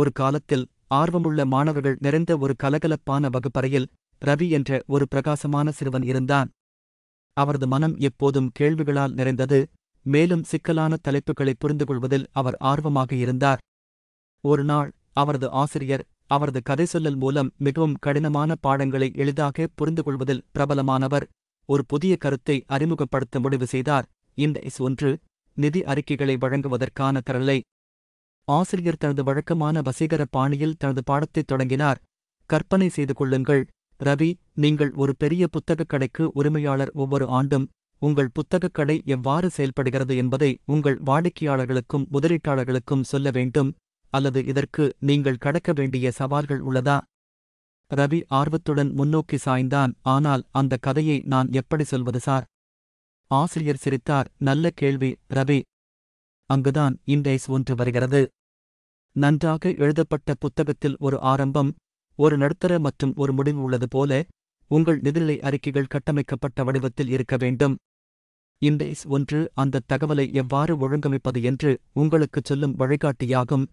ஒரு காலத்தில் ஆர்வமுள்ள மாணவர்கள் நிறைந்த ஒரு கலகலப்பான வகுப்பறையில் ரவி என்ற ஒரு பிரகாசமான சிறுவன் இருந்தான் அவரது மனம் எப்போதும் கேள்விகளால் நிறைந்தது மேலும் சிக்கலான தலைப்புகளை புரிந்து கொள்வதில் அவர் ஆர்வமாக இருந்தார் ஒரு நாள் அவரது ஆசிரியர் அவரது கதை சொல்லல் மூலம் மிகவும் கடினமான பாடங்களை எளிதாக புரிந்து கொள்வதில் பிரபலமானவர் ஒரு புதிய கருத்தை அறிமுகப்படுத்த முடிவு செய்தார் இந்த இஸ் ஒன்று நிதி அறிக்கைகளை வழங்குவதற்கான தரலை ஆசிரியர் தனது வழக்கமான வசீகர பாணியில் தனது பாடத்தை தொடங்கினார் கற்பனை செய்து கொள்ளுங்கள் ரவி நீங்கள் ஒரு பெரிய புத்தகக் கடைக்கு உரிமையாளர் ஒவ்வொரு ஆண்டும் உங்கள் புத்தகக் கடை எவ்வாறு செயல்படுகிறது என்பதை உங்கள் வாடிக்கையாளர்களுக்கும் முதலீட்டாளர்களுக்கும் சொல்ல வேண்டும் அல்லது இதற்கு நீங்கள் கடக்க வேண்டிய சவால்கள் உள்ளதா ரவி ஆர்வத்துடன் முன்னோக்கி சாய்ந்தான் ஆனால் அந்த கதையை நான் எப்படி சொல்வது சார் ஆசிரியர் சிரித்தார் நல்ல கேள்வி ரவி அங்குதான் இண்டைஸ் ஒன்று வருகிறது நன்றாக எழுதப்பட்ட புத்தகத்தில் ஒரு ஆரம்பம் ஒரு நடுத்தர மற்றும் ஒரு முடிவு உள்ளது போல உங்கள் நிதிநிலை அறிக்கைகள் கட்டமைக்கப்பட்ட வடிவத்தில் இருக்க வேண்டும் இண்டைஸ் ஒன்று அந்த தகவலை எவ்வாறு ஒழுங்கமைப்பது என்று உங்களுக்குச் சொல்லும் வழிகாட்டியாகும்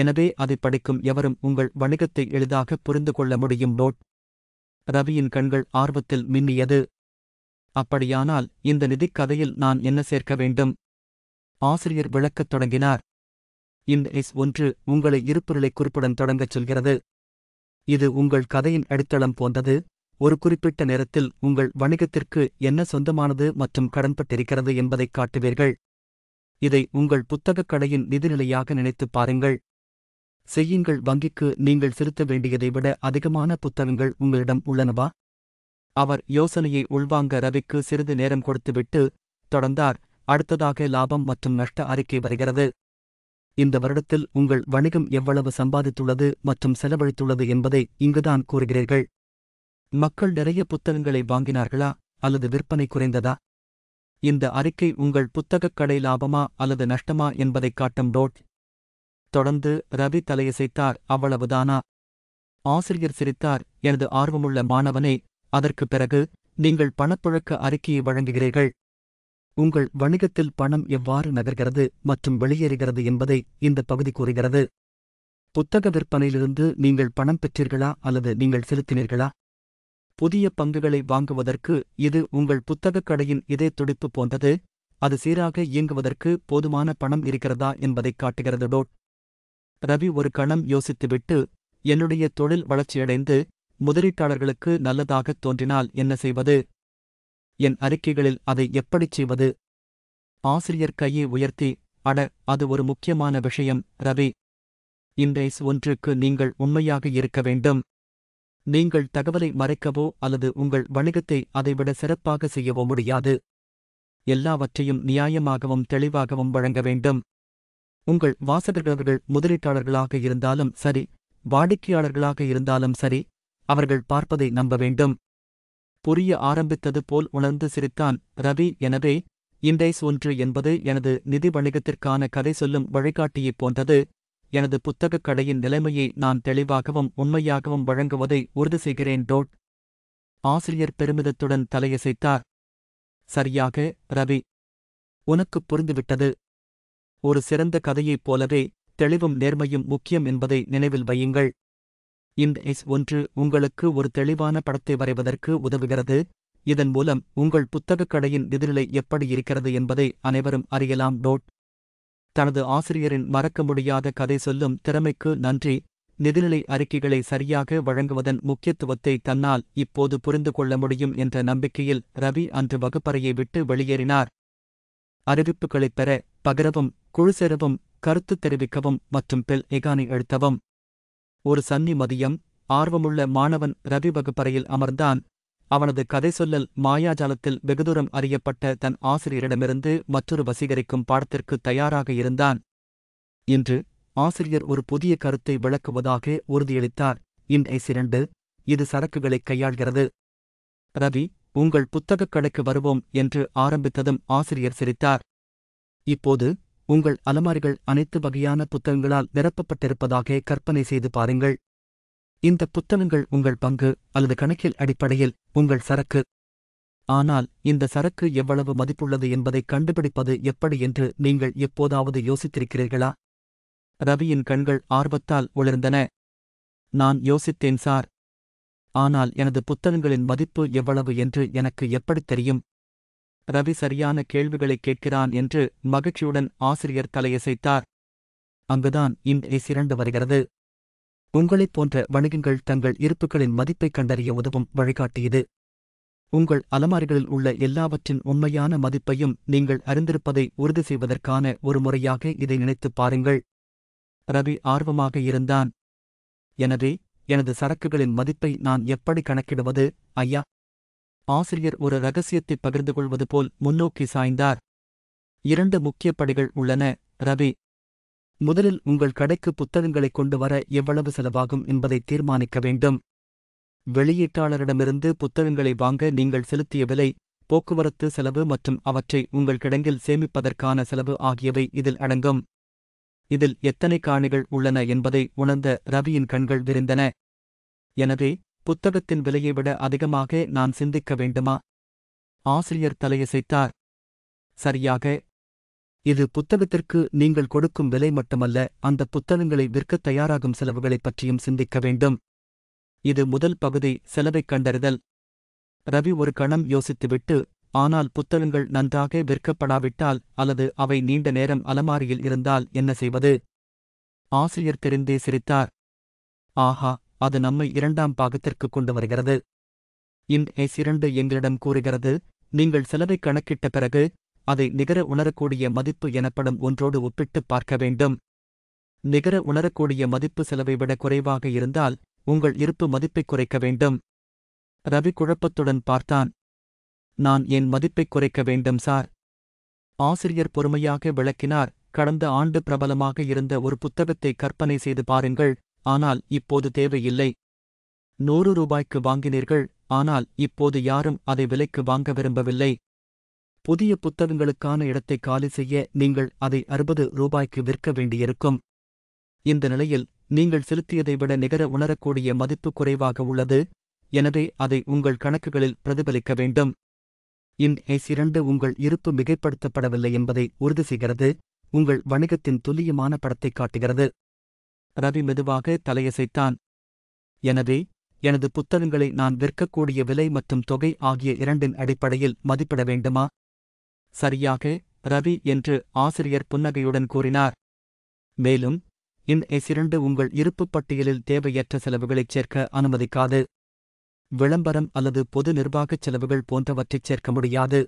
எனவே அதை படிக்கும் எவரும் உங்கள் வணிகத்தை எளிதாக புரிந்து கொள்ள முடியும் நோட் ரவியின் கண்கள் ஆர்வத்தில் மின்னியது அப்படியானால் இந்த நிதிக்கதையில் நான் என்ன சேர்க்க வேண்டும் ஆசிரியர் விளக்கத் தொடங்கினார் இந்த எஸ் ஒன்று உங்களை இருப்புநிலை குறிப்புடன் தொடங்கச் சொல்கிறது இது உங்கள் கதையின் அடித்தளம் போன்றது ஒரு குறிப்பிட்ட நேரத்தில் உங்கள் வணிகத்திற்கு என்ன சொந்தமானது மற்றும் கடன்பட்டிருக்கிறது என்பதைக் காட்டுவீர்கள் இதை உங்கள் புத்தகக் கடையின் நிதிநிலையாக நினைத்துப் பாருங்கள் செய்யுங்கள் வங்கிக்கு நீங்கள் செலுத்த வேண்டியதை விட அதிகமான புத்தகங்கள் உங்களிடம் உள்ளனவா அவர் யோசனையை உள்வாங்க ரவிக்கு சிறிது நேரம் கொடுத்துவிட்டு தொடர்ந்தார் அடுத்ததாக லாபம் மற்றும் நஷ்ட அறிக்கை வருகிறது இந்த வருடத்தில் உங்கள் வணிகம் எவ்வளவு சம்பாதித்துள்ளது மற்றும் செலவழித்துள்ளது என்பதை இங்குதான் கூறுகிறீர்கள் மக்கள் நிறைய புத்தகங்களை வாங்கினார்களா அல்லது விற்பனை குறைந்ததா இந்த அறிக்கை உங்கள் புத்தகக் கடை லாபமா அல்லது நஷ்டமா என்பதைக் காட்டும் டோட் தொடர்ந்து ரவி தலையசைத்தார் அவ்வளவுதானா ஆசிரியர் சிரித்தார் எனது ஆர்வமுள்ள மாணவனே அதற்குப் பிறகு நீங்கள் பணப்புழக்க அறிக்கையை வழங்குகிறீர்கள் உங்கள் வணிகத்தில் பணம் எவ்வாறு நகர்கிறது மற்றும் வெளியேறுகிறது என்பதை இந்த பகுதி கூறுகிறது புத்தக விற்பனையிலிருந்து நீங்கள் பணம் பெற்றீர்களா அல்லது நீங்கள் செலுத்தினீர்களா புதிய பங்குகளை வாங்குவதற்கு இது உங்கள் புத்தகக் கடையின் இதே துடிப்பு போன்றது அது சீராக இயங்குவதற்கு போதுமான பணம் இருக்கிறதா என்பதைக் காட்டுகிறது டோட் ரவி ஒரு கணம் யோசித்துவிட்டு என்னுடைய தொழில் வளர்ச்சியடைந்து முதலீட்டாளர்களுக்கு நல்லதாகத் தோன்றினால் என்ன செய்வது என் அறிக்கைகளில் அதை எப்படிச் செய்வது ஆசிரியர் கையை உயர்த்தி அட அது ஒரு முக்கியமான விஷயம் ரவி இன்றைஸ் ஒன்றுக்கு நீங்கள் உண்மையாக இருக்க வேண்டும் நீங்கள் தகவலை மறைக்கவோ அல்லது உங்கள் வணிகத்தை அதைவிட சிறப்பாக செய்யவோ முடியாது எல்லாவற்றையும் நியாயமாகவும் தெளிவாகவும் வழங்க வேண்டும் உங்கள் வாசகர்கள் முதலீட்டாளர்களாக இருந்தாலும் சரி வாடிக்கையாளர்களாக இருந்தாலும் சரி அவர்கள் பார்ப்பதை நம்ப வேண்டும் புரிய ஆரம்பித்தது போல் உணர்ந்து சிரித்தான் ரவி எனவே இண்டைஸ் ஒன்று என்பது எனது நிதி வணிகத்திற்கான கதை சொல்லும் வழிகாட்டியைப் போன்றது எனது புத்தகக் கடையின் நிலைமையை நான் தெளிவாகவும் உண்மையாகவும் வழங்குவதை உறுதி செய்கிறேன் டோட் ஆசிரியர் பெருமிதத்துடன் தலையசைத்தார் சரியாக ரவி உனக்கு புரிந்துவிட்டது ஒரு சிறந்த கதையைப் போலவே தெளிவும் நேர்மையும் முக்கியம் என்பதை நினைவில் வையுங்கள் இந்த எஸ் ஒன்று உங்களுக்கு ஒரு தெளிவான படத்தை வரைவதற்கு உதவுகிறது இதன் மூலம் உங்கள் புத்தகக் கடையின் எதிர்நிலை எப்படி இருக்கிறது என்பதை அனைவரும் அறியலாம் டோட் தனது ஆசிரியரின் மறக்க முடியாத கதை சொல்லும் திறமைக்கு நன்றி நிதிநிலை அறிக்கைகளை சரியாக வழங்குவதன் முக்கியத்துவத்தை தன்னால் இப்போது புரிந்து கொள்ள முடியும் என்ற நம்பிக்கையில் ரவி அன்று வகுப்பறையை விட்டு வெளியேறினார் அறிவிப்புகளைப் பெற பகிரவும் குழு கருத்து தெரிவிக்கவும் மற்றும் பெல் எகானை எழுத்தவும் ஒரு சன்னி மதியம் ஆர்வமுள்ள மாணவன் ரவி வகுப்பறையில் அமர்ந்தான் அவனது கதை சொல்லல் மாயாஜாலத்தில் வெகுதூரம் அறியப்பட்ட தன் ஆசிரியரிடமிருந்து மற்றொரு வசீகரிக்கும் பாடத்திற்கு தயாராக இருந்தான் இன்று ஆசிரியர் ஒரு புதிய கருத்தை விளக்குவதாக உறுதியளித்தார் இன் ஐஸ் இது சரக்குகளை கையாள்கிறது ரவி உங்கள் புத்தகக் கடைக்கு வருவோம் என்று ஆரம்பித்ததும் ஆசிரியர் சிரித்தார் இப்போது உங்கள் அலமாரிகள் அனைத்து வகையான புத்தகங்களால் நிரப்பப்பட்டிருப்பதாக கற்பனை செய்து பாருங்கள் இந்த புத்தகங்கள் உங்கள் பங்கு அல்லது கணக்கில் அடிப்படையில் உங்கள் சரக்கு ஆனால் இந்த சரக்கு எவ்வளவு மதிப்புள்ளது என்பதை கண்டுபிடிப்பது எப்படி என்று நீங்கள் எப்போதாவது யோசித்திருக்கிறீர்களா ரவியின் கண்கள் ஆர்வத்தால் ஒளிர்ந்தன நான் யோசித்தேன் சார் ஆனால் எனது புத்தகங்களின் மதிப்பு எவ்வளவு என்று எனக்கு எப்படித் தெரியும் ரவி சரியான கேள்விகளை கேட்கிறான் என்று மகிழ்ச்சியுடன் ஆசிரியர் தலையசைத்தார் அங்குதான் இன்றை சிறண்டு வருகிறது உங்களைப் போன்ற வணிகங்கள் தங்கள் இருப்புகளின் மதிப்பை கண்டறிய உதவும் வழிகாட்டியது உங்கள் அலமாரிகளில் உள்ள எல்லாவற்றின் உண்மையான மதிப்பையும் நீங்கள் அறிந்திருப்பதை உறுதி செய்வதற்கான ஒரு முறையாக இதை நினைத்துப் பாருங்கள் ரவி ஆர்வமாக இருந்தான் எனவே எனது சரக்குகளின் மதிப்பை நான் எப்படி கணக்கிடுவது ஐயா ஆசிரியர் ஒரு ரகசியத்தை பகிர்ந்து கொள்வது போல் முன்னோக்கி சாய்ந்தார் இரண்டு முக்கிய படிகள் உள்ளன ரவி முதலில் உங்கள் கடைக்கு புத்தகங்களை கொண்டு வர எவ்வளவு செலவாகும் என்பதை தீர்மானிக்க வேண்டும் வெளியீட்டாளரிடமிருந்து புத்தகங்களை வாங்க நீங்கள் செலுத்திய விலை போக்குவரத்து செலவு மற்றும் அவற்றை உங்கள் கிடங்கில் சேமிப்பதற்கான செலவு ஆகியவை இதில் அடங்கும் இதில் எத்தனை காணிகள் உள்ளன என்பதை உணர்ந்த ரவியின் கண்கள் விரிந்தன எனவே புத்தகத்தின் விலையை விட அதிகமாக நான் சிந்திக்க வேண்டுமா ஆசிரியர் தலையசைத்தார் சரியாக இது புத்தகத்திற்கு நீங்கள் கொடுக்கும் விலை மட்டுமல்ல அந்த புத்தகங்களை விற்க தயாராகும் செலவுகளைப் பற்றியும் சிந்திக்க வேண்டும் இது முதல் பகுதி செலவைக் கண்டறிதல் ரவி ஒரு கணம் யோசித்துவிட்டு ஆனால் புத்தகங்கள் நன்றாக விற்கப்படாவிட்டால் அல்லது அவை நீண்ட நேரம் அலமாரியில் இருந்தால் என்ன செய்வது ஆசிரியர் தெரிந்தே சிரித்தார் ஆஹா அது நம்மை இரண்டாம் பாகத்திற்கு கொண்டு வருகிறது இன் எஸ் இரண்டு எங்களிடம் கூறுகிறது நீங்கள் செலவை கணக்கிட்ட பிறகு அதை நிகர உணரக்கூடிய மதிப்பு எனப்படும் ஒன்றோடு ஒப்பிட்டுப் பார்க்க வேண்டும் நிகர உணரக்கூடிய மதிப்பு செலவை விட குறைவாக இருந்தால் உங்கள் இருப்பு மதிப்பை குறைக்க வேண்டும் ரவி குழப்பத்துடன் பார்த்தான் நான் என் மதிப்பை குறைக்க வேண்டும் சார் ஆசிரியர் பொறுமையாக விளக்கினார் கடந்த ஆண்டு பிரபலமாக இருந்த ஒரு புத்தகத்தை கற்பனை செய்து பாருங்கள் ஆனால் இப்போது தேவையில்லை நூறு ரூபாய்க்கு வாங்கினீர்கள் ஆனால் இப்போது யாரும் அதை விலைக்கு வாங்க விரும்பவில்லை புதிய புத்தகங்களுக்கான இடத்தை காலி செய்ய நீங்கள் அதை அறுபது ரூபாய்க்கு விற்க வேண்டியிருக்கும் இந்த நிலையில் நீங்கள் செலுத்தியதை விட நிகர உணரக்கூடிய மதிப்பு குறைவாக உள்ளது எனவே அதை உங்கள் கணக்குகளில் பிரதிபலிக்க வேண்டும் இன் எஸ் இரண்டு உங்கள் இருப்பு மிகைப்படுத்தப்படவில்லை என்பதை உறுதி செய்கிறது உங்கள் வணிகத்தின் துல்லியமான படத்தை காட்டுகிறது ரவி மெதுவாக தலையசைத்தான் எனவே எனது புத்தகங்களை நான் விற்கக்கூடிய விலை மற்றும் தொகை ஆகிய இரண்டின் அடிப்படையில் மதிப்பிட வேண்டுமா சரியாக ரவி என்று ஆசிரியர் புன்னகையுடன் கூறினார் மேலும் இன் எஸ் இரண்டு உங்கள் இருப்புப் பட்டியலில் தேவையற்ற செலவுகளைச் சேர்க்க அனுமதிக்காது விளம்பரம் அல்லது பொது நிர்வாகச் செலவுகள் போன்றவற்றைச் சேர்க்க முடியாது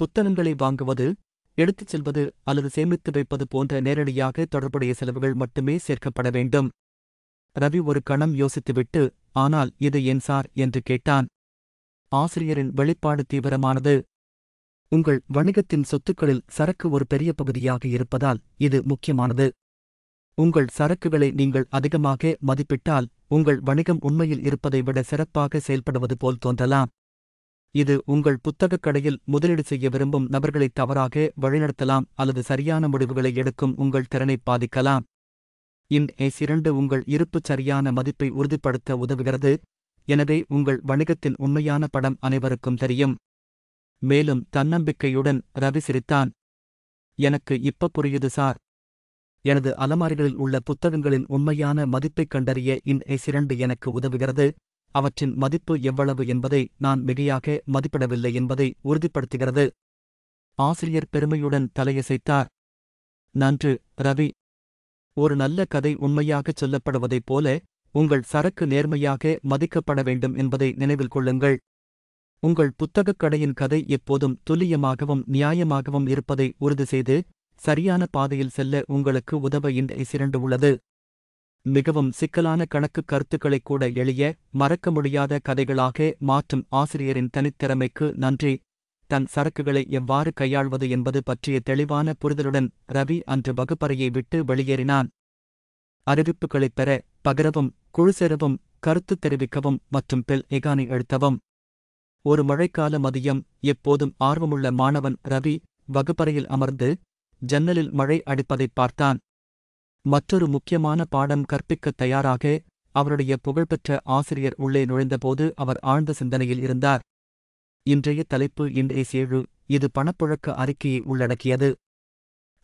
புத்தகங்களை வாங்குவது எடுத்துச் செல்வது அல்லது சேமித்து வைப்பது போன்ற நேரடியாக தொடர்புடைய செலவுகள் மட்டுமே சேர்க்கப்பட வேண்டும் ரவி ஒரு கணம் யோசித்துவிட்டு ஆனால் இது என் சார் என்று கேட்டான் ஆசிரியரின் வெளிப்பாடு தீவிரமானது உங்கள் வணிகத்தின் சொத்துக்களில் சரக்கு ஒரு பெரிய பகுதியாக இருப்பதால் இது முக்கியமானது உங்கள் சரக்குகளை நீங்கள் அதிகமாக மதிப்பிட்டால் உங்கள் வணிகம் உண்மையில் இருப்பதை விட சிறப்பாக செயல்படுவது போல் தோன்றலாம் இது உங்கள் புத்தகக் கடையில் முதலீடு செய்ய விரும்பும் நபர்களை தவறாக வழிநடத்தலாம் அல்லது சரியான முடிவுகளை எடுக்கும் உங்கள் திறனை பாதிக்கலாம் இன் ஏஸ் இரண்டு உங்கள் இருப்பு சரியான மதிப்பை உறுதிப்படுத்த உதவுகிறது எனவே உங்கள் வணிகத்தின் உண்மையான படம் அனைவருக்கும் தெரியும் மேலும் தன்னம்பிக்கையுடன் ரவி சிரித்தான் எனக்கு இப்ப புரியுது சார் எனது அலமாரிகளில் உள்ள புத்தகங்களின் உண்மையான மதிப்பைக் கண்டறிய இன் ஏஸ் இரண்டு எனக்கு உதவுகிறது அவற்றின் மதிப்பு எவ்வளவு என்பதை நான் மிகையாக மதிப்பிடவில்லை என்பதை உறுதிப்படுத்துகிறது ஆசிரியர் பெருமையுடன் தலையசைத்தார் நன்று ரவி ஒரு நல்ல கதை உண்மையாகச் சொல்லப்படுவதைப் போல உங்கள் சரக்கு நேர்மையாக மதிக்கப்பட வேண்டும் என்பதை நினைவில் கொள்ளுங்கள் உங்கள் புத்தகக் கடையின் கதை எப்போதும் துல்லியமாகவும் நியாயமாகவும் இருப்பதை உறுதி செய்து சரியான பாதையில் செல்ல உங்களுக்கு உதவ இந்த இசிரண்டு உள்ளது மிகவும் சிக்கலான கணக்கு கருத்துக்களை கூட எளிய மறக்க முடியாத கதைகளாக மாற்றும் ஆசிரியரின் தனித்திறமைக்கு நன்றி தன் சரக்குகளை எவ்வாறு கையாள்வது என்பது பற்றிய தெளிவான புரிதலுடன் ரவி அன்று வகுப்பறையை விட்டு வெளியேறினான் அறிவிப்புகளைப் பெற பகிரவும் குழு சேரவும் கருத்து தெரிவிக்கவும் மற்றும் பெல் எகானி எழுத்தவும் ஒரு மழைக்கால மதியம் எப்போதும் ஆர்வமுள்ள மாணவன் ரவி வகுப்பறையில் அமர்ந்து ஜன்னலில் மழை அடிப்பதைப் பார்த்தான் மற்றொரு முக்கியமான பாடம் கற்பிக்க தயாராக அவருடைய புகழ்பெற்ற ஆசிரியர் உள்ளே நுழைந்தபோது அவர் ஆழ்ந்த சிந்தனையில் இருந்தார் இன்றைய தலைப்பு இன்றைய சேழு இது பணப்புழக்க அறிக்கையை உள்ளடக்கியது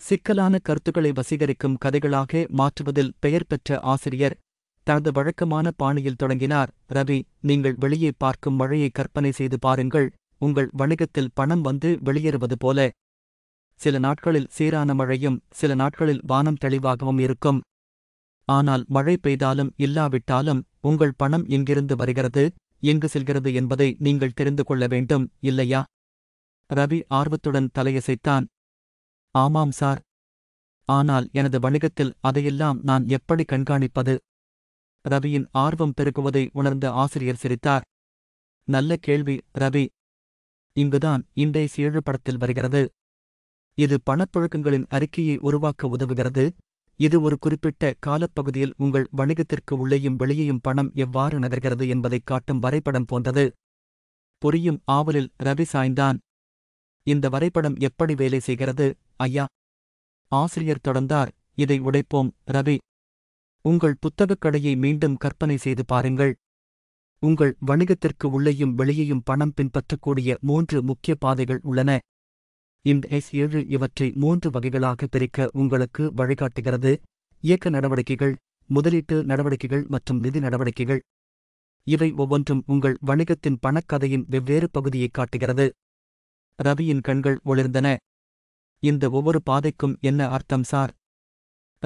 சிக்கலான கருத்துக்களை வசீகரிக்கும் கதைகளாக மாற்றுவதில் பெயர் பெற்ற ஆசிரியர் தனது வழக்கமான பாணியில் தொடங்கினார் ரவி நீங்கள் வெளியே பார்க்கும் மழையை கற்பனை செய்து பாருங்கள் உங்கள் வணிகத்தில் பணம் வந்து வெளியேறுவது போல சில நாட்களில் சீரான மழையும் சில நாட்களில் வானம் தெளிவாகவும் இருக்கும் ஆனால் மழை பெய்தாலும் இல்லாவிட்டாலும் உங்கள் பணம் எங்கிருந்து வருகிறது எங்கு செல்கிறது என்பதை நீங்கள் தெரிந்து கொள்ள வேண்டும் இல்லையா ரவி ஆர்வத்துடன் தலையசைத்தான் ஆமாம் சார் ஆனால் எனது வணிகத்தில் அதையெல்லாம் நான் எப்படி கண்காணிப்பது ரவியின் ஆர்வம் பெருகுவதை உணர்ந்த ஆசிரியர் சிரித்தார் நல்ல கேள்வி ரவி இங்குதான் இன்றைய சீழு படத்தில் வருகிறது இது பணப்பழக்கங்களின் அறிக்கையை உருவாக்க உதவுகிறது இது ஒரு குறிப்பிட்ட காலப்பகுதியில் உங்கள் வணிகத்திற்கு உள்ளேயும் வெளியேயும் பணம் எவ்வாறு நகர்கிறது என்பதைக் காட்டும் வரைபடம் போன்றது புரியும் ஆவலில் ரவி சாய்ந்தான் இந்த வரைபடம் எப்படி வேலை செய்கிறது ஐயா ஆசிரியர் தொடர்ந்தார் இதை உடைப்போம் ரவி உங்கள் புத்தகக் கடையை மீண்டும் கற்பனை செய்து பாருங்கள் உங்கள் வணிகத்திற்கு உள்ளேயும் வெளியேயும் பணம் பின்பற்றக்கூடிய மூன்று முக்கிய பாதைகள் உள்ளன இந்த எஸ் ஏழு இவற்றை மூன்று வகைகளாக பிரிக்க உங்களுக்கு வழிகாட்டுகிறது இயக்க நடவடிக்கைகள் முதலீட்டு நடவடிக்கைகள் மற்றும் நிதி நடவடிக்கைகள் இவை ஒவ்வொன்றும் உங்கள் வணிகத்தின் பணக்கதையின் வெவ்வேறு பகுதியை காட்டுகிறது ரவியின் கண்கள் ஒளிர்ந்தன இந்த ஒவ்வொரு பாதைக்கும் என்ன அர்த்தம் சார்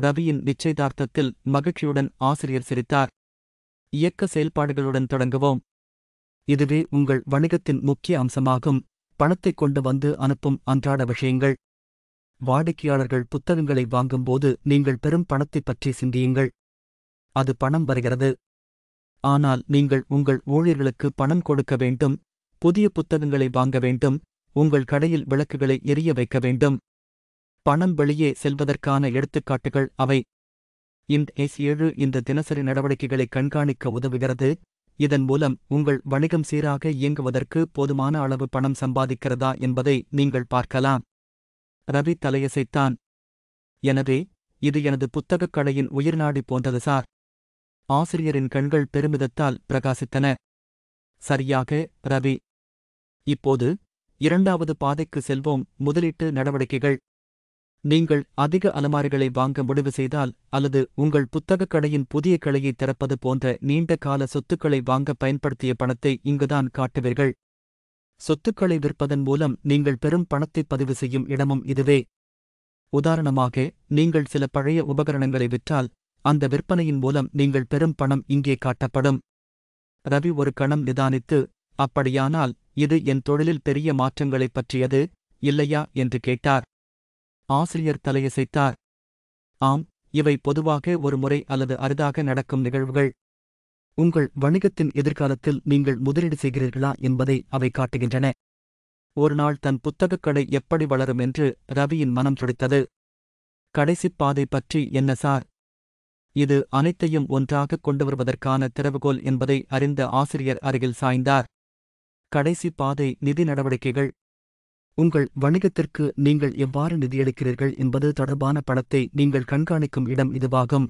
ரவியின் நிச்சயதார்த்தத்தில் மகிழ்ச்சியுடன் ஆசிரியர் சிரித்தார் இயக்க செயல்பாடுகளுடன் தொடங்குவோம் இதுவே உங்கள் வணிகத்தின் முக்கிய அம்சமாகும் பணத்தை கொண்டு வந்து அனுப்பும் அன்றாட விஷயங்கள் வாடிக்கையாளர்கள் புத்தகங்களை வாங்கும்போது நீங்கள் பெரும் பணத்தைப் பற்றி சிந்தியுங்கள் அது பணம் வருகிறது ஆனால் நீங்கள் உங்கள் ஊழியர்களுக்கு பணம் கொடுக்க வேண்டும் புதிய புத்தகங்களை வாங்க வேண்டும் உங்கள் கடையில் விளக்குகளை எரிய வைக்க வேண்டும் பணம் வெளியே செல்வதற்கான எடுத்துக்காட்டுகள் அவை இந்த எஸ் ஏழு இந்த தினசரி நடவடிக்கைகளை கண்காணிக்க உதவுகிறது இதன் மூலம் உங்கள் வணிகம் சீராக இயங்குவதற்கு போதுமான அளவு பணம் சம்பாதிக்கிறதா என்பதை நீங்கள் பார்க்கலாம் ரவி தலையசைத்தான் எனவே இது எனது புத்தகக் கடையின் உயிர்நாடி போன்றது சார் ஆசிரியரின் கண்கள் பெருமிதத்தால் பிரகாசித்தன சரியாக ரவி இப்போது இரண்டாவது பாதைக்கு செல்வோம் முதலீட்டு நடவடிக்கைகள் நீங்கள் அதிக அலமாரிகளை வாங்க முடிவு செய்தால் அல்லது உங்கள் புத்தகக் கடையின் புதிய கிளையை திறப்பது போன்ற நீண்ட கால சொத்துக்களை வாங்க பயன்படுத்திய பணத்தை இங்குதான் காட்டுவீர்கள் சொத்துக்களை விற்பதன் மூலம் நீங்கள் பெரும் பணத்தை பதிவு செய்யும் இடமும் இதுவே உதாரணமாக நீங்கள் சில பழைய உபகரணங்களை விற்றால் அந்த விற்பனையின் மூலம் நீங்கள் பெரும் பணம் இங்கே காட்டப்படும் ரவி ஒரு கணம் நிதானித்து அப்படியானால் இது என் தொழிலில் பெரிய மாற்றங்களைப் பற்றியது இல்லையா என்று கேட்டார் ஆசிரியர் தலையசைத்தார் ஆம் இவை பொதுவாக ஒரு முறை அல்லது அரிதாக நடக்கும் நிகழ்வுகள் உங்கள் வணிகத்தின் எதிர்காலத்தில் நீங்கள் முதலீடு செய்கிறீர்களா என்பதை அவை காட்டுகின்றன ஒருநாள் தன் புத்தகக் கடை எப்படி வளரும் என்று ரவியின் மனம் துடித்தது கடைசிப் பாதை பற்றி என்ன சார் இது அனைத்தையும் ஒன்றாக கொண்டு வருவதற்கான திறவுகோல் என்பதை அறிந்த ஆசிரியர் அருகில் சாய்ந்தார் கடைசி பாதை நிதி நடவடிக்கைகள் உங்கள் வணிகத்திற்கு நீங்கள் எவ்வாறு நிதியளிக்கிறீர்கள் என்பது தொடர்பான பணத்தை நீங்கள் கண்காணிக்கும் இடம் இதுவாகும்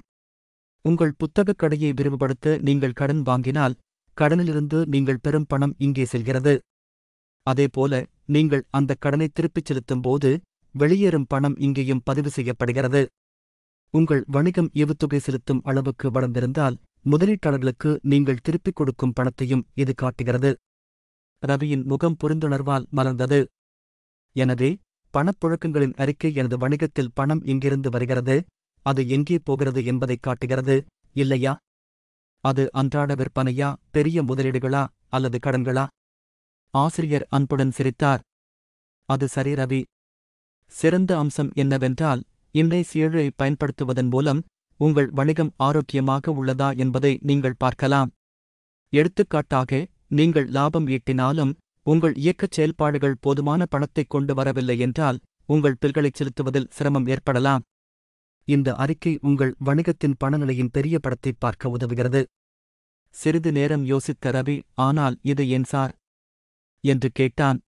உங்கள் புத்தகக் கடையை விரிவுபடுத்த நீங்கள் கடன் வாங்கினால் கடனிலிருந்து நீங்கள் பெறும் பணம் இங்கே செல்கிறது அதேபோல நீங்கள் அந்த கடனை திருப்பிச் செலுத்தும் போது வெளியேறும் பணம் இங்கேயும் பதிவு செய்யப்படுகிறது உங்கள் வணிகம் ஈவுத்தொகை செலுத்தும் அளவுக்கு வளர்ந்திருந்தால் முதலீட்டாளர்களுக்கு நீங்கள் திருப்பிக் கொடுக்கும் பணத்தையும் இது காட்டுகிறது ரவியின் முகம் புரிந்துணர்வால் மலர்ந்தது எனவே பணப்புழக்கங்களின் அறிக்கை எனது வணிகத்தில் பணம் எங்கிருந்து வருகிறது அது எங்கே போகிறது என்பதை காட்டுகிறது இல்லையா அது அன்றாட விற்பனையா பெரிய முதலீடுகளா அல்லது கடன்களா ஆசிரியர் அன்புடன் சிரித்தார் அது சரி ரவி சிறந்த அம்சம் என்னவென்றால் இன்றைய சீழை பயன்படுத்துவதன் மூலம் உங்கள் வணிகம் ஆரோக்கியமாக உள்ளதா என்பதை நீங்கள் பார்க்கலாம் எடுத்துக்காட்டாக நீங்கள் லாபம் ஈட்டினாலும் உங்கள் இயக்கச் செயல்பாடுகள் போதுமான பணத்தை கொண்டு வரவில்லை என்றால் உங்கள் பில்களை செலுத்துவதில் சிரமம் ஏற்படலாம் இந்த அறிக்கை உங்கள் வணிகத்தின் பணநிலையின் பெரிய படத்தை பார்க்க உதவுகிறது சிறிது நேரம் யோசித்த ரவி ஆனால் இது ஏன் சார் என்று கேட்டான்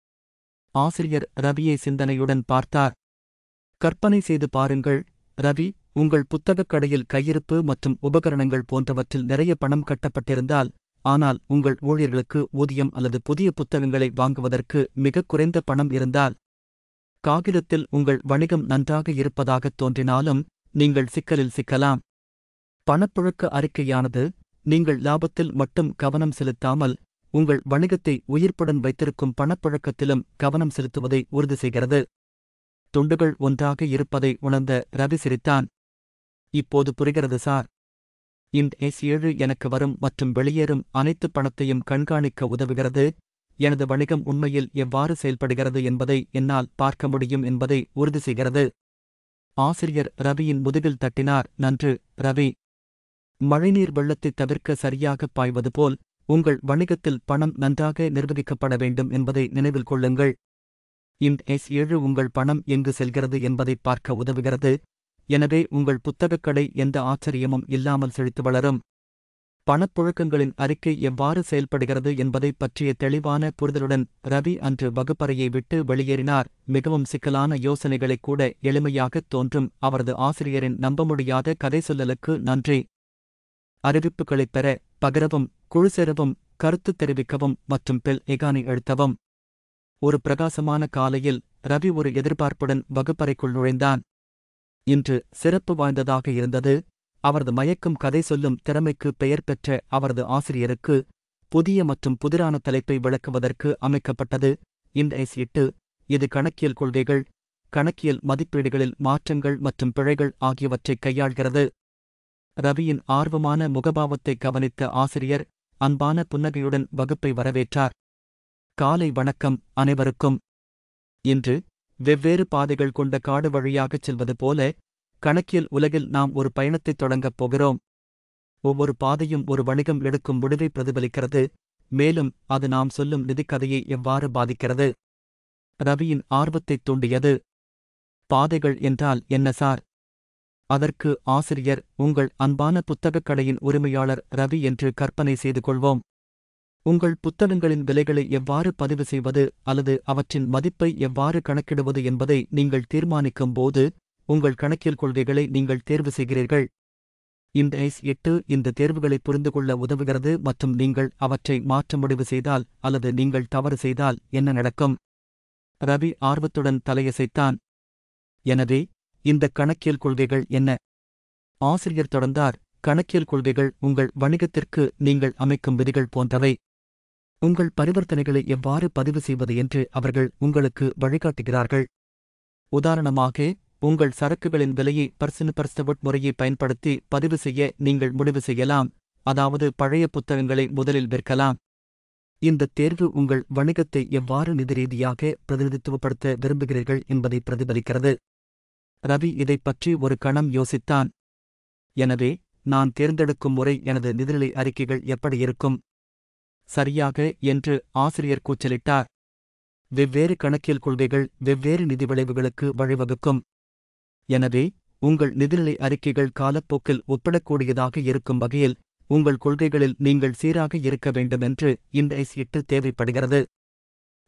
ஆசிரியர் ரவியை சிந்தனையுடன் பார்த்தார் கற்பனை செய்து பாருங்கள் ரவி உங்கள் புத்தகக் கடையில் கையிருப்பு மற்றும் உபகரணங்கள் போன்றவற்றில் நிறைய பணம் கட்டப்பட்டிருந்தால் ஆனால் உங்கள் ஊழியர்களுக்கு ஊதியம் அல்லது புதிய புத்தகங்களை வாங்குவதற்கு மிகக் குறைந்த பணம் இருந்தால் காகிதத்தில் உங்கள் வணிகம் நன்றாக இருப்பதாகத் தோன்றினாலும் நீங்கள் சிக்கலில் சிக்கலாம் பணப்புழக்க அறிக்கையானது நீங்கள் லாபத்தில் மட்டும் கவனம் செலுத்தாமல் உங்கள் வணிகத்தை உயிர்ப்புடன் வைத்திருக்கும் பணப்புழக்கத்திலும் கவனம் செலுத்துவதை உறுதி செய்கிறது துண்டுகள் ஒன்றாக இருப்பதை உணர்ந்த ரவி சிரித்தான் இப்போது புரிகிறது சார் இந்த எஸ் ஏழு எனக்கு வரும் மற்றும் வெளியேறும் அனைத்து பணத்தையும் கண்காணிக்க உதவுகிறது எனது வணிகம் உண்மையில் எவ்வாறு செயல்படுகிறது என்பதை என்னால் பார்க்க முடியும் என்பதை உறுதி செய்கிறது ஆசிரியர் ரவியின் முதுகில் தட்டினார் நன்று ரவி மழைநீர் வெள்ளத்தை தவிர்க்க சரியாக பாய்வது போல் உங்கள் வணிகத்தில் பணம் நன்றாக நிர்வகிக்கப்பட வேண்டும் என்பதை நினைவில் கொள்ளுங்கள் இந்த எஸ் ஏழு உங்கள் பணம் எங்கு செல்கிறது என்பதை பார்க்க உதவுகிறது எனவே உங்கள் புத்தகக்கடை எந்த ஆச்சரியமும் இல்லாமல் செழித்து வளரும் பணப்புழக்கங்களின் அறிக்கை எவ்வாறு செயல்படுகிறது என்பதை பற்றிய தெளிவான புரிதலுடன் ரவி அன்று வகுப்பறையை விட்டு வெளியேறினார் மிகவும் சிக்கலான யோசனைகளை கூட எளிமையாக தோன்றும் அவரது ஆசிரியரின் நம்பமுடியாத கதை சொல்லலுக்கு நன்றி அறிவிப்புகளைப் பெற பகிரவும் குழு சேரவும் கருத்து தெரிவிக்கவும் மற்றும் பெல் எகானி எழுத்தவும் ஒரு பிரகாசமான காலையில் ரவி ஒரு எதிர்பார்ப்புடன் வகுப்பறைக்குள் நுழைந்தான் இன்று சிறப்பு வாய்ந்ததாக இருந்தது அவரது மயக்கும் கதை சொல்லும் திறமைக்கு பெயர் பெற்ற அவரது ஆசிரியருக்கு புதிய மற்றும் புதிரான தலைப்பை விளக்குவதற்கு அமைக்கப்பட்டது இன்றைஸ் எட்டு இது கணக்கியல் கொள்கைகள் கணக்கியல் மதிப்பீடுகளில் மாற்றங்கள் மற்றும் பிழைகள் ஆகியவற்றை கையாள்கிறது ரவியின் ஆர்வமான முகபாவத்தை கவனித்த ஆசிரியர் அன்பான புன்னகையுடன் வகுப்பை வரவேற்றார் காலை வணக்கம் அனைவருக்கும் இன்று வெவ்வேறு பாதைகள் கொண்ட காடு வழியாகச் செல்வது போல கணக்கியல் உலகில் நாம் ஒரு பயணத்தைத் தொடங்கப் போகிறோம் ஒவ்வொரு பாதையும் ஒரு வணிகம் எடுக்கும் முடிவை பிரதிபலிக்கிறது மேலும் அது நாம் சொல்லும் நிதிக்கதையை எவ்வாறு பாதிக்கிறது ரவியின் ஆர்வத்தைத் தூண்டியது பாதைகள் என்றால் என்ன சார் அதற்கு ஆசிரியர் உங்கள் அன்பான புத்தகக் கடையின் உரிமையாளர் ரவி என்று கற்பனை செய்து கொள்வோம் உங்கள் புத்தகங்களின் விலைகளை எவ்வாறு பதிவு செய்வது அல்லது அவற்றின் மதிப்பை எவ்வாறு கணக்கிடுவது என்பதை நீங்கள் தீர்மானிக்கும் போது உங்கள் கணக்கியல் கொள்கைகளை நீங்கள் தேர்வு செய்கிறீர்கள் இந்த ஐஸ் எட்டு இந்த தேர்வுகளை புரிந்து கொள்ள உதவுகிறது மற்றும் நீங்கள் அவற்றை மாற்ற முடிவு செய்தால் அல்லது நீங்கள் தவறு செய்தால் என்ன நடக்கும் ரவி ஆர்வத்துடன் தலையசைத்தான் எனவே இந்த கணக்கியல் கொள்கைகள் என்ன ஆசிரியர் தொடர்ந்தார் கணக்கியல் கொள்கைகள் உங்கள் வணிகத்திற்கு நீங்கள் அமைக்கும் விதிகள் போன்றவை உங்கள் பரிவர்த்தனைகளை எவ்வாறு பதிவு செய்வது என்று அவர்கள் உங்களுக்கு வழிகாட்டுகிறார்கள் உதாரணமாக உங்கள் சரக்குகளின் விலையை பர்சன் பர்ஸ்டவுட் முறையை பயன்படுத்தி பதிவு செய்ய நீங்கள் முடிவு செய்யலாம் அதாவது பழைய புத்தகங்களை முதலில் விற்கலாம் இந்த தேர்வு உங்கள் வணிகத்தை எவ்வாறு நிதி ரீதியாக பிரதிநிதித்துவப்படுத்த விரும்புகிறீர்கள் என்பதை பிரதிபலிக்கிறது ரவி இதைப் பற்றி ஒரு கணம் யோசித்தான் எனவே நான் தேர்ந்தெடுக்கும் முறை எனது நிதிநிலை அறிக்கைகள் எப்படி இருக்கும் சரியாக என்று ஆசிரியர் கூச்சலிட்டார் வெவ்வேறு கணக்கியல் கொள்கைகள் வெவ்வேறு நிதி விளைவுகளுக்கு வழிவகுக்கும் எனவே உங்கள் நிதிநிலை அறிக்கைகள் காலப்போக்கில் ஒப்பிடக்கூடியதாக இருக்கும் வகையில் உங்கள் கொள்கைகளில் நீங்கள் சீராக இருக்க வேண்டுமென்று இந்த எட்டு தேவைப்படுகிறது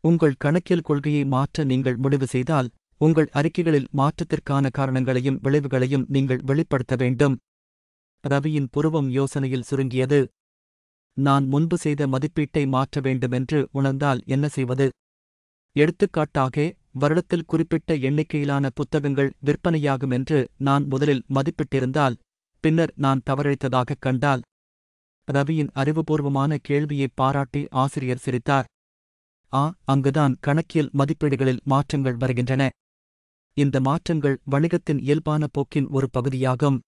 உங்கள் கணக்கியல் கொள்கையை மாற்ற நீங்கள் முடிவு செய்தால் உங்கள் அறிக்கைகளில் மாற்றத்திற்கான காரணங்களையும் விளைவுகளையும் நீங்கள் வெளிப்படுத்த வேண்டும் ரவியின் புருவம் யோசனையில் சுருங்கியது நான் முன்பு செய்த மதிப்பீட்டை மாற்ற வேண்டுமென்று உணர்ந்தால் என்ன செய்வது எடுத்துக்காட்டாக வருடத்தில் குறிப்பிட்ட எண்ணிக்கையிலான புத்தகங்கள் விற்பனையாகும் என்று நான் முதலில் மதிப்பிட்டிருந்தால் பின்னர் நான் தவறிழைத்ததாகக் கண்டால் ரவியின் அறிவுபூர்வமான கேள்வியை பாராட்டி ஆசிரியர் சிரித்தார் ஆ அங்குதான் கணக்கியல் மதிப்பீடுகளில் மாற்றங்கள் வருகின்றன இந்த மாற்றங்கள் வணிகத்தின் இயல்பான போக்கின் ஒரு பகுதியாகும்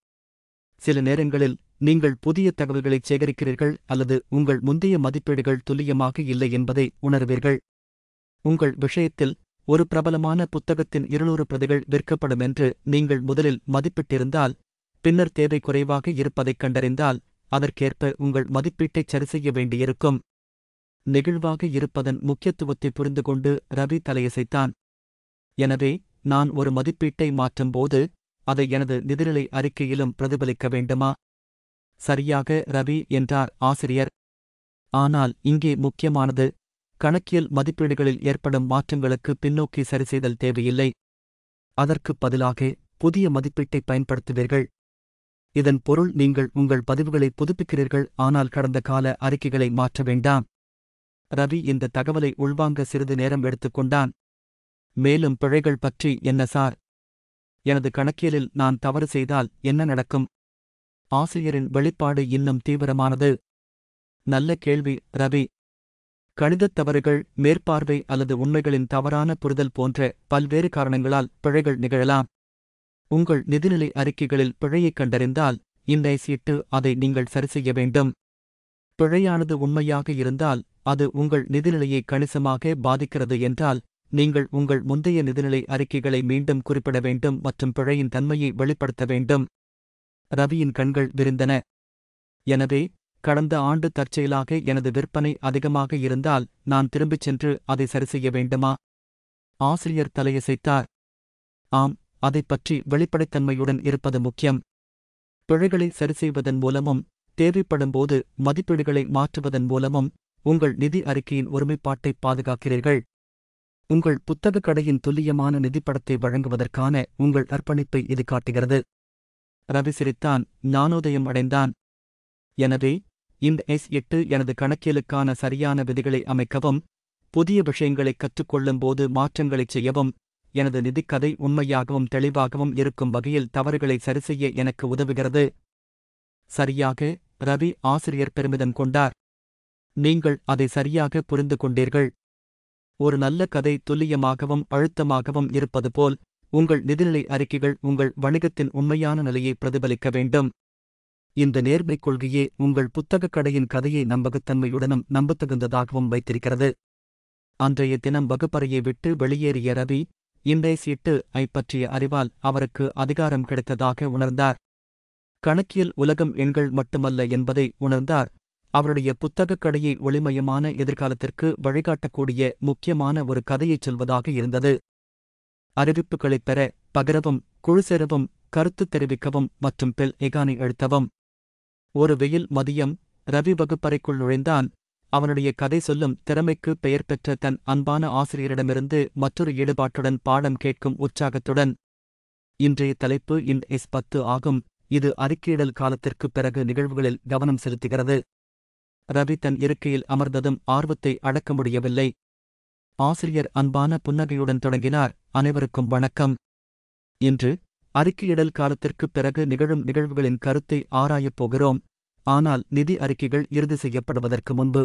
சில நேரங்களில் நீங்கள் புதிய தகவல்களை சேகரிக்கிறீர்கள் அல்லது உங்கள் முந்தைய மதிப்பீடுகள் துல்லியமாக இல்லை என்பதை உணர்வீர்கள் உங்கள் விஷயத்தில் ஒரு பிரபலமான புத்தகத்தின் இருநூறு பிரதிகள் விற்கப்படும் என்று நீங்கள் முதலில் மதிப்பிட்டிருந்தால் பின்னர் தேவை குறைவாக இருப்பதைக் கண்டறிந்தால் அதற்கேற்ப உங்கள் மதிப்பீட்டை சரிசெய்ய வேண்டியிருக்கும் நெகிழ்வாக இருப்பதன் முக்கியத்துவத்தை புரிந்து கொண்டு ரவி தலையசைத்தான் எனவே நான் ஒரு மதிப்பீட்டை மாற்றும்போது அதை எனது நிதிநிலை அறிக்கையிலும் பிரதிபலிக்க வேண்டுமா சரியாக ரவி என்றார் ஆசிரியர் ஆனால் இங்கே முக்கியமானது கணக்கியல் மதிப்பீடுகளில் ஏற்படும் மாற்றங்களுக்கு பின்னோக்கி சரிசெய்தல் தேவையில்லை அதற்கு பதிலாக புதிய மதிப்பீட்டை பயன்படுத்துவீர்கள் இதன் பொருள் நீங்கள் உங்கள் பதிவுகளை புதுப்பிக்கிறீர்கள் ஆனால் கடந்த கால அறிக்கைகளை மாற்ற வேண்டாம் ரவி இந்த தகவலை உள்வாங்க சிறிது நேரம் எடுத்துக்கொண்டான் மேலும் பிழைகள் பற்றி என்ன சார் எனது கணக்கியலில் நான் தவறு செய்தால் என்ன நடக்கும் ஆசிரியரின் வெளிப்பாடு இன்னும் தீவிரமானது நல்ல கேள்வி ரவி கணிதத் தவறுகள் மேற்பார்வை அல்லது உண்மைகளின் தவறான புரிதல் போன்ற பல்வேறு காரணங்களால் பிழைகள் நிகழலாம் உங்கள் நிதிநிலை அறிக்கைகளில் பிழையைக் கண்டறிந்தால் சீட்டு அதை நீங்கள் சரிசெய்ய வேண்டும் பிழையானது உண்மையாக இருந்தால் அது உங்கள் நிதிநிலையை கணிசமாக பாதிக்கிறது என்றால் நீங்கள் உங்கள் முந்தைய நிதிநிலை அறிக்கைகளை மீண்டும் குறிப்பிட வேண்டும் மற்றும் பிழையின் தன்மையை வெளிப்படுத்த வேண்டும் ரவியின் கண்கள் விரிந்தன எனவே கடந்த ஆண்டு தற்செயலாக எனது விற்பனை அதிகமாக இருந்தால் நான் திரும்பிச் சென்று அதை சரிசெய்ய வேண்டுமா ஆசிரியர் தலையசைத்தார் ஆம் அதைப் பற்றி வெளிப்படைத்தன்மையுடன் இருப்பது முக்கியம் பிழைகளை சரிசெய்வதன் மூலமும் தேவைப்படும்போது மதிப்பீடுகளை மாற்றுவதன் மூலமும் உங்கள் நிதி அறிக்கையின் ஒருமைப்பாட்டை பாதுகாக்கிறீர்கள் உங்கள் புத்தகக் கடையின் துல்லியமான நிதிப்படத்தை வழங்குவதற்கான உங்கள் அர்ப்பணிப்பை இது காட்டுகிறது ரவி சிரித்தான் ஞானோதயம் அடைந்தான் எனவே இந்த எஸ் எட்டு எனது கணக்கியலுக்கான சரியான விதிகளை அமைக்கவும் புதிய விஷயங்களை கற்றுக்கொள்ளும் போது மாற்றங்களைச் செய்யவும் எனது நிதிக்கதை உண்மையாகவும் தெளிவாகவும் இருக்கும் வகையில் தவறுகளை சரிசெய்ய எனக்கு உதவுகிறது சரியாக ரவி ஆசிரியர் பெருமிதம் கொண்டார் நீங்கள் அதை சரியாக புரிந்து கொண்டீர்கள் ஒரு நல்ல கதை துல்லியமாகவும் அழுத்தமாகவும் இருப்பது போல் உங்கள் நிதிநிலை அறிக்கைகள் உங்கள் வணிகத்தின் உண்மையான நிலையை பிரதிபலிக்க வேண்டும் இந்த நேர்மைக் கொள்கையே உங்கள் புத்தகக் கடையின் கதையை நம்பகத்தன்மையுடனும் நம்பத்தகுந்ததாகவும் வைத்திருக்கிறது அன்றைய தினம் வகுப்பறையை விட்டு வெளியேறிய ரவி இன்றைய சீட்டு ஐ பற்றிய அறிவால் அவருக்கு அதிகாரம் கிடைத்ததாக உணர்ந்தார் கணக்கியல் உலகம் எண்கள் மட்டுமல்ல என்பதை உணர்ந்தார் அவருடைய புத்தகக் கடையை ஒளிமயமான எதிர்காலத்திற்கு வழிகாட்டக்கூடிய முக்கியமான ஒரு கதையைச் சொல்வதாக இருந்தது அறிவிப்புகளைப் பெற பகிரவும் குழு சேரவும் கருத்து தெரிவிக்கவும் மற்றும் பெல் எகானை எழுத்தவும் ஒரு வெயில் மதியம் ரவி வகுப்பறைக்குள் நுழைந்தான் அவனுடைய கதை சொல்லும் திறமைக்கு பெயர் பெற்ற தன் அன்பான ஆசிரியரிடமிருந்து மற்றொரு ஈடுபாட்டுடன் பாடம் கேட்கும் உற்சாகத்துடன் இன்றைய தலைப்பு இன் எஸ் பத்து ஆகும் இது அறிக்கையிடல் காலத்திற்குப் பிறகு நிகழ்வுகளில் கவனம் செலுத்துகிறது ரவி தன் இருக்கையில் அமர்ந்ததும் ஆர்வத்தை அடக்க முடியவில்லை ஆசிரியர் அன்பான புன்னகையுடன் தொடங்கினார் அனைவருக்கும் வணக்கம் இன்று அறிக்கையிடல் காலத்திற்குப் பிறகு நிகழும் நிகழ்வுகளின் கருத்தை ஆராயப் போகிறோம் ஆனால் நிதி அறிக்கைகள் இறுதி செய்யப்படுவதற்கு முன்பு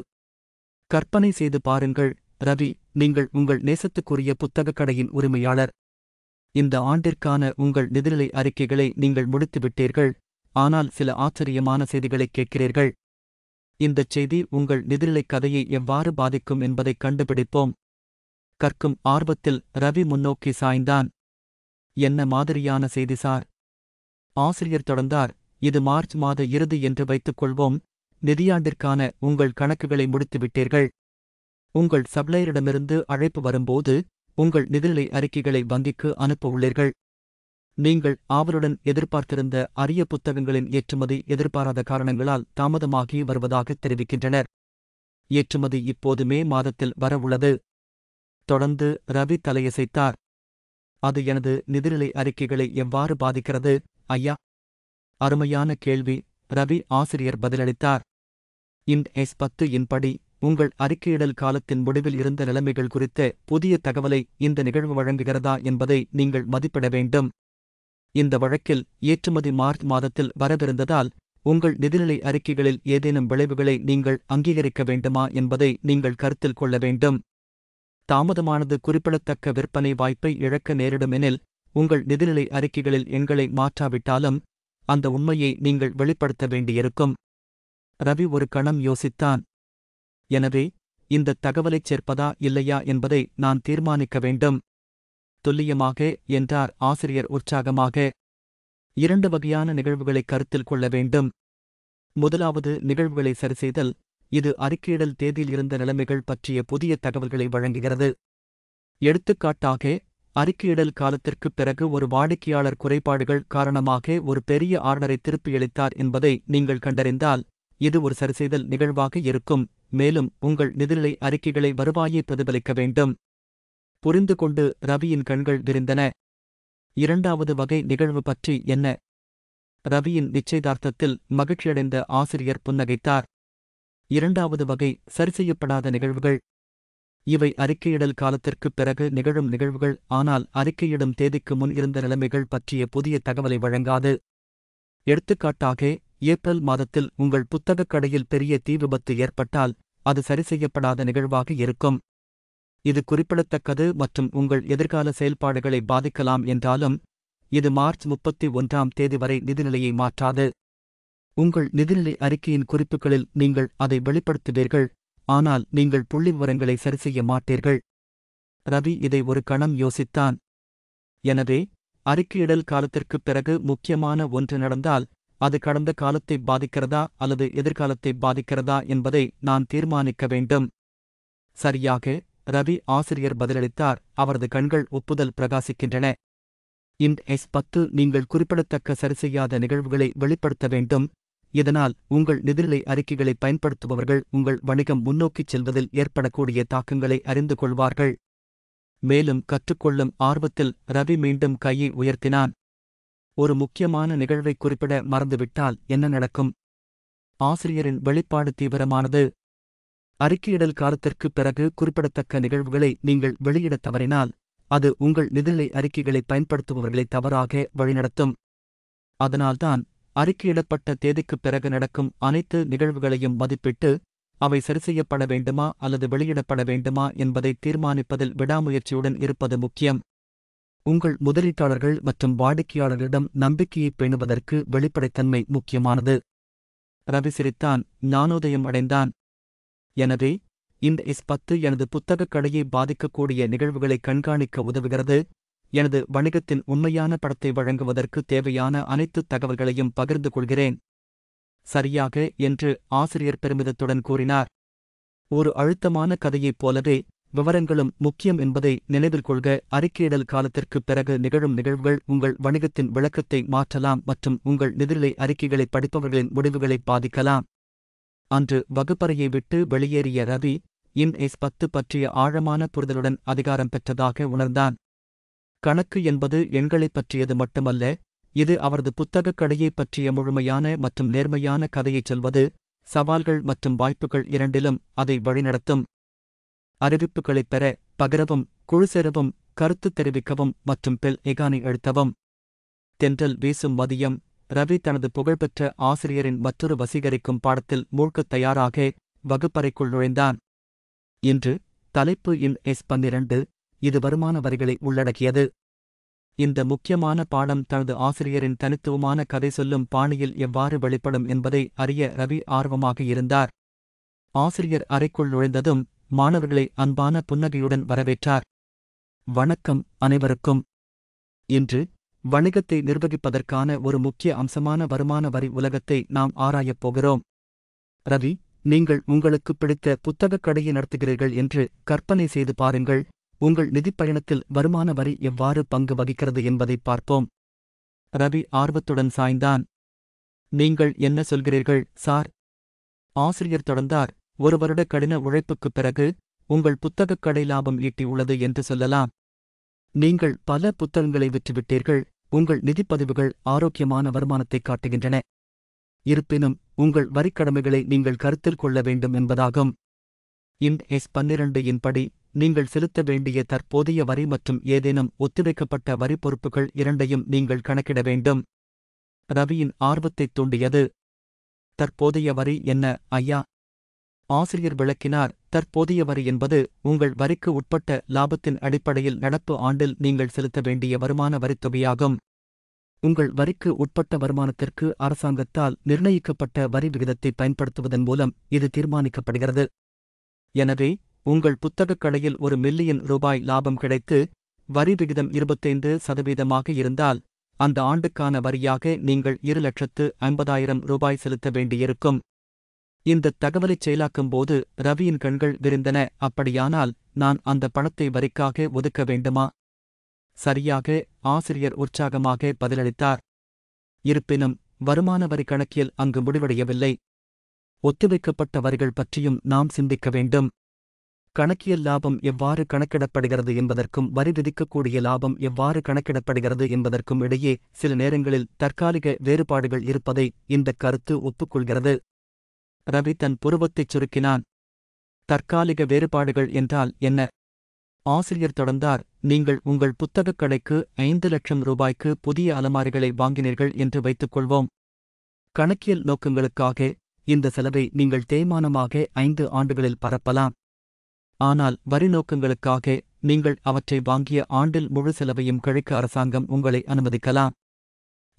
கற்பனை செய்து பாருங்கள் ரவி நீங்கள் உங்கள் நேசத்துக்குரிய புத்தகக் கடையின் உரிமையாளர் இந்த ஆண்டிற்கான உங்கள் நிதிநிலை அறிக்கைகளை நீங்கள் முடித்துவிட்டீர்கள் ஆனால் சில ஆச்சரியமான செய்திகளை கேட்கிறீர்கள் இந்தச் செய்தி உங்கள் நிதிநிலைக் கதையை எவ்வாறு பாதிக்கும் என்பதைக் கண்டுபிடிப்போம் கற்கும் ஆர்வத்தில் ரவி முன்னோக்கி சாய்ந்தான் என்ன மாதிரியான செய்தி சார் ஆசிரியர் தொடர்ந்தார் இது மார்ச் மாத இறுதி என்று வைத்துக் கொள்வோம் நிதியாண்டிற்கான உங்கள் கணக்குகளை முடித்துவிட்டீர்கள் உங்கள் சப்ளையரிடமிருந்து அழைப்பு வரும்போது உங்கள் நிதிநிலை அறிக்கைகளை வங்கிக்கு அனுப்ப உள்ளீர்கள் நீங்கள் ஆவலுடன் எதிர்பார்த்திருந்த அரிய புத்தகங்களின் ஏற்றுமதி எதிர்பாராத காரணங்களால் தாமதமாகி வருவதாக தெரிவிக்கின்றனர் ஏற்றுமதி இப்போது மே மாதத்தில் வரவுள்ளது தொடர்ந்து ரவி தலையசைத்தார் அது எனது நிதிநிலை அறிக்கைகளை எவ்வாறு பாதிக்கிறது ஐயா அருமையான கேள்வி ரவி ஆசிரியர் பதிலளித்தார் இன் எஸ் பத்து இன்படி உங்கள் அறிக்கையிடல் காலத்தின் முடிவில் இருந்த நிலைமைகள் குறித்த புதிய தகவலை இந்த நிகழ்வு வழங்குகிறதா என்பதை நீங்கள் மதிப்பிட வேண்டும் இந்த வழக்கில் ஏற்றுமதி மார்ச் மாதத்தில் வரவிருந்ததால் உங்கள் நிதிநிலை அறிக்கைகளில் ஏதேனும் விளைவுகளை நீங்கள் அங்கீகரிக்க வேண்டுமா என்பதை நீங்கள் கருத்தில் கொள்ள வேண்டும் தாமதமானது குறிப்பிடத்தக்க விற்பனை வாய்ப்பை இழக்க நேரிடுமெனில் உங்கள் நிதிநிலை அறிக்கைகளில் எண்களை மாற்றாவிட்டாலும் அந்த உண்மையை நீங்கள் வெளிப்படுத்த வேண்டியிருக்கும் ரவி ஒரு கணம் யோசித்தான் எனவே இந்த தகவலைச் சேர்ப்பதா இல்லையா என்பதை நான் தீர்மானிக்க வேண்டும் துல்லியமாக என்றார் ஆசிரியர் உற்சாகமாக இரண்டு வகையான நிகழ்வுகளை கருத்தில் கொள்ள வேண்டும் முதலாவது நிகழ்வுகளை சரிசெய்தல் இது அறிக்கையிடல் தேதியில் இருந்த நிலைமைகள் பற்றிய புதிய தகவல்களை வழங்குகிறது எடுத்துக்காட்டாக அறிக்கையிடல் காலத்திற்குப் பிறகு ஒரு வாடிக்கையாளர் குறைபாடுகள் காரணமாக ஒரு பெரிய ஆர்டரை திருப்பியளித்தார் என்பதை நீங்கள் கண்டறிந்தால் இது ஒரு சரிசெய்தல் நிகழ்வாக இருக்கும் மேலும் உங்கள் நிதிநிலை அறிக்கைகளை வருவாயை பிரதிபலிக்க வேண்டும் புரிந்து கொண்டு ரவியின் கண்கள் விரிந்தன இரண்டாவது வகை நிகழ்வு பற்றி என்ன ரவியின் நிச்சயதார்த்தத்தில் மகிழ்ச்சியடைந்த ஆசிரியர் புன்னகைத்தார் இரண்டாவது வகை சரிசெய்யப்படாத நிகழ்வுகள் இவை அறிக்கையிடல் காலத்திற்குப் பிறகு நிகழும் நிகழ்வுகள் ஆனால் அறிக்கையிடும் தேதிக்கு முன் இருந்த நிலைமைகள் பற்றிய புதிய தகவலை வழங்காது எடுத்துக்காட்டாக ஏப்ரல் மாதத்தில் உங்கள் புத்தகக் கடையில் பெரிய தீ விபத்து ஏற்பட்டால் அது சரிசெய்யப்படாத நிகழ்வாக இருக்கும் இது குறிப்பிடத்தக்கது மற்றும் உங்கள் எதிர்கால செயல்பாடுகளை பாதிக்கலாம் என்றாலும் இது மார்ச் முப்பத்தி ஒன்றாம் தேதி வரை நிதிநிலையை மாற்றாது உங்கள் நிதிநிலை அறிக்கையின் குறிப்புகளில் நீங்கள் அதை வெளிப்படுத்துவீர்கள் ஆனால் நீங்கள் புள்ளி விவரங்களை சரிசெய்ய மாட்டீர்கள் ரவி இதை ஒரு கணம் யோசித்தான் எனவே அறிக்கையிடல் காலத்திற்குப் பிறகு முக்கியமான ஒன்று நடந்தால் அது கடந்த காலத்தை பாதிக்கிறதா அல்லது எதிர்காலத்தை பாதிக்கிறதா என்பதை நான் தீர்மானிக்க வேண்டும் சரியாக ரவி ஆசிரியர் பதிலளித்தார் அவரது கண்கள் ஒப்புதல் பிரகாசிக்கின்றன இன் எஸ் பத்து நீங்கள் குறிப்பிடத்தக்க சரிசெய்யாத நிகழ்வுகளை வெளிப்படுத்த வேண்டும் இதனால் உங்கள் நிதிநிலை அறிக்கைகளை பயன்படுத்துபவர்கள் உங்கள் வணிகம் முன்னோக்கிச் செல்வதில் ஏற்படக்கூடிய தாக்கங்களை அறிந்து கொள்வார்கள் மேலும் கற்றுக்கொள்ளும் ஆர்வத்தில் ரவி மீண்டும் கையை உயர்த்தினான் ஒரு முக்கியமான நிகழ்வை குறிப்பிட மறந்துவிட்டால் என்ன நடக்கும் ஆசிரியரின் வெளிப்பாடு தீவிரமானது அறிக்கையிடல் காலத்திற்குப் பிறகு குறிப்பிடத்தக்க நிகழ்வுகளை நீங்கள் வெளியிடத் தவறினால் அது உங்கள் நிதிநிலை அறிக்கைகளை பயன்படுத்துபவர்களை தவறாக வழிநடத்தும் அதனால்தான் அறிக்கையிடப்பட்ட தேதிக்குப் பிறகு நடக்கும் அனைத்து நிகழ்வுகளையும் மதிப்பிட்டு அவை சரிசெய்யப்பட வேண்டுமா அல்லது வெளியிடப்பட வேண்டுமா என்பதை தீர்மானிப்பதில் விடாமுயற்சியுடன் இருப்பது முக்கியம் உங்கள் முதலீட்டாளர்கள் மற்றும் வாடிக்கையாளர்களிடம் நம்பிக்கையை பேணுவதற்கு வெளிப்படைத்தன்மை முக்கியமானது ரவி சிரித்தான் ஞானோதயம் அடைந்தான் எனவே இந்த இஸ்பத்து எனது புத்தகக் கடையை பாதிக்கக்கூடிய நிகழ்வுகளை கண்காணிக்க உதவுகிறது எனது வணிகத்தின் உண்மையான படத்தை வழங்குவதற்கு தேவையான அனைத்து தகவல்களையும் பகிர்ந்து கொள்கிறேன் சரியாக என்று ஆசிரியர் பெருமிதத்துடன் கூறினார் ஒரு அழுத்தமான கதையைப் போலவே விவரங்களும் முக்கியம் என்பதை நினைவில் கொள்க அறிக்கையிடல் காலத்திற்குப் பிறகு நிகழும் நிகழ்வுகள் உங்கள் வணிகத்தின் விளக்கத்தை மாற்றலாம் மற்றும் உங்கள் நிதிநிலை அறிக்கைகளை படிப்பவர்களின் முடிவுகளை பாதிக்கலாம் அன்று வகுப்பறையை விட்டு வெளியேறிய ரவி எஸ் பத்து பற்றிய ஆழமான புரிதலுடன் அதிகாரம் பெற்றதாக உணர்ந்தான் கணக்கு என்பது எண்களைப் பற்றியது மட்டுமல்ல இது அவரது புத்தகக் கடையை பற்றிய முழுமையான மற்றும் நேர்மையான கதையைச் சொல்வது சவால்கள் மற்றும் வாய்ப்புகள் இரண்டிலும் அதை வழிநடத்தும் அறிவிப்புகளைப் பெற பகிரவும் குழு சேரவும் கருத்து தெரிவிக்கவும் மற்றும் பெல் எகானை எழுத்தவும் தென்றல் வீசும் மதியம் ரவி தனது புகழ்பெற்ற ஆசிரியரின் மற்றொரு வசீகரிக்கும் பாடத்தில் மூழ்கத் தயாராக வகுப்பறைக்குள் நுழைந்தான் இன்று தலைப்பு இன் எஸ் பன்னிரண்டு இது வருமான வரிகளை உள்ளடக்கியது இந்த முக்கியமான பாடம் தனது ஆசிரியரின் தனித்துவமான கதை சொல்லும் பாணியில் எவ்வாறு வெளிப்படும் என்பதை அறிய ரவி ஆர்வமாக இருந்தார் ஆசிரியர் அறைக்குள் நுழைந்ததும் மாணவர்களை அன்பான புன்னகையுடன் வரவேற்றார் வணக்கம் அனைவருக்கும் இன்று வணிகத்தை நிர்வகிப்பதற்கான ஒரு முக்கிய அம்சமான வருமான வரி உலகத்தை நாம் ஆராயப் போகிறோம் ரவி நீங்கள் உங்களுக்கு பிடித்த புத்தகக் கடையை நடத்துகிறீர்கள் என்று கற்பனை செய்து பாருங்கள் உங்கள் நிதிப் பயணத்தில் வருமான வரி எவ்வாறு பங்கு வகிக்கிறது என்பதை பார்ப்போம் ரவி ஆர்வத்துடன் சாய்ந்தான் நீங்கள் என்ன சொல்கிறீர்கள் சார் ஆசிரியர் தொடர்ந்தார் ஒரு வருட கடின உழைப்புக்குப் பிறகு உங்கள் புத்தகக் கடை லாபம் ஈட்டியுள்ளது என்று சொல்லலாம் நீங்கள் பல புத்தகங்களை விற்றுவிட்டீர்கள் உங்கள் நிதிப்பதிவுகள் ஆரோக்கியமான வருமானத்தை காட்டுகின்றன இருப்பினும் உங்கள் வரிக்கடமைகளை நீங்கள் கருத்தில் கொள்ள வேண்டும் என்பதாகும் இன் எஸ் பன்னிரண்டு இன்படி நீங்கள் செலுத்த வேண்டிய தற்போதைய வரி மற்றும் ஏதேனும் ஒத்திவைக்கப்பட்ட வரி பொறுப்புகள் இரண்டையும் நீங்கள் கணக்கிட வேண்டும் ரவியின் ஆர்வத்தைத் தூண்டியது தற்போதைய வரி என்ன ஐயா ஆசிரியர் விளக்கினார் தற்போதைய வரி என்பது உங்கள் வரிக்கு உட்பட்ட லாபத்தின் அடிப்படையில் நடப்பு ஆண்டில் நீங்கள் செலுத்த வேண்டிய வருமான வரித்தொகையாகும் உங்கள் வரிக்கு உட்பட்ட வருமானத்திற்கு அரசாங்கத்தால் நிர்ணயிக்கப்பட்ட வரி விகிதத்தை பயன்படுத்துவதன் மூலம் இது தீர்மானிக்கப்படுகிறது எனவே உங்கள் புத்தகக் கடையில் ஒரு மில்லியன் ரூபாய் லாபம் கிடைத்து வரி விகிதம் இருபத்தைந்து சதவீதமாக இருந்தால் அந்த ஆண்டுக்கான வரியாக நீங்கள் இரு லட்சத்து ஐம்பதாயிரம் ரூபாய் செலுத்த வேண்டியிருக்கும் இந்த தகவலைச் செயலாக்கும் போது ரவியின் கண்கள் விரிந்தன அப்படியானால் நான் அந்த பணத்தை வரிக்காக ஒதுக்க வேண்டுமா சரியாக ஆசிரியர் உற்சாகமாக பதிலளித்தார் இருப்பினும் வருமான வரி கணக்கில் அங்கு முடிவடையவில்லை ஒத்திவைக்கப்பட்ட வரிகள் பற்றியும் நாம் சிந்திக்க வேண்டும் கணக்கியல் லாபம் எவ்வாறு கணக்கிடப்படுகிறது என்பதற்கும் வரி விதிக்கக்கூடிய லாபம் எவ்வாறு கணக்கிடப்படுகிறது என்பதற்கும் இடையே சில நேரங்களில் தற்காலிக வேறுபாடுகள் இருப்பதை இந்த கருத்து ஒப்புக்கொள்கிறது ரவி தன் புருவத்தைச் சுருக்கினான் தற்காலிக வேறுபாடுகள் என்றால் என்ன ஆசிரியர் தொடர்ந்தார் நீங்கள் உங்கள் புத்தகக் கடைக்கு ஐந்து லட்சம் ரூபாய்க்கு புதிய அலமாரிகளை வாங்கினீர்கள் என்று வைத்துக்கொள்வோம் கணக்கியல் நோக்கங்களுக்காக இந்த செலவை நீங்கள் தேய்மானமாக ஐந்து ஆண்டுகளில் பரப்பலாம் ஆனால் வரி நோக்கங்களுக்காக நீங்கள் அவற்றை வாங்கிய ஆண்டில் முழு செலவையும் கழிக்க அரசாங்கம் உங்களை அனுமதிக்கலாம்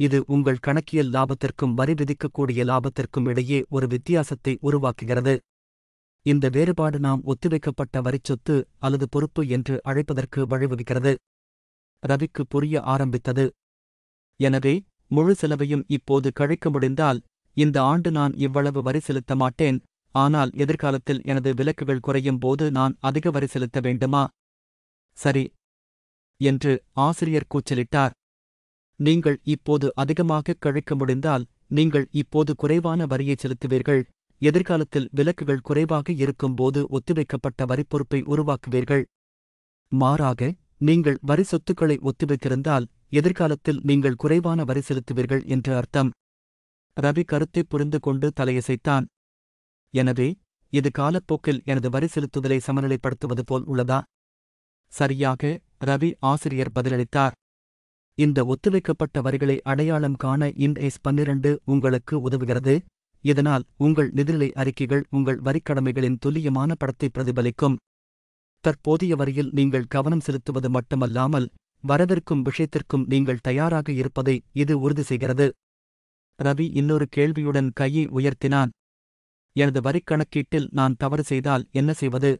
இது உங்கள் கணக்கியல் லாபத்திற்கும் வரி விதிக்கக்கூடிய லாபத்திற்கும் இடையே ஒரு வித்தியாசத்தை உருவாக்குகிறது இந்த வேறுபாடு நாம் ஒத்திவைக்கப்பட்ட வரிச்சொத்து அல்லது பொறுப்பு என்று அழைப்பதற்கு வழிவகுக்கிறது ரவிக்கு புரிய ஆரம்பித்தது எனவே முழு செலவையும் இப்போது கழிக்க முடிந்தால் இந்த ஆண்டு நான் இவ்வளவு வரி செலுத்த மாட்டேன் ஆனால் எதிர்காலத்தில் எனது விலக்குகள் குறையும் போது நான் அதிக வரி செலுத்த வேண்டுமா சரி என்று ஆசிரியர் கூச்சலிட்டார் நீங்கள் இப்போது அதிகமாக கழிக்க முடிந்தால் நீங்கள் இப்போது குறைவான வரியை செலுத்துவீர்கள் எதிர்காலத்தில் விலக்குகள் குறைவாக இருக்கும்போது ஒத்திவைக்கப்பட்ட வரிப்பொறுப்பை உருவாக்குவீர்கள் மாறாக நீங்கள் வரி சொத்துக்களை ஒத்திவைத்திருந்தால் எதிர்காலத்தில் நீங்கள் குறைவான வரி செலுத்துவீர்கள் என்று அர்த்தம் ரவி கருத்தை புரிந்து கொண்டு தலையசைத்தான் எனவே இது காலப்போக்கில் எனது வரி செலுத்துதலை சமநிலைப்படுத்துவது போல் உள்ளதா சரியாக ரவி ஆசிரியர் பதிலளித்தார் இந்த ஒத்துழைக்கப்பட்ட வரிகளை அடையாளம் காண இன்எஸ் பன்னிரண்டு உங்களுக்கு உதவுகிறது இதனால் உங்கள் நிதிநிலை அறிக்கைகள் உங்கள் வரிக்கடமைகளின் துல்லியமான படத்தை பிரதிபலிக்கும் தற்போதைய வரியில் நீங்கள் கவனம் செலுத்துவது மட்டுமல்லாமல் வரவிருக்கும் விஷயத்திற்கும் நீங்கள் தயாராக இருப்பதை இது உறுதி செய்கிறது ரவி இன்னொரு கேள்வியுடன் கையை உயர்த்தினான் எனது வரிக் கணக்கீட்டில் நான் தவறு செய்தால் என்ன செய்வது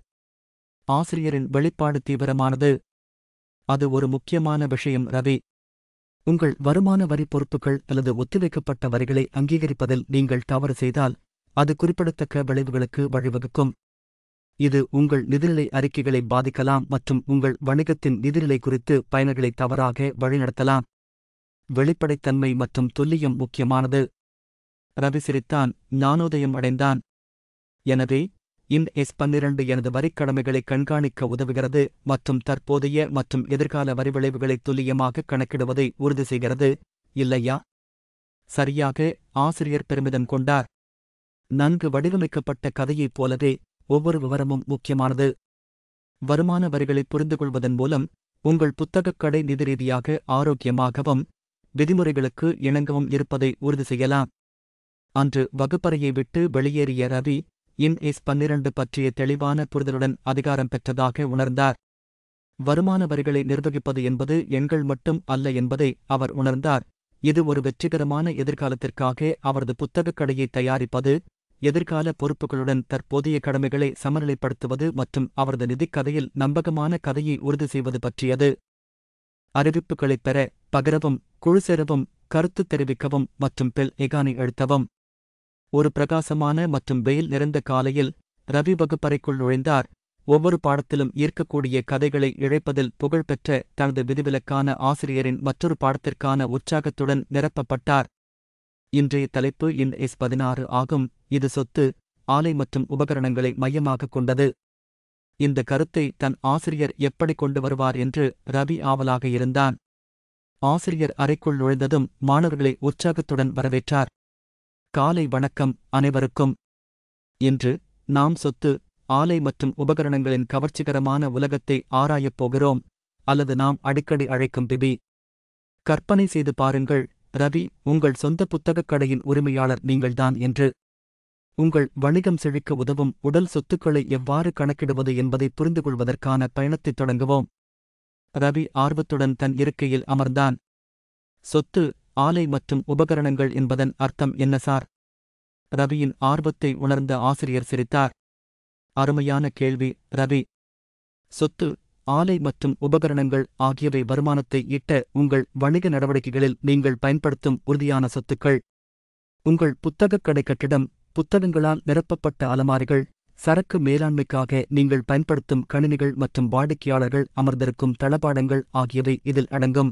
ஆசிரியரின் வெளிப்பாடு தீவிரமானது அது ஒரு முக்கியமான விஷயம் ரவி உங்கள் வருமான வரி பொறுப்புகள் அல்லது ஒத்திவைக்கப்பட்ட வரிகளை அங்கீகரிப்பதில் நீங்கள் தவறு செய்தால் அது குறிப்பிடத்தக்க விளைவுகளுக்கு வழிவகுக்கும் இது உங்கள் நிதிநிலை அறிக்கைகளை பாதிக்கலாம் மற்றும் உங்கள் வணிகத்தின் நிதிநிலை குறித்து பயனர்களை தவறாக வழிநடத்தலாம் வெளிப்படைத்தன்மை மற்றும் துல்லியம் முக்கியமானது ரவி சிரித்தான் ஞானோதயம் அடைந்தான் எனவே இன் எஸ் பன்னிரண்டு எனது வரிக்கடமைகளை கண்காணிக்க உதவுகிறது மற்றும் தற்போதைய மற்றும் எதிர்கால விளைவுகளை துல்லியமாக கணக்கிடுவதை உறுதி செய்கிறது இல்லையா சரியாக ஆசிரியர் பெருமிதம் கொண்டார் நன்கு வடிவமைக்கப்பட்ட கதையைப் போலவே ஒவ்வொரு விவரமும் முக்கியமானது வருமான வரிகளை புரிந்து கொள்வதன் மூலம் உங்கள் புத்தகக் கடை நிதி ரீதியாக ஆரோக்கியமாகவும் விதிமுறைகளுக்கு இணங்கவும் இருப்பதை உறுதி செய்யலாம் அன்று வகுப்பறையை விட்டு வெளியேறிய ரவி இன் எஸ் பன்னிரண்டு பற்றிய தெளிவான புரிதலுடன் அதிகாரம் பெற்றதாக உணர்ந்தார் வருமான வரிகளை நிர்வகிப்பது என்பது எண்கள் மட்டும் அல்ல என்பதை அவர் உணர்ந்தார் இது ஒரு வெற்றிகரமான எதிர்காலத்திற்காக அவரது புத்தகக் கடையை தயாரிப்பது எதிர்கால பொறுப்புகளுடன் தற்போதைய கடமைகளை சமநிலைப்படுத்துவது மற்றும் அவரது நிதிக் கதையில் நம்பகமான கதையை உறுதி செய்வது பற்றியது அறிவிப்புகளைப் பெற பகிரவும் குழு சேரவும் கருத்து தெரிவிக்கவும் மற்றும் பெல் எகானை எழுத்தவும் ஒரு பிரகாசமான மற்றும் வெயில் நிறைந்த காலையில் ரவி வகுப்பறைக்குள் நுழைந்தார் ஒவ்வொரு பாடத்திலும் ஈர்க்கக்கூடிய கதைகளை இழைப்பதில் புகழ்பெற்ற தனது விதிவிலக்கான ஆசிரியரின் மற்றொரு பாடத்திற்கான உற்சாகத்துடன் நிரப்பப்பட்டார் இன்றைய தலைப்பு இன் எஸ் பதினாறு ஆகும் இது சொத்து ஆலை மற்றும் உபகரணங்களை மையமாக கொண்டது இந்த கருத்தை தன் ஆசிரியர் எப்படி கொண்டு வருவார் என்று ரவி ஆவலாக இருந்தான் ஆசிரியர் அறைக்குள் நுழைந்ததும் மாணவர்களை உற்சாகத்துடன் வரவேற்றார் காலை வணக்கம் அனைவருக்கும் இன்று நாம் சொத்து ஆலை மற்றும் உபகரணங்களின் கவர்ச்சிகரமான உலகத்தை ஆராயப் போகிறோம் அல்லது நாம் அடிக்கடி அழைக்கும் பிபி கற்பனை செய்து பாருங்கள் ரவி உங்கள் சொந்த புத்தகக் கடையின் உரிமையாளர் நீங்கள்தான் என்று உங்கள் வணிகம் செழிக்க உதவும் உடல் சொத்துக்களை எவ்வாறு கணக்கிடுவது என்பதை புரிந்து கொள்வதற்கான பயணத்தை தொடங்குவோம் ரவி ஆர்வத்துடன் தன் இருக்கையில் அமர்ந்தான் சொத்து ஆலை மற்றும் உபகரணங்கள் என்பதன் அர்த்தம் என்ன சார் ரவியின் ஆர்வத்தை உணர்ந்த ஆசிரியர் சிரித்தார் அருமையான கேள்வி ரவி சொத்து ஆலை மற்றும் உபகரணங்கள் ஆகியவை வருமானத்தை ஈட்ட உங்கள் வணிக நடவடிக்கைகளில் நீங்கள் பயன்படுத்தும் உறுதியான சொத்துக்கள் உங்கள் புத்தகக் கடை கட்டிடம் புத்தகங்களால் நிரப்பப்பட்ட அலமாரிகள் சரக்கு மேலாண்மைக்காக நீங்கள் பயன்படுத்தும் கணினிகள் மற்றும் வாடிக்கையாளர்கள் அமர்ந்திருக்கும் தளபாடங்கள் ஆகியவை இதில் அடங்கும்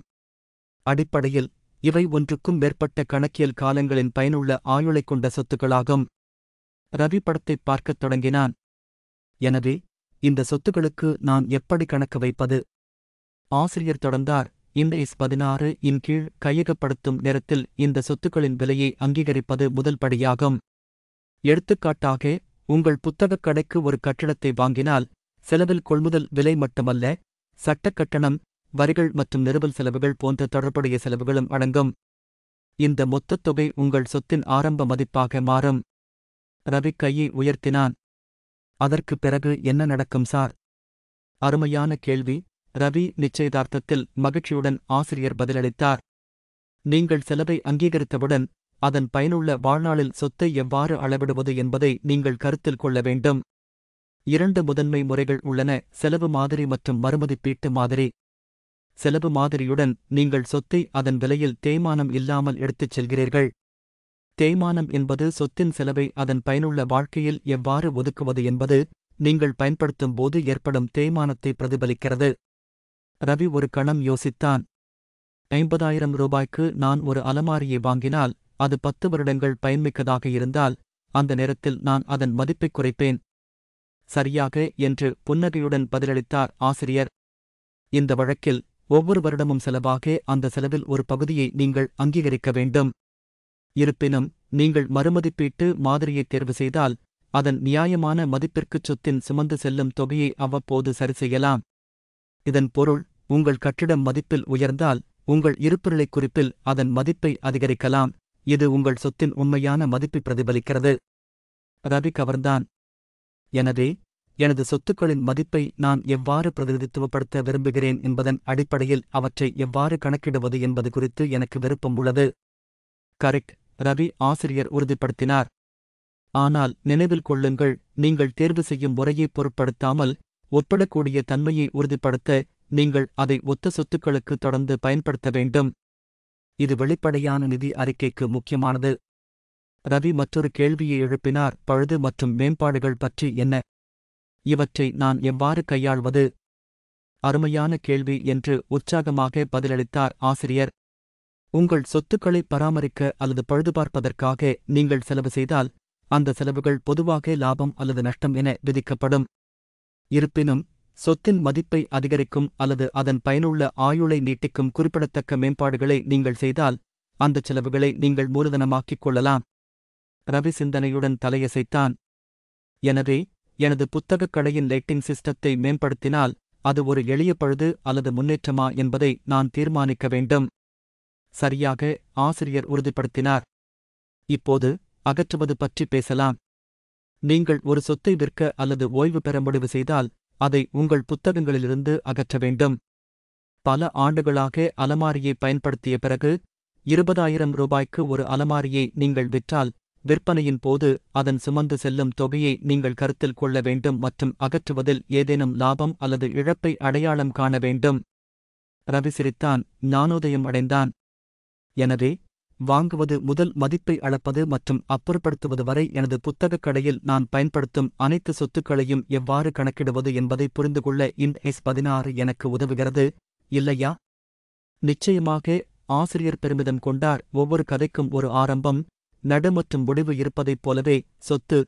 அடிப்படையில் இவை ஒன்றுக்கும் மேற்பட்ட கணக்கியல் காலங்களின் பயனுள்ள ஆயுளை கொண்ட சொத்துக்களாகும் ரவி படத்தை பார்க்கத் தொடங்கினான் எனவே இந்த சொத்துக்களுக்கு நான் எப்படி கணக்கு வைப்பது ஆசிரியர் தொடர்ந்தார் இந்த எஸ் பதினாறு இன் கீழ் கையகப்படுத்தும் நேரத்தில் இந்த சொத்துக்களின் விலையை அங்கீகரிப்பது முதல் படியாகும் எடுத்துக்காட்டாக உங்கள் புத்தகக் கடைக்கு ஒரு கட்டிடத்தை வாங்கினால் செலவில் கொள்முதல் விலை மட்டுமல்ல சட்டக்கட்டணம் வரிகள் மற்றும் நிறுவல் செலவுகள் போன்ற தொடர்புடைய செலவுகளும் அடங்கும் இந்த மொத்தத் தொகை உங்கள் சொத்தின் ஆரம்ப மதிப்பாக மாறும் ரவி கையை உயர்த்தினான் அதற்கு பிறகு என்ன நடக்கும் சார் அருமையான கேள்வி ரவி நிச்சயதார்த்தத்தில் மகிழ்ச்சியுடன் ஆசிரியர் பதிலளித்தார் நீங்கள் செலவை அங்கீகரித்தவுடன் அதன் பயனுள்ள வாழ்நாளில் சொத்தை எவ்வாறு அளவிடுவது என்பதை நீங்கள் கருத்தில் கொள்ள வேண்டும் இரண்டு முதன்மை முறைகள் உள்ளன செலவு மாதிரி மற்றும் மறுமதிப்பீட்டு மாதிரி செலவு மாதிரியுடன் நீங்கள் சொத்தை அதன் விலையில் தேய்மானம் இல்லாமல் எடுத்துச் செல்கிறீர்கள் தேய்மானம் என்பது சொத்தின் செலவை அதன் பயனுள்ள வாழ்க்கையில் எவ்வாறு ஒதுக்குவது என்பது நீங்கள் பயன்படுத்தும் போது ஏற்படும் தேய்மானத்தை பிரதிபலிக்கிறது ரவி ஒரு கணம் யோசித்தான் ஐம்பதாயிரம் ரூபாய்க்கு நான் ஒரு அலமாரியை வாங்கினால் அது பத்து வருடங்கள் பயன்மிக்கதாக இருந்தால் அந்த நேரத்தில் நான் அதன் மதிப்பை குறைப்பேன் சரியாக என்று புன்னகையுடன் பதிலளித்தார் ஆசிரியர் இந்த வழக்கில் ஒவ்வொரு வருடமும் செலவாக அந்த செலவில் ஒரு பகுதியை நீங்கள் அங்கீகரிக்க வேண்டும் இருப்பினும் நீங்கள் மறுமதிப்பீட்டு மாதிரியை தேர்வு செய்தால் அதன் நியாயமான மதிப்பிற்கு சொத்தின் சுமந்து செல்லும் தொகையை அவ்வப்போது சரிசெய்யலாம் இதன் பொருள் உங்கள் கட்டிடம் மதிப்பில் உயர்ந்தால் உங்கள் இருப்புநிலை குறிப்பில் அதன் மதிப்பை அதிகரிக்கலாம் இது உங்கள் சொத்தின் உண்மையான மதிப்பை பிரதிபலிக்கிறது ரவி கவர்ந்தான் எனவே எனது சொத்துக்களின் மதிப்பை நான் எவ்வாறு பிரதிநிதித்துவப்படுத்த விரும்புகிறேன் என்பதன் அடிப்படையில் அவற்றை எவ்வாறு கணக்கிடுவது என்பது குறித்து எனக்கு விருப்பம் உள்ளது கரெக்ட் ரவி ஆசிரியர் உறுதிப்படுத்தினார் ஆனால் நினைவில் கொள்ளுங்கள் நீங்கள் தேர்வு செய்யும் முறையை பொருட்படுத்தாமல் ஒப்பிடக்கூடிய தன்மையை உறுதிப்படுத்த நீங்கள் அதை ஒத்த சொத்துக்களுக்கு தொடர்ந்து பயன்படுத்த வேண்டும் இது வெளிப்படையான நிதி அறிக்கைக்கு முக்கியமானது ரவி மற்றொரு கேள்வியை எழுப்பினார் பழுது மற்றும் மேம்பாடுகள் பற்றி என்ன இவற்றை நான் எவ்வாறு கையாள்வது அருமையான கேள்வி என்று உற்சாகமாக பதிலளித்தார் ஆசிரியர் உங்கள் சொத்துக்களை பராமரிக்க அல்லது பழுதுபார்ப்பதற்காக நீங்கள் செலவு செய்தால் அந்த செலவுகள் பொதுவாக லாபம் அல்லது நஷ்டம் என விதிக்கப்படும் இருப்பினும் சொத்தின் மதிப்பை அதிகரிக்கும் அல்லது அதன் பயனுள்ள ஆயுளை நீட்டிக்கும் குறிப்பிடத்தக்க மேம்பாடுகளை நீங்கள் செய்தால் அந்த செலவுகளை நீங்கள் மூலதனமாக்கிக் கொள்ளலாம் ரவி சிந்தனையுடன் தலையசைத்தான் எனவே எனது புத்தகக் கடையின் லைட்டிங் சிஸ்டத்தை மேம்படுத்தினால் அது ஒரு எளிய பழுது அல்லது முன்னேற்றமா என்பதை நான் தீர்மானிக்க வேண்டும் சரியாக ஆசிரியர் உறுதிப்படுத்தினார் இப்போது அகற்றுவது பற்றி பேசலாம் நீங்கள் ஒரு சொத்தை விற்க அல்லது ஓய்வு பெற முடிவு செய்தால் அதை உங்கள் புத்தகங்களிலிருந்து அகற்ற வேண்டும் பல ஆண்டுகளாக அலமாரியை பயன்படுத்திய பிறகு இருபதாயிரம் ரூபாய்க்கு ஒரு அலமாரியை நீங்கள் விற்றால் விற்பனையின் போது அதன் சுமந்து செல்லும் தொகையை நீங்கள் கருத்தில் கொள்ள வேண்டும் மற்றும் அகற்றுவதில் ஏதேனும் லாபம் அல்லது இழப்பை அடையாளம் காண வேண்டும் ரவி சிரித்தான் ஞானோதயம் அடைந்தான் எனவே வாங்குவது முதல் மதிப்பை அளப்பது மற்றும் அப்புறப்படுத்துவது வரை எனது புத்தகக் கடையில் நான் பயன்படுத்தும் அனைத்து சொத்துக்களையும் எவ்வாறு கணக்கிடுவது என்பதை புரிந்துகொள்ள இன் எஸ் பதினாறு எனக்கு உதவுகிறது இல்லையா நிச்சயமாக ஆசிரியர் பெருமிதம் கொண்டார் ஒவ்வொரு கதைக்கும் ஒரு ஆரம்பம் நடு மற்றும் முடிவு இருப்பதைப் போலவே சொத்து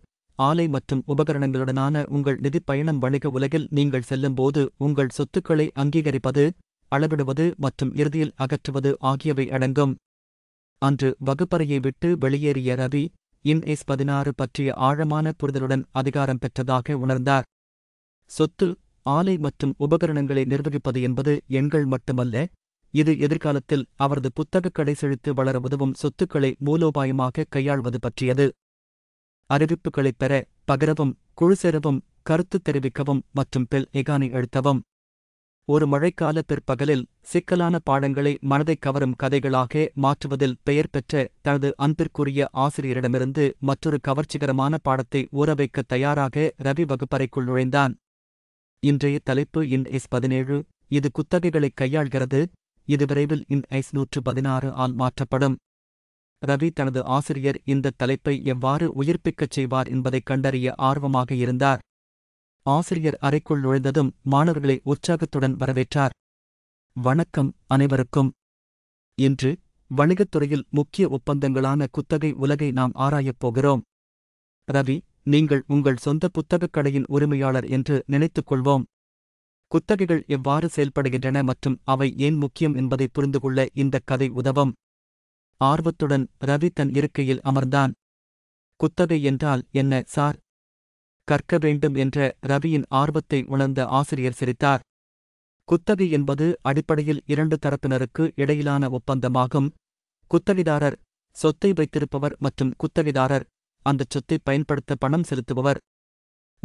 ஆலை மற்றும் உபகரணங்களுடனான உங்கள் நிதிப் பயணம் வணிக உலகில் நீங்கள் செல்லும்போது உங்கள் சொத்துக்களை அங்கீகரிப்பது அளவிடுவது மற்றும் இறுதியில் அகற்றுவது ஆகியவை அடங்கும் அன்று வகுப்பறையை விட்டு வெளியேறிய ரவி இன்எஸ் பதினாறு பற்றிய ஆழமான புரிதலுடன் அதிகாரம் பெற்றதாக உணர்ந்தார் சொத்து ஆலை மற்றும் உபகரணங்களை நிர்வகிப்பது என்பது எண்கள் மட்டுமல்ல இது எதிர்காலத்தில் அவரது புத்தகக் கடை செழித்து வளர உதவும் சொத்துக்களை மூலோபாயமாக கையாள்வது பற்றியது அறிவிப்புகளைப் பெற பகிரவும் குழு சேரவும் கருத்து தெரிவிக்கவும் மற்றும் பெல் எகானி எழுத்தவும் ஒரு மழைக்கால பிற்பகலில் சிக்கலான பாடங்களை மனதைக் கவரும் கதைகளாக மாற்றுவதில் பெயர் பெற்ற தனது அன்பிற்குரிய ஆசிரியரிடமிருந்து மற்றொரு கவர்ச்சிகரமான பாடத்தை ஊறவைக்க தயாராக ரவி வகுப்பறைக்குள் நுழைந்தான் இன்றைய தலைப்பு இன் எஸ் பதினேழு இது குத்தகைகளைக் கையாள்கிறது இது விரைவில் இன் ஐநூற்று பதினாறு ஆல் மாற்றப்படும் ரவி தனது ஆசிரியர் இந்த தலைப்பை எவ்வாறு உயிர்ப்பிக்கச் செய்வார் என்பதைக் கண்டறிய ஆர்வமாக இருந்தார் ஆசிரியர் அறைக்குள் நுழைந்ததும் மாணவர்களை உற்சாகத்துடன் வரவேற்றார் வணக்கம் அனைவருக்கும் இன்று வணிகத்துறையில் முக்கிய ஒப்பந்தங்களான குத்தகை உலகை நாம் ஆராயப் போகிறோம் ரவி நீங்கள் உங்கள் சொந்த புத்தகக் கடையின் உரிமையாளர் என்று நினைத்துக் கொள்வோம் குத்தகைகள் எவ்வாறு செயல்படுகின்றன மற்றும் அவை ஏன் முக்கியம் என்பதை புரிந்து இந்த கதை உதவும் ஆர்வத்துடன் ரவி தன் இருக்கையில் அமர்ந்தான் குத்தகை என்றால் என்ன சார் கற்க வேண்டும் என்ற ரவியின் ஆர்வத்தை உணர்ந்த ஆசிரியர் சிரித்தார் குத்தகை என்பது அடிப்படையில் இரண்டு தரப்பினருக்கு இடையிலான ஒப்பந்தமாகும் குத்தகைதாரர் சொத்தை வைத்திருப்பவர் மற்றும் குத்தகைதாரர் அந்த சொத்தை பயன்படுத்த பணம் செலுத்துபவர்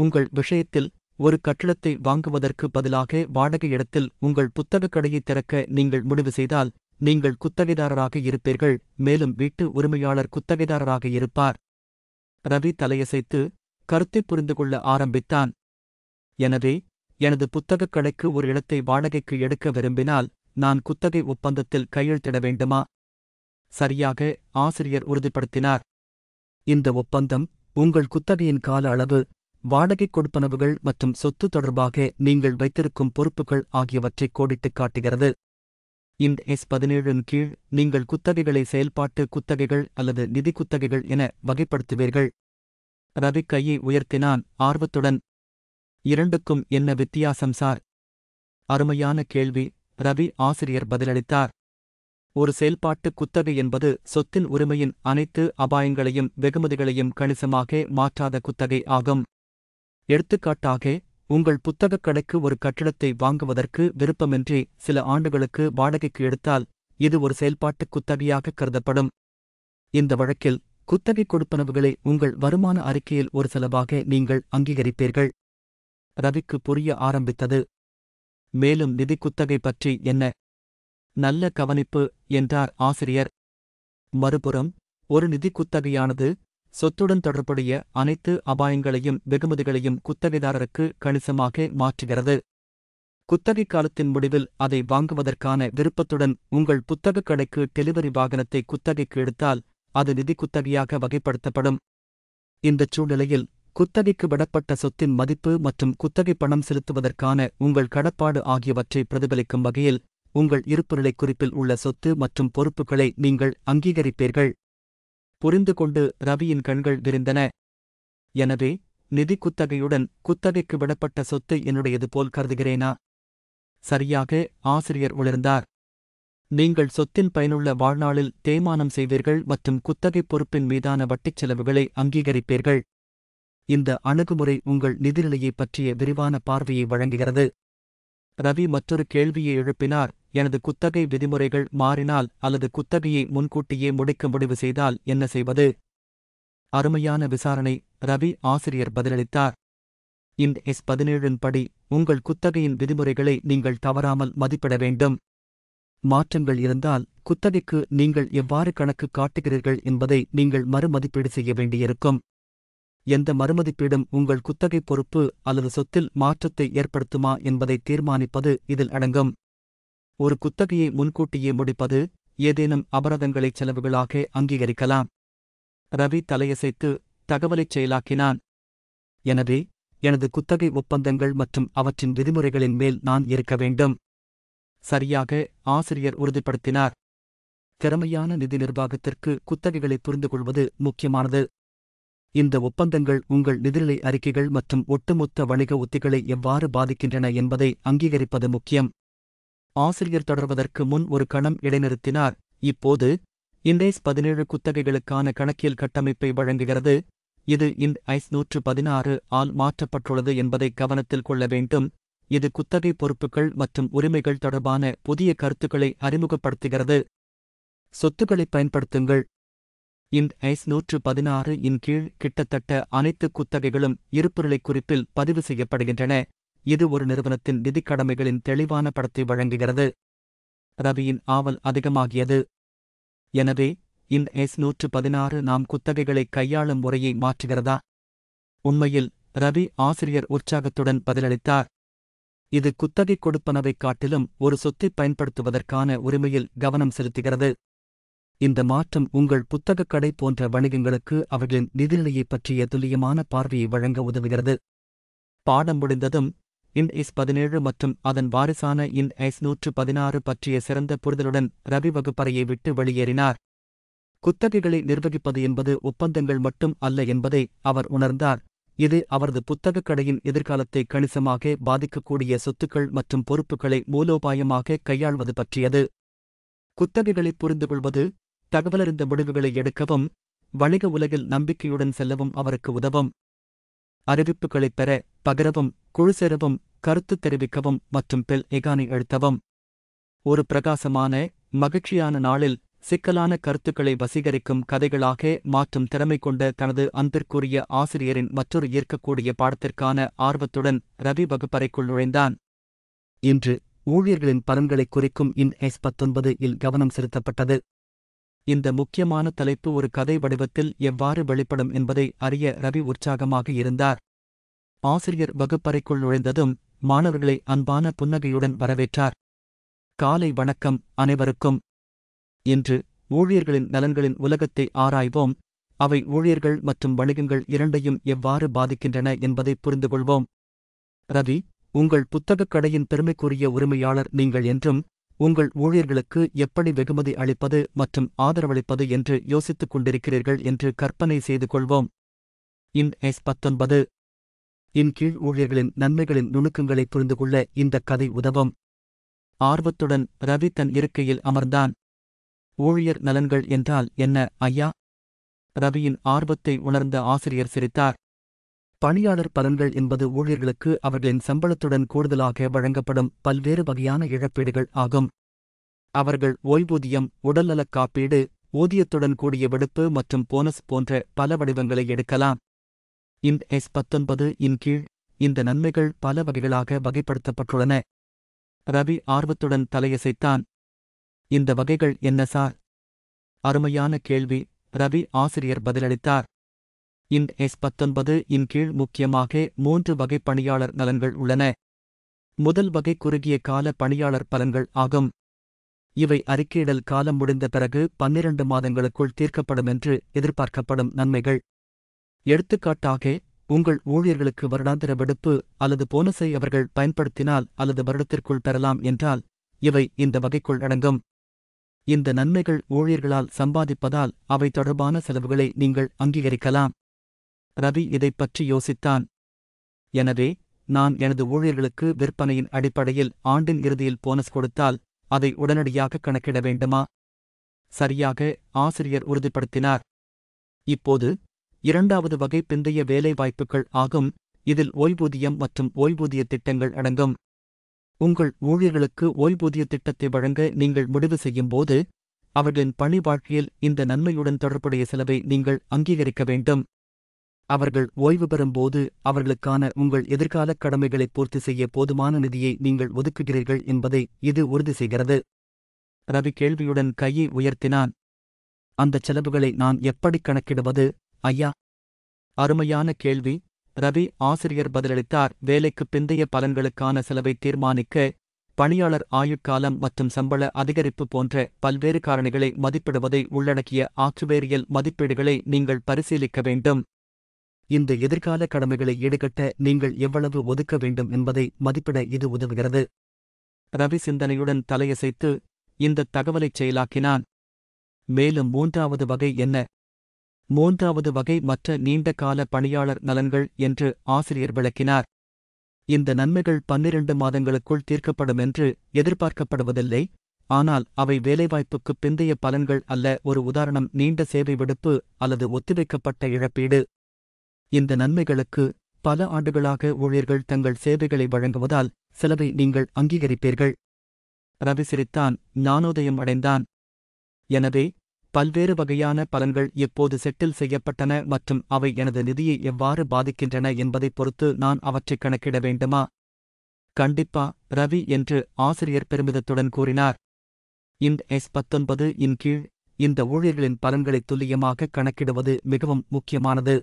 உங்கள் விஷயத்தில் ஒரு கட்டிடத்தை வாங்குவதற்கு பதிலாக வாடகை இடத்தில் உங்கள் புத்தகக் கடையை திறக்க நீங்கள் முடிவு செய்தால் நீங்கள் குத்தகைதாரராக இருப்பீர்கள் மேலும் வீட்டு உரிமையாளர் குத்தகைதாரராக இருப்பார் ரவி தலையசைத்து கருத்தை புரிந்து கொள்ள ஆரம்பித்தான் எனவே எனது புத்தகக் கடைக்கு ஒரு இடத்தை வாடகைக்கு எடுக்க விரும்பினால் நான் குத்தகை ஒப்பந்தத்தில் கையெழுத்திட வேண்டுமா சரியாக ஆசிரியர் உறுதிப்படுத்தினார் இந்த ஒப்பந்தம் உங்கள் குத்தகையின் கால அளவு வாடகை கொடுப்பனவுகள் மற்றும் சொத்து தொடர்பாக நீங்கள் வைத்திருக்கும் பொறுப்புகள் ஆகியவற்றை கோடிட்டுக் காட்டுகிறது இந்த எஸ் பதினேழின் கீழ் நீங்கள் குத்தகைகளை செயல்பாட்டு குத்தகைகள் அல்லது நிதி குத்தகைகள் என வகைப்படுத்துவீர்கள் ரவி கையை உயர்த்தினான் ஆர்வத்துடன் இரண்டுக்கும் என்ன வித்தியாசம் சார் அருமையான கேள்வி ரவி ஆசிரியர் பதிலளித்தார் ஒரு செயல்பாட்டு குத்தகை என்பது சொத்தின் உரிமையின் அனைத்து அபாயங்களையும் வெகுமதிகளையும் கணிசமாக மாற்றாத குத்தகை ஆகும் எடுத்துக்காட்டாக உங்கள் புத்தகக் கடைக்கு ஒரு கட்டிடத்தை வாங்குவதற்கு விருப்பமின்றி சில ஆண்டுகளுக்கு வாடகைக்கு எடுத்தால் இது ஒரு செயல்பாட்டு குத்தகையாக கருதப்படும் இந்த வழக்கில் குத்தகை கொடுப்பனவுகளை உங்கள் வருமான அறிக்கையில் ஒரு செலவாக நீங்கள் அங்கீகரிப்பீர்கள் ரவிக்கு புரிய ஆரம்பித்தது மேலும் நிதி குத்தகை பற்றி என்ன நல்ல கவனிப்பு என்றார் ஆசிரியர் மறுபுறம் ஒரு நிதி குத்தகையானது சொத்துடன் தொடர்புடைய அனைத்து அபாயங்களையும் வெகுமதிகளையும் குத்தகைதாரருக்கு கணிசமாக மாற்றுகிறது குத்தகை காலத்தின் முடிவில் அதை வாங்குவதற்கான விருப்பத்துடன் உங்கள் புத்தகக் கடைக்கு டெலிவரி வாகனத்தை குத்தகைக்கு எடுத்தால் அது நிதி குத்தகையாக வகைப்படுத்தப்படும் இந்தச் சூழ்நிலையில் குத்தகைக்கு விடப்பட்ட சொத்தின் மதிப்பு மற்றும் குத்தகை பணம் செலுத்துவதற்கான உங்கள் கடப்பாடு ஆகியவற்றை பிரதிபலிக்கும் வகையில் உங்கள் இருப்புநிலை குறிப்பில் உள்ள சொத்து மற்றும் பொறுப்புகளை நீங்கள் அங்கீகரிப்பீர்கள் புரிந்து கொண்டு ரவியின் கண்கள் விரிந்தன எனவே நிதி குத்தகையுடன் குத்தகைக்கு விடப்பட்ட சொத்து என்னுடையது போல் கருதுகிறேனா சரியாக ஆசிரியர் உளர்ந்தார் நீங்கள் சொத்தின் பயனுள்ள வாழ்நாளில் தேமானம் செய்வீர்கள் மற்றும் குத்தகை பொறுப்பின் மீதான வட்டிச் செலவுகளை அங்கீகரிப்பீர்கள் இந்த அணுகுமுறை உங்கள் நிதிநிலையைப் பற்றிய விரிவான பார்வையை வழங்குகிறது ரவி மற்றொரு கேள்வியை எழுப்பினார் எனது குத்தகை விதிமுறைகள் மாறினால் அல்லது குத்தகையை முன்கூட்டியே முடிக்க முடிவு செய்தால் என்ன செய்வது அருமையான விசாரணை ரவி ஆசிரியர் பதிலளித்தார் இன் எஸ் பதினேழின் படி உங்கள் குத்தகையின் விதிமுறைகளை நீங்கள் தவறாமல் மதிப்பிட வேண்டும் மாற்றங்கள் இருந்தால் குத்தகைக்கு நீங்கள் எவ்வாறு கணக்கு காட்டுகிறீர்கள் என்பதை நீங்கள் மறுமதிப்பீடு செய்ய வேண்டியிருக்கும் எந்த மறுமதிப்பீடும் உங்கள் குத்தகை பொறுப்பு அல்லது சொத்தில் மாற்றத்தை ஏற்படுத்துமா என்பதை தீர்மானிப்பது இதில் அடங்கும் ஒரு குத்தகையை முன்கூட்டியே முடிப்பது ஏதேனும் அபராதங்களைச் செலவுகளாக அங்கீகரிக்கலாம் ரவி தலையசைத்து தகவலைச் செயலாக்கினான் எனவே எனது குத்தகை ஒப்பந்தங்கள் மற்றும் அவற்றின் விதிமுறைகளின் மேல் நான் இருக்க வேண்டும் சரியாக ஆசிரியர் உறுதிப்படுத்தினார் திறமையான நிதி நிர்வாகத்திற்கு குத்தகைகளை புரிந்து கொள்வது முக்கியமானது இந்த ஒப்பந்தங்கள் உங்கள் நிதிநிலை அறிக்கைகள் மற்றும் ஒட்டுமொத்த வணிக உத்திகளை எவ்வாறு பாதிக்கின்றன என்பதை அங்கீகரிப்பது முக்கியம் ஆசிரியர் தொடர்வதற்கு முன் ஒரு கணம் இடைநிறுத்தினார் இப்போது இண்டைஸ் பதினேழு குத்தகைகளுக்கான கணக்கியல் கட்டமைப்பை வழங்குகிறது இது இந்த ஐஸ் நூற்று பதினாறு ஆல் மாற்றப்பட்டுள்ளது என்பதை கவனத்தில் கொள்ள வேண்டும் இது குத்தகை பொறுப்புகள் மற்றும் உரிமைகள் தொடர்பான புதிய கருத்துக்களை அறிமுகப்படுத்துகிறது சொத்துக்களை பயன்படுத்துங்கள் இந்த ஐஸ் நூற்று பதினாறு இன் கீழ் கிட்டத்தட்ட அனைத்து குத்தகைகளும் இருப்புரிலை குறிப்பில் பதிவு செய்யப்படுகின்றன இது ஒரு நிறுவனத்தின் நிதிக் கடமைகளின் தெளிவான படத்தை வழங்குகிறது ரவியின் ஆவல் அதிகமாகியது எனவே இந்த எஸ் நூற்று பதினாறு நாம் குத்தகைகளை கையாளும் முறையை மாற்றுகிறதா உண்மையில் ரவி ஆசிரியர் உற்சாகத்துடன் பதிலளித்தார் இது குத்தகை கொடுப்பனவை காட்டிலும் ஒரு சொத்தை பயன்படுத்துவதற்கான உரிமையில் கவனம் செலுத்துகிறது இந்த மாற்றம் உங்கள் புத்தகக் கடை போன்ற வணிகங்களுக்கு அவர்களின் நிதிநிலையைப் பற்றிய துல்லியமான பார்வையை வழங்க உதவுகிறது பாடம் முடிந்ததும் இன் எஸ் பதினேழு மற்றும் அதன் வாரிசான இன் எஸ் நூற்று பதினாறு பற்றிய சிறந்த புரிதலுடன் ரவி வகுப்பறையை விட்டு வெளியேறினார் குத்தகைகளை நிர்வகிப்பது என்பது ஒப்பந்தங்கள் மட்டும் அல்ல என்பதை அவர் உணர்ந்தார் இது அவரது புத்தகக் கடையின் எதிர்காலத்தை கணிசமாக பாதிக்கக்கூடிய சொத்துக்கள் மற்றும் பொறுப்புகளை மூலோபாயமாக கையாள்வது பற்றியது குத்தகைகளை புரிந்துகொள்வது தகவலறிந்த முடிவுகளை எடுக்கவும் வணிக உலகில் நம்பிக்கையுடன் செல்லவும் அவருக்கு உதவும் அறிவிப்புகளைப் பெற பகிரவும் குழு சேரவும் கருத்து தெரிவிக்கவும் மற்றும் பெல் எகானை எழுத்தவும் ஒரு பிரகாசமான மகிழ்ச்சியான நாளில் சிக்கலான கருத்துக்களை வசீகரிக்கும் கதைகளாக மாற்றும் திறமை கொண்ட தனது அன்பிற்குரிய ஆசிரியரின் மற்றொரு ஈர்க்கக்கூடிய பாடத்திற்கான ஆர்வத்துடன் ரவி வகுப்பறைக்குள் நுழைந்தான் இன்று ஊழியர்களின் பலன்களை குறிக்கும் இன் எஸ் பத்தொன்பது இல் கவனம் செலுத்தப்பட்டது இந்த முக்கியமான தலைப்பு ஒரு கதை வடிவத்தில் எவ்வாறு வெளிப்படும் என்பதை அறிய ரவி உற்சாகமாக இருந்தார் ஆசிரியர் வகுப்பறைக்குள் நுழைந்ததும் மாணவர்களை அன்பான புன்னகையுடன் வரவேற்றார் காலை வணக்கம் அனைவருக்கும் இன்று ஊழியர்களின் நலன்களின் உலகத்தை ஆராய்வோம் அவை ஊழியர்கள் மற்றும் வணிகங்கள் இரண்டையும் எவ்வாறு பாதிக்கின்றன என்பதை புரிந்து கொள்வோம் ரவி உங்கள் புத்தகக் கடையின் பெருமைக்குரிய உரிமையாளர் நீங்கள் என்றும் உங்கள் ஊழியர்களுக்கு எப்படி வெகுமதி அளிப்பது மற்றும் ஆதரவளிப்பது என்று யோசித்துக் கொண்டிருக்கிறீர்கள் என்று கற்பனை செய்து கொள்வோம் இன் எஸ் பத்தொன்பது இன் கீழ் ஊழியர்களின் நன்மைகளின் நுணுக்கங்களை புரிந்து கொள்ள இந்த கதை உதவும் ஆர்வத்துடன் ரவி தன் இருக்கையில் அமர்ந்தான் ஊழியர் நலன்கள் என்றால் என்ன ஐயா ரவியின் ஆர்வத்தை உணர்ந்த ஆசிரியர் சிரித்தார் பணியாளர் பலன்கள் என்பது ஊழியர்களுக்கு அவர்களின் சம்பளத்துடன் கூடுதலாக வழங்கப்படும் பல்வேறு வகையான இழப்பீடுகள் ஆகும் அவர்கள் ஓய்வூதியம் உடல்நலக் காப்பீடு ஊதியத்துடன் கூடிய விடுப்பு மற்றும் போனஸ் போன்ற பல வடிவங்களை எடுக்கலாம் இன் எஸ் பத்தொன்பது இன் கீழ் இந்த நன்மைகள் பல வகைகளாக வகைப்படுத்தப்பட்டுள்ளன ரவி ஆர்வத்துடன் தலையசைத்தான் இந்த வகைகள் என்ன சார் அருமையான கேள்வி ரவி ஆசிரியர் பதிலளித்தார் இன் எஸ் பத்தொன்பது இன் கீழ் முக்கியமாக மூன்று வகை பணியாளர் நலன்கள் உள்ளன முதல் வகை குறுகிய கால பணியாளர் பலன்கள் ஆகும் இவை அறிக்கையிடல் காலம் முடிந்த பிறகு பன்னிரண்டு மாதங்களுக்குள் தீர்க்கப்படும் என்று எதிர்பார்க்கப்படும் நன்மைகள் எடுத்துக்காட்டாக உங்கள் ஊழியர்களுக்கு வருடாந்திர விடுப்பு அல்லது போனஸை அவர்கள் பயன்படுத்தினால் அல்லது வருடத்திற்குள் பெறலாம் என்றால் இவை இந்த வகைக்குள் அடங்கும் இந்த நன்மைகள் ஊழியர்களால் சம்பாதிப்பதால் அவை தொடர்பான செலவுகளை நீங்கள் அங்கீகரிக்கலாம் ரவி இதைப் பற்றி யோசித்தான் எனவே நான் எனது ஊழியர்களுக்கு விற்பனையின் அடிப்படையில் ஆண்டின் இறுதியில் போனஸ் கொடுத்தால் அதை உடனடியாக கணக்கிட வேண்டுமா சரியாக ஆசிரியர் உறுதிப்படுத்தினார் இப்போது இரண்டாவது வகை பிந்தைய வேலைவாய்ப்புகள் ஆகும் இதில் ஓய்வூதியம் மற்றும் ஓய்வூதிய திட்டங்கள் அடங்கும் உங்கள் ஊழியர்களுக்கு ஓய்வூதிய திட்டத்தை வழங்க நீங்கள் முடிவு செய்யும் போது அவர்களின் பணி வாழ்க்கையில் இந்த நன்மையுடன் தொடர்புடைய செலவை நீங்கள் அங்கீகரிக்க வேண்டும் அவர்கள் ஓய்வு பெறும்போது அவர்களுக்கான உங்கள் எதிர்கால கடமைகளை பூர்த்தி செய்ய போதுமான நிதியை நீங்கள் ஒதுக்குகிறீர்கள் என்பதை இது உறுதி செய்கிறது ரவி கேள்வியுடன் கையை உயர்த்தினான் அந்த செலவுகளை நான் எப்படி கணக்கிடுவது ஐயா அருமையான கேள்வி ரவி ஆசிரியர் பதிலளித்தார் வேலைக்கு பிந்தைய பலன்களுக்கான செலவை தீர்மானிக்க பணியாளர் ஆயுட்காலம் மற்றும் சம்பள அதிகரிப்பு போன்ற பல்வேறு காரணிகளை மதிப்பிடுவதை உள்ளடக்கிய ஆற்றுவேரியல் மதிப்பீடுகளை நீங்கள் பரிசீலிக்க வேண்டும் இந்த எதிர்கால கடமைகளை ஈடுகட்ட நீங்கள் எவ்வளவு ஒதுக்க வேண்டும் என்பதை மதிப்பிட இது உதவுகிறது ரவி சிந்தனையுடன் தலையசைத்து இந்த தகவலைச் செயலாக்கினான் மேலும் மூன்றாவது வகை என்ன மூன்றாவது வகை மற்ற நீண்ட கால பணியாளர் நலன்கள் என்று ஆசிரியர் விளக்கினார் இந்த நன்மைகள் பன்னிரண்டு மாதங்களுக்குள் தீர்க்கப்படும் என்று எதிர்பார்க்கப்படுவதில்லை ஆனால் அவை வேலைவாய்ப்புக்குப் பிந்தைய பலன்கள் அல்ல ஒரு உதாரணம் நீண்ட சேவை விடுப்பு அல்லது ஒத்திவைக்கப்பட்ட இழப்பீடு இந்த நன்மைகளுக்கு பல ஆண்டுகளாக ஊழியர்கள் தங்கள் சேவைகளை வழங்குவதால் செலவை நீங்கள் அங்கீகரிப்பீர்கள் ரவி சிரித்தான் ஞானோதயம் அடைந்தான் எனவே பல்வேறு வகையான பலன்கள் எப்போது செட்டில் செய்யப்பட்டன மற்றும் அவை எனது நிதியை எவ்வாறு பாதிக்கின்றன என்பதைப் பொறுத்து நான் அவற்றை கணக்கிட வேண்டுமா கண்டிப்பா ரவி என்று ஆசிரியர் பெருமிதத்துடன் கூறினார் இந்த எஸ் பத்தொன்பது இன் கீழ் இந்த ஊழியர்களின் பலன்களை துல்லியமாக கணக்கிடுவது மிகவும் முக்கியமானது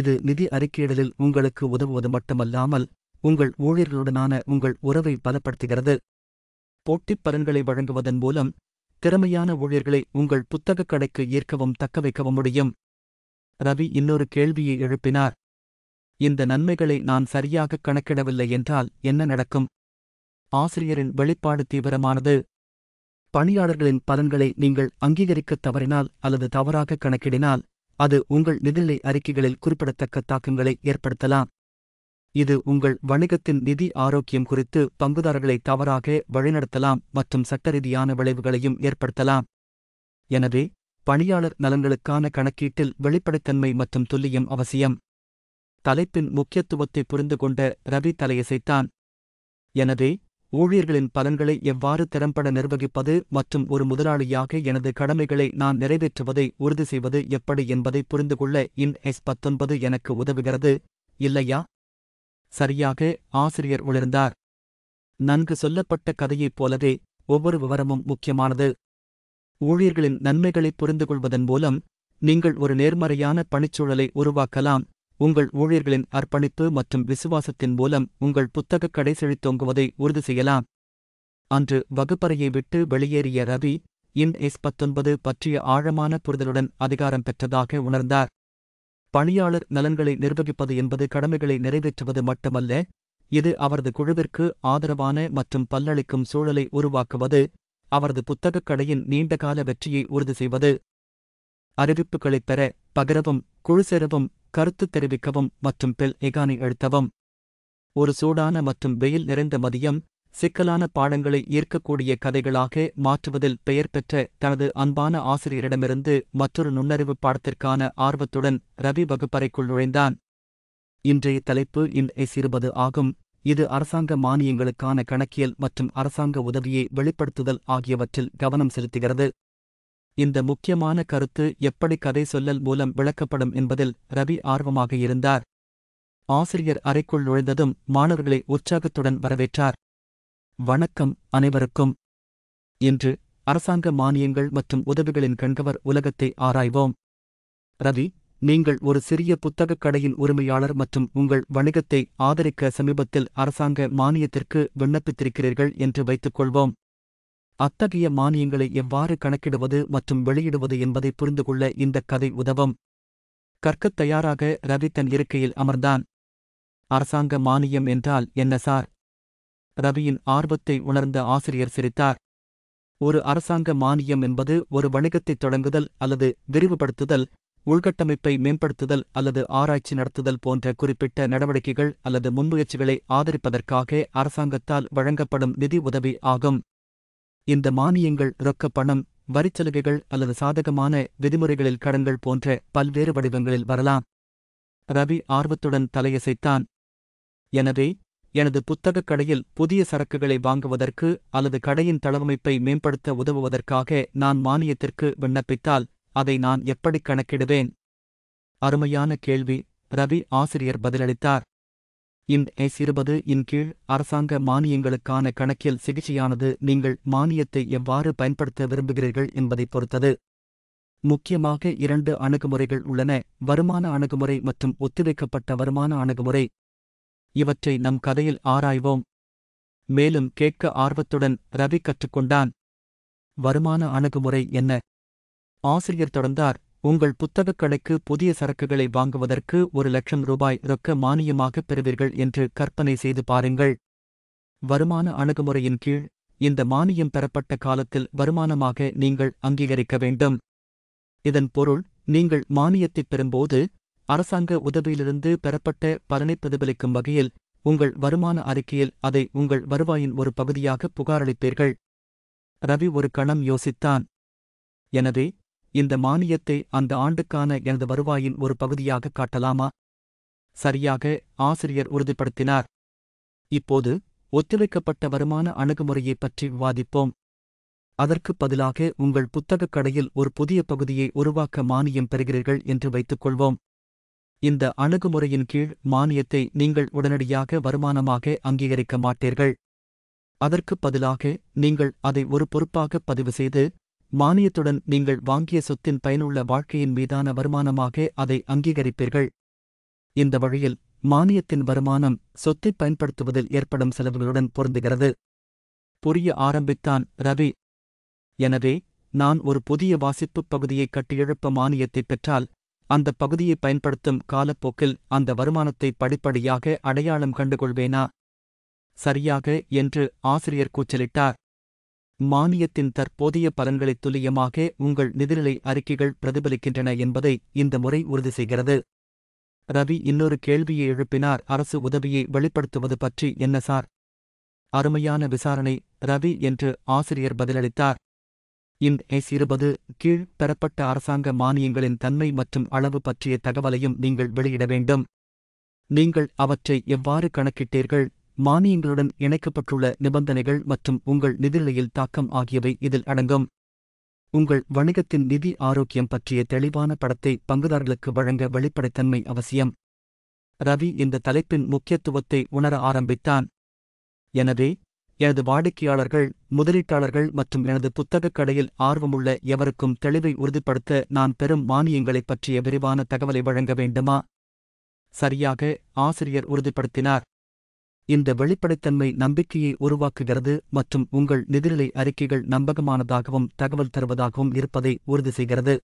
இது நிதி அறிக்கையிடலில் உங்களுக்கு உதவுவது மட்டுமல்லாமல் உங்கள் ஊழியர்களுடனான உங்கள் உறவை பலப்படுத்துகிறது போட்டிப் பலன்களை வழங்குவதன் மூலம் திறமையான ஊழியர்களை உங்கள் புத்தகக் கடைக்கு ஈர்க்கவும் தக்க வைக்கவும் முடியும் ரவி இன்னொரு கேள்வியை எழுப்பினார் இந்த நன்மைகளை நான் சரியாக கணக்கிடவில்லை என்றால் என்ன நடக்கும் ஆசிரியரின் வெளிப்பாடு தீவிரமானது பணியாளர்களின் பலன்களை நீங்கள் அங்கீகரிக்கத் தவறினால் அல்லது தவறாக கணக்கிடினால் அது உங்கள் நிதிநிலை அறிக்கைகளில் குறிப்பிடத்தக்க தாக்கங்களை ஏற்படுத்தலாம் இது உங்கள் வணிகத்தின் நிதி ஆரோக்கியம் குறித்து பங்குதாரர்களை தவறாக வழிநடத்தலாம் மற்றும் சட்டரீதியான விளைவுகளையும் ஏற்படுத்தலாம் எனவே பணியாளர் நலன்களுக்கான கணக்கீட்டில் வெளிப்படைத்தன்மை மற்றும் துல்லியம் அவசியம் தலைப்பின் முக்கியத்துவத்தை புரிந்து கொண்ட ரவி தலையசைத்தான் எனவே ஊழியர்களின் பலன்களை எவ்வாறு திறம்பட நிர்வகிப்பது மற்றும் ஒரு முதலாளியாக எனது கடமைகளை நான் நிறைவேற்றுவதை உறுதி செய்வது எப்படி என்பதை புரிந்து கொள்ள இன் எஸ் பத்தொன்பது எனக்கு உதவுகிறது இல்லையா சரியாக ஆசிரியர் உளிர்ந்தார் நன்கு சொல்லப்பட்ட கதையைப் போலவே ஒவ்வொரு விவரமும் முக்கியமானது ஊழியர்களின் நன்மைகளை புரிந்துகொள்வதன் மூலம் நீங்கள் ஒரு நேர்மறையான பணிச்சூழலை உருவாக்கலாம் உங்கள் ஊழியர்களின் அர்ப்பணிப்பு மற்றும் விசுவாசத்தின் மூலம் உங்கள் புத்தகக் கடை செழித்தோங்குவதை உறுதி செய்யலாம் அன்று வகுப்பறையை விட்டு வெளியேறிய ரவி இன் எஸ் பத்தொன்பது பற்றிய ஆழமான புரிதலுடன் அதிகாரம் பெற்றதாக உணர்ந்தார் பணியாளர் நலன்களை நிர்வகிப்பது என்பது கடமைகளை நிறைவேற்றுவது மட்டுமல்ல இது அவரது குழுவிற்கு ஆதரவான மற்றும் பல்லளிக்கும் சூழலை உருவாக்குவது அவரது புத்தகக் கடையின் நீண்டகால வெற்றியை உறுதி செய்வது அறிவிப்புகளைப் பெற பகிரவும் குழு சேரவும் கருத்து தெரிவிக்கவும் மற்றும் பெல் எகானை எழுத்தவும் ஒரு சூடான மற்றும் வெயில் நிறைந்த மதியம் சிக்கலான பாடங்களை ஈர்க்கக்கூடிய கதைகளாக மாற்றுவதில் பெயர் பெற்ற தனது அன்பான ஆசிரியரிடமிருந்து மற்றொரு நுண்ணறிவு பாடத்திற்கான ஆர்வத்துடன் ரவி வகுப்பறைக்குள் நுழைந்தான் இன்றைய தலைப்பு இன் எஸ் இருபது ஆகும் இது அரசாங்க மானியங்களுக்கான கணக்கியல் மற்றும் அரசாங்க உதவியை வெளிப்படுத்துதல் ஆகியவற்றில் கவனம் செலுத்துகிறது இந்த முக்கியமான கருத்து எப்படி கதை சொல்லல் மூலம் விளக்கப்படும் என்பதில் ரவி ஆர்வமாக இருந்தார் ஆசிரியர் அறைக்குள் நுழைந்ததும் மாணவர்களை உற்சாகத்துடன் வரவேற்றார் வணக்கம் அனைவருக்கும் இன்று அரசாங்க மானியங்கள் மற்றும் உதவிகளின் கண்கவர் உலகத்தை ஆராய்வோம் ரவி நீங்கள் ஒரு சிறிய புத்தகக் கடையின் உரிமையாளர் மற்றும் உங்கள் வணிகத்தை ஆதரிக்க சமீபத்தில் அரசாங்க மானியத்திற்கு விண்ணப்பித்திருக்கிறீர்கள் என்று வைத்துக்கொள்வோம் அத்தகைய மானியங்களை எவ்வாறு கணக்கிடுவது மற்றும் வெளியிடுவது என்பதை புரிந்து கொள்ள இந்த கதை உதவும் கற்கத் தயாராக ரவி தன் இருக்கையில் அமர்ந்தான் அரசாங்க மானியம் என்றால் என்ன சார் ரவியின் ஆர்வத்தை உணர்ந்த ஆசிரியர் சிரித்தார் ஒரு அரசாங்க மானியம் என்பது ஒரு வணிகத்தை தொடங்குதல் அல்லது விரிவுபடுத்துதல் உள்கட்டமைப்பை மேம்படுத்துதல் அல்லது ஆராய்ச்சி நடத்துதல் போன்ற குறிப்பிட்ட நடவடிக்கைகள் அல்லது முன்முயற்சிகளை ஆதரிப்பதற்காக அரசாங்கத்தால் வழங்கப்படும் நிதி உதவி ஆகும் இந்த மானியங்கள் ரொக்க பணம் வரிச்சலுகைகள் அல்லது சாதகமான விதிமுறைகளில் கடன்கள் போன்ற பல்வேறு வடிவங்களில் வரலாம் ரவி ஆர்வத்துடன் தலையசைத்தான் எனவே எனது புத்தகக் கடையில் புதிய சரக்குகளை வாங்குவதற்கு அல்லது கடையின் தளவமைப்பை மேம்படுத்த உதவுவதற்காக நான் மானியத்திற்கு விண்ணப்பித்தால் அதை நான் எப்படி கணக்கிடுவேன் அருமையான கேள்வி ரவி ஆசிரியர் பதிலளித்தார் இன் எஸ் இருபது இன் கீழ் அரசாங்க மானியங்களுக்கான கணக்கில் சிகிச்சையானது நீங்கள் மானியத்தை எவ்வாறு பயன்படுத்த விரும்புகிறீர்கள் என்பதை பொறுத்தது முக்கியமாக இரண்டு அணுகுமுறைகள் உள்ளன வருமான அணுகுமுறை மற்றும் ஒத்திவைக்கப்பட்ட வருமான அணுகுமுறை இவற்றை நம் கதையில் ஆராய்வோம் மேலும் கேட்க ஆர்வத்துடன் ரவி கற்றுக்கொண்டான் வருமான அணுகுமுறை என்ன ஆசிரியர் தொடர்ந்தார் உங்கள் புத்தகக் கடைக்கு புதிய சரக்குகளை வாங்குவதற்கு ஒரு லட்சம் ரூபாய் ரொக்க மானியமாக பெறுவீர்கள் என்று கற்பனை செய்து பாருங்கள் வருமான அணுகுமுறையின் கீழ் இந்த மானியம் பெறப்பட்ட காலத்தில் வருமானமாக நீங்கள் அங்கீகரிக்க வேண்டும் இதன் பொருள் நீங்கள் மானியத்தைப் பெறும்போது அரசாங்க உதவியிலிருந்து பெறப்பட்ட பலனை பிரதிபலிக்கும் வகையில் உங்கள் வருமான அறிக்கையில் அதை உங்கள் வருவாயின் ஒரு பகுதியாக புகாரளிப்பீர்கள் ரவி ஒரு கணம் யோசித்தான் எனவே இந்த மானியத்தை அந்த ஆண்டுக்கான எனது வருவாயின் ஒரு பகுதியாக காட்டலாமா சரியாக ஆசிரியர் உறுதிப்படுத்தினார் இப்போது ஒத்திவைக்கப்பட்ட வருமான அணுகுமுறையைப் பற்றி விவாதிப்போம் அதற்கு பதிலாக உங்கள் புத்தகக் கடையில் ஒரு புதிய பகுதியை உருவாக்க மானியம் பெறுகிறீர்கள் என்று வைத்துக்கொள்வோம் இந்த அணுகுமுறையின் கீழ் மானியத்தை நீங்கள் உடனடியாக வருமானமாக அங்கீகரிக்க மாட்டீர்கள் அதற்கு பதிலாக நீங்கள் அதை ஒரு பொறுப்பாக பதிவு செய்து மானியத்துடன் நீங்கள் வாங்கிய சொத்தின் பயனுள்ள வாழ்க்கையின் மீதான வருமானமாக அதை அங்கீகரிப்பீர்கள் இந்த வழியில் மானியத்தின் வருமானம் சொத்தை பயன்படுத்துவதில் ஏற்படும் செலவுகளுடன் பொருந்துகிறது புரிய ஆரம்பித்தான் ரவி எனவே நான் ஒரு புதிய வாசிப்புப் பகுதியை கட்டியெழுப்ப மானியத்தை பெற்றால் அந்த பகுதியை பயன்படுத்தும் காலப்போக்கில் அந்த வருமானத்தை படிப்படியாக அடையாளம் கண்டுகொள்வேனா சரியாக என்று ஆசிரியர் கூச்சலிட்டார் மானியத்தின் தற்போதைய பலன்களை துல்லியமாக உங்கள் நிதிநிலை அறிக்கைகள் பிரதிபலிக்கின்றன என்பதை இந்த முறை உறுதி செய்கிறது ரவி இன்னொரு கேள்வியை எழுப்பினார் அரசு உதவியை வெளிப்படுத்துவது பற்றி என்ன சார் அருமையான விசாரணை ரவி என்று ஆசிரியர் பதிலளித்தார் இந் எஸ் இருபது கீழ் பெறப்பட்ட அரசாங்க மானியங்களின் தன்மை மற்றும் அளவு பற்றிய தகவலையும் நீங்கள் வெளியிட வேண்டும் நீங்கள் அவற்றை எவ்வாறு கணக்கிட்டீர்கள் மானியங்களுடன் இணைக்கப்பட்டுள்ள நிபந்தனைகள் மற்றும் உங்கள் நிதிநிலையில் தாக்கம் ஆகியவை இதில் அடங்கும் உங்கள் வணிகத்தின் நிதி ஆரோக்கியம் பற்றிய தெளிவான படத்தை பங்குதாரர்களுக்கு வழங்க வெளிப்படைத்தன்மை அவசியம் ரவி இந்த தலைப்பின் முக்கியத்துவத்தை உணர ஆரம்பித்தான் எனவே எனது வாடிக்கையாளர்கள் முதலீட்டாளர்கள் மற்றும் எனது புத்தகக் கடையில் ஆர்வமுள்ள எவருக்கும் தெளிவை உறுதிப்படுத்த நான் பெறும் மானியங்களைப் பற்றிய விரிவான தகவலை வழங்க வேண்டுமா சரியாக ஆசிரியர் உறுதிப்படுத்தினார் இந்த வெளிப்படைத்தன்மை நம்பிக்கையை உருவாக்குகிறது மற்றும் உங்கள் நிதிநிலை அறிக்கைகள் நம்பகமானதாகவும் தகவல் தருவதாகவும் இருப்பதை உறுதி செய்கிறது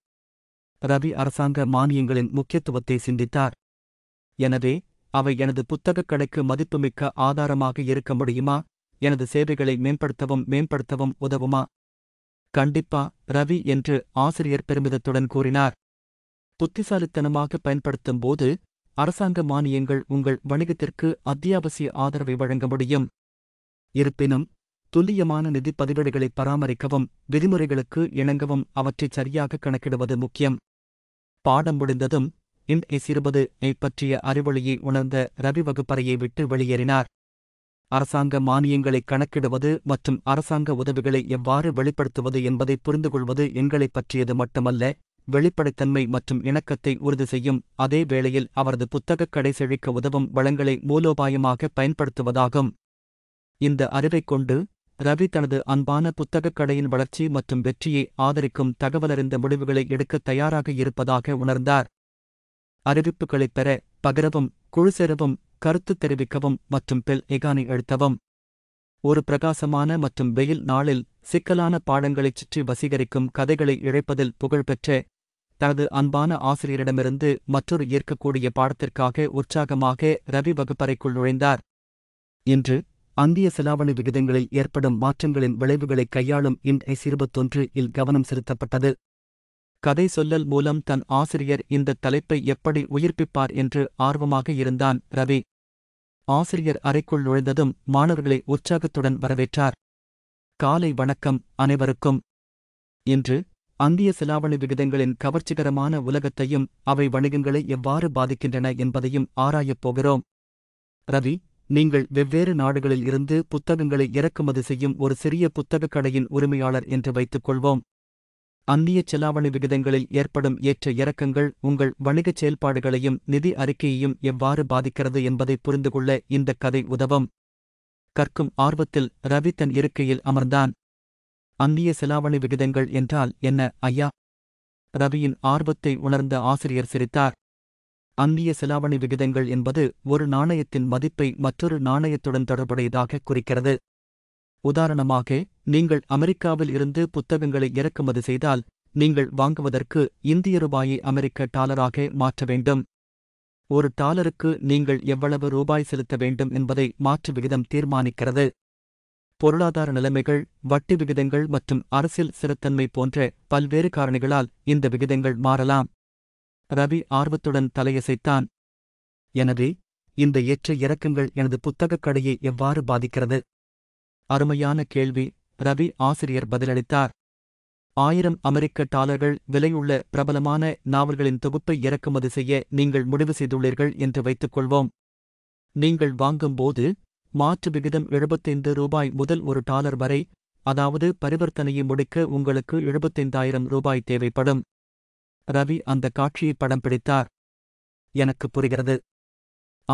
ரவி அரசாங்க மானியங்களின் முக்கியத்துவத்தை சிந்தித்தார் எனவே அவை எனது புத்தகக் கடைக்கு மதிப்புமிக்க ஆதாரமாக இருக்க முடியுமா எனது சேவைகளை மேம்படுத்தவும் மேம்படுத்தவும் உதவுமா கண்டிப்பா ரவி என்று ஆசிரியர் பெருமிதத்துடன் கூறினார் புத்திசாலித்தனமாக பயன்படுத்தும் போது அரசாங்க மானியங்கள் உங்கள் வணிகத்திற்கு அத்தியாவசிய ஆதரவை வழங்க முடியும் இருப்பினும் துல்லியமான நிதி பதிவேடுகளை பராமரிக்கவும் விதிமுறைகளுக்கு இணங்கவும் அவற்றை சரியாக கணக்கிடுவது முக்கியம் பாடம் முடிந்ததும் இன் எஸ் இருபது பற்றிய அறிவொளியை உணர்ந்த ரவி வகுப்பறையை விட்டு வெளியேறினார் அரசாங்க மானியங்களை கணக்கிடுவது மற்றும் அரசாங்க உதவிகளை எவ்வாறு வெளிப்படுத்துவது என்பதை புரிந்துகொள்வது எண்களை பற்றியது மட்டுமல்ல வெளிப்படைத்தன்மை மற்றும் இணக்கத்தை உறுதி செய்யும் அதே வேளையில் அவரது புத்தகக் கடை செழிக்க உதவும் வளங்களை மூலோபாயமாக பயன்படுத்துவதாகும் இந்த அறிவைக் கொண்டு ரவி தனது அன்பான புத்தகக் கடையின் வளர்ச்சி மற்றும் வெற்றியை ஆதரிக்கும் தகவலறிந்த முடிவுகளை எடுக்க தயாராக இருப்பதாக உணர்ந்தார் அறிவிப்புகளைப் பெற பகிரவும் குழு சேரவும் கருத்து தெரிவிக்கவும் மற்றும் பெல் எகானை எழுத்தவும் ஒரு பிரகாசமான மற்றும் வெயில் நாளில் சிக்கலான பாடங்களைச் சுற்றி வசீகரிக்கும் கதைகளை இழைப்பதில் புகழ்பெற்ற தனது அன்பான ஆசிரியரிடமிருந்து மற்றொரு ஏற்கக்கூடிய பாடத்திற்காக உற்சாகமாக ரவி வகுப்பறைக்குள் நுழைந்தார் இன்று அந்திய செலாவணி விகிதங்களில் ஏற்படும் மாற்றங்களின் விளைவுகளை கையாளும் இன் இருபத்தொன்று இல் கவனம் செலுத்தப்பட்டது கதை சொல்லல் மூலம் தன் ஆசிரியர் இந்த தலைப்பை எப்படி உயிர்ப்பிப்பார் என்று ஆர்வமாக இருந்தான் ரவி ஆசிரியர் அறைக்குள் நுழைந்ததும் மாணவர்களை உற்சாகத்துடன் வரவேற்றார் காலை வணக்கம் அனைவருக்கும் இன்று அந்திய சிலாவணி விகிதங்களின் கவர்ச்சிகரமான உலகத்தையும் அவை வணிகங்களை எவ்வாறு பாதிக்கின்றன என்பதையும் ஆராயப் போகிறோம் ரவி நீங்கள் வெவ்வேறு நாடுகளில் இருந்து புத்தகங்களை இறக்குமதி செய்யும் ஒரு சிறிய புத்தகக் கடையின் உரிமையாளர் என்று வைத்துக் கொள்வோம் அந்நிய செலாவணி விகிதங்களில் ஏற்படும் ஏற்ற இறக்கங்கள் உங்கள் வணிகச் செயல்பாடுகளையும் நிதி அறிக்கையையும் எவ்வாறு பாதிக்கிறது என்பதை புரிந்துகொள்ள இந்த கதை உதவும் கற்கும் ஆர்வத்தில் ரவி தன் இருக்கையில் அமர்ந்தான் அந்நிய செலாவணி விகிதங்கள் என்றால் என்ன ஐயா ரவியின் ஆர்வத்தை உணர்ந்த ஆசிரியர் சிரித்தார் அந்நிய செலாவணி விகிதங்கள் என்பது ஒரு நாணயத்தின் மதிப்பை மற்றொரு நாணயத்துடன் தொடர்புடையதாக குறிக்கிறது உதாரணமாக நீங்கள் அமெரிக்காவில் இருந்து புத்தகங்களை இறக்குமதி செய்தால் நீங்கள் வாங்குவதற்கு இந்திய ரூபாயை அமெரிக்க டாலராக மாற்ற வேண்டும் ஒரு டாலருக்கு நீங்கள் எவ்வளவு ரூபாய் செலுத்த வேண்டும் என்பதை மாற்று விகிதம் தீர்மானிக்கிறது பொருளாதார நிலைமைகள் வட்டி விகிதங்கள் மற்றும் அரசியல் சிறத்தன்மை போன்ற பல்வேறு காரணிகளால் இந்த விகிதங்கள் மாறலாம் ரவி ஆர்வத்துடன் தலையசைத்தான் எனவே இந்த ஏற்ற இறக்கங்கள் எனது புத்தகக் கடையை எவ்வாறு பாதிக்கிறது அருமையான கேள்வி ரவி ஆசிரியர் பதிலளித்தார் ஆயிரம் அமெரிக்க டாலர்கள் விலையுள்ள பிரபலமான நாவல்களின் தொகுப்பை இறக்குமதி செய்ய நீங்கள் முடிவு செய்துள்ளீர்கள் என்று வைத்துக்கொள்வோம் நீங்கள் வாங்கும்போது மாற்று விகிதம் எழுபத்தைந்து ரூபாய் முதல் ஒரு டாலர் வரை அதாவது பரிவர்த்தனையை முடிக்க உங்களுக்கு எழுபத்தைந்தாயிரம் ரூபாய் தேவைப்படும் ரவி அந்த காட்சியை படம் பிடித்தார் எனக்கு புரிகிறது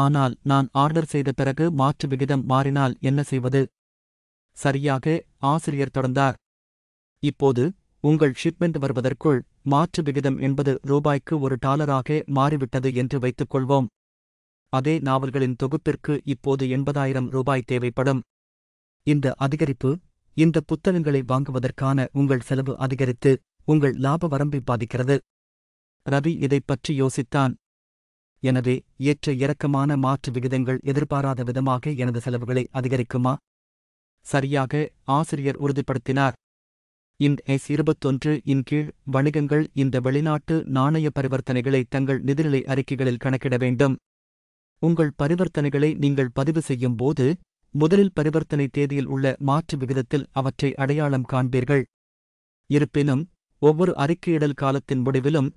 ஆனால் நான் ஆர்டர் செய்த பிறகு மாற்று விகிதம் மாறினால் என்ன செய்வது சரியாக ஆசிரியர் தொடர்ந்தார் இப்போது உங்கள் ஷிப்மெண்ட் வருவதற்குள் மாற்று விகிதம் என்பது ரூபாய்க்கு ஒரு டாலராக மாறிவிட்டது என்று வைத்துக் கொள்வோம் அதே நாவல்களின் தொகுப்பிற்கு இப்போது எண்பதாயிரம் ரூபாய் தேவைப்படும் இந்த அதிகரிப்பு இந்த புத்தகங்களை வாங்குவதற்கான உங்கள் செலவு அதிகரித்து உங்கள் லாப வரம்பை பாதிக்கிறது ரவி இதைப் பற்றி யோசித்தான் எனவே ஏற்ற இறக்கமான மாற்று விகிதங்கள் எதிர்பாராத விதமாக எனது செலவுகளை அதிகரிக்குமா சரியாக ஆசிரியர் உறுதிப்படுத்தினார் இன் எஸ் இருபத்தொன்று இன் கீழ் வணிகங்கள் இந்த வெளிநாட்டு நாணய பரிவர்த்தனைகளை தங்கள் நிதிநிலை அறிக்கைகளில் கணக்கிட வேண்டும் உங்கள் பரிவர்த்தனைகளை நீங்கள் பதிவு செய்யும் போது முதலில் பரிவர்த்தனை தேதியில் உள்ள மாற்று விகிதத்தில் அவற்றை அடையாளம் காண்பீர்கள் இருப்பினும் ஒவ்வொரு அறிக்கையிடல் காலத்தின் முடிவிலும்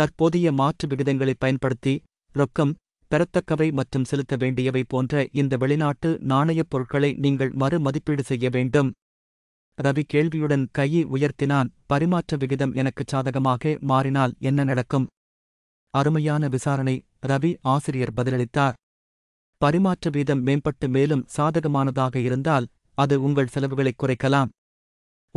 தற்போதைய மாற்று விகிதங்களை பயன்படுத்தி ரொக்கம் பெறத்தக்கவை மற்றும் செலுத்த வேண்டியவை போன்ற இந்த வெளிநாட்டு நாணயப் பொருட்களை நீங்கள் மறு மதிப்பீடு செய்ய வேண்டும் ரவி கேள்வியுடன் கையை உயர்த்தினான் பரிமாற்ற விகிதம் எனக்குச் சாதகமாக மாறினால் என்ன நடக்கும் அருமையான விசாரணை ரவி ஆசிரியர் பதிலளித்தார் பரிமாற்ற வீதம் மேம்பட்டு மேலும் சாதகமானதாக இருந்தால் அது உங்கள் செலவுகளை குறைக்கலாம்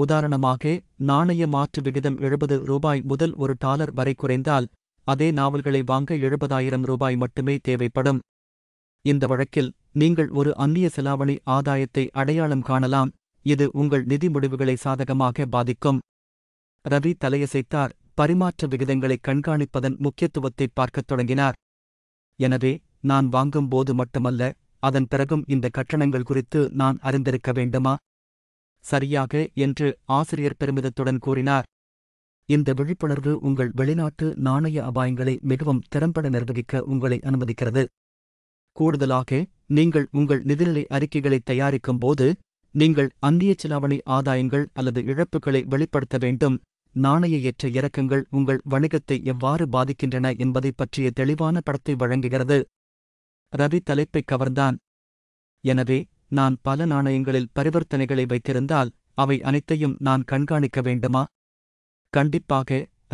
உதாரணமாக நாணய மாற்று விகிதம் எழுபது ரூபாய் முதல் ஒரு டாலர் வரை குறைந்தால் அதே நாவல்களை வாங்க எழுபதாயிரம் ரூபாய் மட்டுமே தேவைப்படும் இந்த வழக்கில் நீங்கள் ஒரு அந்நிய செலாவணி ஆதாயத்தை அடையாளம் காணலாம் இது உங்கள் நிதி முடிவுகளை சாதகமாக பாதிக்கும் ரவி தலையசைத்தார் பரிமாற்ற விகிதங்களை கண்காணிப்பதன் முக்கியத்துவத்தை பார்க்கத் தொடங்கினார் எனவே நான் வாங்கும் போது மட்டுமல்ல அதன் பிறகும் இந்த கட்டணங்கள் குறித்து நான் அறிந்திருக்க வேண்டுமா சரியாக என்று ஆசிரியர் பெருமிதத்துடன் கூறினார் இந்த விழிப்புணர்வு உங்கள் வெளிநாட்டு நாணய அபாயங்களை மிகவும் திறம்பட நிர்வகிக்க உங்களை அனுமதிக்கிறது கூடுதலாக நீங்கள் உங்கள் நிதிநிலை அறிக்கைகளை தயாரிக்கும் போது நீங்கள் அந்நிய செலாவணி ஆதாயங்கள் அல்லது இழப்புகளை வெளிப்படுத்த வேண்டும் நாணய ஏற்ற இறக்கங்கள் உங்கள் வணிகத்தை எவ்வாறு பாதிக்கின்றன என்பதை பற்றிய தெளிவான படத்தை வழங்குகிறது ரவி தலைப்பை கவர்ந்தான் எனவே நான் பல நாணயங்களில் பரிவர்த்தனைகளை வைத்திருந்தால் அவை அனைத்தையும் நான் கண்காணிக்க வேண்டுமா கண்டிப்பாக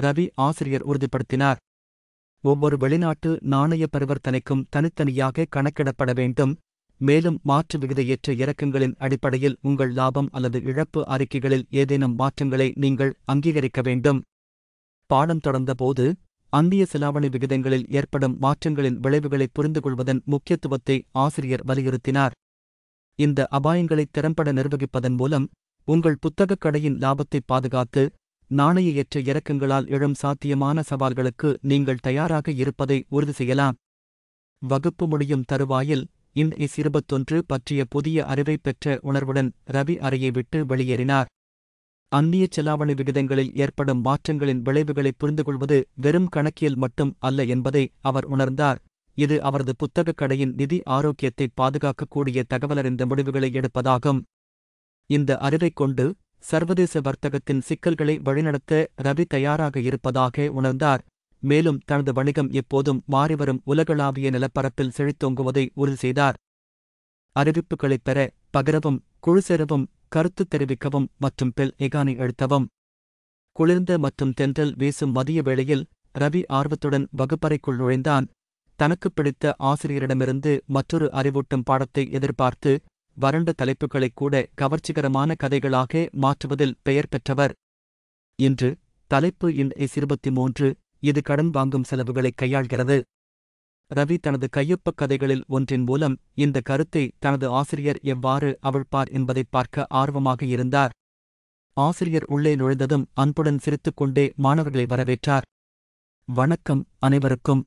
ரவி ஆசிரியர் உறுதிப்படுத்தினார் ஒவ்வொரு வெளிநாட்டு நாணய பரிவர்த்தனைக்கும் தனித்தனியாக கணக்கிடப்பட வேண்டும் மேலும் மாற்று விகிதையற்ற இறக்கங்களின் அடிப்படையில் உங்கள் லாபம் அல்லது இழப்பு அறிக்கைகளில் ஏதேனும் மாற்றங்களை நீங்கள் அங்கீகரிக்க வேண்டும் பாடம் தொடர்ந்தபோது அந்நிய செலாவணி விகிதங்களில் ஏற்படும் மாற்றங்களின் விளைவுகளை புரிந்துகொள்வதன் முக்கியத்துவத்தை ஆசிரியர் வலியுறுத்தினார் இந்த அபாயங்களை திறம்பட நிர்வகிப்பதன் மூலம் உங்கள் புத்தகக் கடையின் லாபத்தை பாதுகாத்து நாணயற்ற இறக்கங்களால் எழும் சாத்தியமான சவால்களுக்கு நீங்கள் தயாராக இருப்பதை உறுதி செய்யலாம் வகுப்பு முடியும் தருவாயில் இம் இஸ் இருபத்தொன்று பற்றிய புதிய அறிவை பெற்ற உணர்வுடன் ரவி அறையை விட்டு வெளியேறினார் அந்நிய செலாவணி விகிதங்களில் ஏற்படும் மாற்றங்களின் விளைவுகளை புரிந்துகொள்வது வெறும் கணக்கியல் மட்டும் அல்ல என்பதை அவர் உணர்ந்தார் இது அவரது புத்தகக் கடையின் நிதி ஆரோக்கியத்தை பாதுகாக்கக்கூடிய தகவலறிந்த முடிவுகளை எடுப்பதாகும் இந்த அறிவைக் கொண்டு சர்வதேச வர்த்தகத்தின் சிக்கல்களை வழிநடத்த ரவி தயாராக இருப்பதாக உணர்ந்தார் மேலும் தனது வணிகம் எப்போதும் மாறிவரும் உலகளாவிய நிலப்பரப்பில் செழித்தோங்குவதை உறுதி செய்தார் அறிவிப்புகளைப் பெற பகிரவும் குழு சேரவும் கருத்து தெரிவிக்கவும் மற்றும் பெல் எகானை எழுத்தவும் குளிர்ந்த மற்றும் தென்றல் வீசும் மதிய வேளையில் ரவி ஆர்வத்துடன் வகுப்பறைக்குள் நுழைந்தான் தனக்கு பிடித்த ஆசிரியரிடமிருந்து மற்றொரு அறிவூட்டும் பாடத்தை எதிர்பார்த்து வறண்ட தலைப்புகளை கூட கவர்ச்சிகரமான கதைகளாக மாற்றுவதில் பெயர் பெற்றவர் இன்று தலைப்பு இன் எஸ் இருபத்தி மூன்று இது கடன் வாங்கும் செலவுகளை கையாள்கிறது ரவி தனது கையொப்பக் கதைகளில் ஒன்றின் மூலம் இந்த கருத்தை தனது ஆசிரியர் எவ்வாறு அவிழ்ப்பார் என்பதை பார்க்க ஆர்வமாக இருந்தார் ஆசிரியர் உள்ளே நுழைந்ததும் அன்புடன் சிரித்துக்கொண்டே மாணவர்களை வரவேற்றார் வணக்கம் அனைவருக்கும்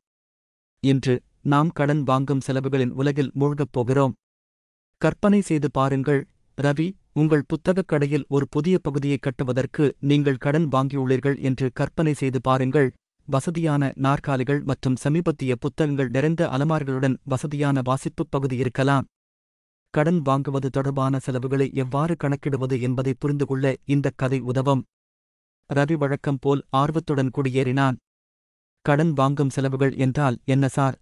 இன்று நாம் கடன் வாங்கும் செலவுகளின் உலகில் மூழ்கப் போகிறோம் கற்பனை செய்து பாருங்கள் ரவி உங்கள் புத்தகக் கடையில் ஒரு புதிய பகுதியை கட்டுவதற்கு நீங்கள் கடன் வாங்கியுள்ளீர்கள் என்று கற்பனை செய்து பாருங்கள் வசதியான நாற்காலிகள் மற்றும் சமீபத்திய புத்தகங்கள் நிறைந்த அலமார்களுடன் வசதியான வாசிப்புப் பகுதி இருக்கலாம் கடன் வாங்குவது தொடர்பான செலவுகளை எவ்வாறு கணக்கிடுவது என்பதை புரிந்து கொள்ள இந்த கதை உதவும் ரவி வழக்கம் போல் ஆர்வத்துடன் குடியேறினான் கடன் வாங்கும் செலவுகள் என்றால் என்ன சார்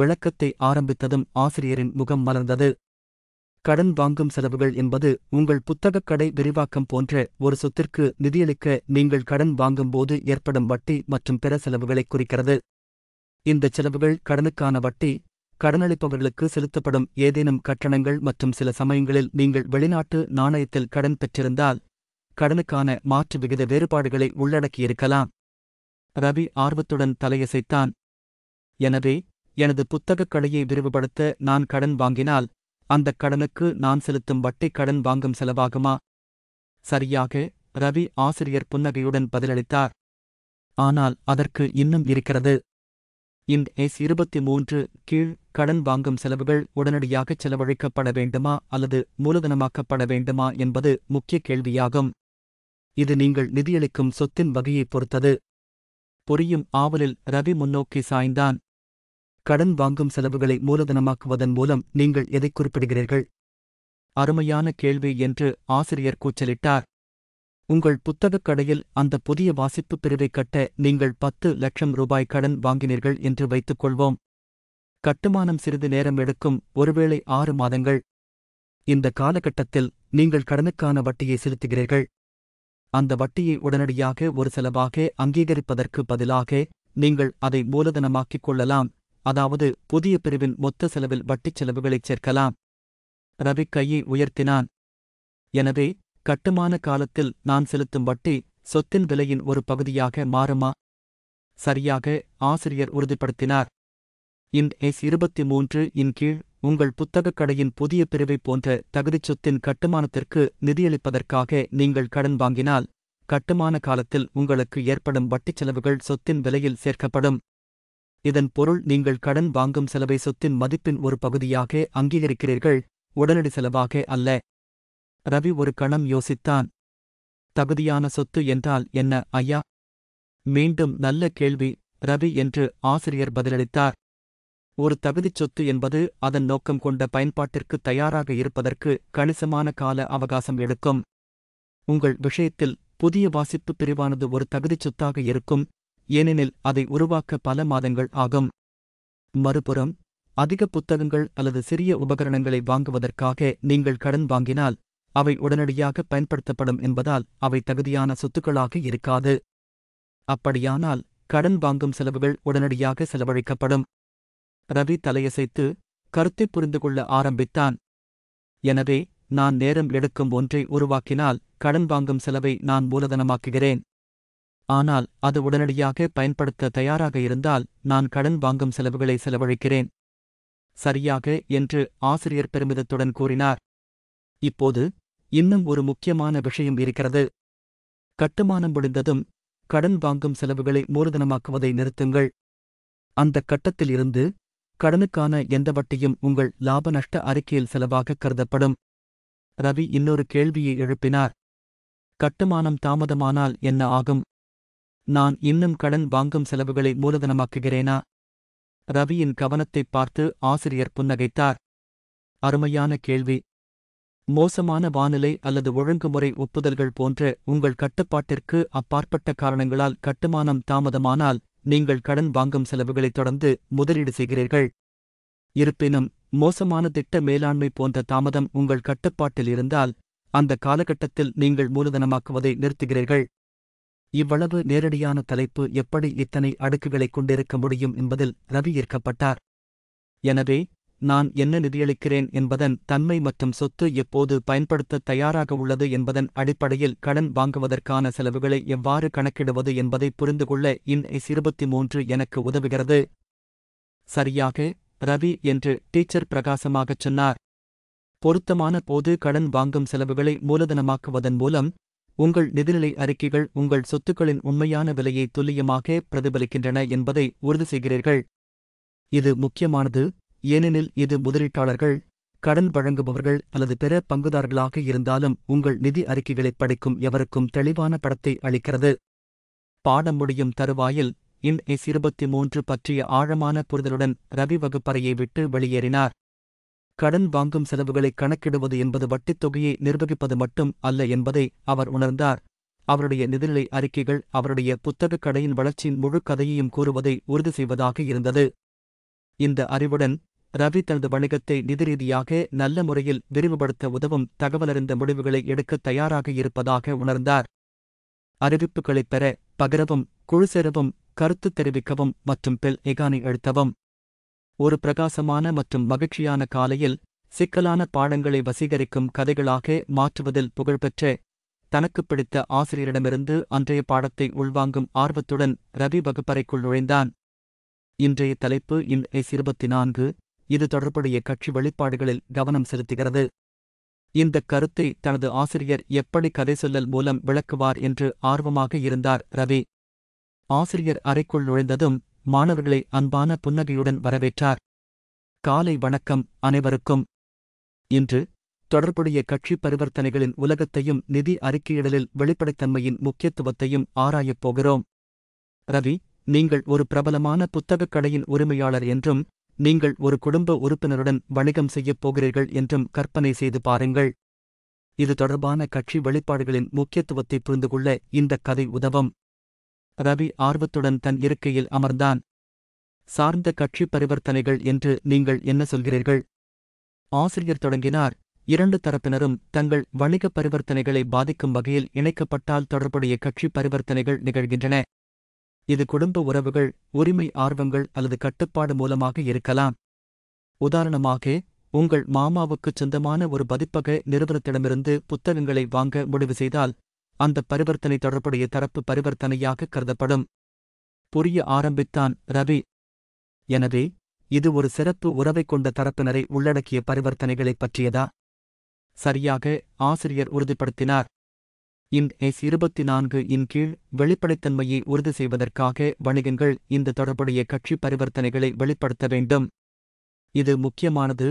விளக்கத்தை ஆரம்பித்ததும் ஆசிரியரின் முகம் மலர்ந்தது கடன் வாங்கும் செலவுகள் என்பது உங்கள் புத்தகக் கடை விரிவாக்கம் போன்ற ஒரு சொத்திற்கு நிதியளிக்க நீங்கள் கடன் வாங்கும்போது ஏற்படும் வட்டி மற்றும் பிற செலவுகளை குறிக்கிறது இந்தச் செலவுகள் கடனுக்கான வட்டி கடனளிப்பவர்களுக்கு செலுத்தப்படும் ஏதேனும் கட்டணங்கள் மற்றும் சில சமயங்களில் நீங்கள் வெளிநாட்டு நாணயத்தில் கடன் பெற்றிருந்தால் கடனுக்கான மாற்று விகித வேறுபாடுகளை உள்ளடக்கியிருக்கலாம் ரவி ஆர்வத்துடன் தலையசைத்தான் எனவே எனது புத்தகக் கடையை விரிவுபடுத்த நான் கடன் வாங்கினால் அந்தக் கடனுக்கு நான் செலுத்தும் வட்டைக் கடன் வாங்கும் செலவாகுமா சரியாக ரவி ஆசிரியர் புன்னகையுடன் பதிலளித்தார் ஆனால் அதற்கு இன்னும் இருக்கிறது இந்த எஸ் இருபத்தி மூன்று கீழ் கடன் வாங்கும் செலவுகள் உடனடியாக செலவழிக்கப்பட வேண்டுமா அல்லது மூலதனமாக்கப்பட வேண்டுமா என்பது முக்கிய கேள்வியாகும் இது நீங்கள் நிதியளிக்கும் சொத்தின் வகையைப் பொறுத்தது பொறியும் ஆவலில் ரவி முன்னோக்கி சாய்ந்தான் கடன் வாங்கும் செலவுகளை மூலதனமாக்குவதன் மூலம் நீங்கள் எதை குறிப்பிடுகிறீர்கள் அருமையான கேள்வி என்று ஆசிரியர் கூச்சலிட்டார் உங்கள் புத்தகக் கடையில் அந்த புதிய வாசிப்பு பிரிவை கட்ட நீங்கள் பத்து லட்சம் ரூபாய் கடன் வாங்கினீர்கள் என்று வைத்துக் கொள்வோம் கட்டுமானம் சிறிது நேரம் எடுக்கும் ஒருவேளை ஆறு மாதங்கள் இந்த காலகட்டத்தில் நீங்கள் கடனுக்கான வட்டியை செலுத்துகிறீர்கள் அந்த வட்டியை உடனடியாக ஒரு செலவாக அங்கீகரிப்பதற்கு பதிலாக நீங்கள் அதை மூலதனமாக்கிக் கொள்ளலாம் அதாவது புதிய பிரிவின் மொத்த செலவில் வட்டிச் செலவுகளைச் சேர்க்கலாம் ரவி கையை உயர்த்தினான் எனவே கட்டுமான காலத்தில் நான் செலுத்தும் வட்டி சொத்தின் விலையின் ஒரு பகுதியாக மாறுமா சரியாக ஆசிரியர் உறுதிப்படுத்தினார் இன் எஸ் இருபத்தி மூன்று இன் கீழ் உங்கள் புத்தகக் கடையின் புதிய பிரிவை போன்ற தகுதிச் சொத்தின் கட்டுமானத்திற்கு நிதியளிப்பதற்காக நீங்கள் கடன் வாங்கினால் கட்டுமான காலத்தில் உங்களுக்கு ஏற்படும் வட்டிச் செலவுகள் சொத்தின் விலையில் சேர்க்கப்படும் இதன் பொருள் நீங்கள் கடன் வாங்கும் செலவை சொத்தின் மதிப்பின் ஒரு பகுதியாக அங்கீகரிக்கிறீர்கள் உடனடி செலவாக அல்ல ரவி ஒரு கணம் யோசித்தான் தகுதியான சொத்து என்றால் என்ன ஐயா மீண்டும் நல்ல கேள்வி ரவி என்று ஆசிரியர் பதிலளித்தார் ஒரு தகுதிச் சொத்து என்பது அதன் நோக்கம் கொண்ட பயன்பாட்டிற்கு தயாராக இருப்பதற்கு கணிசமான கால அவகாசம் எடுக்கும் உங்கள் விஷயத்தில் புதிய வாசிப்பு பிரிவானது ஒரு தகுதிச் சொத்தாக இருக்கும் ஏனெனில் அதை உருவாக்க பல மாதங்கள் ஆகும் மறுபுறம் அதிக புத்தகங்கள் அல்லது சிறிய உபகரணங்களை வாங்குவதற்காக நீங்கள் கடன் வாங்கினால் அவை உடனடியாக பயன்படுத்தப்படும் என்பதால் அவை தகுதியான சொத்துக்களாக இருக்காது அப்படியானால் கடன் வாங்கும் செலவுகள் உடனடியாக செலவழிக்கப்படும் ரவி தலையசைத்து கருத்தை புரிந்து கொள்ள ஆரம்பித்தான் எனவே நான் நேரம் எடுக்கும் ஒன்றை உருவாக்கினால் கடன் வாங்கும் செலவை நான் மூலதனமாக்குகிறேன் ஆனால் அது உடனடியாக பயன்படுத்த தயாராக இருந்தால் நான் கடன் வாங்கும் செலவுகளை செலவழிக்கிறேன் சரியாக என்று ஆசிரியர் பெருமிதத்துடன் கூறினார் இப்போது இன்னும் ஒரு முக்கியமான விஷயம் இருக்கிறது கட்டுமானம் முடிந்ததும் கடன் வாங்கும் செலவுகளை மூலதனமாக்குவதை நிறுத்துங்கள் அந்த கட்டத்தில் இருந்து கடனுக்கான எந்த வட்டியும் உங்கள் லாப நஷ்ட அறிக்கையில் செலவாக கருதப்படும் ரவி இன்னொரு கேள்வியை எழுப்பினார் கட்டுமானம் தாமதமானால் என்ன ஆகும் நான் இன்னும் கடன் வாங்கும் செலவுகளை மூலதனமாக்குகிறேனா ரவியின் கவனத்தை பார்த்து ஆசிரியர் புன்னகைத்தார் அருமையான கேள்வி மோசமான வானிலை அல்லது ஒழுங்குமுறை ஒப்புதல்கள் போன்ற உங்கள் கட்டுப்பாட்டிற்கு அப்பாற்பட்ட காரணங்களால் கட்டுமானம் தாமதமானால் நீங்கள் கடன் வாங்கும் செலவுகளைத் தொடர்ந்து முதலீடு செய்கிறீர்கள் இருப்பினும் மோசமான திட்ட மேலாண்மை போன்ற தாமதம் உங்கள் கட்டுப்பாட்டில் இருந்தால் அந்த காலகட்டத்தில் நீங்கள் மூலதனமாக்குவதை நிறுத்துகிறீர்கள் இவ்வளவு நேரடியான தலைப்பு எப்படி இத்தனை அடுக்குகளைக் கொண்டிருக்க முடியும் என்பதில் ரவி ஈர்க்கப்பட்டார் எனவே நான் என்ன நிதியளிக்கிறேன் என்பதன் தன்மை மற்றும் சொத்து எப்போது பயன்படுத்த தயாராக உள்ளது என்பதன் அடிப்படையில் கடன் வாங்குவதற்கான செலவுகளை எவ்வாறு கணக்கிடுவது என்பதை புரிந்து கொள்ள இன்ஐஸ் இருபத்தி மூன்று எனக்கு உதவுகிறது சரியாக ரவி என்று டீச்சர் பிரகாசமாகச் சொன்னார் பொருத்தமான போது கடன் வாங்கும் செலவுகளை மூலதனமாக்குவதன் மூலம் உங்கள் நிதிநிலை அறிக்கைகள் உங்கள் சொத்துக்களின் உண்மையான விலையை துல்லியமாக பிரதிபலிக்கின்றன என்பதை உறுதி செய்கிறீர்கள் இது முக்கியமானது ஏனெனில் இது முதலீட்டாளர்கள் கடன் வழங்குபவர்கள் அல்லது பிற பங்குதாரர்களாக இருந்தாலும் உங்கள் நிதி அறிக்கைகளை படிக்கும் எவருக்கும் தெளிவான படத்தை அளிக்கிறது பாடம் முடியும் தருவாயில் இன் எஸ் இருபத்தி மூன்று பற்றிய ஆழமான புரிதலுடன் ரவி வகுப்பறையை விட்டு வெளியேறினார் கடன் வாங்கும் செலவுகளை கணக்கிடுவது என்பது வட்டித் தொகையை நிர்வகிப்பது மட்டும் அல்ல என்பதை அவர் உணர்ந்தார் அவருடைய நிதிநிலை அறிக்கைகள் அவருடைய புத்தகக் கடையின் வளர்ச்சியின் முழு கதையையும் கூறுவதை உறுதி செய்வதாக இருந்தது இந்த அறிவுடன் ரவி தனது வணிகத்தை நிதி ரீதியாக நல்ல முறையில் விரிவுபடுத்த உதவும் தகவலறிந்த முடிவுகளை எடுக்க தயாராக இருப்பதாக உணர்ந்தார் அறிவிப்புகளைப் பெற பகிரவும் குழு சேரவும் கருத்து தெரிவிக்கவும் மற்றும் பெல் எகானை எழுத்தவும் ஒரு பிரகாசமான மற்றும் மகிழ்ச்சியான காலையில் சிக்கலான பாடங்களை வசீகரிக்கும் கதைகளாக மாற்றுவதில் புகழ்பெற்ற தனக்கு பிடித்த ஆசிரியரிடமிருந்து அன்றைய பாடத்தை உள்வாங்கும் ஆர்வத்துடன் ரவி வகுப்பறைக்குள் நுழைந்தான் இன்றைய தலைப்பு இன் எஸ் இருபத்தி நான்கு இது தொடர்புடைய கட்சி வெளிப்பாடுகளில் கவனம் செலுத்துகிறது இந்த கருத்தை தனது ஆசிரியர் எப்படி கதை சொல்லல் மூலம் விளக்குவார் என்று ஆர்வமாக இருந்தார் ரவி ஆசிரியர் அறைக்குள் நுழைந்ததும் மாணவர்களை அன்பான புன்னகையுடன் வரவேற்றார் காலை வணக்கம் அனைவருக்கும் இன்று தொடர்புடைய கட்சி பரிவர்த்தனைகளின் உலகத்தையும் நிதி அறிக்கையிடலில் வெளிப்படைத்தன்மையின் முக்கியத்துவத்தையும் ஆராயப் போகிறோம் ரவி நீங்கள் ஒரு பிரபலமான புத்தகக் கடையின் உரிமையாளர் என்றும் நீங்கள் ஒரு குடும்ப உறுப்பினருடன் வணிகம் செய்யப் போகிறீர்கள் என்றும் கற்பனை செய்து பாருங்கள் இது தொடர்பான கட்சி வெளிப்பாடுகளின் முக்கியத்துவத்தை புரிந்துகொள்ள இந்த கதை உதவும் ரவி ஆர்வத்துடன் தன் இருக்கையில் அமர்ந்தான் சார்ந்த கட்சி பரிவர்த்தனைகள் என்று நீங்கள் என்ன சொல்கிறீர்கள் ஆசிரியர் தொடங்கினார் இரண்டு தரப்பினரும் தங்கள் வணிக பரிவர்த்தனைகளை பாதிக்கும் வகையில் இணைக்கப்பட்டால் தொடர்புடைய கட்சி பரிவர்த்தனைகள் நிகழ்கின்றன இது குடும்ப உறவுகள் உரிமை ஆர்வங்கள் அல்லது கட்டுப்பாடு மூலமாக இருக்கலாம் உதாரணமாக உங்கள் மாமாவுக்குச் சொந்தமான ஒரு பதிப்பக நிறுவனத்திடமிருந்து புத்தகங்களை வாங்க முடிவு செய்தால் அந்த பரிவர்த்தனை தொடர்புடைய தரப்பு பரிவர்த்தனையாக கருதப்படும் புரிய ஆரம்பித்தான் ரவி எனவே இது ஒரு சிறப்பு உறவை கொண்ட தரப்பினரை உள்ளடக்கிய பரிவர்த்தனைகளைப் பற்றியதா சரியாக ஆசிரியர் உறுதிப்படுத்தினார் இன் எஸ் இருபத்தி நான்கு இன் கீழ் வெளிப்படைத்தன்மையை உறுதி செய்வதற்காக வணிகங்கள் இந்த தொடர்புடைய கட்சி பரிவர்த்தனைகளை வெளிப்படுத்த வேண்டும் இது முக்கியமானது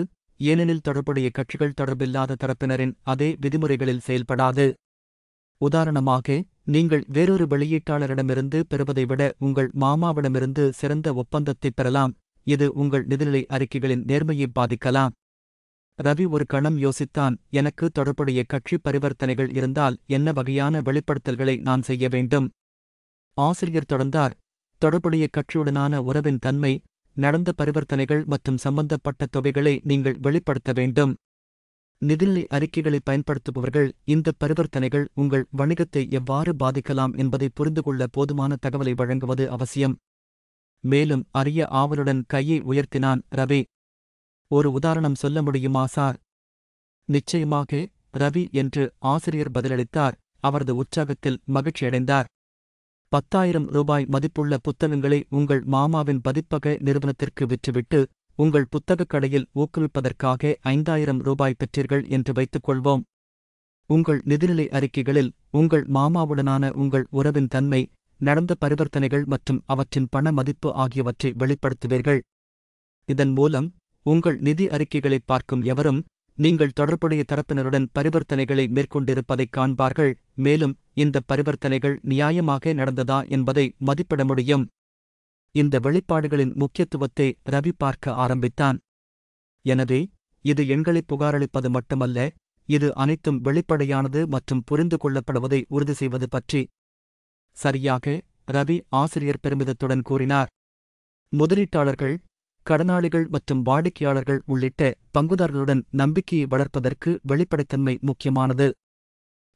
ஏனெனில் தொடர்புடைய கட்சிகள் தொடர்பில்லாத தரப்பினரின் அதே விதிமுறைகளில் செயல்படாது உதாரணமாக நீங்கள் வேறொரு வெளியீட்டாளரிடமிருந்து பெறுவதை விட உங்கள் மாமாவிடமிருந்து சிறந்த ஒப்பந்தத்தை பெறலாம் இது உங்கள் நிதிநிலை அறிக்கைகளின் நேர்மையை பாதிக்கலாம் ரவி ஒரு கணம் யோசித்தான் எனக்கு தொடர்புடைய கட்சி பரிவர்த்தனைகள் இருந்தால் என்ன வகையான வெளிப்படுத்தல்களை நான் செய்ய வேண்டும் ஆசிரியர் தொடர்ந்தார் தொடர்புடைய கட்சியுடனான உறவின் தன்மை நடந்த பரிவர்த்தனைகள் மற்றும் சம்பந்தப்பட்ட தொகைகளை நீங்கள் வெளிப்படுத்த வேண்டும் நிதிநிலை அறிக்கைகளை பயன்படுத்துபவர்கள் இந்த பரிவர்த்தனைகள் உங்கள் வணிகத்தை எவ்வாறு பாதிக்கலாம் என்பதை புரிந்து கொள்ள போதுமான தகவலை வழங்குவது அவசியம் மேலும் அரிய ஆவலுடன் கையை உயர்த்தினான் ரவி ஒரு உதாரணம் சொல்ல முடியுமா சார் நிச்சயமாக ரவி என்று ஆசிரியர் பதிலளித்தார் அவரது உற்சாகத்தில் மகிழ்ச்சியடைந்தார் பத்தாயிரம் ரூபாய் மதிப்புள்ள புத்தகங்களை உங்கள் மாமாவின் பதிப்பக நிறுவனத்திற்கு விற்றுவிட்டு உங்கள் புத்தகக் கடையில் ஊக்குவிப்பதற்காக ஐந்தாயிரம் ரூபாய் பெற்றீர்கள் என்று வைத்துக் கொள்வோம் உங்கள் நிதிநிலை அறிக்கைகளில் உங்கள் மாமாவுடனான உங்கள் உறவின் தன்மை நடந்த பரிவர்த்தனைகள் மற்றும் அவற்றின் பண மதிப்பு ஆகியவற்றை வெளிப்படுத்துவீர்கள் இதன் மூலம் உங்கள் நிதி அறிக்கைகளை பார்க்கும் எவரும் நீங்கள் தொடர்புடைய தரப்பினருடன் பரிவர்த்தனைகளை மேற்கொண்டிருப்பதைக் காண்பார்கள் மேலும் இந்த பரிவர்த்தனைகள் நியாயமாக நடந்ததா என்பதை மதிப்பிட முடியும் இந்த வெளிப்பாடுகளின் முக்கியத்துவத்தை ரவி பார்க்க ஆரம்பித்தான் எனவே இது எண்களை புகாரளிப்பது மட்டுமல்ல இது அனைத்தும் வெளிப்படையானது மற்றும் புரிந்து கொள்ளப்படுவதை உறுதி செய்வது பற்றி சரியாக ரவி ஆசிரியர் பெருமிதத்துடன் கூறினார் முதலீட்டாளர்கள் கடனாளிகள் மற்றும் வாடிக்கையாளர்கள் உள்ளிட்ட பங்குதாரர்களுடன் நம்பிக்கையை வளர்ப்பதற்கு வெளிப்படைத்தன்மை முக்கியமானது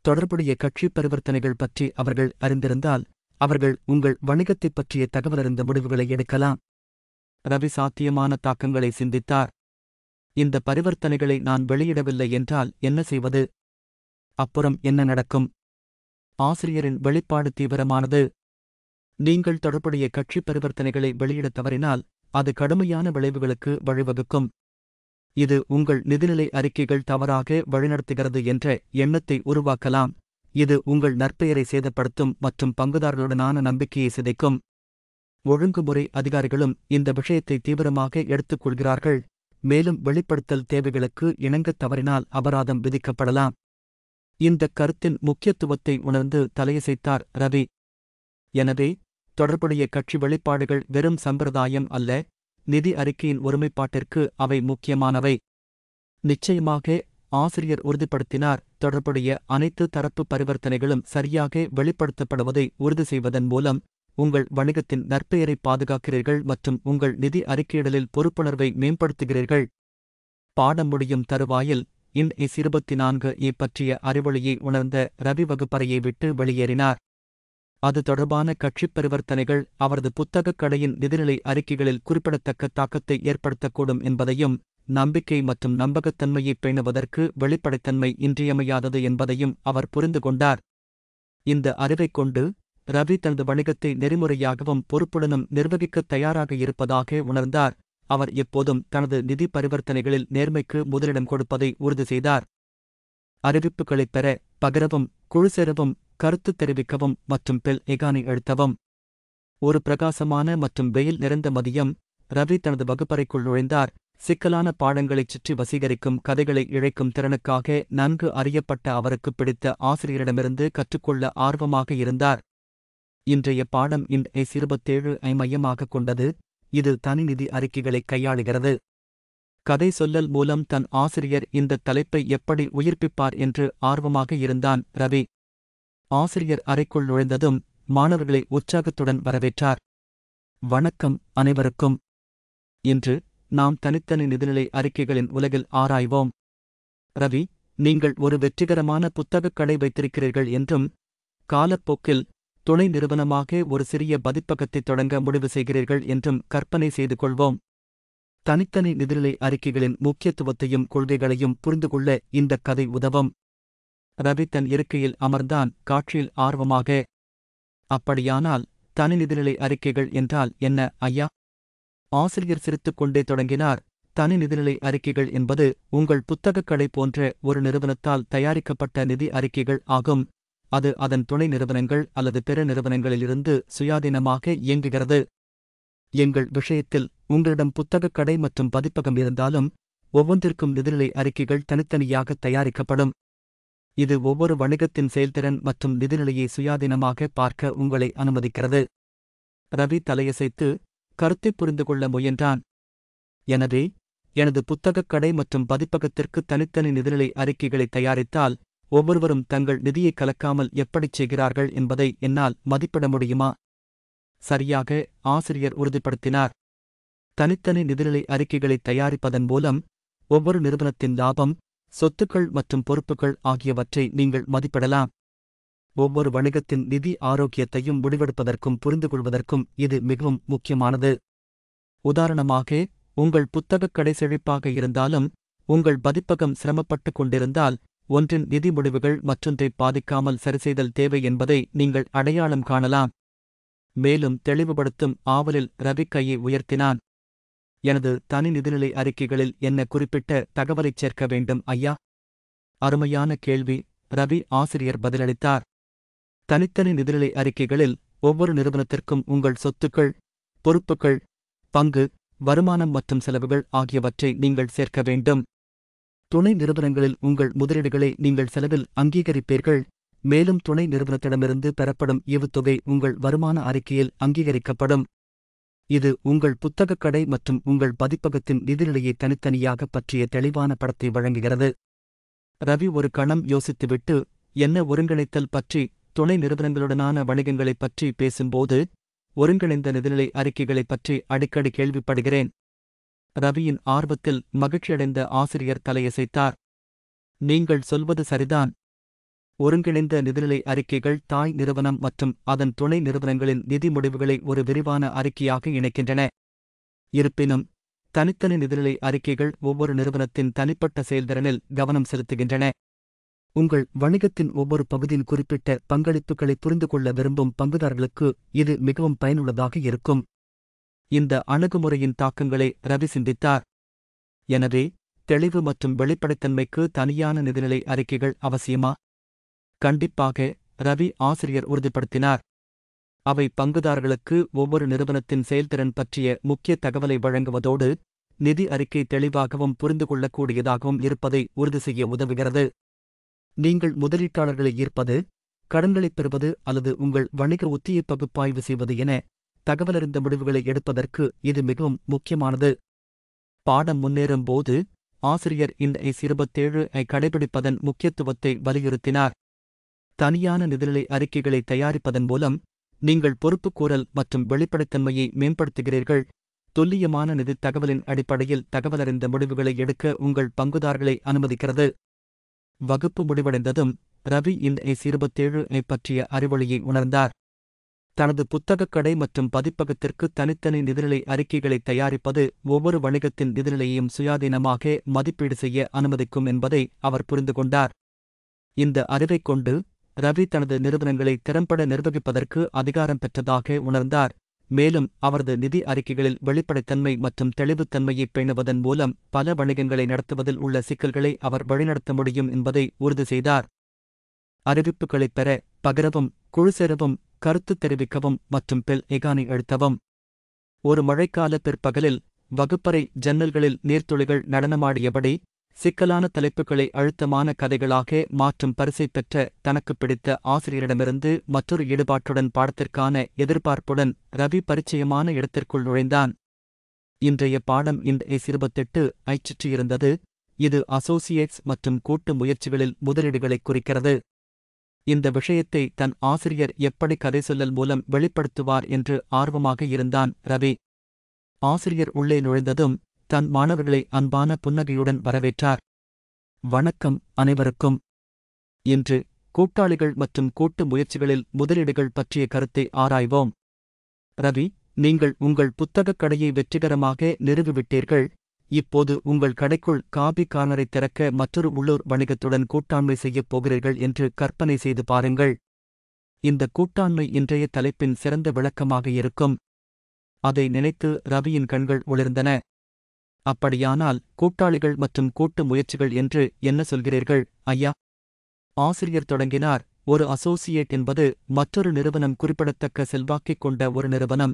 தொடர்புடைய கட்சி பரிவர்த்தனைகள் பற்றி அவர்கள் அறிந்திருந்தால் அவர்கள் உங்கள் வணிகத்தைப் பற்றிய தகவலறிந்த முடிவுகளை எடுக்கலாம் ரவி சாத்தியமான தாக்கங்களை சிந்தித்தார் இந்த பரிவர்த்தனைகளை நான் வெளியிடவில்லை என்றால் என்ன செய்வது அப்புறம் என்ன நடக்கும் ஆசிரியரின் வெளிப்பாடு தீவிரமானது நீங்கள் தொடர்புடைய கட்சி பரிவர்த்தனைகளை வெளியிடத் தவறினால் அது கடுமையான விளைவுகளுக்கு வழிவகுக்கும் இது உங்கள் நிதிநிலை அறிக்கைகள் தவறாக வழிநடத்துகிறது என்ற எண்ணத்தை உருவாக்கலாம் இது உங்கள் நற்பெயரை சேதப்படுத்தும் மற்றும் பங்குதாரர்களுடனான நம்பிக்கையை சிதைக்கும் ஒழுங்குமுறை அதிகாரிகளும் இந்த விஷயத்தை தீவிரமாக எடுத்துக்கொள்கிறார்கள் மேலும் வெளிப்படுத்தல் தேவைகளுக்கு இணங்கத் தவறினால் அபராதம் விதிக்கப்படலாம் இந்த கருத்தின் முக்கியத்துவத்தை உணர்ந்து தலையசைத்தார் ரவி எனவே தொடர்புடைய கட்சி வெளிப்பாடுகள் வெறும் சம்பிரதாயம் அல்ல நிதி அறிக்கையின் ஒருமைப்பாட்டிற்கு அவை முக்கியமானவை நிச்சயமாக ஆசிரியர் உறுதிப்படுத்தினார் தொடர்புடைய அனைத்து தரப்பு பரிவர்த்தனைகளும் சரியாக வெளிப்படுத்தப்படுவதை உறுதி செய்வதன் மூலம் உங்கள் வணிகத்தின் நற்பெயரை பாதுகாக்கிறீர்கள் மற்றும் உங்கள் நிதி அறிக்கையிடலில் பொறுப்புணர்வை மேம்படுத்துகிறீர்கள் பாடம் முடியும் தருவாயில் இன் இஸ் இருபத்தி நான்கு இ பற்றிய அறிவொளியை உணர்ந்த ரவி வகுப்பறையை விட்டு வெளியேறினார் அது தொடர்பான கட்சிப் பரிவர்த்தனைகள் அவரது புத்தகக் கடையின் நிதிநிலை அறிக்கைகளில் குறிப்பிடத்தக்க தாக்கத்தை ஏற்படுத்தக்கூடும் என்பதையும் நம்பிக்கை மற்றும் நம்பகத்தன்மையை பேணுவதற்கு வெளிப்படைத்தன்மை இன்றியமையாதது என்பதையும் அவர் புரிந்து கொண்டார் இந்த அறிவைக் கொண்டு ரவி தனது வணிகத்தை நெறிமுறையாகவும் பொறுப்புடனும் நிர்வகிக்க தயாராக இருப்பதாக உணர்ந்தார் அவர் எப்போதும் தனது நிதி பரிவர்த்தனைகளில் நேர்மைக்கு முதலிடம் கொடுப்பதை உறுதி செய்தார் அறிவிப்புகளைப் பெற பகிரவும் குழு சேரவும் கருத்து தெரிவிக்கவும் மற்றும் பெல் எகானை எழுத்தவும் ஒரு பிரகாசமான மற்றும் வெயில் நிறைந்த மதியம் ரவி தனது வகுப்பறைக்குள் நுழைந்தார் சிக்கலான பாடங்களைச் சுற்றி வசீகரிக்கும் கதைகளை இழைக்கும் திறனுக்காக நன்கு அறியப்பட்ட அவருக்கு பிடித்த ஆசிரியரிடமிருந்து கற்றுக்கொள்ள ஆர்வமாக இருந்தார் இன்றைய பாடம் இன் எஸ் இருபத்தேழு ஐ மையமாக கொண்டது இது தனிநிதி அறிக்கைகளை கையாளுகிறது கதை சொல்லல் மூலம் தன் ஆசிரியர் இந்த தலைப்பை எப்படி உயிர்ப்பிப்பார் என்று ஆர்வமாக இருந்தான் ரவி ஆசிரியர் அறைக்குள் நுழைந்ததும் மாணவர்களை உற்சாகத்துடன் வரவேற்றார் வணக்கம் அனைவருக்கும் இன்று நாம் தனித்தனி நிதிநிலை அறிக்கைகளின் உலகில் ஆராய்வோம் ரவி நீங்கள் ஒரு வெற்றிகரமான புத்தகக் கடை வைத்திருக்கிறீர்கள் என்றும் காலப்போக்கில் துணை நிறுவனமாக ஒரு சிறிய பதிப்பகத்தை தொடங்க முடிவு செய்கிறீர்கள் என்றும் கற்பனை செய்து கொள்வோம் தனித்தனி நிதிநிலை அறிக்கைகளின் முக்கியத்துவத்தையும் கொள்கைகளையும் புரிந்து கொள்ள இந்த கதை உதவும் ரவி தன் இருக்கையில் அமர்ந்தான் காட்சியில் ஆர்வமாக அப்படியானால் தனி நிதிநிலை அறிக்கைகள் என்றால் என்ன ஐயா ஆசிரியர் சிரித்துக்கொண்டே தொடங்கினார் தனி நிதிநிலை அறிக்கைகள் என்பது உங்கள் புத்தகக் கடை போன்ற ஒரு நிறுவனத்தால் தயாரிக்கப்பட்ட நிதி அறிக்கைகள் ஆகும் அது அதன் துணை நிறுவனங்கள் அல்லது பிற நிறுவனங்களிலிருந்து சுயாதீனமாக இயங்குகிறது எங்கள் விஷயத்தில் உங்களிடம் புத்தகக் கடை மற்றும் பதிப்பகம் இருந்தாலும் ஒவ்வொன்றிற்கும் நிதிநிலை அறிக்கைகள் தனித்தனியாக தயாரிக்கப்படும் இது ஒவ்வொரு வணிகத்தின் செயல்திறன் மற்றும் நிதிநிலையை சுயாதீனமாக பார்க்க உங்களை அனுமதிக்கிறது ரவி தலையசைத்து கருத்தை புரிந்து கொள்ள முயன்றான் எனவே எனது புத்தகக் கடை மற்றும் பதிப்பகத்திற்கு தனித்தனி நிதிநிலை அறிக்கைகளை தயாரித்தால் ஒவ்வொருவரும் தங்கள் நிதியை கலக்காமல் எப்படிச் செய்கிறார்கள் என்பதை என்னால் மதிப்பிட முடியுமா சரியாக ஆசிரியர் உறுதிப்படுத்தினார் தனித்தனி நிதிநிலை அறிக்கைகளை தயாரிப்பதன் மூலம் ஒவ்வொரு நிறுவனத்தின் லாபம் சொத்துக்கள் மற்றும் பொறுப்புகள் ஆகியவற்றை நீங்கள் மதிப்பிடலாம் ஒவ்வொரு வணிகத்தின் நிதி ஆரோக்கியத்தையும் முடிவெடுப்பதற்கும் புரிந்துகொள்வதற்கும் இது மிகவும் முக்கியமானது உதாரணமாக உங்கள் புத்தகக் கடை செழிப்பாக இருந்தாலும் உங்கள் பதிப்பகம் சிரமப்பட்டுக் கொண்டிருந்தால் ஒன்றின் நிதி முடிவுகள் மற்றொன்றை பாதிக்காமல் சரிசெய்தல் தேவை என்பதை நீங்கள் அடையாளம் காணலாம் மேலும் தெளிவுபடுத்தும் ஆவலில் ரவி கையை உயர்த்தினான் எனது தனி நிதிநிலை அறிக்கைகளில் என்ன குறிப்பிட்ட தகவலைச் சேர்க்க வேண்டும் ஐயா அருமையான கேள்வி ரவி ஆசிரியர் பதிலளித்தார் தனித்தனி நிதிநிலை அறிக்கைகளில் ஒவ்வொரு நிறுவனத்திற்கும் உங்கள் சொத்துக்கள் பொறுப்புகள் பங்கு வருமானம் மற்றும் செலவுகள் ஆகியவற்றை நீங்கள் சேர்க்க வேண்டும் துணை நிறுவனங்களில் உங்கள் முதலீடுகளை நீங்கள் செலவில் அங்கீகரிப்பீர்கள் மேலும் துணை நிறுவனத்திடமிருந்து பெறப்படும் ஈவுத்தொகை உங்கள் வருமான அறிக்கையில் அங்கீகரிக்கப்படும் இது உங்கள் புத்தகக் கடை மற்றும் உங்கள் பதிப்பகத்தின் நிதிநிலையை தனித்தனியாக பற்றிய தெளிவான படத்தை வழங்குகிறது ரவி ஒரு கணம் யோசித்துவிட்டு என்ன ஒருங்கிணைத்தல் பற்றி துணை நிறுவனங்களுடனான வணிகங்களைப் பற்றி பேசும்போது ஒருங்கிணைந்த நிதிநிலை அறிக்கைகளைப் பற்றி அடிக்கடி கேள்விப்படுகிறேன் ரவியின் ஆர்வத்தில் மகிழ்ச்சியடைந்த ஆசிரியர் தலையசைத்தார் நீங்கள் சொல்வது சரிதான் ஒருங்கிணைந்த நிதிநிலை அறிக்கைகள் தாய் நிறுவனம் மற்றும் அதன் துணை நிறுவனங்களின் நிதி முடிவுகளை ஒரு விரிவான அறிக்கையாக இணைக்கின்றன இருப்பினும் தனித்தனி நிதிநிலை அறிக்கைகள் ஒவ்வொரு நிறுவனத்தின் தனிப்பட்ட செயல்திறனில் கவனம் செலுத்துகின்றன உங்கள் வணிகத்தின் ஒவ்வொரு பகுதியின் குறிப்பிட்ட பங்களிப்புகளை புரிந்து கொள்ள விரும்பும் பங்குதாரர்களுக்கு இது மிகவும் பயனுள்ளதாக இருக்கும் இந்த அணுகுமுறையின் தாக்கங்களை ரவி சிந்தித்தார் எனவே தெளிவு மற்றும் வெளிப்படைத்தன்மைக்கு தனியான நிதிநிலை அறிக்கைகள் அவசியமா கண்டிப்பாக ரவி ஆசிரியர் உறுதிப்படுத்தினார் அவை பங்குதாரர்களுக்கு ஒவ்வொரு நிறுவனத்தின் செயல்திறன் பற்றிய முக்கிய தகவலை வழங்குவதோடு நிதி அறிக்கை தெளிவாகவும் புரிந்து கொள்ளக்கூடியதாகவும் இருப்பதை உறுதி செய்ய உதவுகிறது நீங்கள் முதலீட்டாளர்களை ஈர்ப்பது கடன்களைப் பெறுவது அல்லது உங்கள் வணிக உத்தியை பகுப்பாய்வு செய்வது என தகவலறிந்த முடிவுகளை எடுப்பதற்கு இது மிகவும் முக்கியமானது பாடம் முன்னேறும் போது ஆசிரியர் இந்த ஐஸ் இருபத்தேழு ஐ கடைபிடிப்பதன் முக்கியத்துவத்தை வலியுறுத்தினார் தனியான நிதிநிலை அறிக்கைகளை தயாரிப்பதன் மூலம் நீங்கள் பொறுப்புக்கூறல் மற்றும் வெளிப்படைத்தன்மையை மேம்படுத்துகிறீர்கள் துல்லியமான நிதி தகவலின் அடிப்படையில் தகவலறிந்த முடிவுகளை எடுக்க உங்கள் பங்குதாரர்களை அனுமதிக்கிறது வகுப்பு முடிவடைந்ததும் ரவி இந்த இருபத்தேழு ஐ பற்றிய அறிவொளியை உணர்ந்தார் தனது புத்தகக் கடை மற்றும் பதிப்பகத்திற்கு தனித்தனி நிதிநிலை அறிக்கைகளை தயாரிப்பது ஒவ்வொரு வணிகத்தின் நிதிநிலையையும் சுயாதீனமாக மதிப்பீடு செய்ய அனுமதிக்கும் என்பதை அவர் புரிந்து கொண்டார் இந்த அறிவைக் கொண்டு ரவி தனது நிறுவனங்களை திறம்பட நிர்வகிப்பதற்கு அதிகாரம் பெற்றதாக உணர்ந்தார் மேலும் அவரது நிதி அறிக்கைகளில் வெளிப்படைத்தன்மை மற்றும் தெளிவுத்தன்மையை பேணுவதன் மூலம் பல வணிகங்களை நடத்துவதில் உள்ள சிக்கல்களை அவர் வழிநடத்த முடியும் என்பதை உறுதி செய்தார் அறிவிப்புகளைப் பெற பகிரவும் குழு சேரவும் கருத்து தெரிவிக்கவும் மற்றும் பெல் எகானை அழுத்தவும் ஒரு மழைக்கால பிற்பகலில் வகுப்பறை ஜன்னல்களில் நீர்த்துளிகள் நடனமாடியபடி சிக்கலான தலைப்புகளை அழுத்தமான கதைகளாக மாற்றும் பரிசை பெற்ற தனக்கு பிடித்த ஆசிரியரிடமிருந்து மற்றொரு ஈடுபாட்டுடன் பாடத்திற்கான எதிர்பார்ப்புடன் ரவி பரிச்சயமான இடத்திற்குள் நுழைந்தான் இன்றைய பாடம் இந்த சிறுபத்தெட்டு ஐச்சிற்றியிருந்தது இது அசோசியேட்ஸ் மற்றும் கூட்டு முயற்சிகளில் முதலீடுகளை குறிக்கிறது இந்த விஷயத்தை தன் ஆசிரியர் எப்படி கதை சொல்லல் மூலம் வெளிப்படுத்துவார் என்று ஆர்வமாக இருந்தான் ரவி ஆசிரியர் உள்ளே நுழைந்ததும் தன் மாணவர்களை அன்பான புன்னகையுடன் வரவேற்றார் வணக்கம் அனைவருக்கும் இன்று கூட்டாளிகள் மற்றும் கூட்டு முயற்சிகளில் முதலீடுகள் பற்றிய கருத்தை ஆராய்வோம் ரவி நீங்கள் உங்கள் புத்தகக் கடையை வெற்றிகரமாக நிறுவிவிட்டீர்கள் இப்போது உங்கள் கடைக்குள் காபி கார்னரை திறக்க மற்றொரு உள்ளூர் வணிகத்துடன் கூட்டாண்மை செய்யப் போகிறீர்கள் என்று கற்பனை செய்து பாருங்கள் இந்த கூட்டாண்மை இன்றைய தலைப்பின் சிறந்த விளக்கமாக இருக்கும் அதை நினைத்து ரவியின் கண்கள் ஒளிர்ந்தன அப்படியானால் கூட்டாளிகள் மற்றும் கூட்டு முயற்சிகள் என்று என்ன சொல்கிறீர்கள் ஐயா ஆசிரியர் தொடங்கினார் ஒரு அசோசியேட் என்பது மற்றொரு நிறுவனம் குறிப்பிடத்தக்க செல்வாக்கிக் கொண்ட ஒரு நிறுவனம்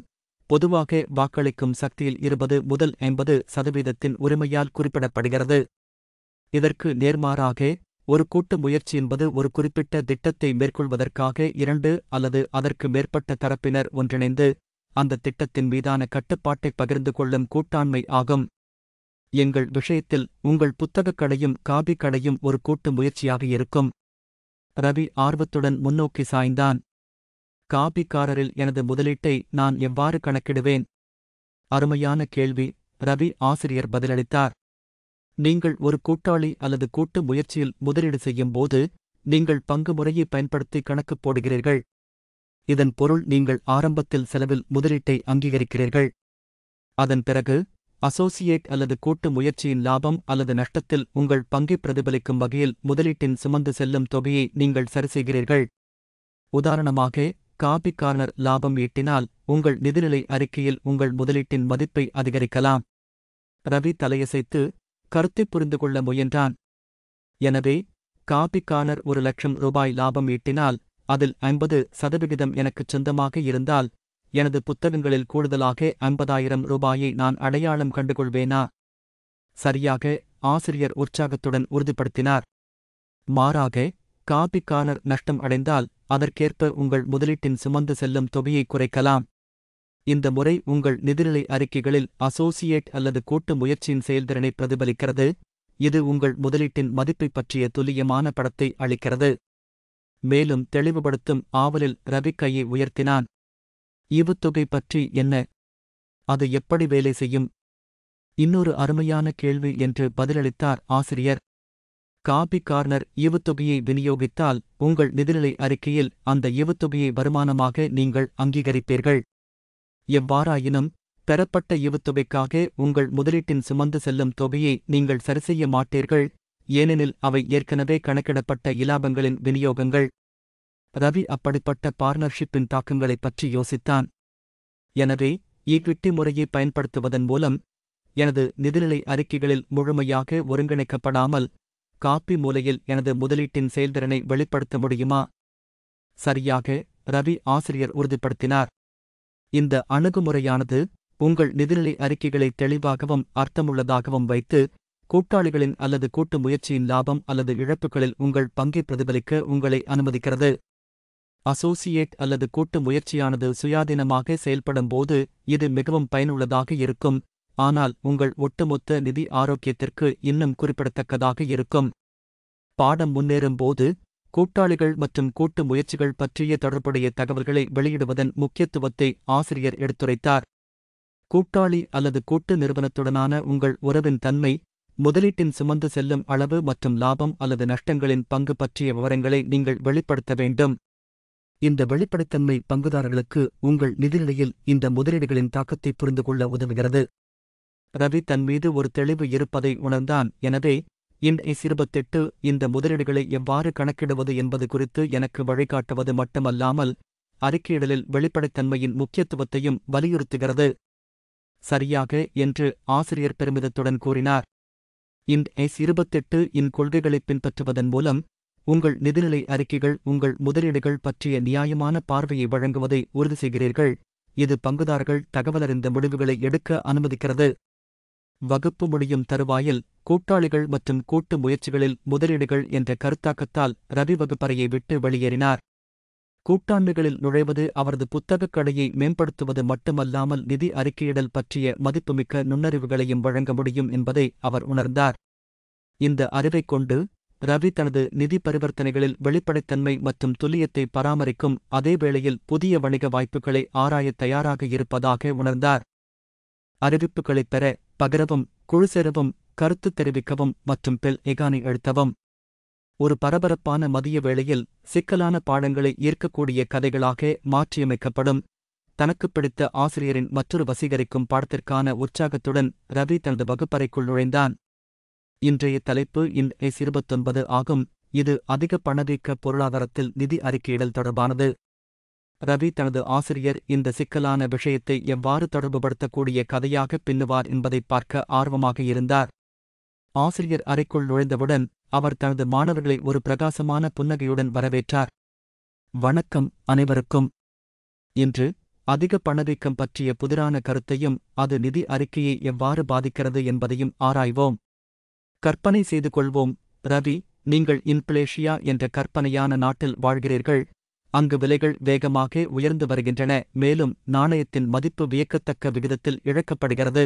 பொதுவாக வாக்களிக்கும் சக்தியில் இருபது முதல் ஐம்பது சதவீதத்தின் உரிமையால் குறிப்பிடப்படுகிறது இதற்கு நேர்மாறாக ஒரு கூட்டு முயற்சி என்பது ஒரு குறிப்பிட்ட திட்டத்தை மேற்கொள்வதற்காக இரண்டு அல்லது அதற்கு மேற்பட்ட தரப்பினர் ஒன்றிணைந்து அந்த திட்டத்தின் மீதான கட்டுப்பாட்டை பகிர்ந்து கொள்ளும் கூட்டாண்மை ஆகும் எங்கள் விஷயத்தில் உங்கள் புத்தகக் கடையும் காபி கடையும் ஒரு கூட்டு முயற்சியாக இருக்கும் ரவி ஆர்வத்துடன் முன்னோக்கி சாய்ந்தான் காபிக்காரரில் எனது முதலீட்டை நான் எவ்வாறு கணக்கிடுவேன் அருமையான கேள்வி ரவி ஆசிரியர் பதிலளித்தார் நீங்கள் ஒரு கூட்டாளி அல்லது கூட்டு முயற்சியில் முதலீடு செய்யும் போது நீங்கள் பங்கு முறையை பயன்படுத்தி கணக்கு போடுகிறீர்கள் இதன் பொருள் நீங்கள் ஆரம்பத்தில் செலவில் முதலீட்டை அங்கீகரிக்கிறீர்கள் அதன் பிறகு அசோசியேட் அல்லது கூட்டு முயற்சியின் லாபம் அல்லது நஷ்டத்தில் உங்கள் பங்கை பிரதிபலிக்கும் வகையில் முதலீட்டின் சுமந்து செல்லும் தொகையை நீங்கள் சரிசெய்கிறீர்கள் உதாரணமாக காபி கார்னர் லாபம் ஈட்டினால் உங்கள் நிதிநிலை அறிக்கையில் உங்கள் முதலீட்டின் மதிப்பை அதிகரிக்கலாம் ரவி தலையசைத்து கருத்தை புரிந்து கொள்ள முயன்றான் எனவே காபி கார்னர் ஒரு லட்சம் ரூபாய் லாபம் ஈட்டினால் அதில் ஐம்பது சதவிகிதம் எனக்குச் சொந்தமாக இருந்தால் எனது புத்தகங்களில் கூடுதலாக ஐம்பதாயிரம் ரூபாயை நான் அடையாளம் கண்டுகொள்வேனா சரியாக ஆசிரியர் உற்சாகத்துடன் உறுதிப்படுத்தினார் மாறாக காபிக்கானர் நஷ்டம் அடைந்தால் அதற்கேற்ப உங்கள் முதலீட்டின் சுமந்து செல்லும் தொகையை குறைக்கலாம் இந்த முறை உங்கள் நிதிநிலை அறிக்கைகளில் அசோசியேட் அல்லது கூட்டு முயற்சியின் செயல்திறனை பிரதிபலிக்கிறது இது உங்கள் முதலீட்டின் மதிப்பை பற்றிய துல்லியமான படத்தை அளிக்கிறது மேலும் தெளிவுபடுத்தும் ஆவலில் ரவி கையை உயர்த்தினான் ஈவுத்தொகை பற்றி என்ன அது எப்படி வேலை செய்யும் இன்னொரு அருமையான கேள்வி என்று பதிலளித்தார் ஆசிரியர் காபி கார்னர் ஈவுத்தொகையை விநியோகித்தால் உங்கள் நிதிநிலை அறிக்கையில் அந்த ஈவுத்தொகையை வருமானமாக நீங்கள் அங்கீகரிப்பீர்கள் எவ்வாறாயினும் பெறப்பட்ட ஈவுத்தொகைக்காக உங்கள் முதலீட்டின் சுமந்து செல்லும் தொகையை நீங்கள் சரிசெய்ய மாட்டீர்கள் ஏனெனில் அவை ஏற்கனவே கணக்கிடப்பட்ட இலாபங்களின் விநியோகங்கள் ரவி அப்படிப்பட்ட பார்ட்னர்ஷிப்பின் தாக்கங்களைப் பற்றி யோசித்தான் எனவே ஈக்விட்டி முறையை பயன்படுத்துவதன் மூலம் எனது நிதிநிலை அறிக்கைகளில் முழுமையாக ஒருங்கிணைக்கப்படாமல் காப்பி மூலையில் எனது முதலீட்டின் செயல்திறனை வெளிப்படுத்த முடியுமா சரியாக ரவி ஆசிரியர் உறுதிப்படுத்தினார் இந்த அணுகுமுறையானது உங்கள் நிதிநிலை அறிக்கைகளை தெளிவாகவும் அர்த்தமுள்ளதாகவும் வைத்து கூட்டாளிகளின் அல்லது கூட்டு முயற்சியின் லாபம் அல்லது இழப்புகளில் உங்கள் பங்கை பிரதிபலிக்க உங்களை அனுமதிக்கிறது அசோசியேட் அல்லது கூட்டு முயற்சியானது சுயாதீனமாக செயல்படும்போது இது மிகவும் பயனுள்ளதாக இருக்கும் ஆனால் உங்கள் ஒட்டுமொத்த நிதி ஆரோக்கியத்திற்கு இன்னும் குறிப்பிடத்தக்கதாக இருக்கும் பாடம் முன்னேறும்போது கூட்டாளிகள் மற்றும் கூட்டு முயற்சிகள் பற்றிய தொடர்புடைய தகவல்களை வெளியிடுவதன் முக்கியத்துவத்தை ஆசிரியர் எடுத்துரைத்தார் கூட்டாளி அல்லது கூட்டு நிறுவனத்துடனான உங்கள் உறவின் தன்மை முதலீட்டின் சுமந்து செல்லும் அளவு மற்றும் லாபம் அல்லது நஷ்டங்களின் பங்கு பற்றிய விவரங்களை நீங்கள் வெளிப்படுத்த வேண்டும் இந்த வெளிப்படைத்தன்மை பங்குதாரர்களுக்கு உங்கள் நிதிநிலையில் இந்த முதலீடுகளின் தாக்கத்தை புரிந்து கொள்ள உதவுகிறது ரவி தன் மீது ஒரு தெளிவு இருப்பதை உணர்ந்தான் எனவே இன்எஸ் இருபத்தெட்டு இந்த முதலீடுகளை எவ்வாறு கணக்கிடுவது என்பது குறித்து எனக்கு வழிகாட்டுவது மட்டுமல்லாமல் அறிக்கையிடலில் வெளிப்படைத்தன்மையின் முக்கியத்துவத்தையும் வலியுறுத்துகிறது சரியாக என்று ஆசிரியர் பெருமிதத்துடன் கூறினார் இன்எஸ் இருபத்தெட்டு இன் கொள்கைகளை பின்பற்றுவதன் மூலம் உங்கள் நிதிநிலை அறிக்கைகள் உங்கள் முதலீடுகள் பற்றிய நியாயமான பார்வையை வழங்குவதை உறுதி செய்கிறீர்கள் இது பங்குதாரர்கள் தகவலறிந்த முடிவுகளை எடுக்க அனுமதிக்கிறது வகுப்பு முடியும் தருவாயில் கூட்டாளிகள் மற்றும் கூட்டு முயற்சிகளில் முதலீடுகள் என்ற கருத்தாக்கத்தால் ரவி வகுப்பறையை விட்டு வெளியேறினார் கூட்டாண்மைகளில் நுழைவது அவரது புத்தகக் கடையை மேம்படுத்துவது மட்டுமல்லாமல் நிதி அறிக்கையிடல் பற்றிய மதிப்புமிக்க நுண்ணறிவுகளையும் வழங்க முடியும் என்பதை அவர் உணர்ந்தார் இந்த அறிவைக் கொண்டு ரவி தனது நிதி பரிவர்த்தனைகளில் வெளிப்படைத்தன்மை மற்றும் துல்லியத்தை பராமரிக்கும் அதேவேளையில் புதிய வணிக வாய்ப்புகளை ஆராய தயாராக இருப்பதாக உணர்ந்தார் அறிவிப்புகளைப் பெற பகிரவும் குழு சேரவும் கருத்து தெரிவிக்கவும் மற்றும் பெல் எகானை எழுத்தவும் ஒரு பரபரப்பான மதிய வேளையில் சிக்கலான பாடங்களை ஈர்க்கக்கூடிய கதைகளாக மாற்றியமைக்கப்படும் தனக்கு பிடித்த ஆசிரியரின் மற்றொரு வசீகரிக்கும் பாடத்திற்கான உற்சாகத்துடன் ரவி தனது வகுப்பறைக்குள் நுழைந்தான் இன்றைய தலைப்பு இன் எஸ் இருபத்தொன்பது ஆகும் இது அதிக பணவீக்க பொருளாதாரத்தில் நிதி அறிக்கையிடல் தொடர்பானது ரவி தனது ஆசிரியர் இந்த சிக்கலான விஷயத்தை எவ்வாறு தொடர்புபடுத்தக்கூடிய கதையாக பின்னுவார் என்பதை பார்க்க ஆர்வமாக இருந்தார் ஆசிரியர் அறைக்குள் நுழைந்தவுடன் அவர் தனது மாணவர்களை ஒரு பிரகாசமான புன்னகையுடன் வரவேற்றார் வணக்கம் அனைவருக்கும் இன்று அதிக பணவீக்கம் பற்றிய புதிரான கருத்தையும் அது நிதி அறிக்கையை எவ்வாறு பாதிக்கிறது என்பதையும் ஆராய்வோம் கற்பனை செய்து கொள்வோம் ரவி நீங்கள் இன்பிளேஷியா என்ற கற்பனையான நாட்டில் வாழ்கிறீர்கள் அங்கு விலைகள் வேகமாக உயர்ந்து வருகின்றன மேலும் நாணயத்தின் மதிப்பு வியக்கத்தக்க விகிதத்தில் இழக்கப்படுகிறது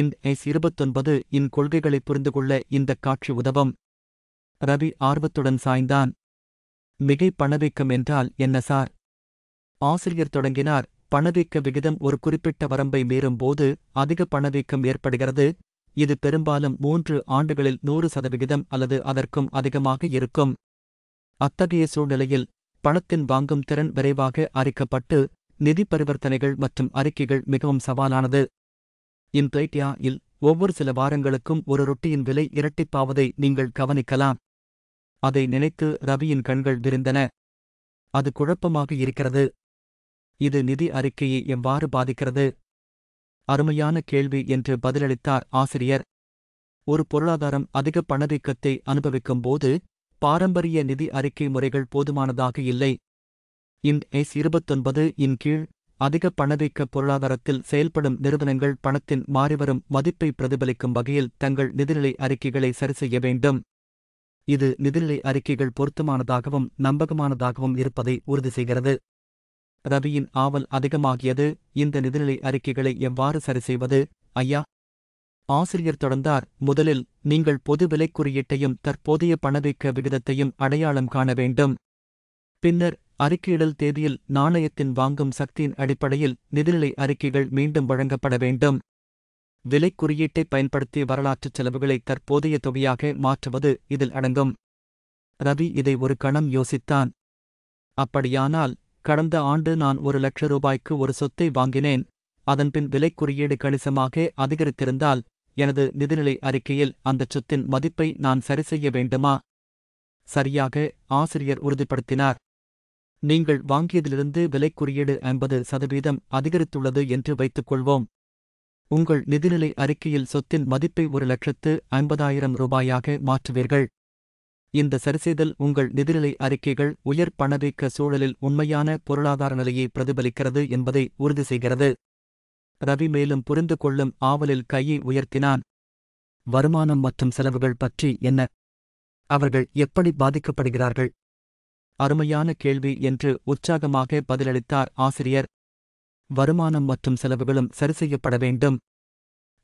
இன் எஸ் இருபத்தொன்பது இன் கொள்கைகளை புரிந்து கொள்ள இந்த காட்சி உதவும் ரவி ஆர்வத்துடன் சாய்ந்தான் மிகை பணவீக்கம் என்றால் என்ன சார் ஆசிரியர் தொடங்கினார் பணவீக்க விகிதம் ஒரு குறிப்பிட்ட வரம்பை மீறும்போது அதிக பணவீக்கம் ஏற்படுகிறது இது பெரும்பாலும் மூன்று ஆண்டுகளில் நூறு சதவிகிதம் அல்லது அதற்கும் அதிகமாக இருக்கும் அத்தகைய சூழ்நிலையில் பணத்தின் வாங்கும் திறன் விரைவாக அறிக்கப்பட்டு நிதி பரிவர்த்தனைகள் மற்றும் அறிக்கைகள் மிகவும் சவாலானது இன்ப்ளைட்டியா இல் ஒவ்வொரு சில வாரங்களுக்கும் ஒரு ரொட்டியின் விலை இரட்டிப்பாவதை நீங்கள் கவனிக்கலாம் அதை நினைத்து ரவியின் கண்கள் விரிந்தன அது குழப்பமாக இருக்கிறது இது நிதி அறிக்கையை எவ்வாறு பாதிக்கிறது அருமையான கேள்வி என்று பதிலளித்தார் ஆசிரியர் ஒரு பொருளாதாரம் அதிக பணவீக்கத்தை அனுபவிக்கும் போது பாரம்பரிய நிதி அறிக்கை முறைகள் போதுமானதாக இல்லை இன் எஸ் இருபத்தொன்பது இன் கீழ் அதிக பணவீக்க பொருளாதாரத்தில் செயல்படும் நிறுவனங்கள் பணத்தின் மாறிவரும் மதிப்பை பிரதிபலிக்கும் வகையில் தங்கள் நிதிநிலை அறிக்கைகளை சரிசெய்ய வேண்டும் இது நிதிநிலை அறிக்கைகள் பொருத்தமானதாகவும் நம்பகமானதாகவும் இருப்பதை உறுதி செய்கிறது ரவியின் ஆவல் அதிகமாகியது இந்த நிதிநிலை அறிக்கைகளை எவ்வாறு சரி செய்வது ஐயா ஆசிரியர் தொடர்ந்தார் முதலில் நீங்கள் பொது விலைக் குறியீட்டையும் தற்போதைய பணவீக்க விகிதத்தையும் அடையாளம் காண வேண்டும் பின்னர் அறிக்கையிடல் தேதியில் நாணயத்தின் வாங்கும் சக்தியின் அடிப்படையில் நிதிநிலை அறிக்கைகள் மீண்டும் வழங்கப்பட வேண்டும் விலைக் குறியீட்டை பயன்படுத்தி வரலாற்றுச் செலவுகளை தற்போதைய தொகையாக மாற்றுவது இதில் அடங்கும் ரவி இதை ஒரு கணம் யோசித்தான் அப்படியானால் கடந்த ஆண்டு நான் ஒரு லட்ச ரூபாய்க்கு ஒரு சொத்தை வாங்கினேன் அதன்பின் விலை குறியீடு கணிசமாக அதிகரித்திருந்தால் எனது நிதிநிலை அறிக்கையில் அந்தச் சொத்தின் மதிப்பை நான் சரிசெய்ய வேண்டுமா சரியாக ஆசிரியர் உறுதிப்படுத்தினார் நீங்கள் வாங்கியதிலிருந்து விலை குறியீடு ஐம்பது சதவீதம் அதிகரித்துள்ளது என்று வைத்துக் கொள்வோம் உங்கள் நிதிநிலை அறிக்கையில் சொத்தின் மதிப்பை ஒரு லட்சத்து ஐம்பதாயிரம் ரூபாயாக மாற்றுவீர்கள் இந்த சரிசெய்தல் உங்கள் நிதிநிலை அறிக்கைகள் உயர் பணவீக்க சூழலில் உண்மையான பொருளாதார நிலையை பிரதிபலிக்கிறது என்பதை உறுதி செய்கிறது ரவி மேலும் புரிந்து கொள்ளும் ஆவலில் கையை உயர்த்தினான் வருமானம் மற்றும் செலவுகள் பற்றி என்ன அவர்கள் எப்படி பாதிக்கப்படுகிறார்கள் அருமையான கேள்வி என்று உற்சாகமாக பதிலளித்தார் ஆசிரியர் வருமானம் மற்றும் செலவுகளும் சரிசெய்யப்பட வேண்டும்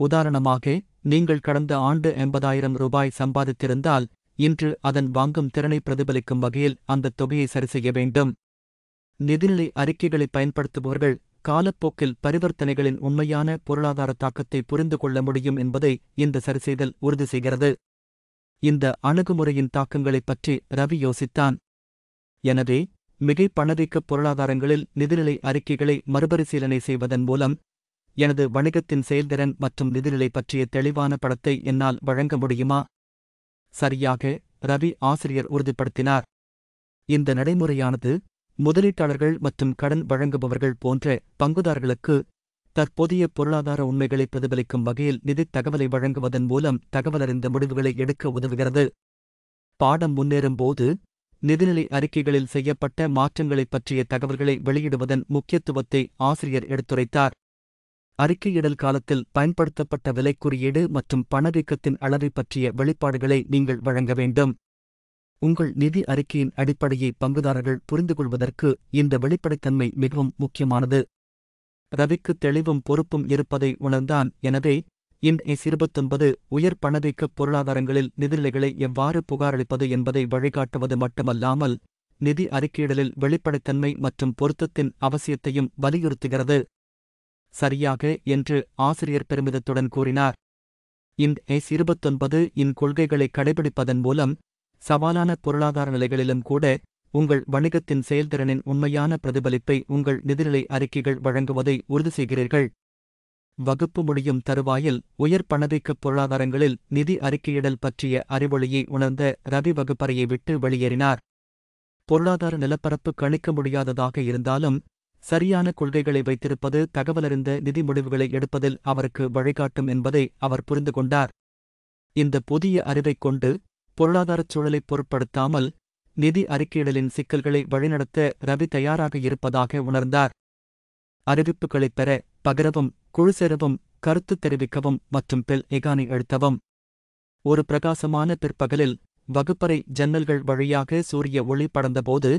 உதாரணமாக நீங்கள் கடந்த ஆண்டு எண்பதாயிரம் ரூபாய் சம்பாதித்திருந்தால் இன்று அதன் வாங்கும் திறனை பிரதிபலிக்கும் வகையில் அந்த தொகையை சரிசெய்ய வேண்டும் நிதிநிலை அறிக்கைகளை பயன்படுத்துபவர்கள் காலப்போக்கில் பரிவர்த்தனைகளின் உண்மையான பொருளாதார தாக்கத்தை புரிந்து கொள்ள முடியும் என்பதை இந்த சரிசெய்தல் உறுதி செய்கிறது இந்த அணுகுமுறையின் தாக்கங்களைப் பற்றி ரவி யோசித்தான் எனவே மிகை பணவீக்க பொருளாதாரங்களில் நிதிநிலை அறிக்கைகளை மறுபரிசீலனை செய்வதன் மூலம் எனது வணிகத்தின் செயல்திறன் மற்றும் நிதிநிலை பற்றிய தெளிவான படத்தை என்னால் வழங்க முடியுமா சரியாக ரவி ஆசிரியர் உறுதிப்படுத்தினார் இந்த நடைமுறையானது முதலீட்டாளர்கள் மற்றும் கடன் வழங்குபவர்கள் போன்ற பங்குதாரர்களுக்கு தற்போதைய பொருளாதார உண்மைகளை பிரதிபலிக்கும் வகையில் நிதி தகவலை வழங்குவதன் மூலம் தகவலறிந்த முடிவுகளை எடுக்க உதவுகிறது பாடம் முன்னேறும்போது நிதிநிலை அறிக்கைகளில் செய்யப்பட்ட மாற்றங்களைப் பற்றிய தகவல்களை வெளியிடுவதன் முக்கியத்துவத்தை ஆசிரியர் எடுத்துரைத்தார் அறிக்கையிடல் காலத்தில் பயன்படுத்தப்பட்ட விலைக்குறியீடு மற்றும் பணவீக்கத்தின் அளவை பற்றிய வெளிப்பாடுகளை நீங்கள் வழங்க வேண்டும் உங்கள் நிதி அறிக்கையின் அடிப்படையை பங்குதாரர்கள் புரிந்துகொள்வதற்கு இந்த வெளிப்படைத்தன்மை மிகவும் முக்கியமானது ரவிக்கு தெளிவும் பொறுப்பும் இருப்பதை உணர்ந்தான் எனவே இன் எஸ் இருபத்தொன்பது உயர் பணவீக்க பொருளாதாரங்களில் நிதிநிலைகளை எவ்வாறு புகாரளிப்பது என்பதை வழிகாட்டுவது மட்டுமல்லாமல் நிதி அறிக்கையிடலில் வெளிப்படைத்தன்மை மற்றும் பொருத்தத்தின் அவசியத்தையும் வலியுறுத்துகிறது சரியாக என்று ஆசிரியர் பெருமிதத்துடன் கூறினார் இன் எஸ் இருபத்தொன்பது இன் கொள்கைகளை கடைபிடிப்பதன் மூலம் சவாலான பொருளாதார நிலைகளிலும் கூட உங்கள் வணிகத்தின் செயல்திறனின் உண்மையான பிரதிபலிப்பை உங்கள் நிதிநிலை அறிக்கைகள் வழங்குவதை உறுதி செய்கிறீர்கள் வகுப்பு முடியும் தருவாயில் உயர் பணவீக்க பொருளாதாரங்களில் நிதி அறிக்கையிடல் பற்றிய அறிவொளியை உணர்ந்த ரவி வகுப்பறையை விட்டு வெளியேறினார் பொருளாதார நிலப்பரப்பு கணிக்க முடியாததாக இருந்தாலும் சரியான கொள்கைகளை வைத்திருப்பது தகவலறிந்த நிதி முடிவுகளை எடுப்பதில் அவருக்கு வழிகாட்டும் என்பதை அவர் புரிந்து கொண்டார் இந்த புதிய அறிவைக் கொண்டு பொருளாதாரச் சூழலை பொருட்படுத்தாமல் நிதி அறிக்கையிடலின் சிக்கல்களை வழிநடத்த ரவி தயாராக இருப்பதாக உணர்ந்தார் அறிவிப்புகளைப் பெற பகிரவும் குழு சேரவும் கருத்து தெரிவிக்கவும் மற்றும் பெல் எகானை அழுத்தவும் ஒரு பிரகாசமான பிற்பகலில் வகுப்பறை ஜன்னல்கள் வழியாக சூரிய ஒளி படந்தபோது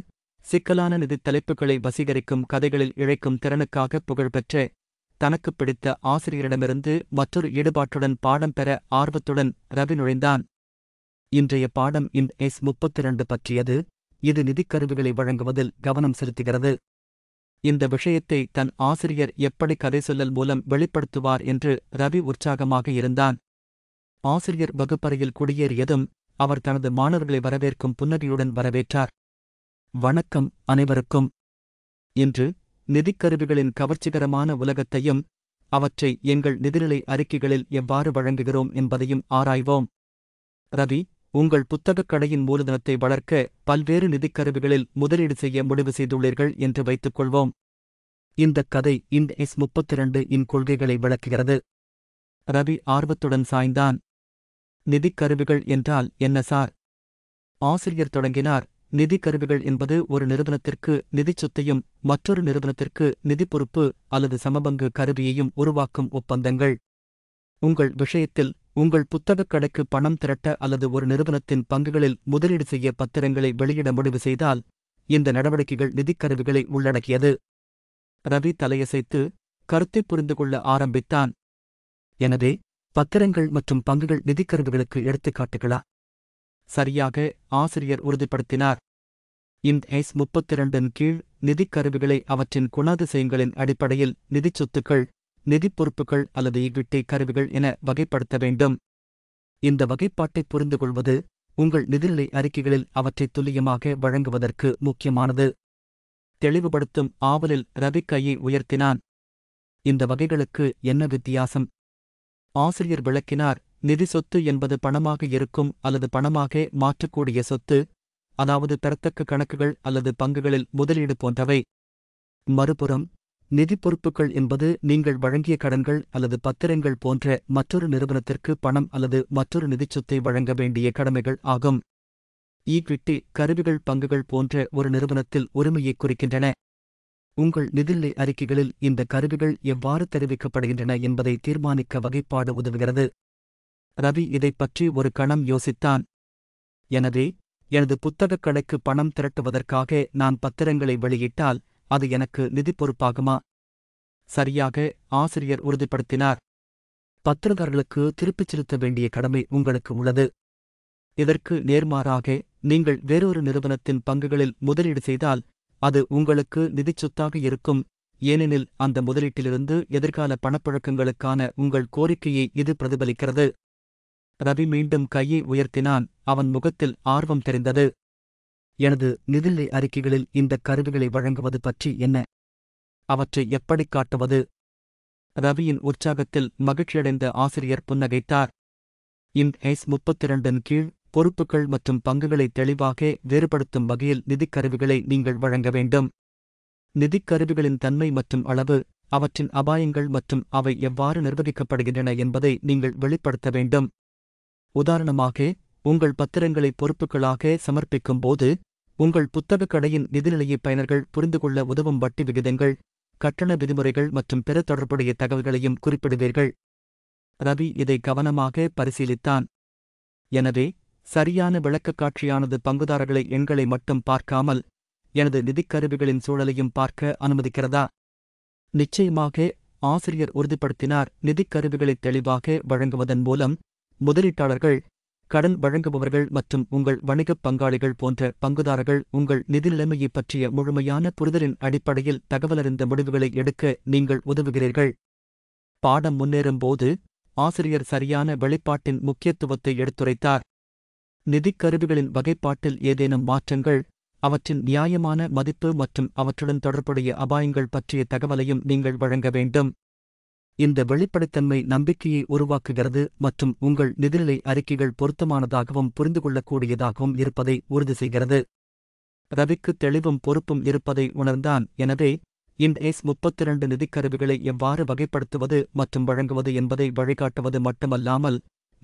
சிக்கலான நிதி தலைப்புகளை வசீகரிக்கும் கதைகளில் இழைக்கும் திறனுக்காக புகழ்பெற்ற தனக்கு பிடித்த ஆசிரியரிடமிருந்து மற்றொரு ஈடுபாட்டுடன் பாடம் பெற ஆர்வத்துடன் ரவி நுழைந்தான் இன்றைய பாடம் இன் எஸ் முப்பத்தி இரண்டு பற்றியது இது நிதிக்கருவிகளை வழங்குவதில் கவனம் செலுத்துகிறது இந்த விஷயத்தை தன் ஆசிரியர் எப்படி கதை சொல்லல் மூலம் வெளிப்படுத்துவார் என்று ரவி உற்சாகமாக இருந்தான் ஆசிரியர் வகுப்பறையில் குடியேறியதும் அவர் தனது மாணவர்களை வரவேற்கும் புன்னகையுடன் வரவேற்றார் வணக்கம் அனைவருக்கும் இன்று நிதிக்கருவிகளின் கவர்ச்சிகரமான உலகத்தையும் அவற்றை எங்கள் நிதிநிலை அறிக்கைகளில் எவ்வாறு வழங்குகிறோம் என்பதையும் ஆராய்வோம் ரவி உங்கள் புத்தகக் கடையின் மூலதனத்தை வளர்க்க பல்வேறு நிதிக்கருவிகளில் முதலீடு செய்ய முடிவு செய்துள்ளீர்கள் என்று வைத்துக் கொள்வோம் இந்த கதை இந்த எஸ் முப்பத்தி ரெண்டு இன் கொள்கைகளை விளக்குகிறது ரவி ஆர்வத்துடன் சாய்ந்தான் நிதிக்கருவிகள் என்றால் என்ன சார் ஆசிரியர் தொடங்கினார் நிதி கருவிகள் என்பது ஒரு நிறுவனத்திற்கு நிதிச் சொத்தையும் மற்றொரு நிறுவனத்திற்கு நிதி பொறுப்பு அல்லது சமபங்கு கருவியையும் உருவாக்கும் ஒப்பந்தங்கள் உங்கள் விஷயத்தில் உங்கள் புத்தகக் கடைக்கு பணம் திரட்ட அல்லது ஒரு நிறுவனத்தின் பங்குகளில் முதலீடு செய்ய பத்திரங்களை வெளியிட முடிவு செய்தால் இந்த நடவடிக்கைகள் நிதிக் கருவிகளை உள்ளடக்கியது ரவி தலையசைத்து கருத்தை புரிந்து கொள்ள ஆரம்பித்தான் எனவே பத்திரங்கள் மற்றும் பங்குகள் நிதிக்கருவிகளுக்கு எடுத்துக்காட்டுகளா சரியாக ஆசிரியர் உறுதிப்படுத்தினார் இந்த ஐஸ் முப்பத்திரண்டின் கீழ் நிதிக் கருவிகளை அவற்றின் குணாதிசயங்களின் அடிப்படையில் நிதிச் சொத்துக்கள் நிதிப் பொறுப்புகள் அல்லது ஈகிட்டை கருவிகள் என வகைப்படுத்த வேண்டும் இந்த வகைப்பாட்டை புரிந்து கொள்வது உங்கள் நிதிநிலை அறிக்கைகளில் அவற்றை துல்லியமாக வழங்குவதற்கு முக்கியமானது தெளிவுபடுத்தும் ஆவலில் ரவி கையை உயர்த்தினான் இந்த வகைகளுக்கு என்ன வித்தியாசம் ஆசிரியர் விளக்கினார் நிதி சொத்து என்பது பணமாக இருக்கும் அல்லது பணமாக மாற்றக்கூடிய சொத்து அதாவது பெறத்தக்க கணக்குகள் அல்லது பங்குகளில் முதலீடு போன்றவை மறுபுறம் நிதி பொறுப்புகள் என்பது நீங்கள் வழங்கிய கடன்கள் அல்லது பத்திரங்கள் போன்ற மற்றொரு நிறுவனத்திற்கு பணம் அல்லது மற்றொரு நிதி சொத்தை வழங்க வேண்டிய கடமைகள் ஆகும் ஈக்விட்டி கருவிகள் பங்குகள் போன்ற ஒரு நிறுவனத்தில் உரிமையை குறிக்கின்றன உங்கள் நிதிநிலை அறிக்கைகளில் இந்த கருவிகள் எவ்வாறு தெரிவிக்கப்படுகின்றன என்பதை தீர்மானிக்க வகைப்பாடு உதவுகிறது ரவி இதைப் பற்றி ஒரு கணம் யோசித்தான் எனவே எனது புத்தகக் கடைக்கு பணம் திரட்டுவதற்காக நான் பத்திரங்களை வெளியிட்டால் அது எனக்கு நிதி பொறுப்பாகுமா சரியாக ஆசிரியர் உறுதிப்படுத்தினார் பத்திரதாரர்களுக்கு திருப்பிச் செலுத்த வேண்டிய கடமை உங்களுக்கு உள்ளது இதற்கு நேர்மாறாக நீங்கள் வேறொரு நிறுவனத்தின் பங்குகளில் முதலீடு செய்தால் அது உங்களுக்கு நிதிச் சொத்தாக இருக்கும் ஏனெனில் அந்த முதலீட்டிலிருந்து எதிர்கால பணப்பழக்கங்களுக்கான உங்கள் கோரிக்கையை இது பிரதிபலிக்கிறது ரவி மீண்டும் கையை உயர்த்தினான் அவன் முகத்தில் ஆர்வம் தெரிந்தது எனது நிதிநிலை அறிக்கைகளில் இந்த கருவிகளை வழங்குவது பற்றி என்ன அவற்றை எப்படி காட்டுவது ரவியின் உற்சாகத்தில் மகிழ்ச்சியடைந்த ஆசிரியர் புன்னகைத்தார் இன் முப்பத்தி இரண்டின் கீழ் பொறுப்புகள் மற்றும் பங்குகளை தெளிவாக வேறுபடுத்தும் வகையில் நிதிக் கருவிகளை நீங்கள் வழங்க வேண்டும் நிதிக் கருவிகளின் தன்மை மற்றும் அளவு அவற்றின் அபாயங்கள் மற்றும் அவை எவ்வாறு நிர்வகிக்கப்படுகின்றன என்பதை நீங்கள் வெளிப்படுத்த வேண்டும் உதாரணமாக உங்கள் பத்திரங்களை பொறுப்புகளாக சமர்ப்பிக்கும் போது உங்கள் புத்தகக் கடையின் நிதிநிலையை பயனர்கள் புரிந்து கொள்ள உதவும் வட்டி விகிதங்கள் கட்டண விதிமுறைகள் மற்றும் பிற தொடர்புடைய தகவல்களையும் குறிப்பிடுவீர்கள் ரவி இதை கவனமாக பரிசீலித்தான் எனவே சரியான காட்சியானது பங்குதாரர்களை எண்களை மட்டும் பார்க்காமல் எனது நிதிக்கருவிகளின் சூழலையும் பார்க்க அனுமதிக்கிறதா நிச்சயமாக ஆசிரியர் உறுதிப்படுத்தினார் நிதிக்கருவிகளை தெளிவாக வழங்குவதன் மூலம் முதலீட்டாளர்கள் கடன் வழங்குபவர்கள் மற்றும் உங்கள் வணிகப் பங்காளிகள் போன்ற பங்குதாரர்கள் உங்கள் நிதி நிலைமையை பற்றிய முழுமையான புரிதலின் அடிப்படையில் தகவலறிந்த முடிவுகளை எடுக்க நீங்கள் உதவுகிறீர்கள் பாடம் முன்னேறும்போது ஆசிரியர் சரியான வெளிப்பாட்டின் முக்கியத்துவத்தை எடுத்துரைத்தார் நிதிக் கருவிகளின் வகைப்பாட்டில் ஏதேனும் மாற்றங்கள் அவற்றின் நியாயமான மதிப்பு மற்றும் அவற்றுடன் தொடர்புடைய அபாயங்கள் பற்றிய தகவலையும் நீங்கள் வழங்க வேண்டும் இந்த வெளிப்படைத்தன்மை நம்பிக்கையை உருவாக்குகிறது மற்றும் உங்கள் நிதிநிலை அறிக்கைகள் பொருத்தமானதாகவும் புரிந்து கொள்ளக்கூடியதாகவும் இருப்பதை உறுதி செய்கிறது ரவிக்கு தெளிவும் பொறுப்பும் இருப்பதை உணர்ந்தான் எனவே இந்த எஸ் முப்பத்தி இரண்டு நிதிக்கருவிகளை எவ்வாறு வகைப்படுத்துவது மற்றும் வழங்குவது என்பதை வழிகாட்டுவது மட்டுமல்லாமல்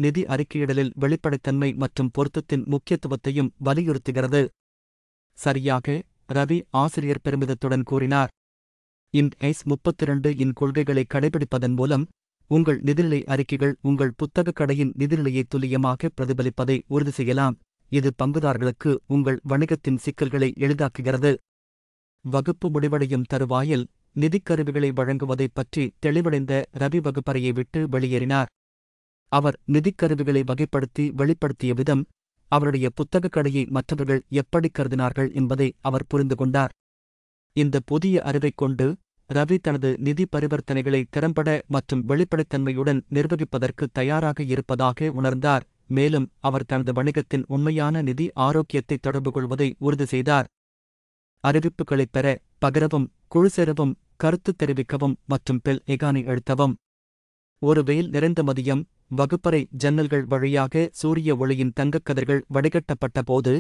நிதி அறிக்கையிடலில் வெளிப்படைத்தன்மை மற்றும் பொருத்தத்தின் முக்கியத்துவத்தையும் வலியுறுத்துகிறது சரியாக ரவி ஆசிரியர் பெருமிதத்துடன் கூறினார் இன் முப்பத்தி முப்பத்திரண்டு இன் கொள்கைகளை கடைபிடிப்பதன் மூலம் உங்கள் நிதிநிலை அறிக்கைகள் உங்கள் புத்தகக் கடையின் நிதிநிலையை துல்லியமாக பிரதிபலிப்பதை உறுதி செய்யலாம் இது பங்குதாரர்களுக்கு உங்கள் வணிகத்தின் சிக்கல்களை எளிதாக்குகிறது வகுப்பு முடிவடையும் தருவாயில் நிதிக்கருவிகளை வழங்குவதைப் பற்றி தெளிவடைந்த ரவி வகுப்பறையை விட்டு வெளியேறினார் அவர் நிதிக்கருவிகளை வகைப்படுத்தி வெளிப்படுத்திய விதம் அவருடைய புத்தகக் கடையை மற்றவர்கள் எப்படி கருதினார்கள் என்பதை அவர் புரிந்து கொண்டார் இந்த புதிய அறிவைக் கொண்டு ரவி தனது நிதி பரிவர்த்தனைகளை திறம்பட மற்றும் வெளிப்படைத்தன்மையுடன் நிர்வகிப்பதற்கு தயாராக இருப்பதாக உணர்ந்தார் மேலும் அவர் தனது வணிகத்தின் உண்மையான நிதி ஆரோக்கியத்தை தொடர்பு கொள்வதை உறுதி செய்தார் அறிவிப்புகளைப் பெற பகிரவும் குழு சேரவும் கருத்து தெரிவிக்கவும் மற்றும் பெல் எகானை அழுத்தவும் ஒரு வெயில் நிறைந்த மதியம் வகுப்பறை ஜன்னல்கள் வழியாக சூரிய ஒளியின் தங்கக்கதிர்கள் வடிகட்டப்பட்ட போது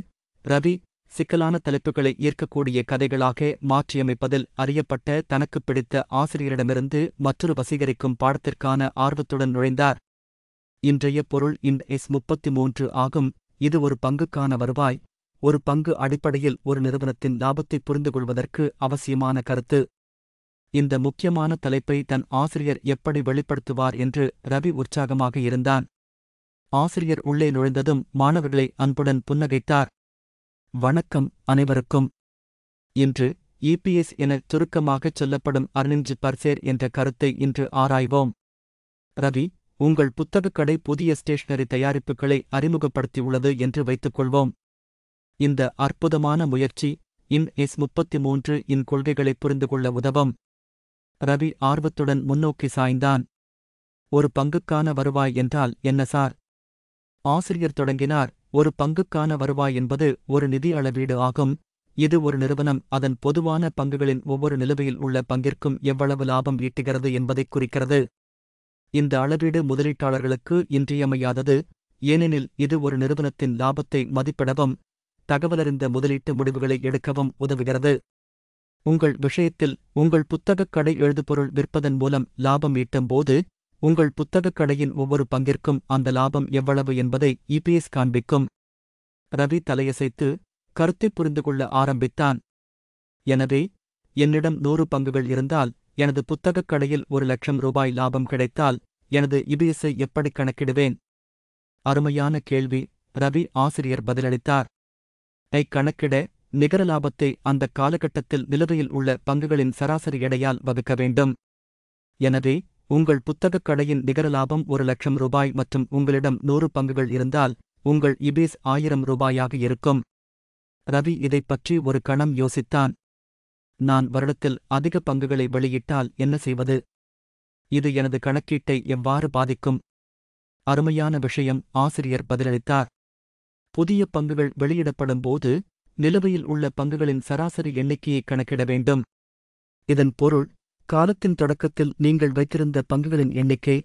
ரவி சிக்கலான தலைப்புகளை ஈர்க்கக்கூடிய கதைகளாக மாற்றியமைப்பதில் அறியப்பட்ட தனக்கு பிடித்த ஆசிரியரிடமிருந்து மற்றொரு வசீகரிக்கும் பாடத்திற்கான ஆர்வத்துடன் நுழைந்தார் இன்றைய பொருள் இன் எஸ் முப்பத்தி மூன்று ஆகும் இது ஒரு பங்குக்கான வருவாய் ஒரு பங்கு அடிப்படையில் ஒரு நிறுவனத்தின் லாபத்தை புரிந்து கொள்வதற்கு அவசியமான கருத்து இந்த முக்கியமான தலைப்பை தன் ஆசிரியர் எப்படி வெளிப்படுத்துவார் என்று ரவி உற்சாகமாக இருந்தான் ஆசிரியர் உள்ளே நுழைந்ததும் மாணவர்களை அன்புடன் புன்னகைத்தார் வணக்கம் அனைவருக்கும் இன்று இபிஎஸ் என சுருக்கமாகச் சொல்லப்படும் அர்னிஞ்ச் பர்சேர் என்ற கருத்தை இன்று ஆராய்வோம் ரவி உங்கள் புத்தகக்கடை புதிய ஸ்டேஷனரி தயாரிப்புகளை அறிமுகப்படுத்தியுள்ளது என்று வைத்துக்கொள்வோம் இந்த அற்புதமான முயற்சி இன் எஸ் முப்பத்தி மூன்று இன் கொள்கைகளை புரிந்து கொள்ள உதவும் ரவி ஆர்வத்துடன் முன்னோக்கி சாய்ந்தான் ஒரு பங்குக்கான வருவாய் என்றால் என்ன சார் ஆசிரியர் தொடங்கினார் ஒரு பங்குக்கான வருவாய் என்பது ஒரு நிதி அளவீடு ஆகும் இது ஒரு நிறுவனம் அதன் பொதுவான பங்குகளின் ஒவ்வொரு நிலுவையில் உள்ள பங்கிற்கும் எவ்வளவு லாபம் ஈட்டுகிறது என்பதை குறிக்கிறது இந்த அளவீடு முதலீட்டாளர்களுக்கு இன்றியமையாதது ஏனெனில் இது ஒரு நிறுவனத்தின் லாபத்தை மதிப்பிடவும் தகவலறிந்த முதலீட்டு முடிவுகளை எடுக்கவும் உதவுகிறது உங்கள் விஷயத்தில் உங்கள் புத்தகக் கடை எழுதுபொருள் விற்பதன் மூலம் லாபம் ஈட்டும்போது உங்கள் புத்தகக் கடையின் ஒவ்வொரு பங்கிற்கும் அந்த லாபம் எவ்வளவு என்பதை இபிஎஸ் காண்பிக்கும் ரவி தலையசைத்து கருத்தை புரிந்து கொள்ள ஆரம்பித்தான் எனவே என்னிடம் நூறு பங்குகள் இருந்தால் எனது புத்தகக் கடையில் ஒரு லட்சம் ரூபாய் லாபம் கிடைத்தால் எனது இபிஎஸை எப்படி கணக்கிடுவேன் அருமையான கேள்வி ரவி ஆசிரியர் பதிலளித்தார் ஐ கணக்கிட நிகர லாபத்தை அந்த காலகட்டத்தில் நிலுவையில் உள்ள பங்குகளின் சராசரி எடையால் வகுக்க வேண்டும் எனவே உங்கள் புத்தகக் கடையின் நிகர லாபம் ஒரு லட்சம் ரூபாய் மற்றும் உங்களிடம் நூறு பங்குகள் இருந்தால் உங்கள் இபேஸ் ஆயிரம் ரூபாயாக இருக்கும் ரவி இதைப் பற்றி ஒரு கணம் யோசித்தான் நான் வருடத்தில் அதிக பங்குகளை வெளியிட்டால் என்ன செய்வது இது எனது கணக்கீட்டை எவ்வாறு பாதிக்கும் அருமையான விஷயம் ஆசிரியர் பதிலளித்தார் புதிய பங்குகள் வெளியிடப்படும் போது நிலுவையில் உள்ள பங்குகளின் சராசரி எண்ணிக்கையை கணக்கிட வேண்டும் இதன் பொருள் காலத்தின் தொடக்கத்தில் நீங்கள் வைத்திருந்த பங்குகளின் எண்ணிக்கை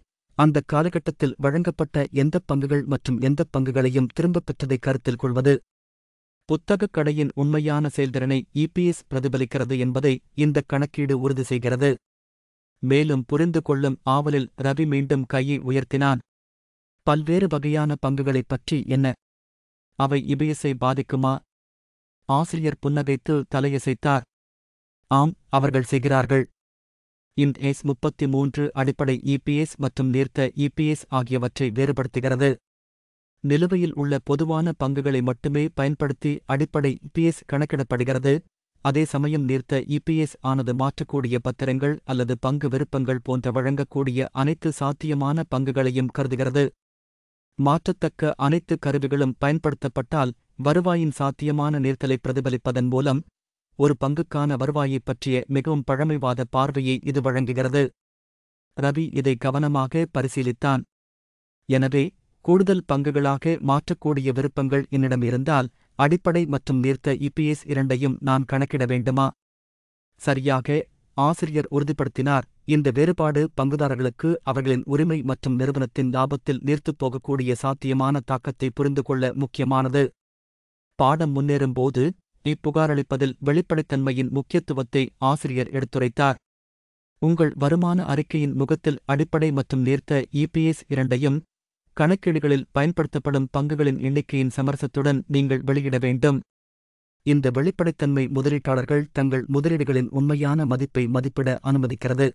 அந்த காலகட்டத்தில் வழங்கப்பட்ட எந்த பங்குகள் மற்றும் எந்த பங்குகளையும் திரும்பப் பெற்றதை கருத்தில் கொள்வது புத்தகக் கடையின் உண்மையான செயல்திறனை இபிஎஸ் பிரதிபலிக்கிறது என்பதை இந்த கணக்கீடு உறுதி செய்கிறது மேலும் புரிந்து கொள்ளும் ஆவலில் ரவி மீண்டும் கையை உயர்த்தினான் பல்வேறு வகையான பங்குகளைப் பற்றி என்ன அவை இபிஎஸை பாதிக்குமா ஆசிரியர் புன்னகைத்து தலையசைத்தார் ஆம் அவர்கள் செய்கிறார்கள் எஸ் முப்பத்தி மூன்று அடிப்படை இபிஎஸ் மற்றும் நீர்த்த இபிஎஸ் ஆகியவற்றை வேறுபடுத்துகிறது நிலுவையில் உள்ள பொதுவான பங்குகளை மட்டுமே பயன்படுத்தி அடிப்படை இபிஎஸ் கணக்கிடப்படுகிறது அதே சமயம் நீர்த்த இபிஎஸ் ஆனது மாற்றக்கூடிய பத்திரங்கள் அல்லது பங்கு விருப்பங்கள் போன்ற வழங்கக்கூடிய அனைத்து சாத்தியமான பங்குகளையும் கருதுகிறது மாற்றத்தக்க அனைத்து கருவிகளும் பயன்படுத்தப்பட்டால் வருவாயின் சாத்தியமான நீர்த்தலை பிரதிபலிப்பதன் மூலம் ஒரு பங்குக்கான வருவாயைப் பற்றிய மிகவும் பழமைவாத பார்வையை இது வழங்குகிறது ரவி இதை கவனமாக பரிசீலித்தான் எனவே கூடுதல் பங்குகளாக மாற்றக்கூடிய விருப்பங்கள் என்னிடம் இருந்தால் அடிப்படை மற்றும் நீர்த்த இபிஎஸ் இரண்டையும் நான் கணக்கிட வேண்டுமா சரியாக ஆசிரியர் உறுதிப்படுத்தினார் இந்த வேறுபாடு பங்குதாரர்களுக்கு அவர்களின் உரிமை மற்றும் நிறுவனத்தின் லாபத்தில் நீர்த்துப் போகக்கூடிய சாத்தியமான தாக்கத்தை புரிந்து கொள்ள முக்கியமானது பாடம் முன்னேறும்போது இப்புகாரளிப்பதில் வெளிப்படைத்தன்மையின் முக்கியத்துவத்தை ஆசிரியர் எடுத்துரைத்தார் உங்கள் வருமான அறிக்கையின் முகத்தில் அடிப்படை மற்றும் நேர்த்த இபிஎஸ் இரண்டையும் கணக்கீடுகளில் பயன்படுத்தப்படும் பங்குகளின் எண்ணிக்கையின் சமரசத்துடன் நீங்கள் வெளியிட வேண்டும் இந்த வெளிப்படைத்தன்மை முதலீட்டாளர்கள் தங்கள் முதலீடுகளின் உண்மையான மதிப்பை மதிப்பிட அனுமதிக்கிறது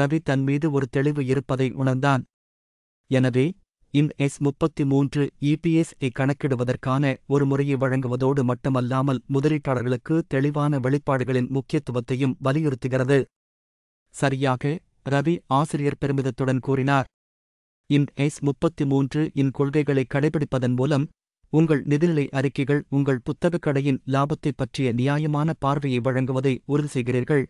ரவி தன் மீது ஒரு தெளிவு இருப்பதை உணர்ந்தான் எனவே எஸ் முப்பத்தி மூன்று இபிஎஸ்ஐ கணக்கிடுவதற்கான ஒரு முறையை வழங்குவதோடு மட்டுமல்லாமல் முதலீட்டாளர்களுக்கு தெளிவான வெளிப்பாடுகளின் முக்கியத்துவத்தையும் வலியுறுத்துகிறது சரியாக ரவி ஆசிரியர் பெருமிதத்துடன் கூறினார் எஸ் முப்பத்தி மூன்று இன் கொள்கைகளை கடைபிடிப்பதன் மூலம் உங்கள் நிதிநிலை அறிக்கைகள் உங்கள் புத்தகக் கடையின் லாபத்தை பற்றிய நியாயமான பார்வையை வழங்குவதை உறுதி செய்கிறீர்கள்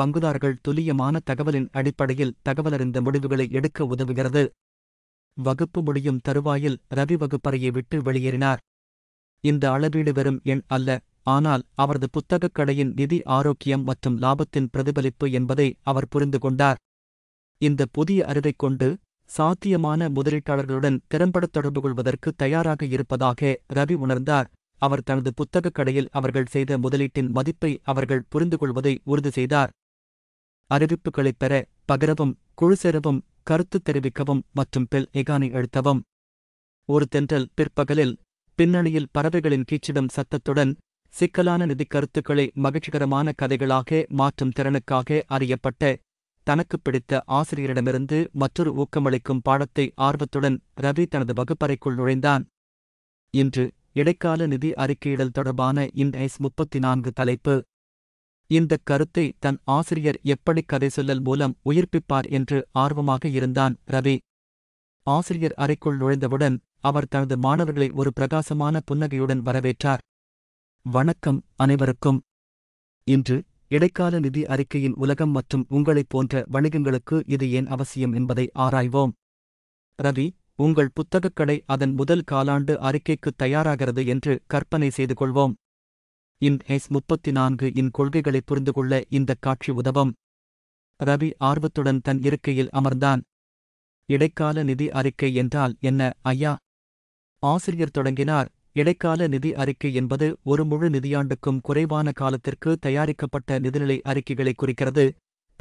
பங்குதாரர்கள் துல்லியமான தகவலின் அடிப்படையில் தகவலறிந்த முடிவுகளை எடுக்க உதவுகிறது வகுப்பு முடியும் தருவாயில் ரவி வகுப்பறையை விட்டு வெளியேறினார் இந்த அளவீடு வெறும் எண் அல்ல ஆனால் அவரது புத்தகக் கடையின் நிதி ஆரோக்கியம் மற்றும் லாபத்தின் பிரதிபலிப்பு என்பதை அவர் புரிந்து கொண்டார் இந்த புதிய அறிவைக் கொண்டு சாத்தியமான முதலீட்டாளர்களுடன் திறம்பட தொடர்பு கொள்வதற்கு தயாராக இருப்பதாக ரவி உணர்ந்தார் அவர் தனது புத்தகக் கடையில் அவர்கள் செய்த முதலீட்டின் மதிப்பை அவர்கள் புரிந்து கொள்வதை உறுதி செய்தார் அறிவிப்புகளைப் பெற பகிரவும் குழு சேரவும் கருத்து தெரிவிக்கவும் மற்றும் பெல் எகானை அழுத்தவும் ஒரு தென்றல் பிற்பகலில் பின்னணியில் பறவைகளின் கீச்சிடும் சத்தத்துடன் சிக்கலான நிதி கருத்துக்களை மகிழ்ச்சிகரமான கதைகளாக மாற்றும் திறனுக்காக அறியப்பட்ட தனக்கு பிடித்த ஆசிரியரிடமிருந்து மற்றொரு ஊக்கமளிக்கும் பாடத்தை ஆர்வத்துடன் ரவி தனது வகுப்பறைக்குள் நுழைந்தான் இன்று இடைக்கால நிதி அறிக்கையிடல் தொடர்பான இன் ஐஸ் முப்பத்தி நான்கு தலைப்பு இந்த கருத்தை தன் ஆசிரியர் எப்படி கதை சொல்லல் மூலம் உயிர்ப்பிப்பார் என்று ஆர்வமாக இருந்தான் ரவி ஆசிரியர் அறைக்குள் நுழைந்தவுடன் அவர் தனது மாணவர்களை ஒரு பிரகாசமான புன்னகையுடன் வரவேற்றார் வணக்கம் அனைவருக்கும் இன்று இடைக்கால நிதி அறிக்கையின் உலகம் மற்றும் உங்களைப் போன்ற வணிகங்களுக்கு இது ஏன் அவசியம் என்பதை ஆராய்வோம் ரவி உங்கள் புத்தகக்கடை அதன் முதல் காலாண்டு அறிக்கைக்கு தயாராகிறது என்று கற்பனை செய்து கொள்வோம் இன் ஹெஸ் முப்பத்தி நான்கு இன் கொள்கைகளை புரிந்து கொள்ள இந்த காட்சி உதவும் ரவி ஆர்வத்துடன் தன் இருக்கையில் அமர்ந்தான் இடைக்கால நிதி அறிக்கை என்றால் என்ன ஐயா ஆசிரியர் தொடங்கினார் இடைக்கால நிதி அறிக்கை என்பது ஒரு முழு நிதியாண்டுக்கும் குறைவான காலத்திற்கு தயாரிக்கப்பட்ட நிதிநிலை அறிக்கைகளை குறிக்கிறது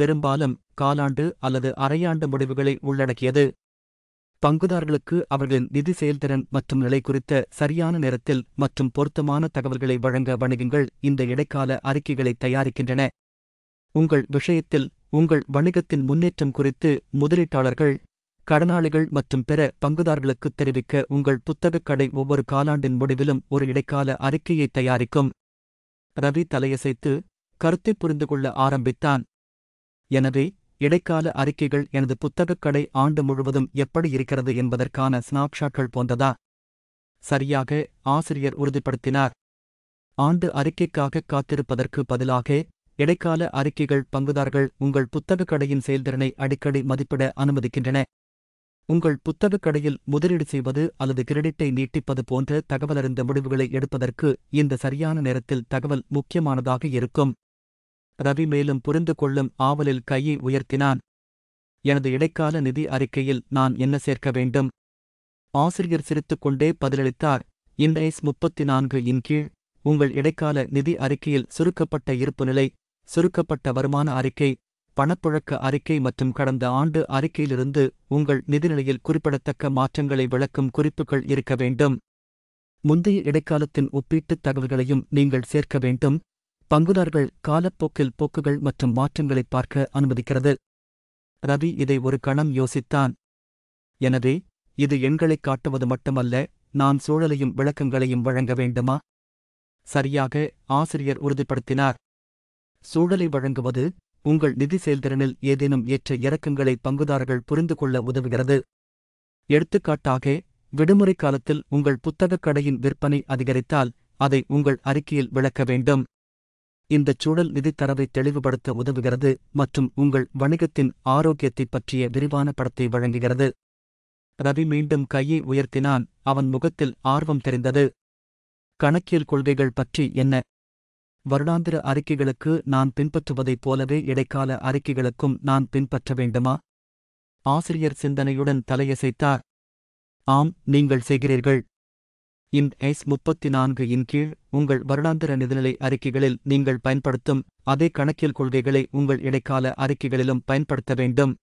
பெரும்பாலும் காலாண்டு அல்லது அரையாண்டு முடிவுகளை உள்ளடக்கியது பங்குதாரர்களுக்கு அவர்களின் நிதி செயல்திறன் மற்றும் நிலை குறித்த சரியான நேரத்தில் மற்றும் பொருத்தமான தகவல்களை வழங்க வணிகங்கள் இந்த இடைக்கால அறிக்கைகளை தயாரிக்கின்றன உங்கள் விஷயத்தில் உங்கள் வணிகத்தின் முன்னேற்றம் குறித்து முதலீட்டாளர்கள் கடனாளிகள் மற்றும் பிற பங்குதாரர்களுக்கு தெரிவிக்க உங்கள் புத்தகக் கடை ஒவ்வொரு காலாண்டின் முடிவிலும் ஒரு இடைக்கால அறிக்கையை தயாரிக்கும் ரவி தலையசைத்து கருத்தை புரிந்து கொள்ள ஆரம்பித்தான் எனவே இடைக்கால அறிக்கைகள் எனது புத்தகக் கடை ஆண்டு முழுவதும் எப்படி இருக்கிறது என்பதற்கான ஸ்னாப்ஷாட்கள் போன்றதா சரியாக ஆசிரியர் உறுதிப்படுத்தினார் ஆண்டு அறிக்கைக்காக காத்திருப்பதற்கு பதிலாக இடைக்கால அறிக்கைகள் பங்குதார்கள் உங்கள் புத்தகக் கடையின் செயல்திறனை அடிக்கடி மதிப்பிட அனுமதிக்கின்றன உங்கள் புத்தகக் கடையில் முதலீடு செய்வது அல்லது கிரெடிட்டை நீட்டிப்பது போன்ற தகவலறிந்த முடிவுகளை எடுப்பதற்கு இந்த சரியான நேரத்தில் தகவல் முக்கியமானதாக இருக்கும் ரவி மேலும் புரிந்து கொள்ளும் ஆவலில் கையை உயர்த்தினான் எனது இடைக்கால நிதி அறிக்கையில் நான் என்ன சேர்க்க வேண்டும் ஆசிரியர் சிரித்துக்கொண்டே பதிலளித்தார் இந்த முப்பத்தி நான்கு இன் கீழ் உங்கள் இடைக்கால நிதி அறிக்கையில் சுருக்கப்பட்ட இருப்புநிலை சுருக்கப்பட்ட வருமான அறிக்கை பணப்புழக்க அறிக்கை மற்றும் கடந்த ஆண்டு அறிக்கையிலிருந்து உங்கள் நிதிநிலையில் குறிப்பிடத்தக்க மாற்றங்களை விளக்கும் குறிப்புகள் இருக்க வேண்டும் முந்தைய இடைக்காலத்தின் ஒப்பீட்டுத் தகவல்களையும் நீங்கள் சேர்க்க வேண்டும் பங்குதாரர்கள் காலப்போக்கில் போக்குகள் மற்றும் மாற்றங்களை பார்க்க அனுமதிக்கிறது ரவி இதை ஒரு கணம் யோசித்தான் எனவே இது எண்களை காட்டுவது மட்டுமல்ல நான் சூழலையும் விளக்கங்களையும் வழங்க வேண்டுமா சரியாக ஆசிரியர் உறுதிப்படுத்தினார் சூழலை வழங்குவது உங்கள் நிதி செயல்திறனில் ஏதேனும் ஏற்ற இறக்கங்களை பங்குதாரர்கள் புரிந்து கொள்ள உதவுகிறது எடுத்துக்காட்டாக விடுமுறை காலத்தில் உங்கள் புத்தகக் கடையின் விற்பனை அதிகரித்தால் அதை உங்கள் அறிக்கையில் விளக்க வேண்டும் இந்தச் சூழல் நிதித்தரவை தெளிவுபடுத்த உதவுகிறது மற்றும் உங்கள் வணிகத்தின் ஆரோக்கியத்தை பற்றிய விரிவான படத்தை வழங்குகிறது ரவி மீண்டும் கையை உயர்த்தினான் அவன் முகத்தில் ஆர்வம் தெரிந்தது கணக்கியல் கொள்கைகள் பற்றி என்ன வருடாந்திர அறிக்கைகளுக்கு நான் பின்பற்றுவதைப் போலவே இடைக்கால அறிக்கைகளுக்கும் நான் பின்பற்ற வேண்டுமா ஆசிரியர் சிந்தனையுடன் தலையசைத்தார் ஆம் நீங்கள் செய்கிறீர்கள் இன் எஸ் முப்பத்தி நான்கு இன் கீழ் உங்கள் வருடாந்திர நிதிநிலை அறிக்கைகளில் நீங்கள் பயன்படுத்தும் அதே கணக்கியல் கொள்கைகளை உங்கள் இடைக்கால அறிக்கைகளிலும் பயன்படுத்த வேண்டும்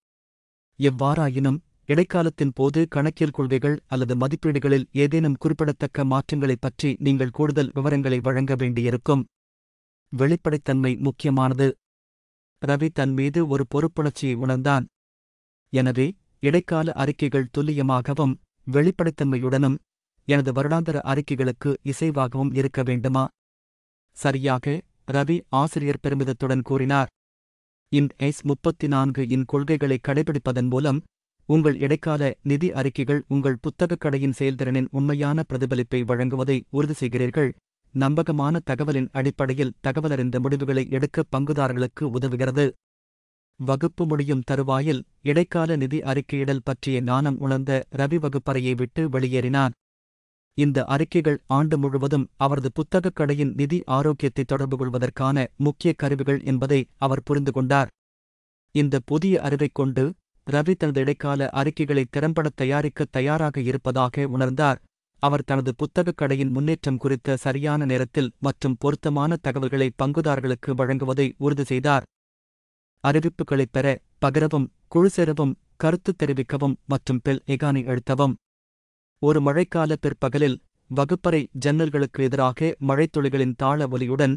எவ்வாறாயினும் இடைக்காலத்தின் போது கணக்கியல் கொள்கைகள் அல்லது மதிப்பீடுகளில் ஏதேனும் குறிப்பிடத்தக்க மாற்றங்களைப் பற்றி நீங்கள் கூடுதல் விவரங்களை வழங்க வேண்டியிருக்கும் வெளிப்படைத்தன்மை முக்கியமானது ரவி தன் மீது ஒரு பொறுப்புணர்ச்சியை உணர்ந்தான் எனவே இடைக்கால அறிக்கைகள் துல்லியமாகவும் வெளிப்படைத்தன்மையுடனும் எனது வருடாந்தர அறிக்கைகளுக்கு இசைவாகவும் இருக்க வேண்டுமா சரியாக ரவி ஆசிரியர் பெருமிதத்துடன் கூறினார் இன் எஸ் முப்பத்தி நான்கு இன் கொள்கைகளை கடைபிடிப்பதன் மூலம் உங்கள் இடைக்கால நிதி அறிக்கைகள் உங்கள் புத்தகக் கடையின் செயல்திறனின் உண்மையான பிரதிபலிப்பை வழங்குவதை உறுதி செய்கிறீர்கள் நம்பகமான தகவலின் அடிப்படையில் தகவலறிந்த முடிவுகளை எடுக்க பங்குதாரர்களுக்கு உதவுகிறது வகுப்பு முடியும் தருவாயில் இடைக்கால நிதி அறிக்கையிடல் பற்றிய நாணம் உணர்ந்த ரவி வகுப்பறையை விட்டு வெளியேறினான் இந்த அறிக்கைகள் ஆண்டு முழுவதும் அவரது புத்தகக் கடையின் நிதி ஆரோக்கியத்தை தொடர்பு கொள்வதற்கான முக்கிய கருவிகள் என்பதை அவர் புரிந்து கொண்டார் இந்த புதிய அறிவைக் கொண்டு ரவி தனது இடைக்கால அறிக்கைகளை திறம்பட தயாரிக்க தயாராக இருப்பதாக உணர்ந்தார் அவர் தனது புத்தகக் கடையின் முன்னேற்றம் குறித்த சரியான நேரத்தில் மற்றும் பொருத்தமான தகவல்களை பங்குதாரர்களுக்கு வழங்குவதை உறுதி செய்தார் அறிவிப்புகளைப் பெற பகிரவும் குழு சேரவும் கருத்து தெரிவிக்கவும் மற்றும் பெல் எகானி எழுத்தவும் ஒரு மழைக்கால பிற்பகலில் வகுப்பறை ஜன்னல்களுக்கு எதிராக மழைத்துளிகளின் தாள ஒலியுடன்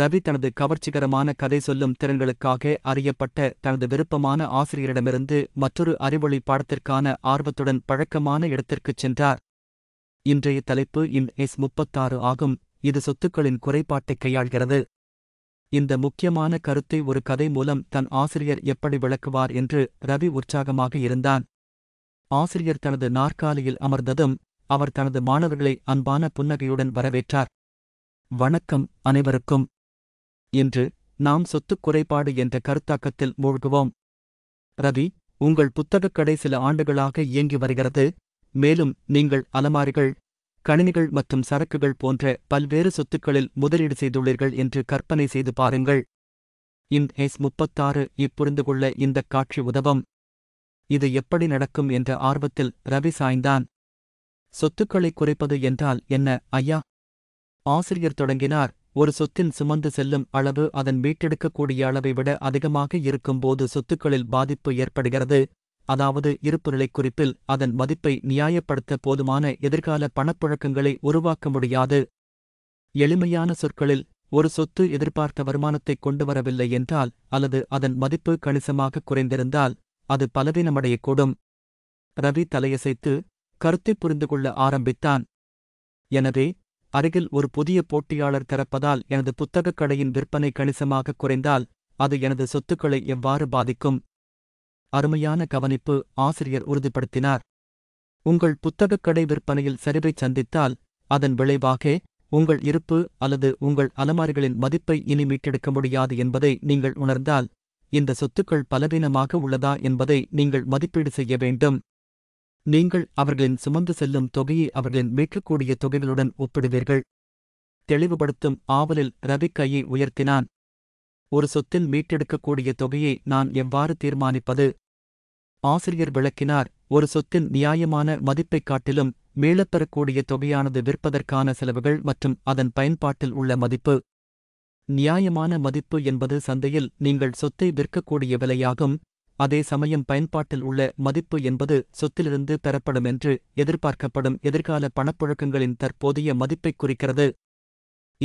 ரவி தனது கவர்ச்சிகரமான கதை சொல்லும் திறன்களுக்காக அறியப்பட்ட தனது விருப்பமான ஆசிரியரிடமிருந்து மற்றொரு அறிவொளி பாடத்திற்கான ஆர்வத்துடன் பழக்கமான இடத்திற்குச் சென்றார் இன்றைய தலைப்பு இன் எஸ் முப்பத்தாறு ஆகும் இது சொத்துக்களின் குறைபாட்டை கையாள்கிறது இந்த முக்கியமான கருத்தை ஒரு கதை மூலம் தன் ஆசிரியர் எப்படி விளக்குவார் என்று ரவி உற்சாகமாக இருந்தான் ஆசிரியர் தனது நாற்காலியில் அமர்ந்ததும் அவர் தனது மாணவர்களை அன்பான புன்னகையுடன் வரவேற்றார் வணக்கம் அனைவருக்கும் இன்று நாம் சொத்துக் குறைபாடு என்ற கருத்தாக்கத்தில் மூழ்குவோம் ரவி உங்கள் புத்தகக்கடை சில ஆண்டுகளாக இயங்கி வருகிறது மேலும் நீங்கள் அலமாரிகள் கணினிகள் மற்றும் சரக்குகள் போன்ற பல்வேறு சொத்துக்களில் முதலீடு செய்துள்ளீர்கள் என்று கற்பனை செய்து பாருங்கள் இன் எஸ் முப்பத்தாறு இப்புரிந்து கொள்ள இந்த காட்சி உதவம் இது எப்படி நடக்கும் என்ற ஆர்வத்தில் ரவி சாய்ந்தான் சொத்துக்களை குறைப்பது என்றால் என்ன ஐயா ஆசிரியர் தொடங்கினார் ஒரு சொத்தின் சுமந்து செல்லும் அளவு அதன் மீட்டெடுக்கக்கூடிய அளவை விட அதிகமாக இருக்கும்போது சொத்துக்களில் பாதிப்பு ஏற்படுகிறது அதாவது இருப்புநிலை குறிப்பில் அதன் மதிப்பை நியாயப்படுத்த போதுமான எதிர்கால பணப்புழக்கங்களை உருவாக்க முடியாது எளிமையான சொற்களில் ஒரு சொத்து எதிர்பார்த்த வருமானத்தை கொண்டு வரவில்லை என்றால் அல்லது அதன் மதிப்பு கணிசமாக குறைந்திருந்தால் அது பலவீனமடையக்கூடும் ரவி தலையசைத்து கருத்தை புரிந்து கொள்ள ஆரம்பித்தான் எனவே அருகில் ஒரு புதிய போட்டியாளர் திறப்பதால் எனது புத்தகக் கடையின் விற்பனை கணிசமாக குறைந்தால் அது எனது சொத்துக்களை எவ்வாறு பாதிக்கும் அருமையான கவனிப்பு ஆசிரியர் உறுதிப்படுத்தினார் உங்கள் புத்தகக் கடை விற்பனையில் சரிவை சந்தித்தால் அதன் விளைவாக உங்கள் இருப்பு அல்லது உங்கள் அலமாரிகளின் மதிப்பை இனி மீட்டெடுக்க முடியாது என்பதை நீங்கள் உணர்ந்தால் இந்த சொத்துக்கள் பலவீனமாக உள்ளதா என்பதை நீங்கள் மதிப்பீடு செய்ய வேண்டும் நீங்கள் அவர்களின் சுமந்து செல்லும் தொகையை அவர்களின் மீட்கக்கூடிய தொகைகளுடன் ஒப்பிடுவீர்கள் தெளிவுபடுத்தும் ஆவலில் ரவி கையை உயர்த்தினான் ஒரு சொத்தில் மீட்டெடுக்கக்கூடிய தொகையை நான் எவ்வாறு தீர்மானிப்பது ஆசிரியர் விளக்கினார் ஒரு சொத்தின் நியாயமான மதிப்பைக் காட்டிலும் மீளப்பெறக்கூடிய தொகையானது விற்பதற்கான செலவுகள் மற்றும் அதன் பயன்பாட்டில் உள்ள மதிப்பு நியாயமான மதிப்பு என்பது சந்தையில் நீங்கள் சொத்தை விற்கக்கூடிய விலையாகும் அதே சமயம் பயன்பாட்டில் உள்ள மதிப்பு என்பது சொத்திலிருந்து பெறப்படும் என்று எதிர்பார்க்கப்படும் எதிர்கால பணப்புழக்கங்களின் தற்போதைய மதிப்பைக் குறிக்கிறது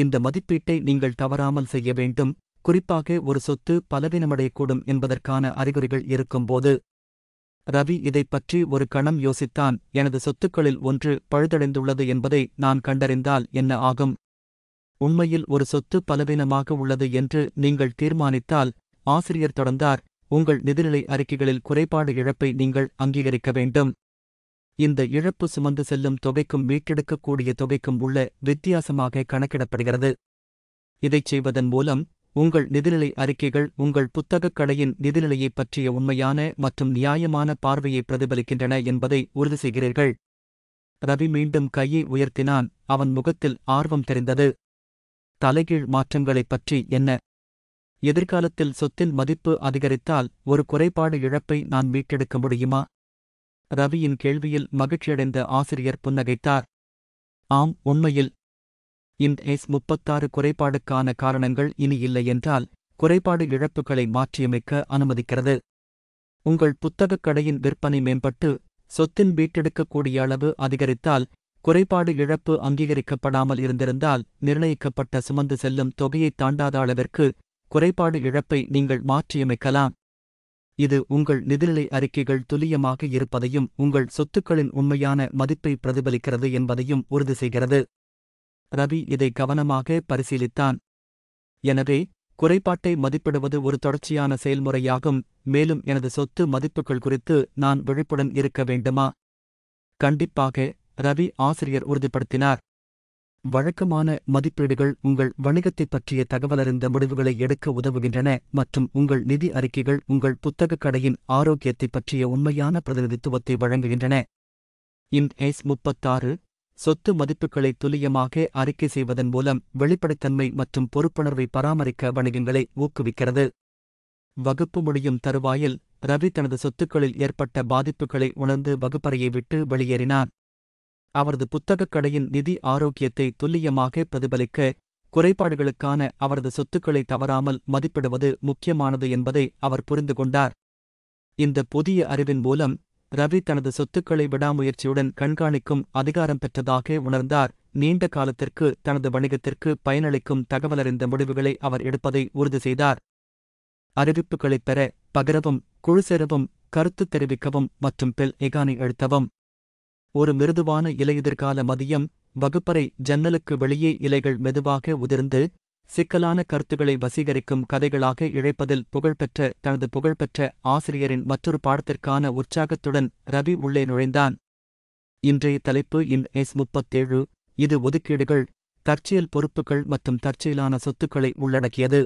இந்த மதிப்பீட்டை நீங்கள் தவறாமல் செய்ய வேண்டும் குறிப்பாக ஒரு சொத்து பலவீனமடையக்கூடும் என்பதற்கான அறிகுறிகள் இருக்கும்போது ரவி இதைப் பற்றி ஒரு கணம் யோசித்தான் எனது சொத்துக்களில் ஒன்று பழுதடைந்துள்ளது என்பதை நான் கண்டறிந்தால் என்ன ஆகும் உண்மையில் ஒரு சொத்து பலவீனமாக உள்ளது என்று நீங்கள் தீர்மானித்தால் ஆசிரியர் தொடர்ந்தார் உங்கள் நிதிநிலை அறிக்கைகளில் குறைபாடு இழப்பை நீங்கள் அங்கீகரிக்க வேண்டும் இந்த இழப்பு சுமந்து செல்லும் தொகைக்கும் மீட்டெடுக்கக்கூடிய தொகைக்கும் உள்ள வித்தியாசமாக கணக்கிடப்படுகிறது இதைச் செய்வதன் மூலம் உங்கள் நிதிநிலை அறிக்கைகள் உங்கள் புத்தகக் கடையின் நிதிநிலையைப் பற்றிய உண்மையான மற்றும் நியாயமான பார்வையை பிரதிபலிக்கின்றன என்பதை உறுதி செய்கிறீர்கள் ரவி மீண்டும் கையை உயர்த்தினான் அவன் முகத்தில் ஆர்வம் தெரிந்தது தலைகீழ் மாற்றங்களைப் பற்றி என்ன எதிர்காலத்தில் சொத்தின் மதிப்பு அதிகரித்தால் ஒரு குறைபாடு இழப்பை நான் மீட்டெடுக்க முடியுமா ரவியின் கேள்வியில் மகிழ்ச்சியடைந்த ஆசிரியர் புன்னகைத்தார் ஆம் உண்மையில் இந்த எஸ் முப்பத்தாறு குறைபாடுக்கான காரணங்கள் இனி இல்லை என்றால் குறைபாடு இழப்புகளை மாற்றியமைக்க அனுமதிக்கிறது உங்கள் புத்தகக் கடையின் விற்பனை மேம்பட்டு சொத்தின் வீட்டெடுக்கக்கூடிய அளவு அதிகரித்தால் குறைபாடு இழப்பு அங்கீகரிக்கப்படாமல் இருந்திருந்தால் நிர்ணயிக்கப்பட்ட சுமந்து செல்லும் தொகையை தாண்டாத அளவிற்கு குறைபாடு இழப்பை நீங்கள் மாற்றியமைக்கலாம் இது உங்கள் நிதிநிலை அறிக்கைகள் துல்லியமாக இருப்பதையும் உங்கள் சொத்துக்களின் உண்மையான மதிப்பை பிரதிபலிக்கிறது என்பதையும் உறுதி செய்கிறது ரவி இதை கவனமாக பரிசீலித்தான் எனவே குறைபாட்டை மதிப்பிடுவது ஒரு தொடர்ச்சியான செயல்முறையாகும் மேலும் எனது சொத்து மதிப்புகள் குறித்து நான் விழிப்புடன் இருக்க வேண்டுமா கண்டிப்பாக ரவி ஆசிரியர் உறுதிப்படுத்தினார் வழக்கமான மதிப்பீடுகள் உங்கள் வணிகத்தைப் பற்றிய தகவலறிந்த முடிவுகளை எடுக்க உதவுகின்றன மற்றும் உங்கள் நிதி அறிக்கைகள் உங்கள் புத்தகக் கடையின் ஆரோக்கியத்தைப் பற்றிய உண்மையான பிரதிநிதித்துவத்தை வழங்குகின்றன இன் எஸ் முப்பத்தாறு சொத்து மதிப்புகளை துல்லியமாக அறிக்கை செய்வதன் மூலம் வெளிப்படைத்தன்மை மற்றும் பொறுப்புணர்வை பராமரிக்க வணிகங்களை ஊக்குவிக்கிறது வகுப்பு முடியும் தருவாயில் ரவி தனது சொத்துக்களில் ஏற்பட்ட பாதிப்புகளை உணர்ந்து வகுப்பறையை விட்டு வெளியேறினார் அவரது புத்தகக் கடையின் நிதி ஆரோக்கியத்தை துல்லியமாக பிரதிபலிக்க குறைபாடுகளுக்கான அவரது சொத்துக்களை தவறாமல் மதிப்பிடுவது முக்கியமானது என்பதை அவர் புரிந்து கொண்டார் இந்த புதிய அறிவின் மூலம் ரவி தனது சொத்துக்களை விடாமுயற்சியுடன் கண்காணிக்கும் அதிகாரம் பெற்றதாக உணர்ந்தார் நீண்ட காலத்திற்கு தனது வணிகத்திற்கு பயனளிக்கும் தகவலறிந்த முடிவுகளை அவர் எடுப்பதை உறுதி செய்தார் அறிவிப்புகளைப் பெற பகிரவும் குழு சேரவும் கருத்து தெரிவிக்கவும் மற்றும் பெல் எகானை எழுத்தவும் ஒரு மிருதுவான இலையுதிர்கால மதியம் வகுப்பறை ஜன்னலுக்கு வெளியே இலைகள் மெதுவாக உதிர்ந்து சிக்கலான கருத்துக்களை வசீகரிக்கும் கதைகளாக இழைப்பதில் புகழ்பெற்ற தனது புகழ்பெற்ற ஆசிரியரின் மற்றொரு பாடத்திற்கான உற்சாகத்துடன் ரவி உள்ளே நுழைந்தான் இன்றைய தலைப்பு இன் எஸ் முப்பத்தேழு இது ஒதுக்கீடுகள் தற்செயல் பொறுப்புகள் மற்றும் தற்செயலான சொத்துக்களை உள்ளடக்கியது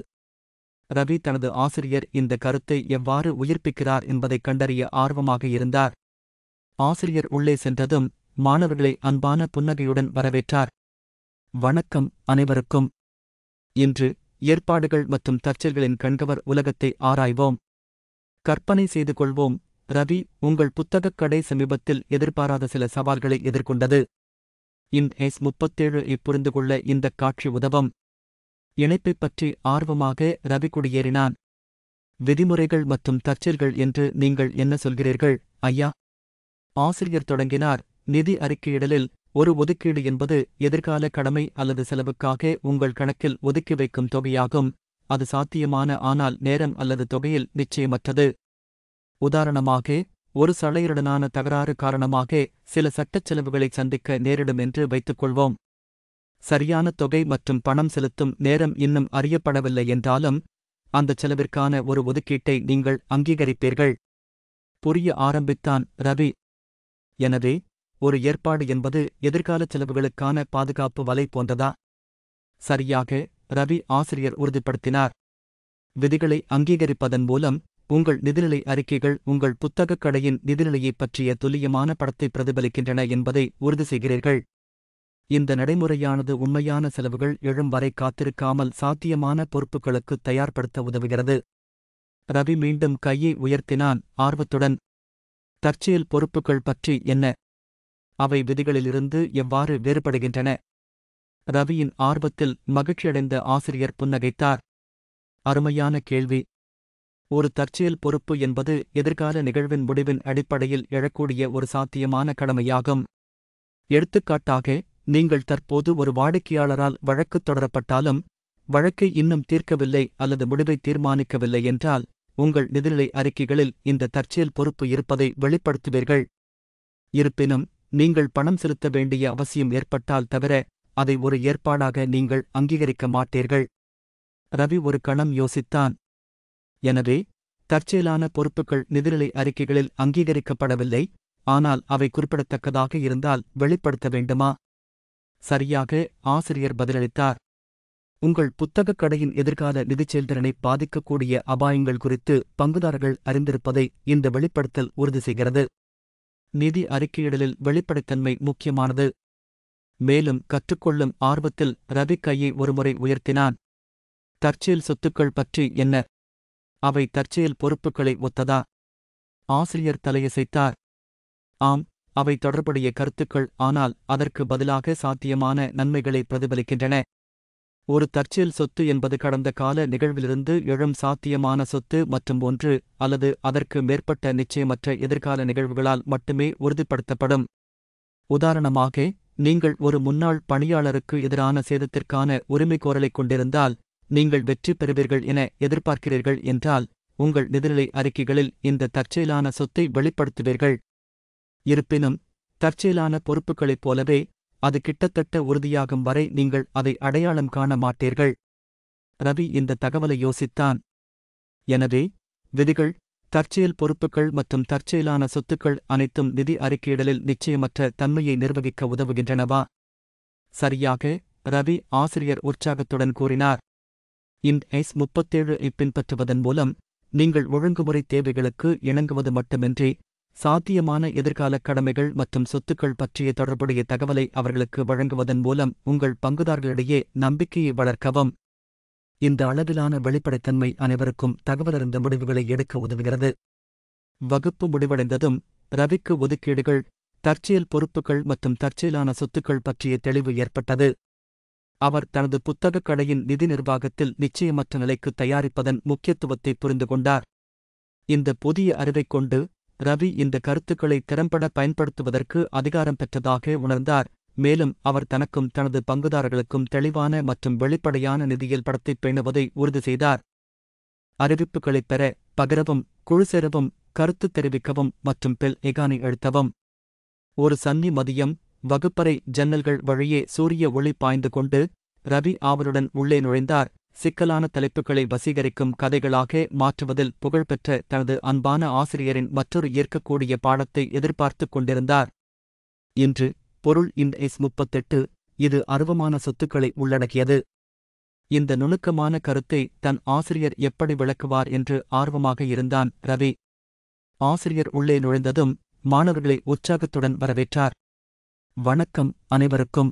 ரவி தனது ஆசிரியர் இந்த கருத்தை எவ்வாறு உயிர்ப்பிக்கிறார் என்பதைக் கண்டறிய ஆர்வமாக இருந்தார் ஆசிரியர் உள்ளே சென்றதும் மாணவர்களை அன்பான புன்னகையுடன் வரவேற்றார் வணக்கம் அனைவருக்கும் இன்று ஏற்பாடுகள் மற்றும் தச்சர்களின் கண்கவர் உலகத்தை ஆராய்வோம் கற்பனை செய்து கொள்வோம் ரவி உங்கள் புத்தகக் கடை சமீபத்தில் எதிர்பாராத சில சவால்களை எதிர்கொண்டது இன் எஸ் முப்பத்தேழு இப்புரிந்து கொள்ள இந்த காட்சி உதவும் இணைப்பை பற்றி ஆர்வமாக ரவி குடியேறினான் விதிமுறைகள் மற்றும் தச்சர்கள் என்று நீங்கள் என்ன சொல்கிறீர்கள் ஐயா ஆசிரியர் தொடங்கினார் நிதி அறிக்கையிடலில் ஒரு ஒதுக்கீடு என்பது எதிர்கால கடமை அல்லது செலவுக்காக உங்கள் கணக்கில் ஒதுக்கி வைக்கும் தொகையாகும் அது சாத்தியமான ஆனால் நேரம் அல்லது தொகையில் நிச்சயமற்றது உதாரணமாக ஒரு சளையருடனான தகராறு காரணமாக சில சட்டச் செலவுகளை சந்திக்க நேரிடும் என்று வைத்துக்கொள்வோம் சரியான தொகை மற்றும் பணம் செலுத்தும் நேரம் இன்னும் அறியப்படவில்லை என்றாலும் அந்த செலவிற்கான ஒரு ஒதுக்கீட்டை நீங்கள் அங்கீகரிப்பீர்கள் புரிய ஆரம்பித்தான் ரவி எனவே ஒரு ஏற்பாடு என்பது எதிர்கால செலவுகளுக்கான பாதுகாப்பு வலை போன்றதா சரியாக ரவி ஆசிரியர் உறுதிப்படுத்தினார் விதிகளை அங்கீகரிப்பதன் மூலம் உங்கள் நிதிநிலை அறிக்கைகள் உங்கள் புத்தகக் கடையின் நிதிநிலையைப் பற்றிய துல்லியமான படத்தை பிரதிபலிக்கின்றன என்பதை உறுதி செய்கிறீர்கள் இந்த நடைமுறையானது உண்மையான செலவுகள் எழும் வரை காத்திருக்காமல் சாத்தியமான பொறுப்புகளுக்கு தயார்படுத்த உதவுகிறது ரவி மீண்டும் கையை உயர்த்தினான் ஆர்வத்துடன் தற்செயல் பொறுப்புகள் பற்றி என்ன அவை விதிகளிலிருந்து எவ்வாறு வேறுபடுகின்றன ரவியின் ஆர்வத்தில் மகிழ்ச்சியடைந்த ஆசிரியர் புன்னகைத்தார் அருமையான கேள்வி ஒரு தற்செயல் பொறுப்பு என்பது எதிர்கால நிகழ்வின் முடிவின் அடிப்படையில் எழக்கூடிய ஒரு சாத்தியமான கடமையாகும் எடுத்துக்காட்டாக நீங்கள் தற்போது ஒரு வாடிக்கையாளரால் வழக்கு தொடரப்பட்டாலும் வழக்கை இன்னும் தீர்க்கவில்லை அல்லது முடிவை தீர்மானிக்கவில்லை என்றால் உங்கள் நிதிநிலை அறிக்கைகளில் இந்த தற்செயல் பொறுப்பு இருப்பதை வெளிப்படுத்துவீர்கள் இருப்பினும் நீங்கள் பணம் செலுத்த வேண்டிய அவசியம் ஏற்பட்டால் தவிர அதை ஒரு ஏற்பாடாக நீங்கள் அங்கீகரிக்க மாட்டீர்கள் ரவி ஒரு கணம் யோசித்தான் எனவே தற்செயலான பொறுப்புகள் நிதிநிலை அறிக்கைகளில் அங்கீகரிக்கப்படவில்லை ஆனால் அவை குறிப்பிடத்தக்கதாக இருந்தால் வெளிப்படுத்த வேண்டுமா சரியாக ஆசிரியர் பதிலளித்தார் உங்கள் புத்தகக் கடையின் எதிர்கால நிதிச் செயல்திறனை பாதிக்கக்கூடிய அபாயங்கள் குறித்து பங்குதாரர்கள் அறிந்திருப்பதை இந்த வெளிப்படுத்தல் உறுதி செய்கிறது நிதி அறிக்கையிடலில் வெளிப்படைத்தன்மை முக்கியமானது மேலும் கற்றுக்கொள்ளும் ஆர்வத்தில் ரவி கையை ஒருமுறை உயர்த்தினான் தற்செயல் சொத்துக்கள் பற்றி என்ன அவை தற்செயல் பொறுப்புகளை ஒத்ததா ஆசிரியர் தலையசைத்தார் ஆம் அவை தொடர்புடைய கருத்துக்கள் ஆனால் அதற்கு பதிலாக சாத்தியமான நன்மைகளை பிரதிபலிக்கின்றன ஒரு தற்செயல் சொத்து என்பது கடந்த கால நிகழ்விலிருந்து எழும் சாத்தியமான சொத்து மற்றும் ஒன்று அல்லது அதற்கு மேற்பட்ட நிச்சயமற்ற எதிர்கால நிகழ்வுகளால் மட்டுமே உறுதிப்படுத்தப்படும் உதாரணமாக நீங்கள் ஒரு முன்னாள் பணியாளருக்கு எதிரான சேதத்திற்கான உரிமை கோரலை கொண்டிருந்தால் நீங்கள் வெற்றி பெறுவீர்கள் என எதிர்பார்க்கிறீர்கள் என்றால் உங்கள் நிதிநிலை அறிக்கைகளில் இந்த தற்செயலான சொத்தை வெளிப்படுத்துவீர்கள் இருப்பினும் தற்செயலான பொறுப்புகளைப் போலவே அது கிட்டத்தட்ட உறுதியாகும் வரை நீங்கள் அதை அடையாளம் காண மாட்டீர்கள் ரவி இந்த தகவலை யோசித்தான் எனவே விதிகள் தற்செயல் பொறுப்புகள் மற்றும் தற்செயலான சொத்துக்கள் அனைத்தும் நிதி அறிக்கையிடலில் நிச்சயமற்ற தன்மையை நிர்வகிக்க உதவுகின்றனவா சரியாக ரவி ஆசிரியர் உற்சாகத்துடன் கூறினார் இந்த எஸ் முப்பத்தேழு பின்பற்றுவதன் மூலம் நீங்கள் ஒழுங்குமுறை தேவைகளுக்கு இணங்குவது மட்டுமின்றி சாத்தியமான எதிர்கால கடமைகள் மற்றும் சொத்துக்கள் பற்றிய தொடர்புடைய தகவலை அவர்களுக்கு வழங்குவதன் மூலம் உங்கள் பங்குதாரர்களிடையே நம்பிக்கையை வளர்க்கவும் இந்த அளவிலான வெளிப்படைத்தன்மை அனைவருக்கும் தகவலறிந்த முடிவுகளை எடுக்க உதவுகிறது வகுப்பு முடிவடைந்ததும் ரவிக்கு ஒதுக்கீடுகள் தற்செயல் பொறுப்புகள் மற்றும் தற்செயலான சொத்துக்கள் பற்றிய தெளிவு ஏற்பட்டது அவர் தனது புத்தகக் கடையின் நிதி நிர்வாகத்தில் நிச்சயமற்ற நிலைக்கு தயாரிப்பதன் முக்கியத்துவத்தை புரிந்து கொண்டார் இந்த புதிய அறிவைக் கொண்டு ரவி இந்த கருத்துக்களை திறம்பட பயன்படுத்துவதற்கு அதிகாரம் பெற்றதாக உணர்ந்தார் மேலும் அவர் தனக்கும் தனது பங்குதாரர்களுக்கும் தெளிவான மற்றும் வெளிப்படையான நிதியில் படத்தைப் பேணுவதை உறுதி செய்தார் அறிவிப்புகளைப் பெற பகிரவும் குழு சேரவும் கருத்து தெரிவிக்கவும் மற்றும் பெல் எகானி அழுத்தவும் ஒரு சன்னி மதியம் வகுப்பறை ஜன்னல்கள் வழியே சூரிய ஒளி பாய்ந்து கொண்டு ரவி ஆவலுடன் உள்ளே நுழைந்தார் சிக்கலான தலைப்புகளை வசீகரிக்கும் கதைகளாக மாற்றுவதில் புகழ்பெற்ற தனது அன்பான ஆசிரியரின் மற்றொரு ஏற்கக்கூடிய பாடத்தை எதிர்பார்த்துக் கொண்டிருந்தார் இன்று பொருள் இன் எஸ் முப்பத்தெட்டு இது அருவமான சொத்துக்களை உள்ளடக்கியது இந்த நுணுக்கமான கருத்தை தன் ஆசிரியர் எப்படி விளக்குவார் என்று ஆர்வமாக இருந்தான் ரவி ஆசிரியர் உள்ளே நுழைந்ததும் மாணவர்களை உற்சாகத்துடன் வரவேற்றார் வணக்கம் அனைவருக்கும்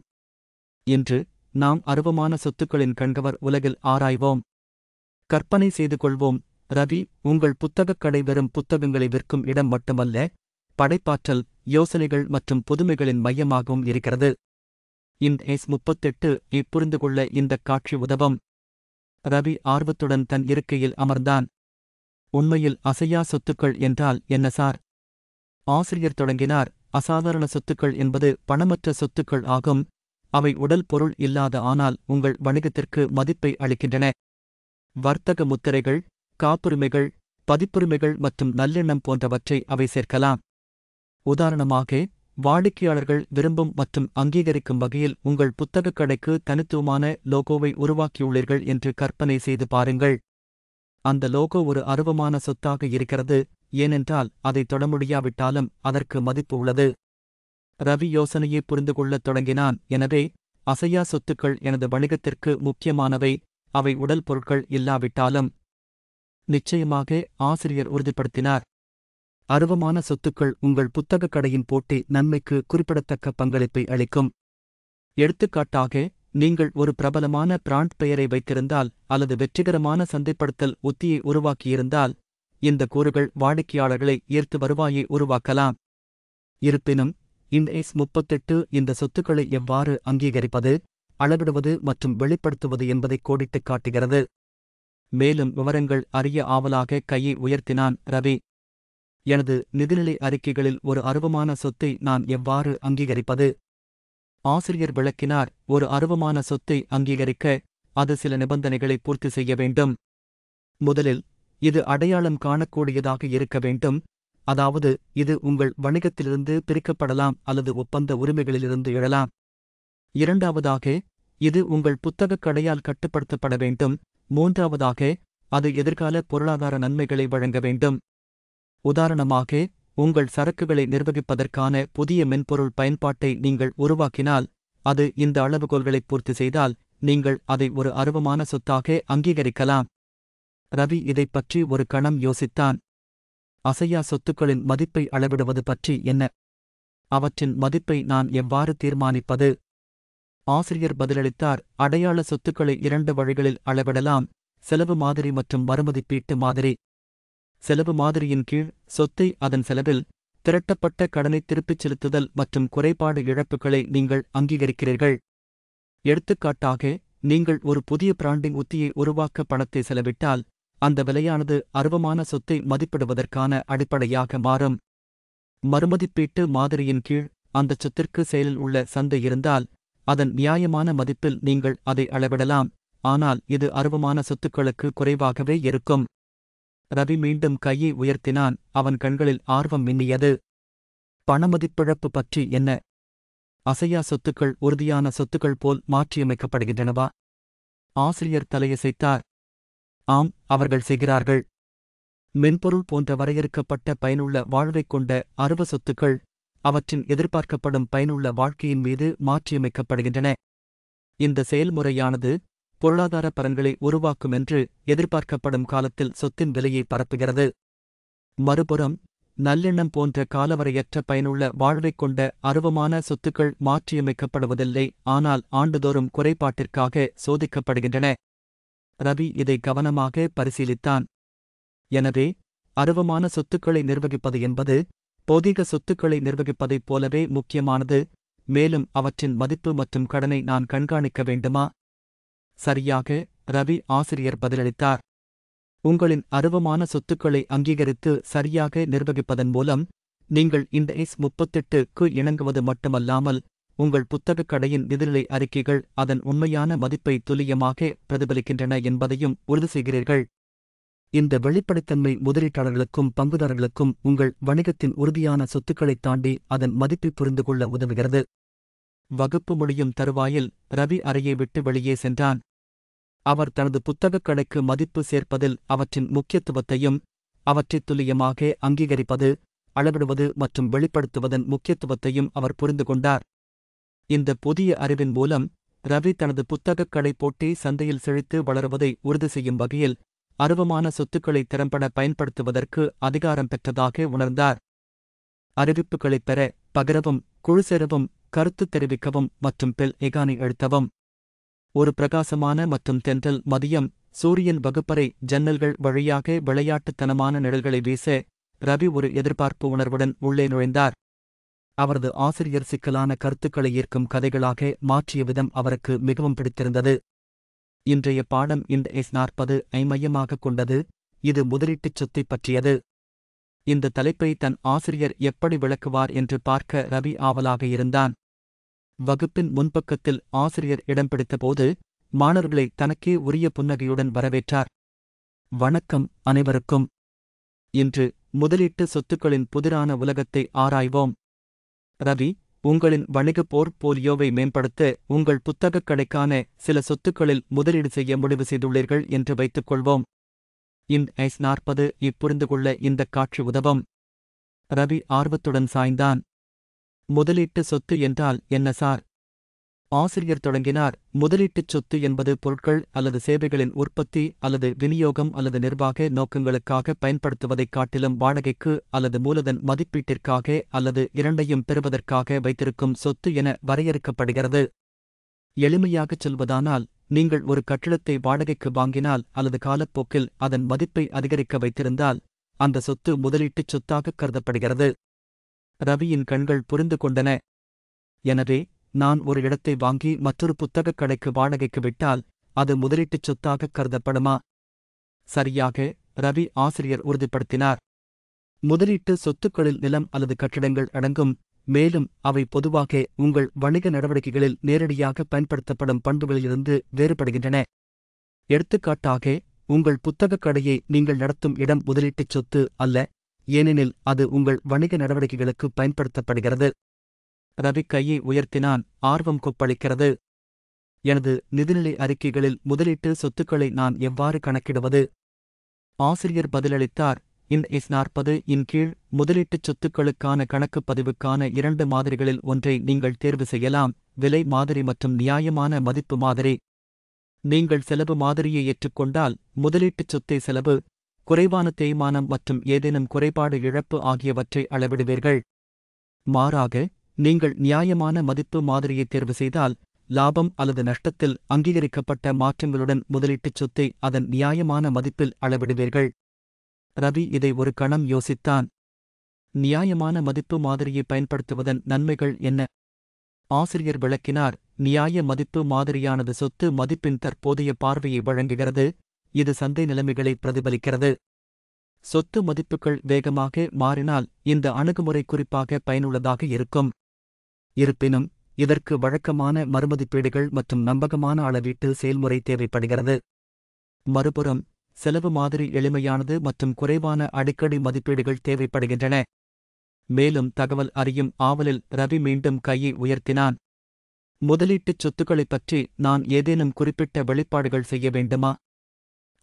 இன்று நாம் அருவமான சொத்துக்களின் கண்கவர் உலகில் ஆராய்வோம் கற்பனை செய்து கொள்வோம் ரவி உங்கள் புத்தகக் கடை வெறும் புத்தகங்களை விற்கும் இடம் மட்டுமல்ல படைப்பாற்றல் யோசனைகள் மற்றும் புதுமைகளின் மையமாகவும் இருக்கிறது இன் எஸ் முப்பத்தெட்டு இப்புரிந்து கொள்ள இந்த காட்சி உதவும் ரவி ஆர்வத்துடன் தன் இருக்கையில் அமர்ந்தான் உண்மையில் அசையா சொத்துக்கள் என்றால் என்ன சார் ஆசிரியர் தொடங்கினார் அசாதாரண சொத்துக்கள் என்பது பணமற்ற சொத்துக்கள் ஆகும் அவை உடல் பொருள் இல்லாத ஆனால் உங்கள் வணிகத்திற்கு மதிப்பை அளிக்கின்றன வர்த்தக முத்திரைகள் காப்புரிமைகள் பதிப்புரிமைகள் மற்றும் நல்லெண்ணம் போன்றவற்றை அவை சேர்க்கலாம் உதாரணமாக வாடிக்கையாளர்கள் விரும்பும் மற்றும் அங்கீகரிக்கும் வகையில் உங்கள் புத்தகக் கடைக்கு தனித்துவமான லோகோவை உருவாக்கியுள்ளீர்கள் என்று கற்பனை செய்து பாருங்கள் அந்த லோகோ ஒரு அருவமான சொத்தாக இருக்கிறது ஏனென்றால் அதை தொட முடியாவிட்டாலும் அதற்கு மதிப்பு உள்ளது ரவி யோசனையை புரிந்து கொள்ளத் தொடங்கினான் எனவே அசையா சொத்துக்கள் எனது வணிகத்திற்கு முக்கியமானவை அவை உடல் பொருட்கள் இல்லாவிட்டாலும் நிச்சயமாக ஆசிரியர் உறுதிப்படுத்தினார் அருவமான சொத்துக்கள் உங்கள் புத்தகக் கடையின் போட்டி நன்மைக்கு குறிப்பிடத்தக்க பங்களிப்பை அளிக்கும் எடுத்துக்காட்டாக நீங்கள் ஒரு பிரபலமான பிராண்ட் பெயரை வைத்திருந்தால் அல்லது வெற்றிகரமான சந்தைப்படுத்தல் உத்தியை உருவாக்கியிருந்தால் இந்த கூறுகள் வாடிக்கையாளர்களை ஈர்த்து வருவாயை உருவாக்கலாம் இருப்பினும் இந்த எஸ் முப்பத்தெட்டு இந்த சொத்துக்களை எவ்வாறு அங்கீகரிப்பது அளவிடுவது மற்றும் வெளிப்படுத்துவது என்பதை கோடிட்டுக் காட்டுகிறது மேலும் விவரங்கள் அறிய ஆவலாக கையை உயர்த்தினான் ரவி எனது நிதிநிலை அறிக்கைகளில் ஒரு அருவமான சொத்தை நான் எவ்வாறு அங்கீகரிப்பது ஆசிரியர் விளக்கினார் ஒரு அருவமான சொத்தை அங்கீகரிக்க அது சில நிபந்தனைகளை பூர்த்தி செய்ய வேண்டும் முதலில் இது அடையாளம் காணக்கூடியதாக இருக்க வேண்டும் அதாவது இது உங்கள் வணிகத்திலிருந்து பிரிக்கப்படலாம் அல்லது ஒப்பந்த உரிமைகளிலிருந்து எழலாம் இரண்டாவதாக இது உங்கள் புத்தகக் கடையால் கட்டுப்படுத்தப்பட வேண்டும் மூன்றாவதாக அது எதிர்கால பொருளாதார நன்மைகளை வழங்க வேண்டும் உதாரணமாக உங்கள் சரக்குகளை நிர்வகிப்பதற்கான புதிய மென்பொருள் பயன்பாட்டை நீங்கள் உருவாக்கினால் அது இந்த அளவுகோல்களை பூர்த்தி செய்தால் நீங்கள் அதை ஒரு அருவமான சொத்தாக அங்கீகரிக்கலாம் ரவி இதைப் பற்றி ஒரு கணம் யோசித்தான் அசையா சொத்துக்களின் மதிப்பை அளவிடுவது பற்றி என்ன அவற்றின் மதிப்பை நான் எவ்வாறு தீர்மானிப்பது ஆசிரியர் பதிலளித்தார் அடையாள சொத்துக்களை இரண்டு வழிகளில் அளவிடலாம் செலவு மாதிரி மற்றும் மறுமதிப்பீட்டு மாதிரி செலவு மாதிரியின் கீழ் சொத்தை அதன் செலவில் திரட்டப்பட்ட கடனை திருப்பிச் செலுத்துதல் மற்றும் குறைபாடு இழப்புகளை நீங்கள் அங்கீகரிக்கிறீர்கள் எடுத்துக்காட்டாக நீங்கள் ஒரு புதிய பிராண்டிங் உத்தியை உருவாக்க பணத்தை செலவிட்டால் அந்த விலையானது அருவமான சொத்தை மதிப்பிடுவதற்கான அடிப்படையாக மாறும் மறுமதிப்பீட்டு மாதிரியின் கீழ் அந்த சொத்திற்கு செயலில் உள்ள சந்தை இருந்தால் அதன் நியாயமான மதிப்பில் நீங்கள் அதை அளவிடலாம் ஆனால் இது அருவமான சொத்துக்களுக்கு குறைவாகவே இருக்கும் ரவி மீண்டும் கையை உயர்த்தினான் அவன் கண்களில் ஆர்வம் மின்னியது பணமதிப்பிழப்பு பற்றி என்ன அசையா சொத்துக்கள் உறுதியான சொத்துக்கள் போல் மாற்றியமைக்கப்படுகின்றனவா ஆசிரியர் தலையசைத்தார் ஆம் அவர்கள் செய்கிறார்கள் மென்பொருள் போன்ற வரையறுக்கப்பட்ட பயனுள்ள வாழ்வைக் கொண்ட அருவ சொத்துக்கள் அவற்றின் எதிர்பார்க்கப்படும் பயனுள்ள வாழ்க்கையின் மீது மாற்றியமைக்கப்படுகின்றன இந்த செயல்முறையானது பொருளாதார பலன்களை உருவாக்கும் என்று எதிர்பார்க்கப்படும் காலத்தில் சொத்தின் விலையை பரப்புகிறது மறுபுறம் நல்லெண்ணம் போன்ற காலவரையற்ற பயனுள்ள வாழ்வைக் கொண்ட அருவமான சொத்துக்கள் மாற்றியமைக்கப்படுவதில்லை ஆனால் ஆண்டுதோறும் குறைபாட்டிற்காக சோதிக்கப்படுகின்றன ரவி இதை கவனமாக பரிசீலித்தான் எனவே அருவமான சொத்துக்களை நிர்வகிப்பது என்பது பௌதீக சொத்துக்களை நிர்வகிப்பதைப் போலவே முக்கியமானது மேலும் அவற்றின் மதிப்பு மற்றும் கடனை நான் கண்காணிக்க வேண்டுமா சரியாக ரவி ஆசிரியர் பதிலளித்தார் உங்களின் அருவமான சொத்துக்களை அங்கீகரித்து சரியாக நிர்வகிப்பதன் மூலம் நீங்கள் இந்த எஸ் முப்பத்தெட்டுக்கு இணங்குவது மட்டுமல்லாமல் உங்கள் புத்தகக் கடையின் நிதிநிலை அறிக்கைகள் அதன் உண்மையான மதிப்பை துல்லியமாக பிரதிபலிக்கின்றன என்பதையும் உறுதி செய்கிறீர்கள் இந்த வெளிப்படைத்தன்மை முதலீட்டாளர்களுக்கும் பங்குதாரர்களுக்கும் உங்கள் வணிகத்தின் உறுதியான சொத்துக்களைத் தாண்டி அதன் மதிப்பை புரிந்து கொள்ள உதவுகிறது வகுப்பு முடியும் தருவாயில் ரவி அறையை விட்டு வெளியே சென்றான் அவர் தனது புத்தகக் கடைக்கு மதிப்பு சேர்ப்பதில் அவற்றின் முக்கியத்துவத்தையும் அவற்றை துல்லியமாக அங்கீகரிப்பது அளவிடுவது மற்றும் வெளிப்படுத்துவதன் முக்கியத்துவத்தையும் அவர் புரிந்து கொண்டார் இந்த புதிய அறிவின் மூலம் ரவி தனது புத்தகக் கடை போட்டி சந்தையில் செழித்து வளருவதை உறுதி செய்யும் வகையில் அருவமான சொத்துக்களை திறம்பட பயன்படுத்துவதற்கு அதிகாரம் பெற்றதாக உணர்ந்தார் அறிவிப்புகளைப் பெற பகிரவும் குழு சேரவும் கருத்து தெரிவிக்கவும் மற்றும் பெல் எகானி எழுத்தவும் ஒரு பிரகாசமான மற்றும் தென்றல் மதியம் சூரியன் வகுப்பறை ஜன்னல்கள் வழியாக விளையாட்டுத்தனமான நிழல்களை வீச ரவி ஒரு எதிர்பார்ப்பு உணர்வுடன் உள்ளே நுழைந்தார் அவரது ஆசிரியர் சிக்கலான கருத்துக்களை ஈர்க்கும் கதைகளாக மாற்றிய விதம் அவருக்கு மிகவும் பிடித்திருந்தது இன்றைய பாடம் இந்த எஸ் நாற்பது ஐ கொண்டது இது முதலீட்டுச் சொத்தை பற்றியது இந்த தலைப்பை தன் ஆசிரியர் எப்படி விளக்குவார் என்று பார்க்க ரவி ஆவலாக இருந்தான் வகுப்பின் முன்பக்கத்தில் ஆசிரியர் இடம் பிடித்தபோது மாணவர்களை தனக்கே உரிய புன்னகையுடன் வரவேற்றார் வணக்கம் அனைவருக்கும் இன்று முதலீட்டு சொத்துக்களின் புதிரான உலகத்தை ஆராய்வோம் ரவி உங்களின் வணிக போர்ட்போலியோவை மேம்படுத்த உங்கள் புத்தகக் கடைக்கான சில சொத்துக்களில் முதலீடு செய்ய முடிவு செய்துள்ளீர்கள் என்று வைத்துக் கொள்வோம் இன் ஐஸ் நாற்பது இப்புரிந்து கொள்ள இந்த காட்சி உதவும் ரவி ஆர்வத்துடன் சாய்ந்தான் முதலீட்டு சொத்து என்றால் என்ன சார் ஆசிரியர் தொடங்கினார் முதலீட்டுச் சொத்து என்பது பொருட்கள் அல்லது சேவைகளின் உற்பத்தி அல்லது விநியோகம் அல்லது நிர்வாக நோக்கங்களுக்காக பயன்படுத்துவதைக் காட்டிலும் வாடகைக்கு அல்லது மூலதன் மதிப்பீட்டிற்காக அல்லது இரண்டையும் பெறுவதற்காக வைத்திருக்கும் சொத்து என வரையறுக்கப்படுகிறது எளிமையாகச் சொல்வதானால் நீங்கள் ஒரு கட்டிடத்தை வாடகைக்கு வாங்கினால் அல்லது காலப்போக்கில் அதன் மதிப்பை அதிகரிக்க வைத்திருந்தால் அந்த சொத்து முதலீட்டுச் சொத்தாகக் கருதப்படுகிறது ரவியின் கண்கள் புரிந்து கொண்டன எனவே நான் ஒரு இடத்தை வாங்கி மற்றொரு புத்தகக் கடைக்கு வாடகைக்கு விட்டால் அது முதலீட்டுச் சொத்தாக கருதப்படுமா சரியாக ரவி ஆசிரியர் உறுதிப்படுத்தினார் முதலீட்டு சொத்துக்களில் நிலம் அல்லது கட்டிடங்கள் அடங்கும் மேலும் அவை பொதுவாக உங்கள் வணிக நடவடிக்கைகளில் நேரடியாக பயன்படுத்தப்படும் பண்புகளிலிருந்து வேறுபடுகின்றன எடுத்துக்காட்டாக உங்கள் புத்தகக் கடையை நீங்கள் நடத்தும் இடம் முதலீட்டுச் சொத்து அல்ல ஏனெனில் அது உங்கள் வணிக நடவடிக்கைகளுக்கு பயன்படுத்தப்படுகிறது ரவி கையை உயர்த்தினான் ஆர்வம் கொப்பளிக்கிறது எனது நிதிநிலை அறிக்கைகளில் முதலீட்டு சொத்துக்களை நான் எவ்வாறு கணக்கிடுவது ஆசிரியர் பதிலளித்தார் இன் எஸ் நாற்பது இன் கீழ் முதலீட்டுச் சொத்துக்களுக்கான கணக்குப் பதிவுக்கான இரண்டு மாதிரிகளில் ஒன்றை நீங்கள் தேர்வு செய்யலாம் விலை மாதிரி மற்றும் நியாயமான மதிப்பு மாதிரி நீங்கள் செலவு மாதிரியை ஏற்றுக்கொண்டால் முதலீட்டுச் சொத்தை செலவு குறைவான தேய்மானம் மற்றும் ஏதேனும் குறைபாடு இழப்பு ஆகியவற்றை அளவிடுவீர்கள் மாறாக நீங்கள் நியாயமான மதிப்பு மாதிரியை தேர்வு செய்தால் லாபம் அல்லது நஷ்டத்தில் அங்கீகரிக்கப்பட்ட மாற்றங்களுடன் முதலீட்டுச் சொத்தை அதன் நியாயமான மதிப்பில் அளவிடுவீர்கள் ரவி இதை ஒரு கணம் யோசித்தான் நியாயமான மதிப்பு மாதிரியை பயன்படுத்துவதன் நன்மைகள் என்ன ஆசிரியர் விளக்கினார் நியாய மதிப்பு மாதிரியானது சொத்து மதிப்பின் தற்போதைய பார்வையை வழங்குகிறது இது சந்தை நிலைமைகளை பிரதிபலிக்கிறது சொத்து மதிப்புகள் வேகமாக மாறினால் இந்த அணுகுமுறை குறிப்பாக பயனுள்ளதாக இருக்கும் இருப்பினும் இதற்கு வழக்கமான மறுமதிப்பீடுகள் மற்றும் நம்பகமான அளவீட்டு செயல்முறை தேவைப்படுகிறது மறுபுறம் செலவு மாதிரி எளிமையானது மற்றும் குறைவான அடிக்கடி மதிப்பீடுகள் தேவைப்படுகின்றன மேலும் தகவல் அறியும் ஆவலில் ரவி மீண்டும் கையை உயர்த்தினான் முதலீட்டுச் சொத்துக்களைப் பற்றி நான் ஏதேனும் குறிப்பிட்ட வெளிப்பாடுகள் செய்ய வேண்டுமா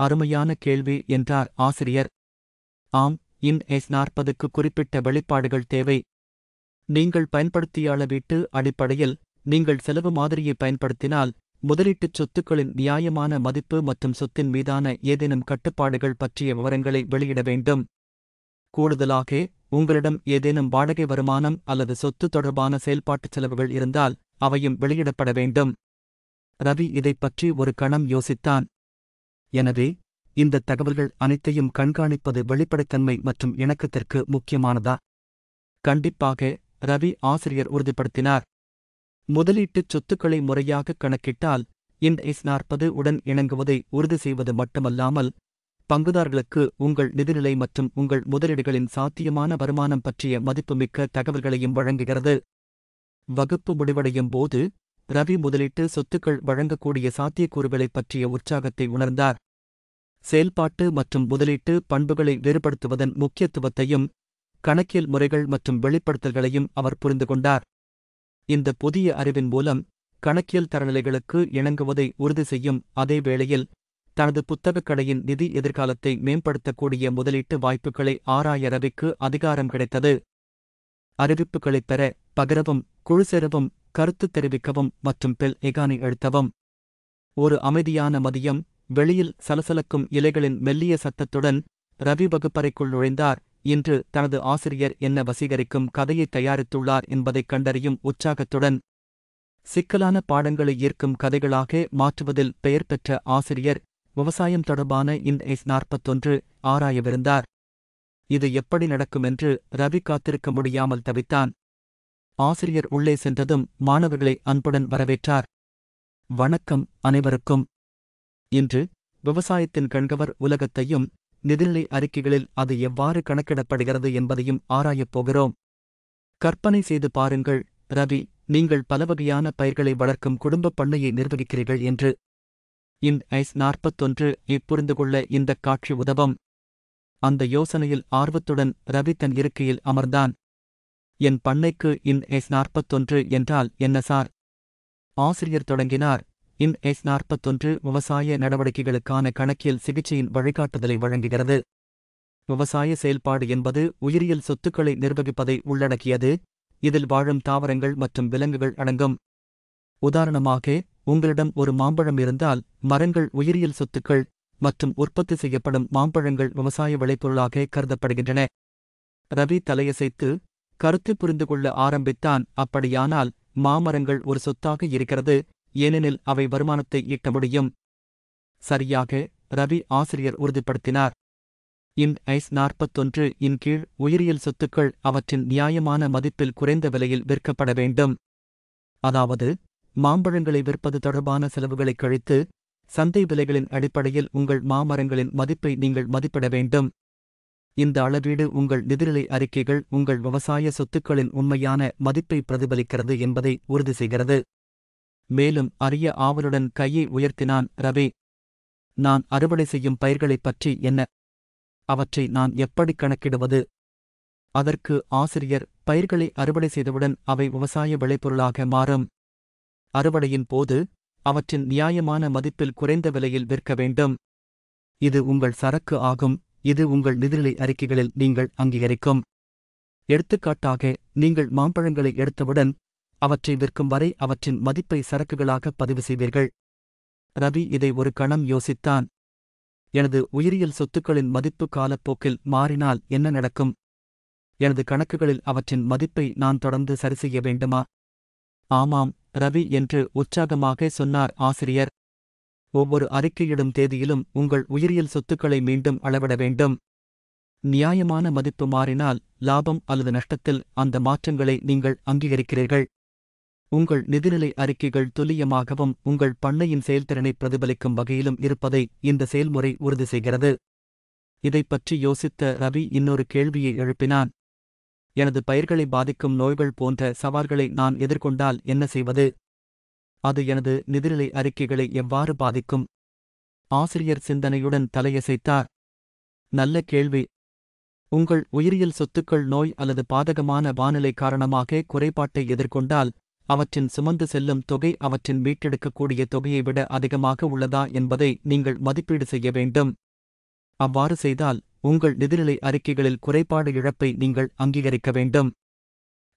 அருமையான கேள்வி என்றார் ஆசிரியர் ஆம் இன் எஸ் நாற்பதுக்கு குறிப்பிட்ட வெளிப்பாடுகள் தேவை நீங்கள் பயன்படுத்திய அளவீட்டு அடிப்படையில் நீங்கள் செலவு மாதிரியை பயன்படுத்தினால் முதலீட்டுச் சொத்துக்களின் நியாயமான மதிப்பு மற்றும் சொத்தின் மீதான ஏதேனும் கட்டுப்பாடுகள் பற்றிய விவரங்களை வெளியிட வேண்டும் கூடுதலாக உங்களிடம் ஏதேனும் வாடகை வருமானம் அல்லது சொத்து தொடர்பான செயல்பாட்டுச் செலவுகள் இருந்தால் அவையும் வெளியிடப்பட வேண்டும் ரவி இதைப் பற்றி ஒரு கணம் யோசித்தான் எனவே இந்த தகவல்கள் அனைத்தையும் கண்காணிப்பது வெளிப்படைத்தன்மை மற்றும் இணக்கத்திற்கு முக்கியமானதா கண்டிப்பாக ரவி ஆசிரியர் உறுதிப்படுத்தினார் முதலீட்டுச் சொத்துக்களை முறையாக கணக்கிட்டால் இன் எஸ் நாற்பது உடன் இணங்குவதை உறுதி செய்வது மட்டுமல்லாமல் பங்குதாரர்களுக்கு உங்கள் நிதிநிலை மற்றும் உங்கள் முதலீடுகளின் சாத்தியமான வருமானம் பற்றிய மதிப்புமிக்க தகவல்களையும் வழங்குகிறது வகுப்பு முடிவடையும் போது ரவி முதலீட்டு சொத்துக்கள் வழங்கக்கூடிய சாத்தியக்கூறுகளைப் பற்றிய உற்சாகத்தை உணர்ந்தார் செயல்பாட்டு மற்றும் முதலீட்டு பண்புகளை வேறுபடுத்துவதன் முக்கியத்துவத்தையும் கணக்கியல் முறைகள் மற்றும் வெளிப்படுத்தல்களையும் அவர் புரிந்து கொண்டார் இந்த புதிய அறிவின் மூலம் கணக்கியல் தரநிலைகளுக்கு இணங்குவதை உறுதி செய்யும் அதே வேளையில் தனது புத்தகக் கடையின் நிதி எதிர்காலத்தை மேம்படுத்தக்கூடிய முதலீட்டு வாய்ப்புகளை ஆராய ரவிக்கு அதிகாரம் கிடைத்தது அறிவிப்புகளைப் பெற பகிரவும் குழு சேரவும் கருத்து தெரிவிக்கவும் மற்றும் பெல் எகானி எழுத்தவும் ஒரு அமைதியான மதியம் வெளியில் சலசலக்கும் இலைகளின் மெல்லிய சத்தத்துடன் ரவி வகுப்பறைக்குள் நுழைந்தார் இன்று தனது ஆசிரியர் என்ன வசீகரிக்கும் கதையை தயாரித்துள்ளார் என்பதைக் கண்டறியும் உற்சாகத்துடன் சிக்கலான பாடங்களை ஈர்க்கும் கதைகளாக மாற்றுவதில் பெயர் பெற்ற ஆசிரியர் விவசாயம் தொடர்பான இன் எஸ் நாற்பத்தொன்று ஆராயவிருந்தார் இது எப்படி நடக்கும் என்று ரவி காத்திருக்க முடியாமல் தவித்தான் ஆசிரியர் உள்ளே சென்றதும் மாணவர்களை அன்புடன் வரவேற்றார் வணக்கம் அனைவருக்கும் இன்று விவசாயத்தின் கண்கவர் உலகத்தையும் நிதிநிலை அறிக்கைகளில் அது எவ்வாறு கணக்கிடப்படுகிறது என்பதையும் ஆராயப் போகிறோம் கற்பனை செய்து பாருங்கள் ரவி நீங்கள் பலவகையான பயிர்களை வளர்க்கும் குடும்பப் பண்ணையை நிர்வகிக்கிறீர்கள் என்று இன் ஐஸ் நாற்பத்தொன்று இப்புரிந்து கொள்ள இந்த காட்சி உதவும் அந்த யோசனையில் ஆர்வத்துடன் ரவி தன் இருக்கையில் அமர்ந்தான் என் பண்ணைக்கு இன் எஸ் நாற்பத்தொன்று என்றால் என்ன சார் ஆசிரியர் தொடங்கினார் இன் எஸ் நாற்பத்தொன்று விவசாய நடவடிக்கைகளுக்கான கணக்கியல் சிகிச்சையின் வழிகாட்டுதலை வழங்குகிறது விவசாய செயல்பாடு என்பது உயிரியல் சொத்துக்களை நிர்வகிப்பதை உள்ளடக்கியது இதில் வாழும் தாவரங்கள் மற்றும் விலங்குகள் அடங்கும் உதாரணமாக உங்களிடம் ஒரு மாம்பழம் இருந்தால் மரங்கள் உயிரியல் சொத்துக்கள் மற்றும் உற்பத்தி செய்யப்படும் மாம்பழங்கள் விவசாய விளைபொருளாக கருதப்படுகின்றன ரவி தலையசைத்து கருத்து புரிந்து கொள்ள ஆரம்பித்தான் அப்படியானால் மாமரங்கள் ஒரு சொத்தாக இருக்கிறது ஏனெனில் அவை வருமானத்தை ஈட்ட முடியும் சரியாக ரவி ஆசிரியர் உறுதிப்படுத்தினார் இன் ஐஸ் நாற்பத்தொன்று இன் கீழ் உயிரியல் சொத்துக்கள் அவற்றின் நியாயமான மதிப்பில் குறைந்த விலையில் விற்கப்பட வேண்டும் அதாவது மாம்பழங்களை விற்பது தொடர்பான செலவுகளை கழித்து சந்தை விலைகளின் அடிப்படையில் உங்கள் மாமரங்களின் மதிப்பை நீங்கள் மதிப்பிட வேண்டும் இந்த அளவீடு உங்கள் நிதிநிலை அறிக்கைகள் உங்கள் விவசாய சொத்துக்களின் உண்மையான மதிப்பை பிரதிபலிக்கிறது என்பதை உறுதி செய்கிறது மேலும் அரிய ஆவலுடன் கையை உயர்த்தினான் ரவி நான் அறுவடை செய்யும் பயிர்களைப் பற்றி என்ன அவற்றை நான் எப்படி கணக்கிடுவது அதற்கு ஆசிரியர் பயிர்களை அறுவடை செய்தவுடன் அவை விவசாய விளைபொருளாக மாறும் அறுவடையின் போது அவற்றின் நியாயமான மதிப்பில் குறைந்த விலையில் விற்க வேண்டும் இது உங்கள் சரக்கு ஆகும் இது உங்கள் நிதிநிலை அறிக்கைகளில் நீங்கள் அங்கீகரிக்கும் எடுத்துக்காட்டாக நீங்கள் மாம்பழங்களை எடுத்தவுடன் அவற்றை விற்கும் வரை அவற்றின் மதிப்பை சரக்குகளாக பதிவு செய்வீர்கள் ரவி இதை ஒரு கணம் யோசித்தான் எனது உயிரியல் சொத்துக்களின் மதிப்பு காலப்போக்கில் மாறினால் என்ன நடக்கும் எனது கணக்குகளில் அவற்றின் மதிப்பை நான் தொடர்ந்து சரிசெய்ய வேண்டுமா ஆமாம் ரவி என்று உற்சாகமாக சொன்னார் ஆசிரியர் ஒவ்வொரு அறிக்கையிடும் தேதியிலும் உங்கள் உயிரியல் சொத்துக்களை மீண்டும் அளவிட வேண்டும் நியாயமான மதிப்பு மாறினால் லாபம் அல்லது நஷ்டத்தில் அந்த மாற்றங்களை நீங்கள் அங்கீகரிக்கிறீர்கள் உங்கள் நிதிநிலை அறிக்கைகள் துல்லியமாகவும் உங்கள் பண்ணையின் செயல்திறனை பிரதிபலிக்கும் வகையிலும் இருப்பதை இந்த செயல்முறை உறுதி செய்கிறது இதைப் பற்றி யோசித்த ரவி இன்னொரு கேள்வியை எழுப்பினான் எனது பயிர்களை பாதிக்கும் நோய்கள் போன்ற சவால்களை நான் எதிர்கொண்டால் என்ன செய்வது அது எனது நிதிநிலை அறிக்கைகளை எவ்வாறு பாதிக்கும் ஆசிரியர் சிந்தனையுடன் தலையசைத்தார் நல்ல கேள்வி உங்கள் உயிரியல் சொத்துக்கள் நோய் அல்லது பாதகமான வானிலை காரணமாக குறைபாட்டை எதிர்கொண்டால் அவற்றின் சுமந்து செல்லும் தொகை அவற்றின் மீட்டெடுக்கக்கூடிய தொகையை விட அதிகமாக உள்ளதா என்பதை நீங்கள் மதிப்பீடு செய்ய வேண்டும் அவ்வாறு செய்தால் உங்கள் நிதிநிலை அறிக்கைகளில் குறைபாடு இழப்பை நீங்கள் அங்கீகரிக்க வேண்டும்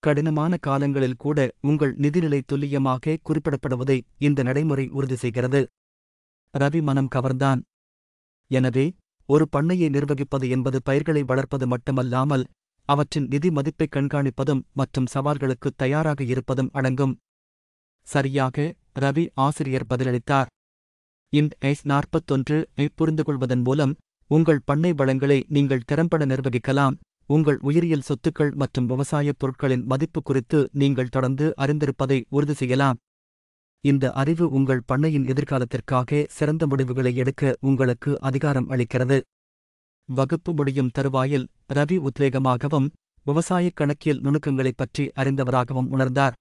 கடினமான காலங்களில் கூட உங்கள் நிதிநிலை துல்லியமாக குறிப்பிடப்படுவதை இந்த நடைமுறை உறுதி செய்கிறது ரவி மனம் கவர்ந்தான் எனவே ஒரு பண்ணையை நிர்வகிப்பது என்பது பயிர்களை வளர்ப்பது மட்டுமல்லாமல் அவற்றின் நிதி மதிப்பை கண்காணிப்பதும் மற்றும் சவால்களுக்கு தயாராக இருப்பதும் அடங்கும் சரியாக ரவி ஆசிரியர் பதிலளித்தார் இந்த எஸ் நாற்பத்தொன்று ஐ புரிந்து கொள்வதன் மூலம் உங்கள் பண்ணை வளங்களை நீங்கள் திறம்பட நிர்வகிக்கலாம் உங்கள் உயிரியல் சொத்துக்கள் மற்றும் விவசாயப் பொருட்களின் மதிப்பு குறித்து நீங்கள் தொடர்ந்து அறிந்திருப்பதை உறுதி செய்யலாம் இந்த அறிவு உங்கள் பண்ணையின் எதிர்காலத்திற்காக சிறந்த முடிவுகளை எடுக்க உங்களுக்கு அதிகாரம் அளிக்கிறது வகுப்பு முடியும் தருவாயில் ரவி உத்வேகமாகவும் விவசாயக் கணக்கியல் நுணுக்கங்களைப் பற்றி அறிந்தவராகவும் உணர்ந்தார்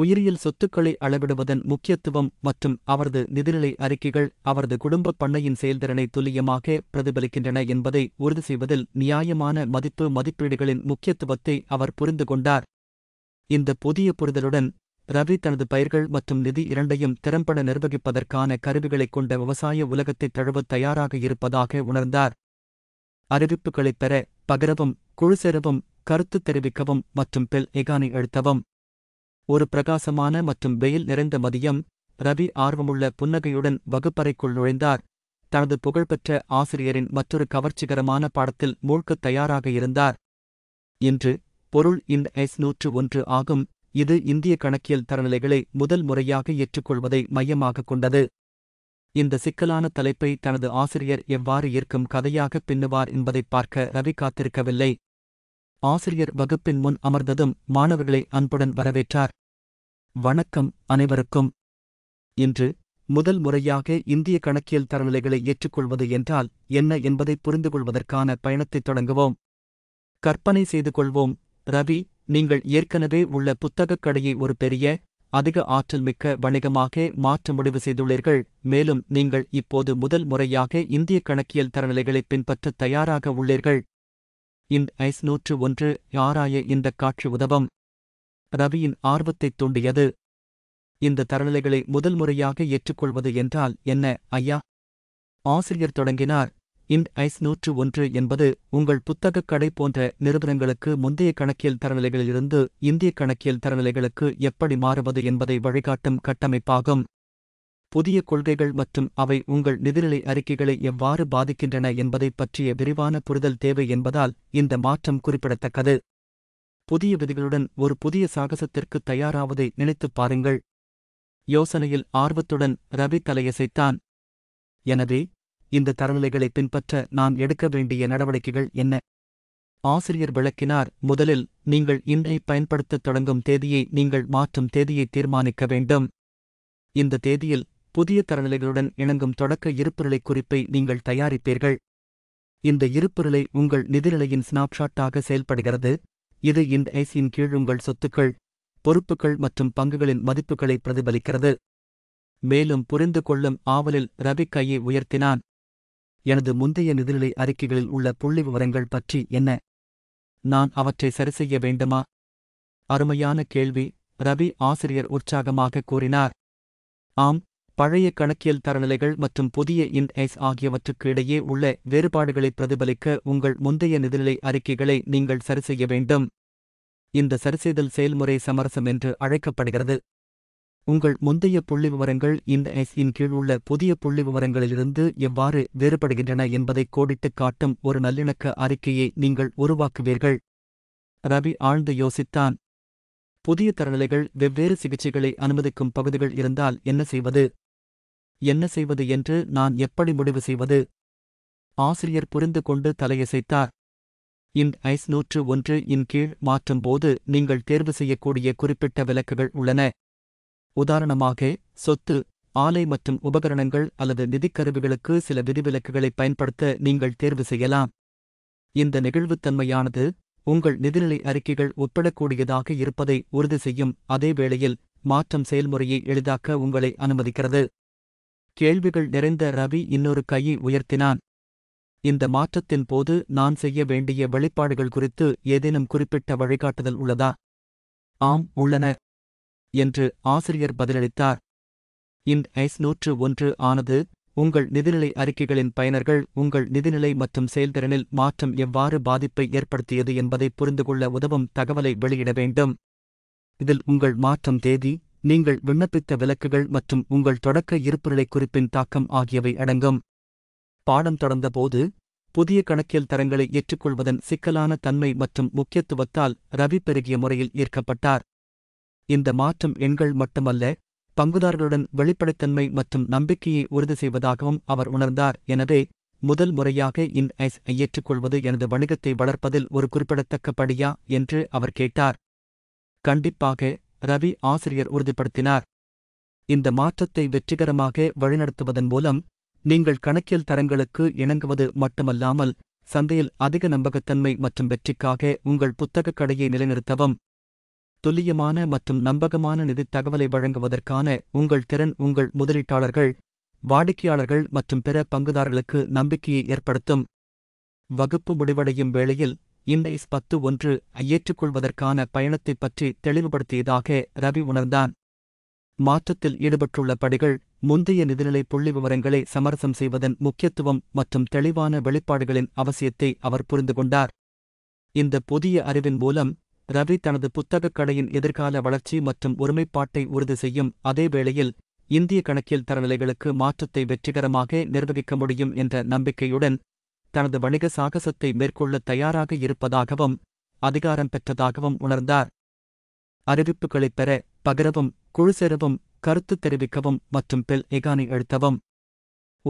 உயிரியல் சொத்துக்களை அளவிடுவதன் முக்கியத்துவம் மற்றும் அவரது நிதிநிலை அறிக்கைகள் அவரது குடும்ப பண்ணையின் செயல்திறனை துல்லியமாக பிரதிபலிக்கின்றன என்பதை உறுதி செய்வதில் நியாயமான மதிப்பு மதிப்பீடுகளின் முக்கியத்துவத்தை அவர் புரிந்து கொண்டார் இந்த புதிய புரிதலுடன் ரவி தனது பயிர்கள் மற்றும் நிதி இரண்டையும் திறம்பட நிர்வகிப்பதற்கான கருவிகளைக் கொண்ட விவசாய உலகத்தைத் தழுவத் தயாராக இருப்பதாக உணர்ந்தார் அறிவிப்புகளைப் பெற பகிரவும் குழு சேரவும் கருத்து தெரிவிக்கவும் மற்றும் பெல் எகானை எழுத்தவும் ஒரு பிரகாசமான மற்றும் வெயில் நிறைந்த மதியம் ரவி ஆர்வமுள்ள புன்னகையுடன் வகுப்பறைக்குள் நுழைந்தார் தனது புகழ்பெற்ற ஆசிரியரின் மற்றொரு கவர்ச்சிகரமான பாடத்தில் மூழ்கத் தயாராக இருந்தார் இன்று பொருள் இந்த எஸ் நூற்று ஒன்று ஆகும் இது இந்திய கணக்கியல் தரநிலைகளை முதல் முறையாக ஏற்றுக்கொள்வதை மையமாகக் கொண்டது இந்த சிக்கலான தலைப்பை தனது ஆசிரியர் எவ்வாறு ஏற்கும் கதையாக பின்னுவார் என்பதை பார்க்க ரவி காத்திருக்கவில்லை ஆசிரியர் வகுப்பின் முன் அமர்ந்ததும் மாணவர்களை அன்புடன் வரவேற்றார் வணக்கம் அனைவருக்கும் இன்று முதல் முறையாக இந்திய கணக்கியல் தரநிலைகளை ஏற்றுக்கொள்வது என்றால் என்ன என்பதை புரிந்து கொள்வதற்கான பயணத்தை தொடங்குவோம் கற்பனை செய்து கொள்வோம் ரவி நீங்கள் ஏற்கனவே உள்ள புத்தகக் கடையை ஒரு பெரிய அதிக ஆற்றல் மிக்க வணிகமாக மாற்ற முடிவு செய்துள்ளீர்கள் மேலும் நீங்கள் இப்போது முதல் முறையாக இந்திய கணக்கியல் தரநிலைகளை பின்பற்ற தயாராக உள்ளீர்கள் இந்த ஐஸ் நூற்று ஒன்று ஆராய இந்த காட்சி உதவம் ரவியின் ஆர்வத்தை தூண்டியது இந்த தரநிலைகளை முதல் முறையாக ஏற்றுக்கொள்வது என்றால் என்ன ஐயா ஆசிரியர் தொடங்கினார் இண்ட் ஐஸ் நூற்று ஒன்று என்பது உங்கள் புத்தகக் கடை போன்ற நிறுவனங்களுக்கு முந்தைய கணக்கியல் தரநிலைகளிலிருந்து இந்திய கணக்கியல் தரநிலைகளுக்கு எப்படி மாறுவது என்பதை வழிகாட்டும் கட்டமைப்பாகும் புதிய கொள்கைகள் மற்றும் அவை உங்கள் நிதிநிலை அறிக்கைகளை எவ்வாறு பாதிக்கின்றன என்பதை பற்றிய விரிவான புரிதல் தேவை என்பதால் இந்த மாற்றம் குறிப்பிடத்தக்கது புதிய விதிகளுடன் ஒரு புதிய சாகசத்திற்கு தயாராவதை நினைத்துப் பாருங்கள் யோசனையில் ஆர்வத்துடன் ரவி தலையசைத்தான் எனவே இந்த தரநிலைகளை பின்பற்ற நாம் எடுக்க வேண்டிய நடவடிக்கைகள் என்ன ஆசிரியர் விளக்கினார் முதலில் நீங்கள் இன்றை பயன்படுத்தத் தொடங்கும் தேதியை நீங்கள் மாற்றும் தேதியை தீர்மானிக்க வேண்டும் இந்த தேதியில் புதிய தரநிலைகளுடன் இணங்கும் தொடக்க இருப்புநிலை குறிப்பை நீங்கள் தயாரிப்பீர்கள் இந்த இருப்புநிலை உங்கள் நிதிநிலையின் ஸ்னாப்ஷாட்டாக செயல்படுகிறது இது இந்த ஐசியின் கீழ் உங்கள் சொத்துக்கள் பொறுப்புகள் மற்றும் பங்குகளின் மதிப்புகளை பிரதிபலிக்கிறது மேலும் புரிந்து கொள்ளும் ஆவலில் ரவி கையை உயர்த்தினான் எனது முந்தைய நிதிநிலை அறிக்கைகளில் உள்ள புள்ளி விவரங்கள் பற்றி என்ன நான் அவற்றை சரிசெய்ய வேண்டுமா அருமையான கேள்வி ரவி ஆசிரியர் உற்சாகமாக கூறினார் ஆம் பழைய கணக்கியல் தரநிலைகள் மற்றும் புதிய இன்எஸ் ஆகியவற்றுக்கு இடையே உள்ள வேறுபாடுகளை பிரதிபலிக்க உங்கள் முந்தைய நிதிநிலை அறிக்கைகளை நீங்கள் சரிசெய்ய வேண்டும் இந்த சரிசெய்தல் செயல்முறை சமரசம் என்று அழைக்கப்படுகிறது உங்கள் முந்தைய புள்ளிவிவரங்கள் இந்த எஸ்இன் கீழ் உள்ள புதிய புள்ளிவிவரங்களிலிருந்து எவ்வாறு வேறுபடுகின்றன என்பதை கோடிட்டுக் காட்டும் ஒரு நல்லிணக்க அறிக்கையை நீங்கள் உருவாக்குவீர்கள் ரவி ஆழ்ந்து யோசித்தான் புதிய தரநிலைகள் வெவ்வேறு சிகிச்சைகளை அனுமதிக்கும் பகுதிகள் இருந்தால் என்ன செய்வது என்ன செய்வது என்று நான் எப்படி முடிவு செய்வது ஆசிரியர் புரிந்து கொண்டு தலையசைத்தார் இந்த ஐஸ் நூற்று ஒன்று இன் கீழ் மாற்றும் போது நீங்கள் தேர்வு செய்யக்கூடிய குறிப்பிட்ட விலக்குகள் உள்ளன உதாரணமாக சொத்து ஆலை மற்றும் உபகரணங்கள் அல்லது நிதிக்கருவிகளுக்கு சில விதிவிலக்குகளை பயன்படுத்த நீங்கள் தேர்வு செய்யலாம் இந்த நெகிழ்வுத்தன்மையானது உங்கள் நிதிநிலை அறிக்கைகள் ஒப்பிடக்கூடியதாக இருப்பதை உறுதி செய்யும் அதே வேளையில் மாற்றம் செயல்முறையை எளிதாக்க உங்களை அனுமதிக்கிறது கேள்விகள் நிறைந்த ரவி இன்னொரு கையை உயர்த்தினான் இந்த மாற்றத்தின் போது நான் செய்ய வேண்டிய வெளிப்பாடுகள் குறித்து ஏதேனும் குறிப்பிட்ட வழிகாட்டுதல் உள்ளதா ஆம் உள்ளன என்று ஆசிரியர் பதிலளித்தார் இன் ஐஸ் நூற்று ஒன்று ஆனது உங்கள் நிதிநிலை அறிக்கைகளின் பயனர்கள் உங்கள் நிதிநிலை மற்றும் செயல்திறனில் மாற்றம் எவ்வாறு பாதிப்பை ஏற்படுத்தியது என்பதை புரிந்து கொள்ள உதவும் தகவலை வெளியிட வேண்டும் இதில் உங்கள் மாற்றம் தேதி நீங்கள் விண்ணப்பித்த விலக்குகள் மற்றும் உங்கள் தொடக்க இருப்புநிலை குறிப்பின் தாக்கம் ஆகியவை அடங்கும் பாடம் தொடர்ந்தபோது புதிய கணக்கியல் தரங்களை ஏற்றுக்கொள்வதன் சிக்கலான தன்மை மற்றும் முக்கியத்துவத்தால் ரவி பெருகிய முறையில் ஈர்க்கப்பட்டார் இந்த மாற்றம் எண்கள் மட்டுமல்ல பங்குதாரர்களுடன் வெளிப்படைத்தன்மை மற்றும் நம்பிக்கையை உறுதி செய்வதாகவும் அவர் உணர்ந்தார் எனவே முதல் முறையாக இன் ஐஸ் ஏற்றுக்கொள்வது எனது வணிகத்தை வளர்ப்பதில் ஒரு குறிப்பிடத்தக்கபடியா என்று அவர் கேட்டார் கண்டிப்பாக ரவி ஆசிரியர் உறுதிப்படுத்தினார் இந்த மாற்றத்தை வெற்றிகரமாக வழிநடத்துவதன் மூலம் நீங்கள் கணக்கியல் தரங்களுக்கு இணங்குவது மட்டுமல்லாமல் சந்தையில் அதிக நம்பகத்தன்மை மற்றும் வெற்றிக்காக உங்கள் புத்தகக் கடையை நிலைநிறுத்தவும் துல்லியமான மற்றும் நம்பகமான நிதித் தகவலை வழங்குவதற்கான உங்கள் திறன் உங்கள் முதலீட்டாளர்கள் வாடிக்கையாளர்கள் மற்றும் பிற பங்குதாரர்களுக்கு நம்பிக்கையை ஏற்படுத்தும் வகுப்பு முடிவடையும் வேளையில் இண்டைஸ் பத்து ஒன்று ஏற்றுக்கொள்வதற்கான பயணத்தைப் பற்றி தெளிவுபடுத்தியதாக ரவி உணர்ந்தான் மாற்றத்தில் ஈடுபட்டுள்ள படிகள் முந்தைய நிதிநிலை புள்ளி விவரங்களை சமரசம் செய்வதன் முக்கியத்துவம் மற்றும் தெளிவான வெளிப்பாடுகளின் அவசியத்தை அவர் புரிந்து கொண்டார் இந்த புதிய அறிவின் மூலம் ரவி தனது புத்தகக் கடையின் எதிர்கால வளர்ச்சி மற்றும் ஒருமைப்பாட்டை உறுதி செய்யும் அதேவேளையில் இந்திய கணக்கியல் தரநிலைகளுக்கு மாற்றத்தை வெற்றிகரமாக நிர்வகிக்க முடியும் என்ற நம்பிக்கையுடன் தனது வணிக சாகசத்தை மேற்கொள்ள தயாராக இருப்பதாகவும் அதிகாரம் பெற்றதாகவும் உணர்ந்தார் அறிவிப்புகளைப் பெற பகிரவும் குழு சேரவும் கருத்து தெரிவிக்கவும் மற்றும் பெல் எகானி எழுத்தவும்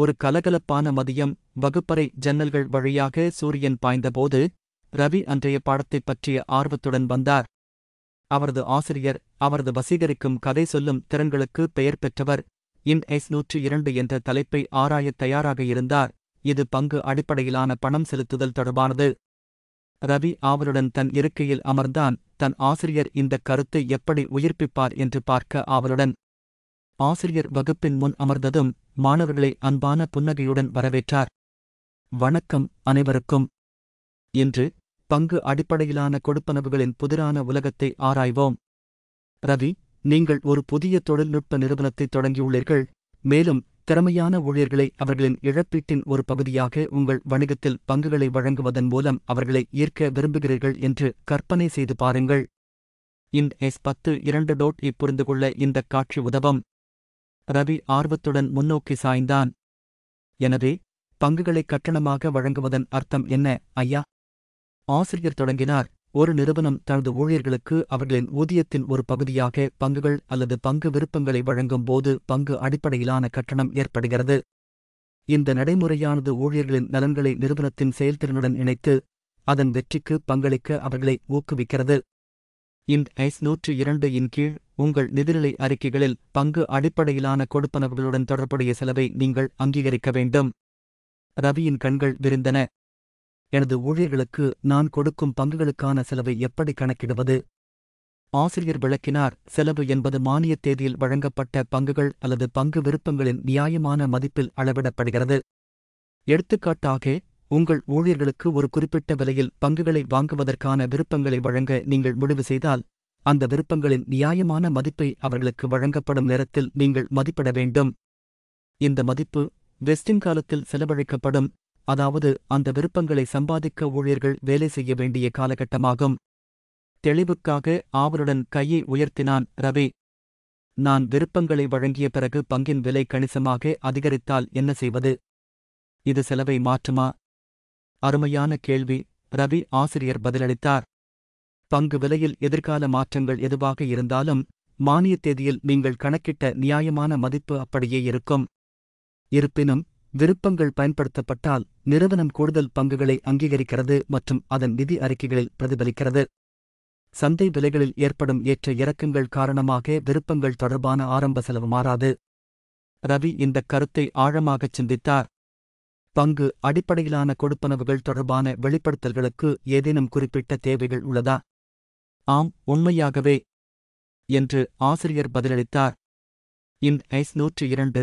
ஒரு கலகலப்பான மதியம் வகுப்பறை ஜன்னல்கள் வழியாக சூரியன் பாய்ந்தபோது ரவி அன்றைய பாடத்தைப் பற்றிய ஆர்வத்துடன் வந்தார் அவரது ஆசிரியர் அவரது வசீகரிக்கும் கதை சொல்லும் திறன்களுக்கு பெயர் பெற்றவர் இன் எஸ் நூற்று இரண்டு என்ற தலைப்பை ஆராயத் தயாராக இருந்தார் இது பங்கு அடிப்படையிலான பணம் செலுத்துதல் தொடர்பானது ரவி ஆவலுடன் தன் இருக்கையில் அமர்ந்தான் தன் ஆசிரியர் இந்த கருத்தை எப்படி உயிர்ப்பிப்பார் என்று பார்க்க ஆவலுடன் ஆசிரியர் வகுப்பின் முன் அமர்ந்ததும் மாணவர்களை அன்பான புன்னகையுடன் வரவேற்றார் வணக்கம் அனைவருக்கும் இன்று பங்கு அடிப்படையிலான கொடுப்பனவுகளின் புதிரான உலகத்தை ஆராய்வோம் ரவி நீங்கள் ஒரு புதிய தொழில்நுட்ப நிறுவனத்தை தொடங்கியுள்ளீர்கள் மேலும் திறமையான ஊழியர்களை அவர்களின் இழப்பீட்டின் ஒரு பகுதியாக உங்கள் வணிகத்தில் பங்குகளை வழங்குவதன் மூலம் அவர்களை ஈர்க்க விரும்புகிறீர்கள் என்று கற்பனை செய்து பாருங்கள் இன் எஸ் பத்து இரண்டு டோட் இப்புரிந்து கொள்ள இந்த காட்சி உதவும் ரவி ஆர்வத்துடன் முன்னோக்கி சாய்ந்தான் எனவே பங்குகளை கட்டணமாக வழங்குவதன் அர்த்தம் என்ன ஐயா ஆசிரியர் தொடங்கினார் ஒரு நிறுவனம் தனது ஊழியர்களுக்கு அவர்களின் ஊதியத்தின் ஒரு பகுதியாக பங்குகள் அல்லது பங்கு விருப்பங்களை வழங்கும் போது பங்கு அடிப்படையிலான கட்டணம் ஏற்படுகிறது இந்த நடைமுறையானது ஊழியர்களின் நலன்களை நிறுவனத்தின் செயல்திறனுடன் இணைத்து அதன் வெற்றிக்கு பங்களிக்க அவர்களை ஊக்குவிக்கிறது இந்த ஐஸ் நூற்று இரண்டு இன் கீழ் உங்கள் நிதிநிலை அறிக்கைகளில் பங்கு அடிப்படையிலான கொடுப்பனவர்களுடன் தொடர்புடைய செலவை நீங்கள் அங்கீகரிக்க வேண்டும் ரவியின் கண்கள் விரிந்தன எனது ஊழியர்களுக்கு நான் கொடுக்கும் பங்குகளுக்கான செலவை எப்படி கணக்கிடுவது ஆசிரியர் விளக்கினார் செலவு என்பது மானிய தேதியில் வழங்கப்பட்ட பங்குகள் அல்லது பங்கு விருப்பங்களின் நியாயமான மதிப்பில் அளவிடப்படுகிறது எடுத்துக்காட்டாக உங்கள் ஊழியர்களுக்கு ஒரு குறிப்பிட்ட விலையில் பங்குகளை வாங்குவதற்கான விருப்பங்களை வழங்க நீங்கள் முடிவு செய்தால் அந்த விருப்பங்களின் நியாயமான மதிப்பை அவர்களுக்கு வழங்கப்படும் நேரத்தில் நீங்கள் மதிப்பிட வேண்டும் இந்த மதிப்பு வெஸ்டின் காலத்தில் செலவழிக்கப்படும் அதாவது அந்த விருப்பங்களை சம்பாதிக்க ஊழியர்கள் வேலை செய்ய வேண்டிய காலகட்டமாகும் தெளிவுக்காக ஆவலுடன் கையை உயர்த்தினான் ரவி நான் விருப்பங்களை வழங்கிய பிறகு பங்கின் விலை கணிசமாக அதிகரித்தால் என்ன செய்வது இது செலவை மாற்றுமா அருமையான கேள்வி ரவி ஆசிரியர் பதிலளித்தார் பங்கு விலையில் எதிர்கால மாற்றங்கள் எதுவாக இருந்தாலும் மானிய தேதியில் நீங்கள் கணக்கிட்ட நியாயமான மதிப்பு அப்படியே இருக்கும் இருப்பினும் விருப்பங்கள் பயன்படுத்தப்பட்டால் நிறுவனம் கூடுதல் பங்குகளை அங்கீகரிக்கிறது மற்றும் அதன் நிதி அறிக்கைகளில் பிரதிபலிக்கிறது சந்தை விலைகளில் ஏற்படும் ஏற்ற இறக்கங்கள் காரணமாக விருப்பங்கள் தொடர்பான ஆரம்ப செலவு மாறாது ரவி இந்த கருத்தை ஆழமாகச் சிந்தித்தார் பங்கு அடிப்படையிலான கொடுப்பனவுகள் தொடர்பான வெளிப்படுத்தல்களுக்கு ஏதேனும் குறிப்பிட்ட தேவைகள் உள்ளதா ஆம் உண்மையாகவே என்று ஆசிரியர் பதிலளித்தார் இன் ஐஸ் நூற்று இரண்டு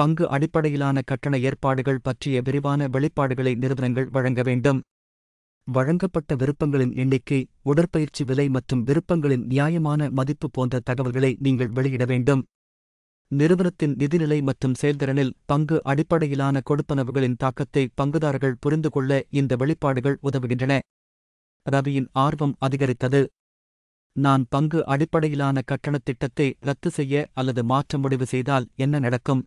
பங்கு அடிப்படையிலான கட்டண ஏற்பாடுகள் பற்றிய விரிவான வெளிப்பாடுகளை நிறுவனங்கள் வழங்க வேண்டும் வழங்கப்பட்ட விருப்பங்களின் எண்ணிக்கை உடற்பயிற்சி விலை மற்றும் விருப்பங்களின் நியாயமான மதிப்பு போன்ற தகவல்களை நீங்கள் வெளியிட வேண்டும் நிறுவனத்தின் நிதிநிலை மற்றும் செயல்திறனில் பங்கு அடிப்படையிலான கொடுப்பனவுகளின் தாக்கத்தை பங்குதாரர்கள் புரிந்து கொள்ள இந்த வெளிப்பாடுகள் உதவுகின்றன ரவியின் ஆர்வம் அதிகரித்தது நான் பங்கு அடிப்படையிலான கட்டணத் திட்டத்தை ரத்து செய்ய அல்லது மாற்ற முடிவு செய்தால் என்ன நடக்கும்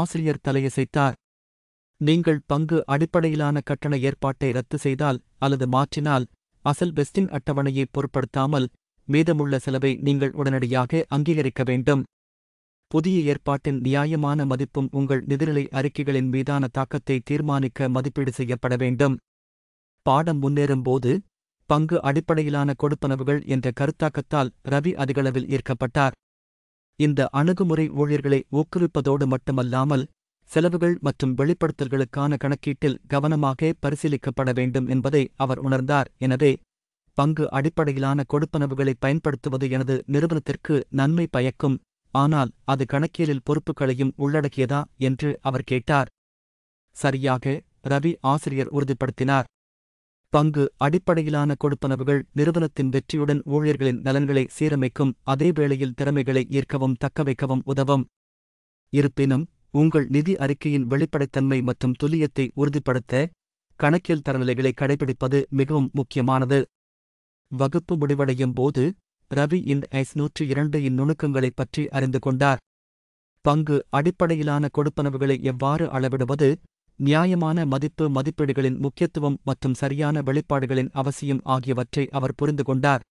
ஆசிரியர் தலையசைத்தார் நீங்கள் பங்கு அடிப்படையிலான கட்டண ஏற்பாட்டை ரத்து செய்தால் அல்லது மாற்றினால் அசல் பெஸ்டின் அட்டவணையை பொருட்படுத்தாமல் மீதமுள்ள செலவை நீங்கள் உடனடியாக அங்கீகரிக்க வேண்டும் புதிய ஏற்பாட்டின் நியாயமான மதிப்பும் உங்கள் நிதிநிலை அறிக்கைகளின் மீதான தாக்கத்தை தீர்மானிக்க மதிப்பீடு செய்யப்பட வேண்டும் பாடம் முன்னேறும்போது பங்கு அடிப்படையிலான கொடுப்பனவுகள் என்ற கருத்தாக்கத்தால் ரவி அதிகளவில் ஈர்க்கப்பட்டார் இந்த அணுகுமுறை ஊழியர்களை ஊக்குவிப்பதோடு மட்டுமல்லாமல் செலவுகள் மற்றும் வெளிப்படுத்தல்களுக்கான கணக்கீட்டில் கவனமாக பரிசீலிக்கப்பட வேண்டும் என்பதை அவர் உணர்ந்தார் எனவே பங்கு அடிப்படையிலான கொடுப்பனவுகளை பயன்படுத்துவது எனது நிறுவனத்திற்கு நன்மை பயக்கும் ஆனால் அது கணக்கியலில் பொறுப்புகளையும் உள்ளடக்கியதா என்று அவர் கேட்டார் சரியாக ரவி ஆசிரியர் உறுதிப்படுத்தினார் பங்கு அடிப்படையிலான கொடுப்பனவுகள் நிறுவனத்தின் வெற்றியுடன் ஊழியர்களின் நலன்களை சீரமைக்கும் அதேவேளையில் திறமைகளை ஈர்க்கவும் தக்கவைக்கவும் உதவும் இருப்பினும் உங்கள் நிதி அறிக்கையின் வெளிப்படைத்தன்மை மற்றும் துல்லியத்தை உறுதிப்படுத்த கணக்கியல் தரநிலைகளை கடைபிடிப்பது மிகவும் முக்கியமானது வகுப்பு முடிவடையும் போது ரவி இன் ஐஸ் நூற்றி இரண்டு இன் நுணுக்கங்களைப் பற்றி அறிந்து கொண்டார் பங்கு அடிப்படையிலான கொடுப்பனவுகளை எவ்வாறு அளவிடுவது நியாயமான மதிப்பு மதிப்பீடுகளின் முக்கியத்துவம் மற்றும் சரியான வெளிப்பாடுகளின் அவசியம் ஆகியவற்றை அவர் புரிந்து கொண்டார்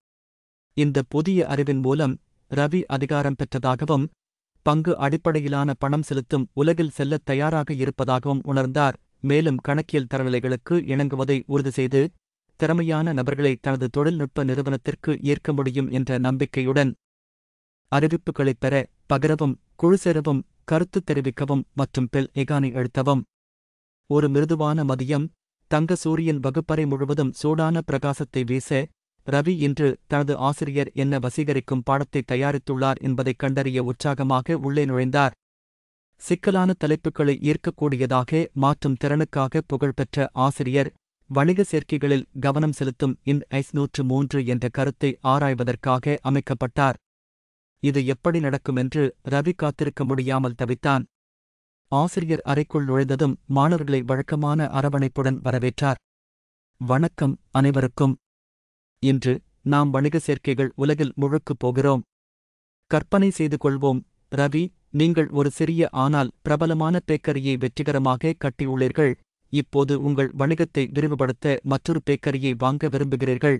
இந்த புதிய அறிவின் மூலம் ரவி அதிகாரம் பெற்றதாகவும் பங்கு அடிப்படையிலான பணம் செலுத்தும் உலகில் செல்ல தயாராக இருப்பதாகவும் உணர்ந்தார் மேலும் கணக்கியல் தரநிலைகளுக்கு இணங்குவதை உறுதி செய்து திறமையான நபர்களை தனது தொழில்நுட்ப நிறுவனத்திற்கு ஏற்க முடியும் என்ற நம்பிக்கையுடன் அறிவிப்புகளைப் பெற பகிரவும் குழு சேரவும் கருத்து தெரிவிக்கவும் மற்றும் பெல் எகானை எழுத்தவும் ஒரு மிருதுவான மதியம் தங்க சூரியன் வகுப்பறை முழுவதும் சூடான பிரகாசத்தை வீச ரவி இன்று தனது ஆசிரியர் என்ன வசீகரிக்கும் பாடத்தை தயாரித்துள்ளார் என்பதைக் கண்டறிய உற்சாகமாக உள்ளே நுழைந்தார் சிக்கலான தலைப்புகளை ஈர்க்கக்கூடியதாக மாற்றும் திறனுக்காக புகழ்பெற்ற ஆசிரியர் வணிக சேர்க்கைகளில் கவனம் செலுத்தும் இன் ஐஸ்நூற்று மூன்று என்ற கருத்தை ஆராய்வதற்காக அமைக்கப்பட்டார் இது எப்படி நடக்கும் என்று ரவி காத்திருக்க முடியாமல் தவித்தான் ஆசிரியர் அறைக்குள் நுழைந்ததும் மாணவர்களை வழக்கமான அரவணைப்புடன் வரவேற்றார் வணக்கம் அனைவருக்கும் இன்று நாம் வணிக சேர்க்கைகள் உலகில் முழுக்குப் போகிறோம் கற்பனை செய்து கொள்வோம் ரவி நீங்கள் ஒரு சிறிய ஆனால் பிரபலமான பேக்கரியை வெற்றிகரமாக கட்டியுள்ளீர்கள் இப்போது உங்கள் வணிகத்தை விரிவுபடுத்த மற்றொரு பேக்கரியை வாங்க விரும்புகிறீர்கள்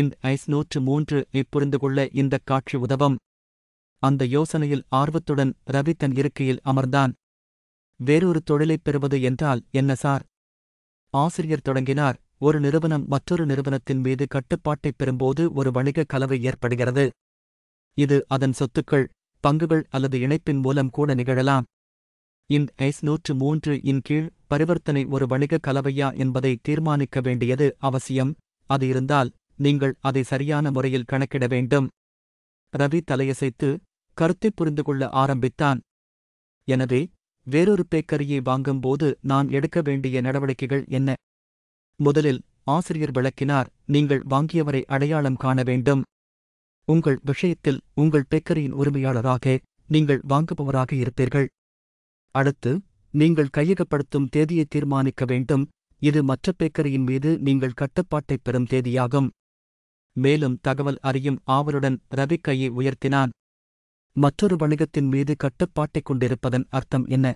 இன் ஐஸ் நூற்று மூன்று இப்புரிந்து கொள்ள இந்த காட்சி உதவும் அந்த யோசனையில் ஆர்வத்துடன் ரவி தன் இருக்கையில் அமர்ந்தான் வேறொரு தொழிலைப் பெறுவது என்றால் என்ன சார் ஆசிரியர் தொடங்கினார் ஒரு நிறுவனம் மற்றொரு நிறுவனத்தின் மீது கட்டுப்பாட்டைப் பெறும்போது ஒரு வணிக கலவை ஏற்படுகிறது இது அதன் சொத்துக்கள் பங்குகள் அல்லது இணைப்பின் மூலம் கூட நிகழலாம் இன் ஐஸ் நூற்று மூன்று இன் கீழ் பரிவர்த்தனை ஒரு வணிக கலவையா என்பதை தீர்மானிக்க வேண்டியது அவசியம் அது இருந்தால் நீங்கள் அதை சரியான முறையில் கணக்கிட வேண்டும் ரவி தலையசைத்து கருத்தை புரிந்து கொள்ள ஆரம்பித்தான் எனவே வேறொரு பேக்கரியை வாங்கும்போது நான் எடுக்க வேண்டிய நடவடிக்கைகள் என்ன முதலில் ஆசிரியர் விளக்கினார் நீங்கள் வாங்கியவரை அடையாளம் காண வேண்டும் உங்கள் விஷயத்தில் உங்கள் பேக்கரியின் உரிமையாளராக நீங்கள் வாங்குபவராக இருப்பீர்கள் அடுத்து நீங்கள் கையகப்படுத்தும் தேதியை தீர்மானிக்க வேண்டும் இது மற்ற பேக்கரியின் மீது நீங்கள் கட்டுப்பாட்டை பெறும் தேதியாகும் மேலும் தகவல் அறியும் ஆவலுடன் ரவிக்கையை கையை உயர்த்தினான் மற்றொரு வணிகத்தின் மீது கட்டுப்பாட்டைக் கொண்டிருப்பதன் அர்த்தம் என்ன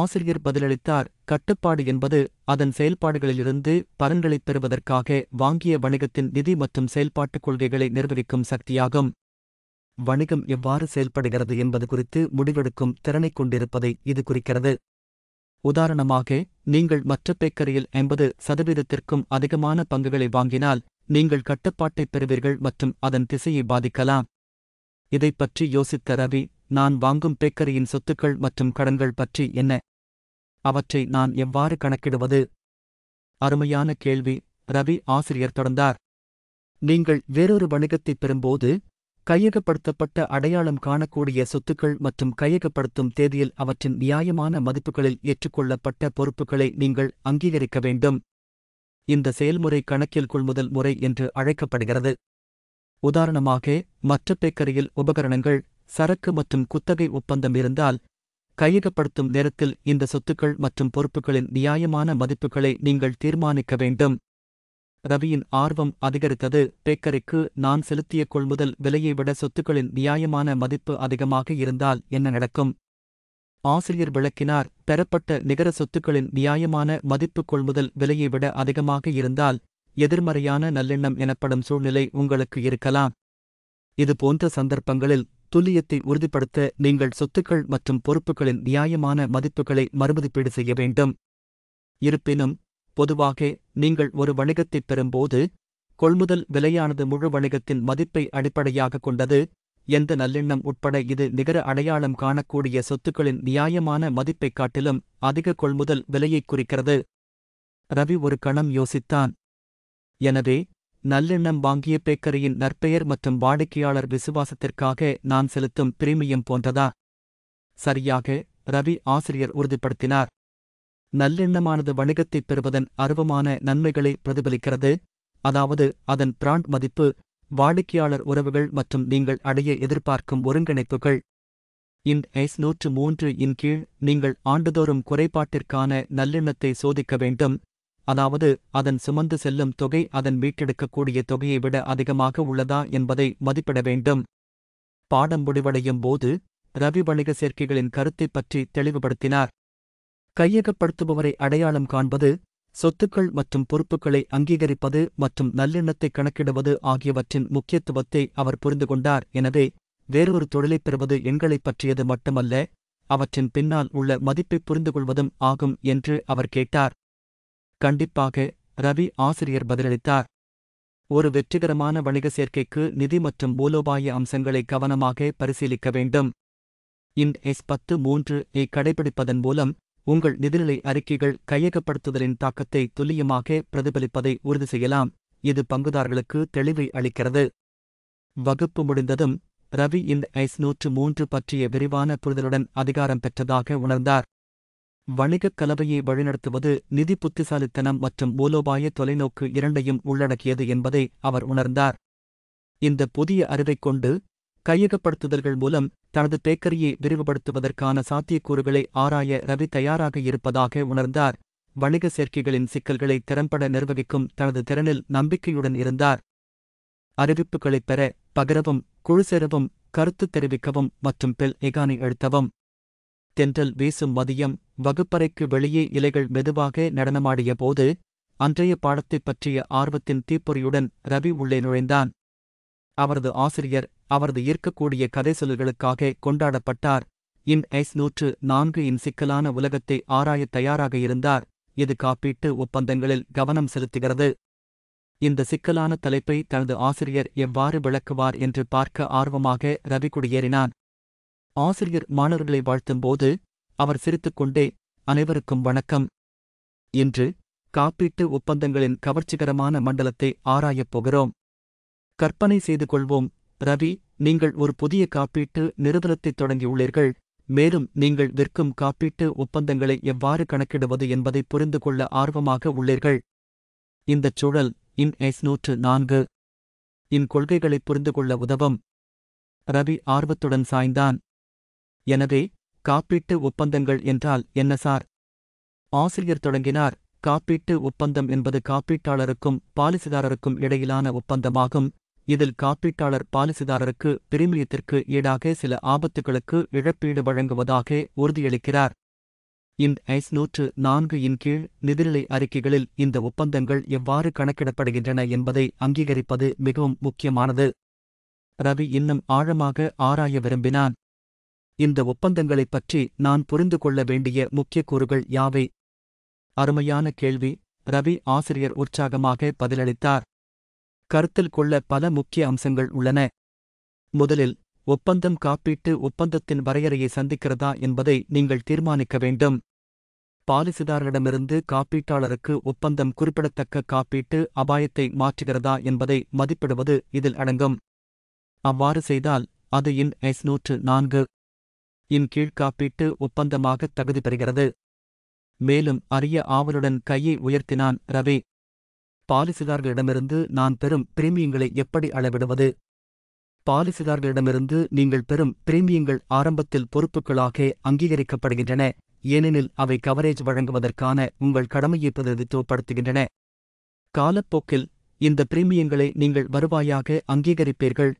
ஆசிரியர் பதிலளித்தார் கட்டுப்பாடு என்பது அதன் செயல்பாடுகளிலிருந்து பலன்களைப் பெறுவதற்காக வாங்கிய வணிகத்தின் நிதி மற்றும் செயல்பாட்டுக் கொள்கைகளை நிர்வகிக்கும் சக்தியாகும் வணிகம் எவ்வாறு செயல்படுகிறது என்பது குறித்து முடிவெடுக்கும் திறனைக் கொண்டிருப்பதை இது குறிக்கிறது உதாரணமாக நீங்கள் மற்ற பேக்கரியில் ஐம்பது சதவீதத்திற்கும் அதிகமான பங்குகளை வாங்கினால் நீங்கள் கட்டுப்பாட்டைப் பெறுவீர்கள் மற்றும் அதன் திசையை பாதிக்கலாம் இதை பற்றி யோசித்த ரவி நான் வாங்கும் பேக்கரியின் சொத்துக்கள் மற்றும் கடன்கள் பற்றி என்ன அவற்றை நான் எவ்வாறு கணக்கிடுவது அருமையான கேள்வி ரவி ஆசிரியர் தொடர்ந்தார் நீங்கள் வேறொரு வணிகத்தைப் பெறும்போது கையகப்படுத்தப்பட்ட அடையாளம் காணக்கூடிய சொத்துக்கள் மற்றும் கையகப்படுத்தும் தேதியில் அவற்றின் நியாயமான மதிப்புகளில் ஏற்றுக்கொள்ளப்பட்ட பொறுப்புகளை நீங்கள் அங்கீகரிக்க வேண்டும் இந்த செயல்முறை கணக்கில் கொள்முதல் முறை என்று அழைக்கப்படுகிறது உதாரணமாக மற்ற பேக்கரியில் உபகரணங்கள் சரக்கு மற்றும் குத்தகை ஒப்பந்தம் இருந்தால் கையகப்படுத்தும் நேரத்தில் இந்த சொத்துக்கள் மற்றும் பொறுப்புகளின் நியாயமான மதிப்புகளை நீங்கள் தீர்மானிக்க வேண்டும் ரவியின் ஆர்வம் அதிகரித்தது பேக்கரிக்கு நான் செலுத்திய கொள்முதல் விலையை விட சொத்துக்களின் நியாயமான மதிப்பு அதிகமாக இருந்தால் என்ன நடக்கும் ஆசிரியர் விளக்கினார் பெறப்பட்ட நிகர சொத்துக்களின் நியாயமான மதிப்பு கொள்முதல் விலையை விட அதிகமாக இருந்தால் எதிர்மறையான நல்லெண்ணம் எனப்படும் சூழ்நிலை உங்களுக்கு இருக்கலாம் இது போன்ற சந்தர்ப்பங்களில் துல்லியத்தை உறுதிப்படுத்த நீங்கள் சொத்துக்கள் மற்றும் பொறுப்புகளின் நியாயமான மதிப்புகளை மறுமதிப்பீடு செய்ய வேண்டும் இருப்பினும் பொதுவாக நீங்கள் ஒரு வணிகத்தைப் பெறும்போது கொள்முதல் விலையானது முழு வணிகத்தின் மதிப்பை அடிப்படையாக கொண்டது எந்த நல்லெண்ணம் உட்பட இது நிகர அடையாளம் காணக்கூடிய சொத்துக்களின் நியாயமான மதிப்பைக் காட்டிலும் அதிக கொள்முதல் விலையைக் குறிக்கிறது ரவி ஒரு கணம் யோசித்தான் எனவே நல்லெண்ணம் வாங்கிய பேக்கரியின் நற்பெயர் மற்றும் வாடிக்கையாளர் விசுவாசத்திற்காக நான் செலுத்தும் பிரீமியம் போன்றதா சரியாக ரவி ஆசிரியர் உறுதிப்படுத்தினார் நல்லெண்ணமானது வணிகத்தைப் பெறுவதன் அருவமான நன்மைகளை பிரதிபலிக்கிறது அதாவது அதன் பிராண்ட் மதிப்பு வாடிக்கையாளர் உறவுகள் மற்றும் நீங்கள் அடைய எதிர்பார்க்கும் ஒருங்கிணைப்புகள் இன் எஸ் நூற்று மூன்று இன் கீழ் நீங்கள் ஆண்டுதோறும் குறைபாட்டிற்கான நல்லெண்ணத்தை சோதிக்க வேண்டும் அதாவது அதன் சுமந்து செல்லும் தொகை அதன் மீட்டெடுக்கக்கூடிய தொகையை விட அதிகமாக உள்ளதா என்பதை மதிப்பிட வேண்டும் பாடம் முடிவடையும் போது ரவி வணிக சேர்க்கைகளின் கருத்தை பற்றி தெளிவுபடுத்தினார் கையகப்படுத்துபவரை அடையாளம் காண்பது சொத்துக்கள் மற்றும் பொறுப்புகளை அங்கீகரிப்பது மற்றும் நல்லெண்ணத்தை கணக்கிடுவது ஆகியவற்றின் முக்கியத்துவத்தை அவர் புரிந்து கொண்டார் எனவே வேறொரு தொழிலைப் பெறுவது எண்களைப் பற்றியது மட்டுமல்ல அவற்றின் பின்னால் உள்ள மதிப்பை புரிந்துகொள்வதும் ஆகும் என்று அவர் கேட்டார் கண்டிப்பாக ரவி ஆசிரியர் பதிலளித்தார் ஒரு வெற்றிகரமான வணிக சேர்க்கைக்கு நிதி மற்றும் மூலோபாய அம்சங்களை கவனமாக பரிசீலிக்க வேண்டும் இன் எஸ் பத்து மூன்று ஐ கடைபிடிப்பதன் மூலம் உங்கள் நிதிநிலை அறிக்கைகள் கையகப்படுத்துதலின் தாக்கத்தை துல்லியமாக பிரதிபலிப்பதை உறுதி செய்யலாம் இது பங்குதாரர்களுக்கு தெளிவை அளிக்கிறது வகுப்பு முடிந்ததும் ரவி இன் எஸ் நூற்று மூன்று பற்றிய விரிவான புரிதலுடன் அதிகாரம் பெற்றதாக உணர்ந்தார் வணிகக் கலவையை வழிநடத்துவது நிதி புத்திசாலித்தனம் மற்றும் மூலோபாய தொலைநோக்கு இரண்டையும் உள்ளடக்கியது என்பதை அவர் உணர்ந்தார் இந்த புதிய அறிவைக் கொண்டு கையகப்படுத்துதல்கள் மூலம் தனது பேக்கரியை விரிவுபடுத்துவதற்கான சாத்தியக்கூறுகளை ஆராய ரவி தயாராக இருப்பதாக உணர்ந்தார் வணிக சேர்க்கைகளின் சிக்கல்களை திறம்பட நிர்வகிக்கும் தனது திறனில் நம்பிக்கையுடன் இருந்தார் அறிவிப்புகளைப் பெற பகிரவும் குழு சேரவும் கருத்து தெரிவிக்கவும் மற்றும் பெல் எகானை எழுத்தவும் தென்றல் வீசும் மதியம் வகுப்பறைக்கு வெளியே இலைகள் மெதுவாக நடனமாடிய போது அன்றைய பாடத்தைப் பற்றிய ஆர்வத்தின் தீப்பொறியுடன் ரவி உள்ளே நுழைந்தான் அவரது ஆசிரியர் அவரது ஈர்க்கக்கூடிய கதை கதைசொல்களுக்காக கொண்டாடப்பட்டார் இன் எஸ் நூற்று நான்கு இன் சிக்கலான உலகத்தை ஆராயத் தயாராக இருந்தார் இது காப்பீட்டு ஒப்பந்தங்களில் கவனம் செலுத்துகிறது இந்த சிக்கலான தலைப்பை தனது ஆசிரியர் எவ்வாறு விளக்குவார் என்று பார்க்க ஆர்வமாக ரவி குடியேறினான் ஆசிரியர் மாணவர்களை வாழ்த்தும்போது அவர் சிரித்துக்கொண்டே அனைவருக்கும் வணக்கம் இன்று காப்பீட்டு ஒப்பந்தங்களின் கவர்ச்சிகரமான மண்டலத்தை ஆராயப் போகிறோம் கற்பனை செய்து கொள்வோம் ரவி நீங்கள் ஒரு புதிய காப்பீட்டு நிறுவனத்தை தொடங்கியுள்ளீர்கள் மேலும் நீங்கள் விற்கும் காப்பீட்டு ஒப்பந்தங்களை எவ்வாறு கணக்கிடுவது என்பதை புரிந்து கொள்ள ஆர்வமாக உள்ளீர்கள் இந்தச் சூழல் இன் எஸ் நூற்று நான்கு இன் கொள்கைகளை புரிந்து கொள்ள உதவும் ரவி ஆர்வத்துடன் சாய்ந்தான் எனவே காப்பீட்டு ஒப்பந்தங்கள் என்றால் என்ன சார் ஆசிரியர் தொடங்கினார் காப்பீட்டு ஒப்பந்தம் என்பது காப்பீட்டாளருக்கும் பாலிசிதாரருக்கும் இடையிலான ஒப்பந்தமாகும் இதில் காப்பீட்டாளர் பாலிசிதாரருக்கு பிரிமியத்திற்கு ஈடாக சில ஆபத்துகளுக்கு இழப்பீடு வழங்குவதாக உறுதியளிக்கிறார் இந்த ஐஸ் நூற்று நான்கு இன் கீழ் நிதிநிலை அறிக்கைகளில் இந்த ஒப்பந்தங்கள் எவ்வாறு கணக்கிடப்படுகின்றன என்பதை அங்கீகரிப்பது மிகவும் முக்கியமானது ரவி இன்னும் ஆழமாக ஆராய விரும்பினான் இந்த ஒப்பந்தங்களைப் பற்றி நான் புரிந்து கொள்ள வேண்டிய முக்கிய கூறுகள் யாவை அருமையான கேள்வி ரவி ஆசிரியர் உற்சாகமாக பதிலளித்தார் கருத்தில் கொள்ள பல முக்கிய அம்சங்கள் உள்ளன முதலில் ஒப்பந்தம் காப்பீட்டு ஒப்பந்தத்தின் வரையறையை சந்திக்கிறதா என்பதை நீங்கள் தீர்மானிக்க வேண்டும் பாலிசிதாரரிடமிருந்து காப்பீட்டாளருக்கு ஒப்பந்தம் குறிப்பிடத்தக்க காப்பீட்டு அபாயத்தை மாற்றுகிறதா என்பதை மதிப்பிடுவது இதில் அடங்கும் அவ்வாறு செய்தால் அது இன் எஸ் நூற்று நான்கு இன் கீழ் காப்பீட்டு ஒப்பந்தமாக தகுதி பெறுகிறது மேலும் அரிய ஆவலுடன் கையை உயர்த்தினான் ரவி பாலிசிதார்களிடமிருந்து நான் பெறும் பிரீமியங்களை எப்படி அளவிடுவது பாலிசிதார்களிடமிருந்து நீங்கள் பெறும் பிரீமியங்கள் ஆரம்பத்தில் பொறுப்புகளாக அங்கீகரிக்கப்படுகின்றன ஏனெனில் அவை கவரேஜ் வழங்குவதற்கான உங்கள் கடமையை பிரதிநிதித்துவப்படுத்துகின்றன காலப்போக்கில் இந்த பிரீமியங்களை நீங்கள் வருவாயாக அங்கீகரிப்பீர்கள்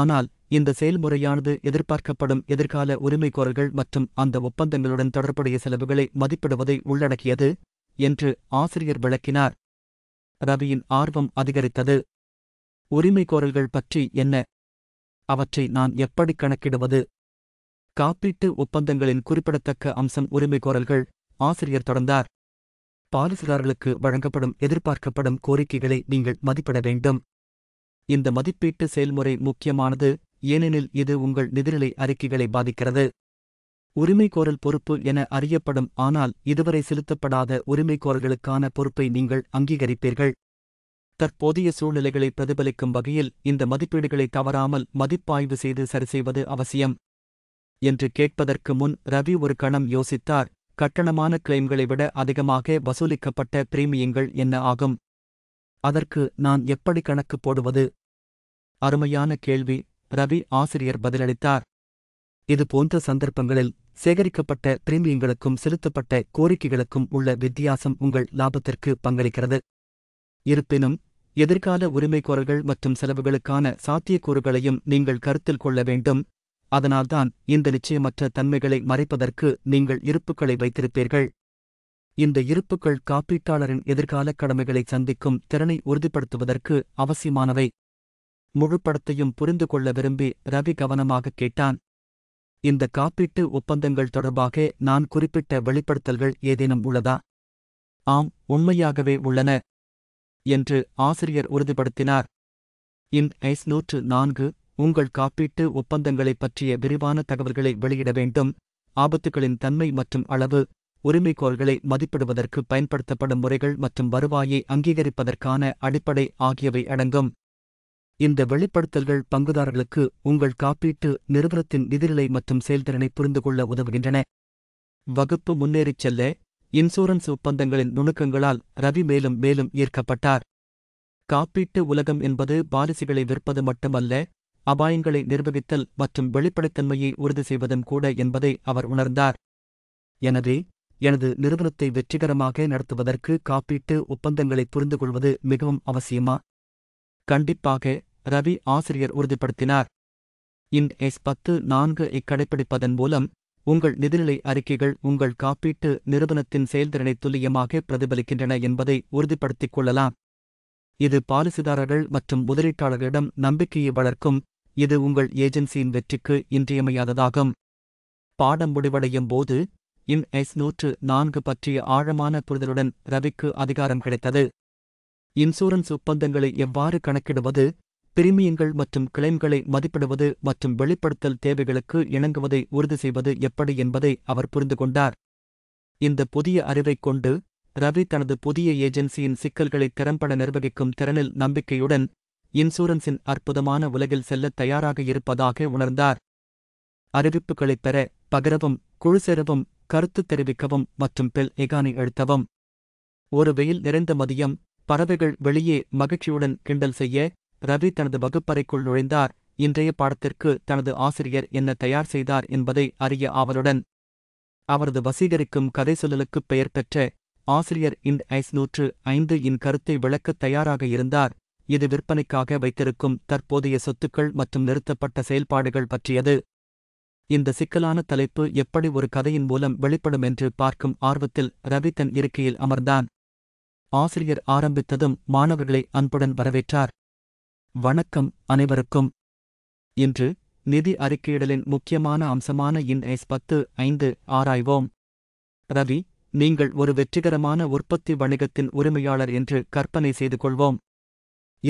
ஆனால் இந்த செயல்முறையானது எதிர்பார்க்கப்படும் எதிர்கால உரிமைகோரல்கள் மற்றும் அந்த ஒப்பந்தங்களுடன் தொடர்புடைய செலவுகளை மதிப்பிடுவதை உள்ளடக்கியது என்று ஆசிரியர் விளக்கினார் ரவியின் ஆர்வம் அதிகரித்தது உரிமைகோரல்கள் பற்றி என்ன அவற்றை நான் எப்படி கணக்கிடுவது காப்பீட்டு ஒப்பந்தங்களின் குறிப்பிடத்தக்க அம்சம் உரிமைகோரல்கள் ஆசிரியர் தொடர்ந்தார் பாலிசிதாரர்களுக்கு வழங்கப்படும் எதிர்பார்க்கப்படும் கோரிக்கைகளை நீங்கள் மதிப்பிட வேண்டும் இந்த மதிப்பீட்டு செயல்முறை முக்கியமானது ஏனெனில் இது உங்கள் நிதிநிலை அறிக்கைகளை பாதிக்கிறது உரிமைகோரல் பொறுப்பு என அறியப்படும் ஆனால் இதுவரை செலுத்தப்படாத உரிமைகோரல்களுக்கான பொறுப்பை நீங்கள் அங்கீகரிப்பீர்கள் தற்போதைய சூழ்நிலைகளை பிரதிபலிக்கும் வகையில் இந்த மதிப்பீடுகளை தவறாமல் மதிப்பாய்வு செய்து சரிசெய்வது அவசியம் என்று கேட்பதற்கு முன் ரவி ஒரு கணம் யோசித்தார் கட்டணமான கிளைம்களை விட அதிகமாக வசூலிக்கப்பட்ட பிரீமியங்கள் என்ன ஆகும் அதற்கு நான் எப்படி கணக்கு போடுவது அருமையான கேள்வி ரவி ஆசிரியர் பதிலளித்தார் இதுபோன்ற சந்தர்ப்பங்களில் சேகரிக்கப்பட்ட பிரீமியங்களுக்கும் செலுத்தப்பட்ட கோரிக்கைகளுக்கும் உள்ள வித்தியாசம் உங்கள் லாபத்திற்கு பங்களிக்கிறது இருப்பினும் எதிர்கால உரிமைகோரல்கள் மற்றும் செலவுகளுக்கான சாத்தியக்கூறுகளையும் நீங்கள் கருத்தில் கொள்ள வேண்டும் அதனால்தான் இந்த நிச்சயமற்ற தன்மைகளை மறைப்பதற்கு நீங்கள் இருப்புக்களை வைத்திருப்பீர்கள் இந்த இருப்புக்கள் காப்பீட்டாளரின் எதிர்கால கடமைகளை சந்திக்கும் திறனை உறுதிப்படுத்துவதற்கு அவசியமானவை முழுப்படத்தையும் புரிந்து கொள்ள விரும்பி ரவி கவனமாக கேட்டான் இந்த காப்பீட்டு ஒப்பந்தங்கள் தொடர்பாக நான் குறிப்பிட்ட வெளிப்படுத்தல்கள் ஏதேனும் உள்ளதா ஆம் உண்மையாகவே உள்ளன என்று ஆசிரியர் உறுதிப்படுத்தினார் இன் ஐஸ் நூற்று நான்கு உங்கள் காப்பீட்டு ஒப்பந்தங்களைப் பற்றிய விரிவான தகவல்களை வெளியிட வேண்டும் ஆபத்துகளின் தன்மை மற்றும் அளவு உரிமைகோள்களை மதிப்பிடுவதற்கு பயன்படுத்தப்படும் முறைகள் மற்றும் வருவாயை அங்கீகரிப்பதற்கான அடிப்படை ஆகியவை அடங்கும் இந்த வெளிப்படுத்தல்கள் பங்குதாரர்களுக்கு உங்கள் காப்பீட்டு நிறுவனத்தின் நிதிநிலை மற்றும் செயல்திறனை புரிந்து கொள்ள உதவுகின்றன வகுப்பு முன்னேறிச் செல்ல இன்சூரன்ஸ் ஒப்பந்தங்களின் நுணுக்கங்களால் ரவி மேலும் மேலும் ஈர்க்கப்பட்டார் காப்பீட்டு உலகம் என்பது பாலிசிகளை விற்பது மட்டுமல்ல அபாயங்களை நிர்வகித்தல் மற்றும் வெளிப்படைத்தன்மையை உறுதி செய்வதும் கூட என்பதை அவர் உணர்ந்தார் எனவே எனது நிறுவனத்தை வெற்றிகரமாக நடத்துவதற்கு காப்பீட்டு ஒப்பந்தங்களை புரிந்து கொள்வது மிகவும் அவசியமா கண்டிப்பாக ரவி ஆசிரியர் உறுதிப்படுத்தினார் இன் எஸ் பத்து நான்கு இக்கடைப்பிடிப்பதன் மூலம் உங்கள் நிதிநிலை அறிக்கைகள் உங்கள் காப்பீட்டு நிறுவனத்தின் செயல்திறனை துல்லியமாக பிரதிபலிக்கின்றன என்பதை உறுதிப்படுத்திக் கொள்ளலாம் இது பாலிசிதாரர்கள் மற்றும் முதலீட்டாளர்களிடம் நம்பிக்கையை வளர்க்கும் இது உங்கள் ஏஜென்சியின் வெற்றிக்கு இன்றியமையாததாகும் பாடம் முடிவடையும் போது இன் எஸ் நூற்று நான்கு பற்றிய ஆழமான புரிதலுடன் ரவிக்கு அதிகாரம் கிடைத்தது இன்சூரன்ஸ் ஒப்பந்தங்களை எவ்வாறு கணக்கிடுவது பிரிமியங்கள் மற்றும் கிளைம்களை மதிப்பிடுவது மற்றும் வெளிப்படுத்தல் தேவைகளுக்கு இணங்குவதை உறுதி செய்வது எப்படி என்பதை அவர் புரிந்து கொண்டார் இந்த புதிய அறிவைக் கொண்டு ரவி தனது புதிய ஏஜென்சியின் சிக்கல்களை திறம்பட நிர்வகிக்கும் திறனில் நம்பிக்கையுடன் இன்சூரன்ஸின் அற்புதமான உலகில் செல்ல தயாராக இருப்பதாக உணர்ந்தார் அறிவிப்புகளைப் பெற பகிரவும் குழு சேரவும் கருத்து தெரிவிக்கவும் மற்றும் பெல் எகானி அழுத்தவும் ஒரு வெயில் நிறைந்த மதியம் பறவைகள் வெளியே மகிழ்ச்சியுடன் கிண்டல் செய்ய ரவி தனது வகுப்பறைக்குள் நுழைந்தார் இன்றைய பாடத்திற்கு தனது ஆசிரியர் என்ன தயார் செய்தார் என்பதை அறிய ஆவலுடன் அவரது வசீகரிக்கும் கதை சொல்லலுக்குப் பெயர் பெற்ற ஆசிரியர் இன் ஐஸ் நூற்று ஐந்து இன் கருத்தை விளக்க தயாராக இருந்தார் இது விற்பனைக்காக வைத்திருக்கும் தற்போதைய சொத்துக்கள் மற்றும் நிறுத்தப்பட்ட செயல்பாடுகள் பற்றியது இந்த சிக்கலான தலைப்பு எப்படி ஒரு கதையின் மூலம் வெளிப்படும் என்று பார்க்கும் ஆர்வத்தில் ரவி தன் இருக்கையில் அமர்ந்தான் ஆசிரியர் ஆரம்பித்ததும் மாணவர்களை அன்புடன் வரவேற்றார் வணக்கம் அனைவருக்கும் இன்று நிதி அறிக்கையிடலின் முக்கியமான அம்சமான இன் எஸ் பத்து ஐந்து ஆராய்வோம் ரவி நீங்கள் ஒரு வெற்றிகரமான உற்பத்தி வணிகத்தின் உரிமையாளர் என்று கற்பனை செய்து கொள்வோம்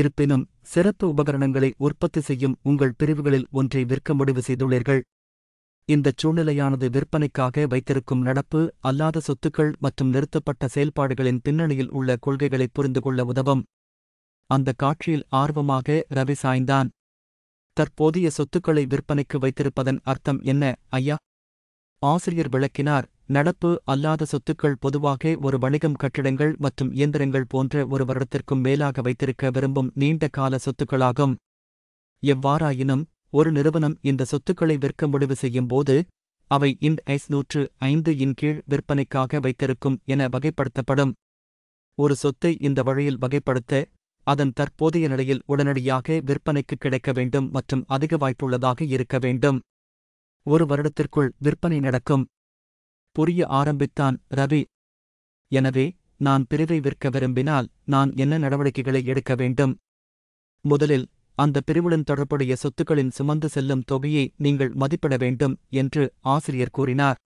இருப்பினும் சிறப்பு உபகரணங்களை உற்பத்தி செய்யும் உங்கள் பிரிவுகளில் ஒன்றை விற்க முடிவு செய்துள்ளீர்கள் இந்தச் சூழ்நிலையானது விற்பனைக்காக வைத்திருக்கும் நடப்பு அல்லாத சொத்துக்கள் மற்றும் நிறுத்தப்பட்ட செயல்பாடுகளின் பின்னணியில் உள்ள கொள்கைகளை புரிந்து கொள்ள உதவும் அந்த காட்சியில் ஆர்வமாக ரவி சாய்ந்தான் தற்போதைய சொத்துக்களை விற்பனைக்கு வைத்திருப்பதன் அர்த்தம் என்ன ஐயா ஆசிரியர் விளக்கினார் நடப்பு அல்லாத சொத்துக்கள் பொதுவாக ஒரு வணிகம் கட்டிடங்கள் மற்றும் இயந்திரங்கள் போன்ற ஒரு வருடத்திற்கும் மேலாக வைத்திருக்க விரும்பும் நீண்ட கால சொத்துக்களாகும் எவ்வாறாயினும் ஒரு நிறுவனம் இந்த சொத்துக்களை விற்க முடிவு செய்யும் போது அவை இன் ஐஸ் நூற்று ஐந்து இன் கீழ் விற்பனைக்காக வைத்திருக்கும் என வகைப்படுத்தப்படும் ஒரு சொத்தை இந்த வழியில் வகைப்படுத்த அதன் தற்போதைய நிலையில் உடனடியாக விற்பனைக்கு கிடைக்க வேண்டும் மற்றும் அதிக வாய்ப்புள்ளதாக இருக்க வேண்டும் ஒரு வருடத்திற்குள் விற்பனை நடக்கும் புரிய ஆரம்பித்தான் ரவி எனவே நான் பிரிவை விற்க விரும்பினால் நான் என்ன நடவடிக்கைகளை எடுக்க வேண்டும் முதலில் அந்த பிரிவுடன் தொடர்புடைய சொத்துக்களின் சுமந்து செல்லும் தொகையை நீங்கள் மதிப்பிட வேண்டும் என்று ஆசிரியர் கூறினார்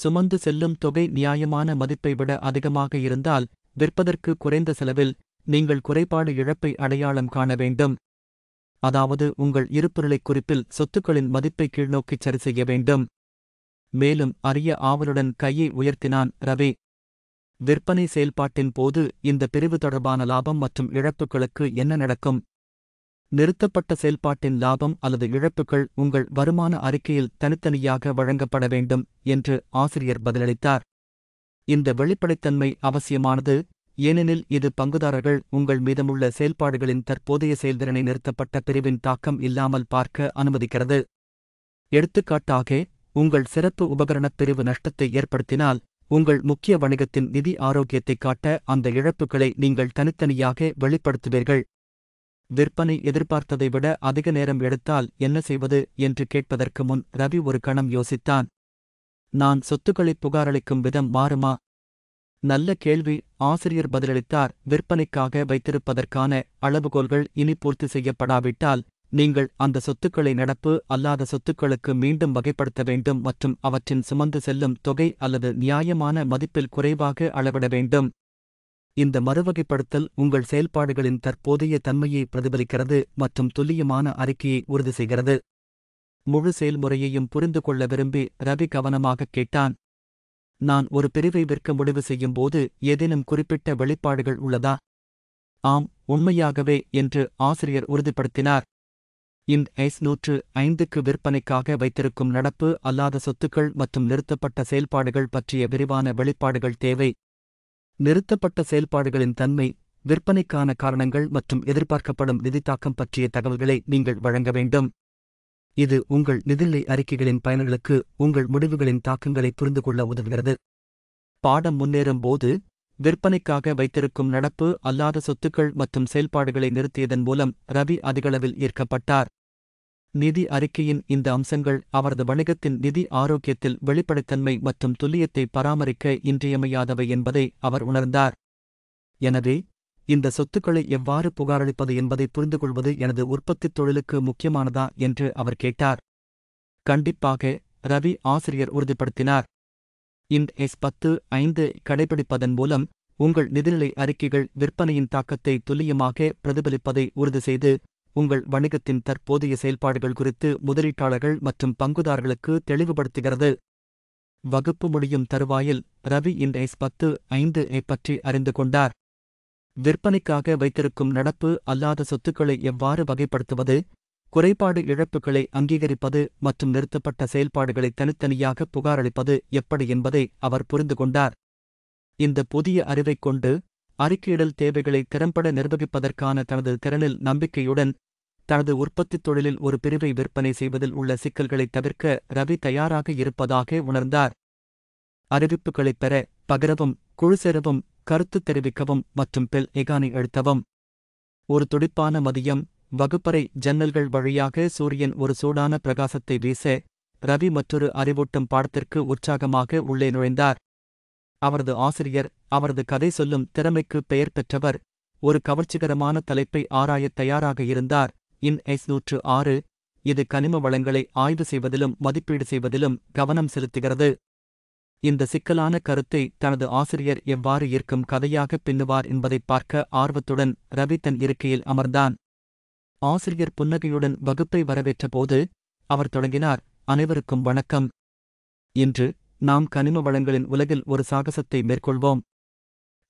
சுமந்து செல்லும் தொகை நியாயமான மதிப்பை விட அதிகமாக இருந்தால் விற்பதற்கு குறைந்த செலவில் நீங்கள் குறைபாடு இழப்பை அடையாளம் காண வேண்டும் அதாவது உங்கள் இருப்புநிலைக் குறிப்பில் சொத்துக்களின் மதிப்பை கீழ்நோக்கி சரிசெய்ய வேண்டும் மேலும் அரிய ஆவலுடன் கையை உயர்த்தினான் ரவி விற்பனை செயல்பாட்டின் போது இந்த பிரிவு தொடர்பான லாபம் மற்றும் இழப்புகளுக்கு என்ன நடக்கும் நிறுத்தப்பட்ட செயல்பாட்டின் லாபம் அல்லது இழப்புகள் உங்கள் வருமான அறிக்கையில் தனித்தனியாக வழங்கப்பட வேண்டும் என்று ஆசிரியர் பதிலளித்தார் இந்த வெளிப்படைத்தன்மை அவசியமானது ஏனெனில் இது பங்குதாரர்கள் உங்கள் மீதமுள்ள செயல்பாடுகளின் தற்போதைய செயல்திறனை நிறுத்தப்பட்ட பிரிவின் தாக்கம் இல்லாமல் பார்க்க அனுமதிக்கிறது எடுத்துக்காட்டாக உங்கள் சிறப்பு உபகரணப் பிரிவு நஷ்டத்தை ஏற்படுத்தினால் உங்கள் முக்கிய வணிகத்தின் நிதி ஆரோக்கியத்தைக் காட்ட அந்த இழப்புகளை நீங்கள் தனித்தனியாக வெளிப்படுத்துவீர்கள் விற்பனை எதிர்பார்த்ததை விட அதிக நேரம் எடுத்தால் என்ன செய்வது என்று கேட்பதற்கு முன் ரவி ஒரு கணம் யோசித்தான் நான் சொத்துக்களை புகாரளிக்கும் விதம் மாறுமா நல்ல கேள்வி ஆசிரியர் பதிலளித்தார் விற்பனைக்காக வைத்திருப்பதற்கான அளவுகோல்கள் இனி பூர்த்தி செய்யப்படாவிட்டால் நீங்கள் அந்த சொத்துக்களை நடப்பு அல்லாத சொத்துக்களுக்கு மீண்டும் வகைப்படுத்த வேண்டும் மற்றும் அவற்றின் சுமந்து செல்லும் தொகை அல்லது நியாயமான மதிப்பில் குறைவாக அளவிட வேண்டும் இந்த மறுவகைப்படுத்தல் உங்கள் செயல்பாடுகளின் தற்போதைய தன்மையை பிரதிபலிக்கிறது மற்றும் துல்லியமான அறிக்கையை உறுதி செய்கிறது முழு செயல்முறையையும் புரிந்து கொள்ள விரும்பி ரவி கவனமாக கேட்டான் நான் ஒரு பிரிவை விற்க முடிவு செய்யும் போது ஏதேனும் குறிப்பிட்ட வெளிப்பாடுகள் உள்ளதா ஆம் உண்மையாகவே என்று ஆசிரியர் உறுதிப்படுத்தினார் இன் எஸ் நூற்று ஐந்துக்கு விற்பனைக்காக வைத்திருக்கும் நடப்பு அல்லாத சொத்துக்கள் மற்றும் நிறுத்தப்பட்ட செயல்பாடுகள் பற்றிய விரிவான வெளிப்பாடுகள் தேவை நிறுத்தப்பட்ட செயல்பாடுகளின் தன்மை விற்பனைக்கான காரணங்கள் மற்றும் எதிர்பார்க்கப்படும் நிதித்தாக்கம் பற்றிய தகவல்களை நீங்கள் வழங்க வேண்டும் இது உங்கள் நிதிநிலை அறிக்கைகளின் பயனர்களுக்கு உங்கள் முடிவுகளின் தாக்கங்களை புரிந்து கொள்ள உதவுகிறது பாடம் முன்னேறும் போது விற்பனைக்காக வைத்திருக்கும் நடப்பு அல்லாத சொத்துக்கள் மற்றும் செயல்பாடுகளை நிறுத்தியதன் மூலம் ரவி அதிகளவில் ஈர்க்கப்பட்டார் நிதி அறிக்கையின் இந்த அம்சங்கள் அவரது வணிகத்தின் நிதி ஆரோக்கியத்தில் வெளிப்படைத்தன்மை மற்றும் துல்லியத்தை பராமரிக்க இன்றியமையாதவை என்பதை அவர் உணர்ந்தார் எனவே இந்த சொத்துக்களை எவ்வாறு புகாரளிப்பது என்பதை புரிந்துகொள்வது எனது உற்பத்தித் தொழிலுக்கு முக்கியமானதா என்று அவர் கேட்டார் கண்டிப்பாக ரவி ஆசிரியர் உறுதிப்படுத்தினார் இந்த எஸ் பத்து ஐந்து கடைபிடிப்பதன் மூலம் உங்கள் நிதிநிலை அறிக்கைகள் விற்பனையின் தாக்கத்தை துல்லியமாக பிரதிபலிப்பதை உறுதி செய்து உங்கள் வணிகத்தின் தற்போதைய செயல்பாடுகள் குறித்து முதலீட்டாளர்கள் மற்றும் பங்குதாரர்களுக்கு தெளிவுபடுத்துகிறது வகுப்பு முடியும் தருவாயில் ரவி இந்த எஸ் பத்து ஐந்து பற்றி அறிந்து கொண்டார் விற்பனைக்காக வைத்திருக்கும் நடப்பு அல்லாத சொத்துக்களை எவ்வாறு வகைப்படுத்துவது குறைபாடு இழப்புகளை அங்கீகரிப்பது மற்றும் நிறுத்தப்பட்ட செயல்பாடுகளை தனித்தனியாக புகாரளிப்பது எப்படி என்பதை அவர் புரிந்து கொண்டார் இந்த புதிய அறிவைக் கொண்டு அறிக்கையிடல் தேவைகளை திறம்பட நிர்வகிப்பதற்கான தனது திறனில் நம்பிக்கையுடன் தனது உற்பத்தித் தொழிலில் ஒரு பிரிவை விற்பனை செய்வதில் உள்ள சிக்கல்களை தவிர்க்க ரவி தயாராக இருப்பதாக உணர்ந்தார் அறிவிப்புகளைப் பெற பகிரவும் குழு சேரவும் கருத்து தெரிவிக்கவும் மற்றும் பெல் எகானை அழுத்தவும் ஒரு துடிப்பான மதியம் வகுப்பறை ஜன்னல்கள் வழியாக சூரியன் ஒரு சூடான பிரகாசத்தை வீச ரவி மற்றொரு அறிவூட்டும் பாடத்திற்கு உற்சாகமாக உள்ளே நுழைந்தார் அவரது ஆசிரியர் அவரது கதை சொல்லும் திறமைக்கு பெயர் பெற்றவர் ஒரு கவர்ச்சிகரமான தலைப்பை ஆராயத் தயாராக இருந்தார் இன் எஸ் நூற்று ஆறு இது கனிம வளங்களை ஆய்வு செய்வதிலும் மதிப்பீடு செய்வதிலும் கவனம் செலுத்துகிறது இந்த சிக்கலான கருத்தை தனது ஆசிரியர் எவ்வாறு ஈர்க்கும் கதையாக பின்னுவார் என்பதை பார்க்க ஆர்வத்துடன் ரவி தன் இருக்கையில் அமர்ந்தான் ஆசிரியர் புன்னகையுடன் வகுப்பை வரவேற்றபோது அவர் தொடங்கினார் அனைவருக்கும் வணக்கம் இன்று நாம் கனிம வளங்களின் உலகில் ஒரு சாகசத்தை மேற்கொள்வோம்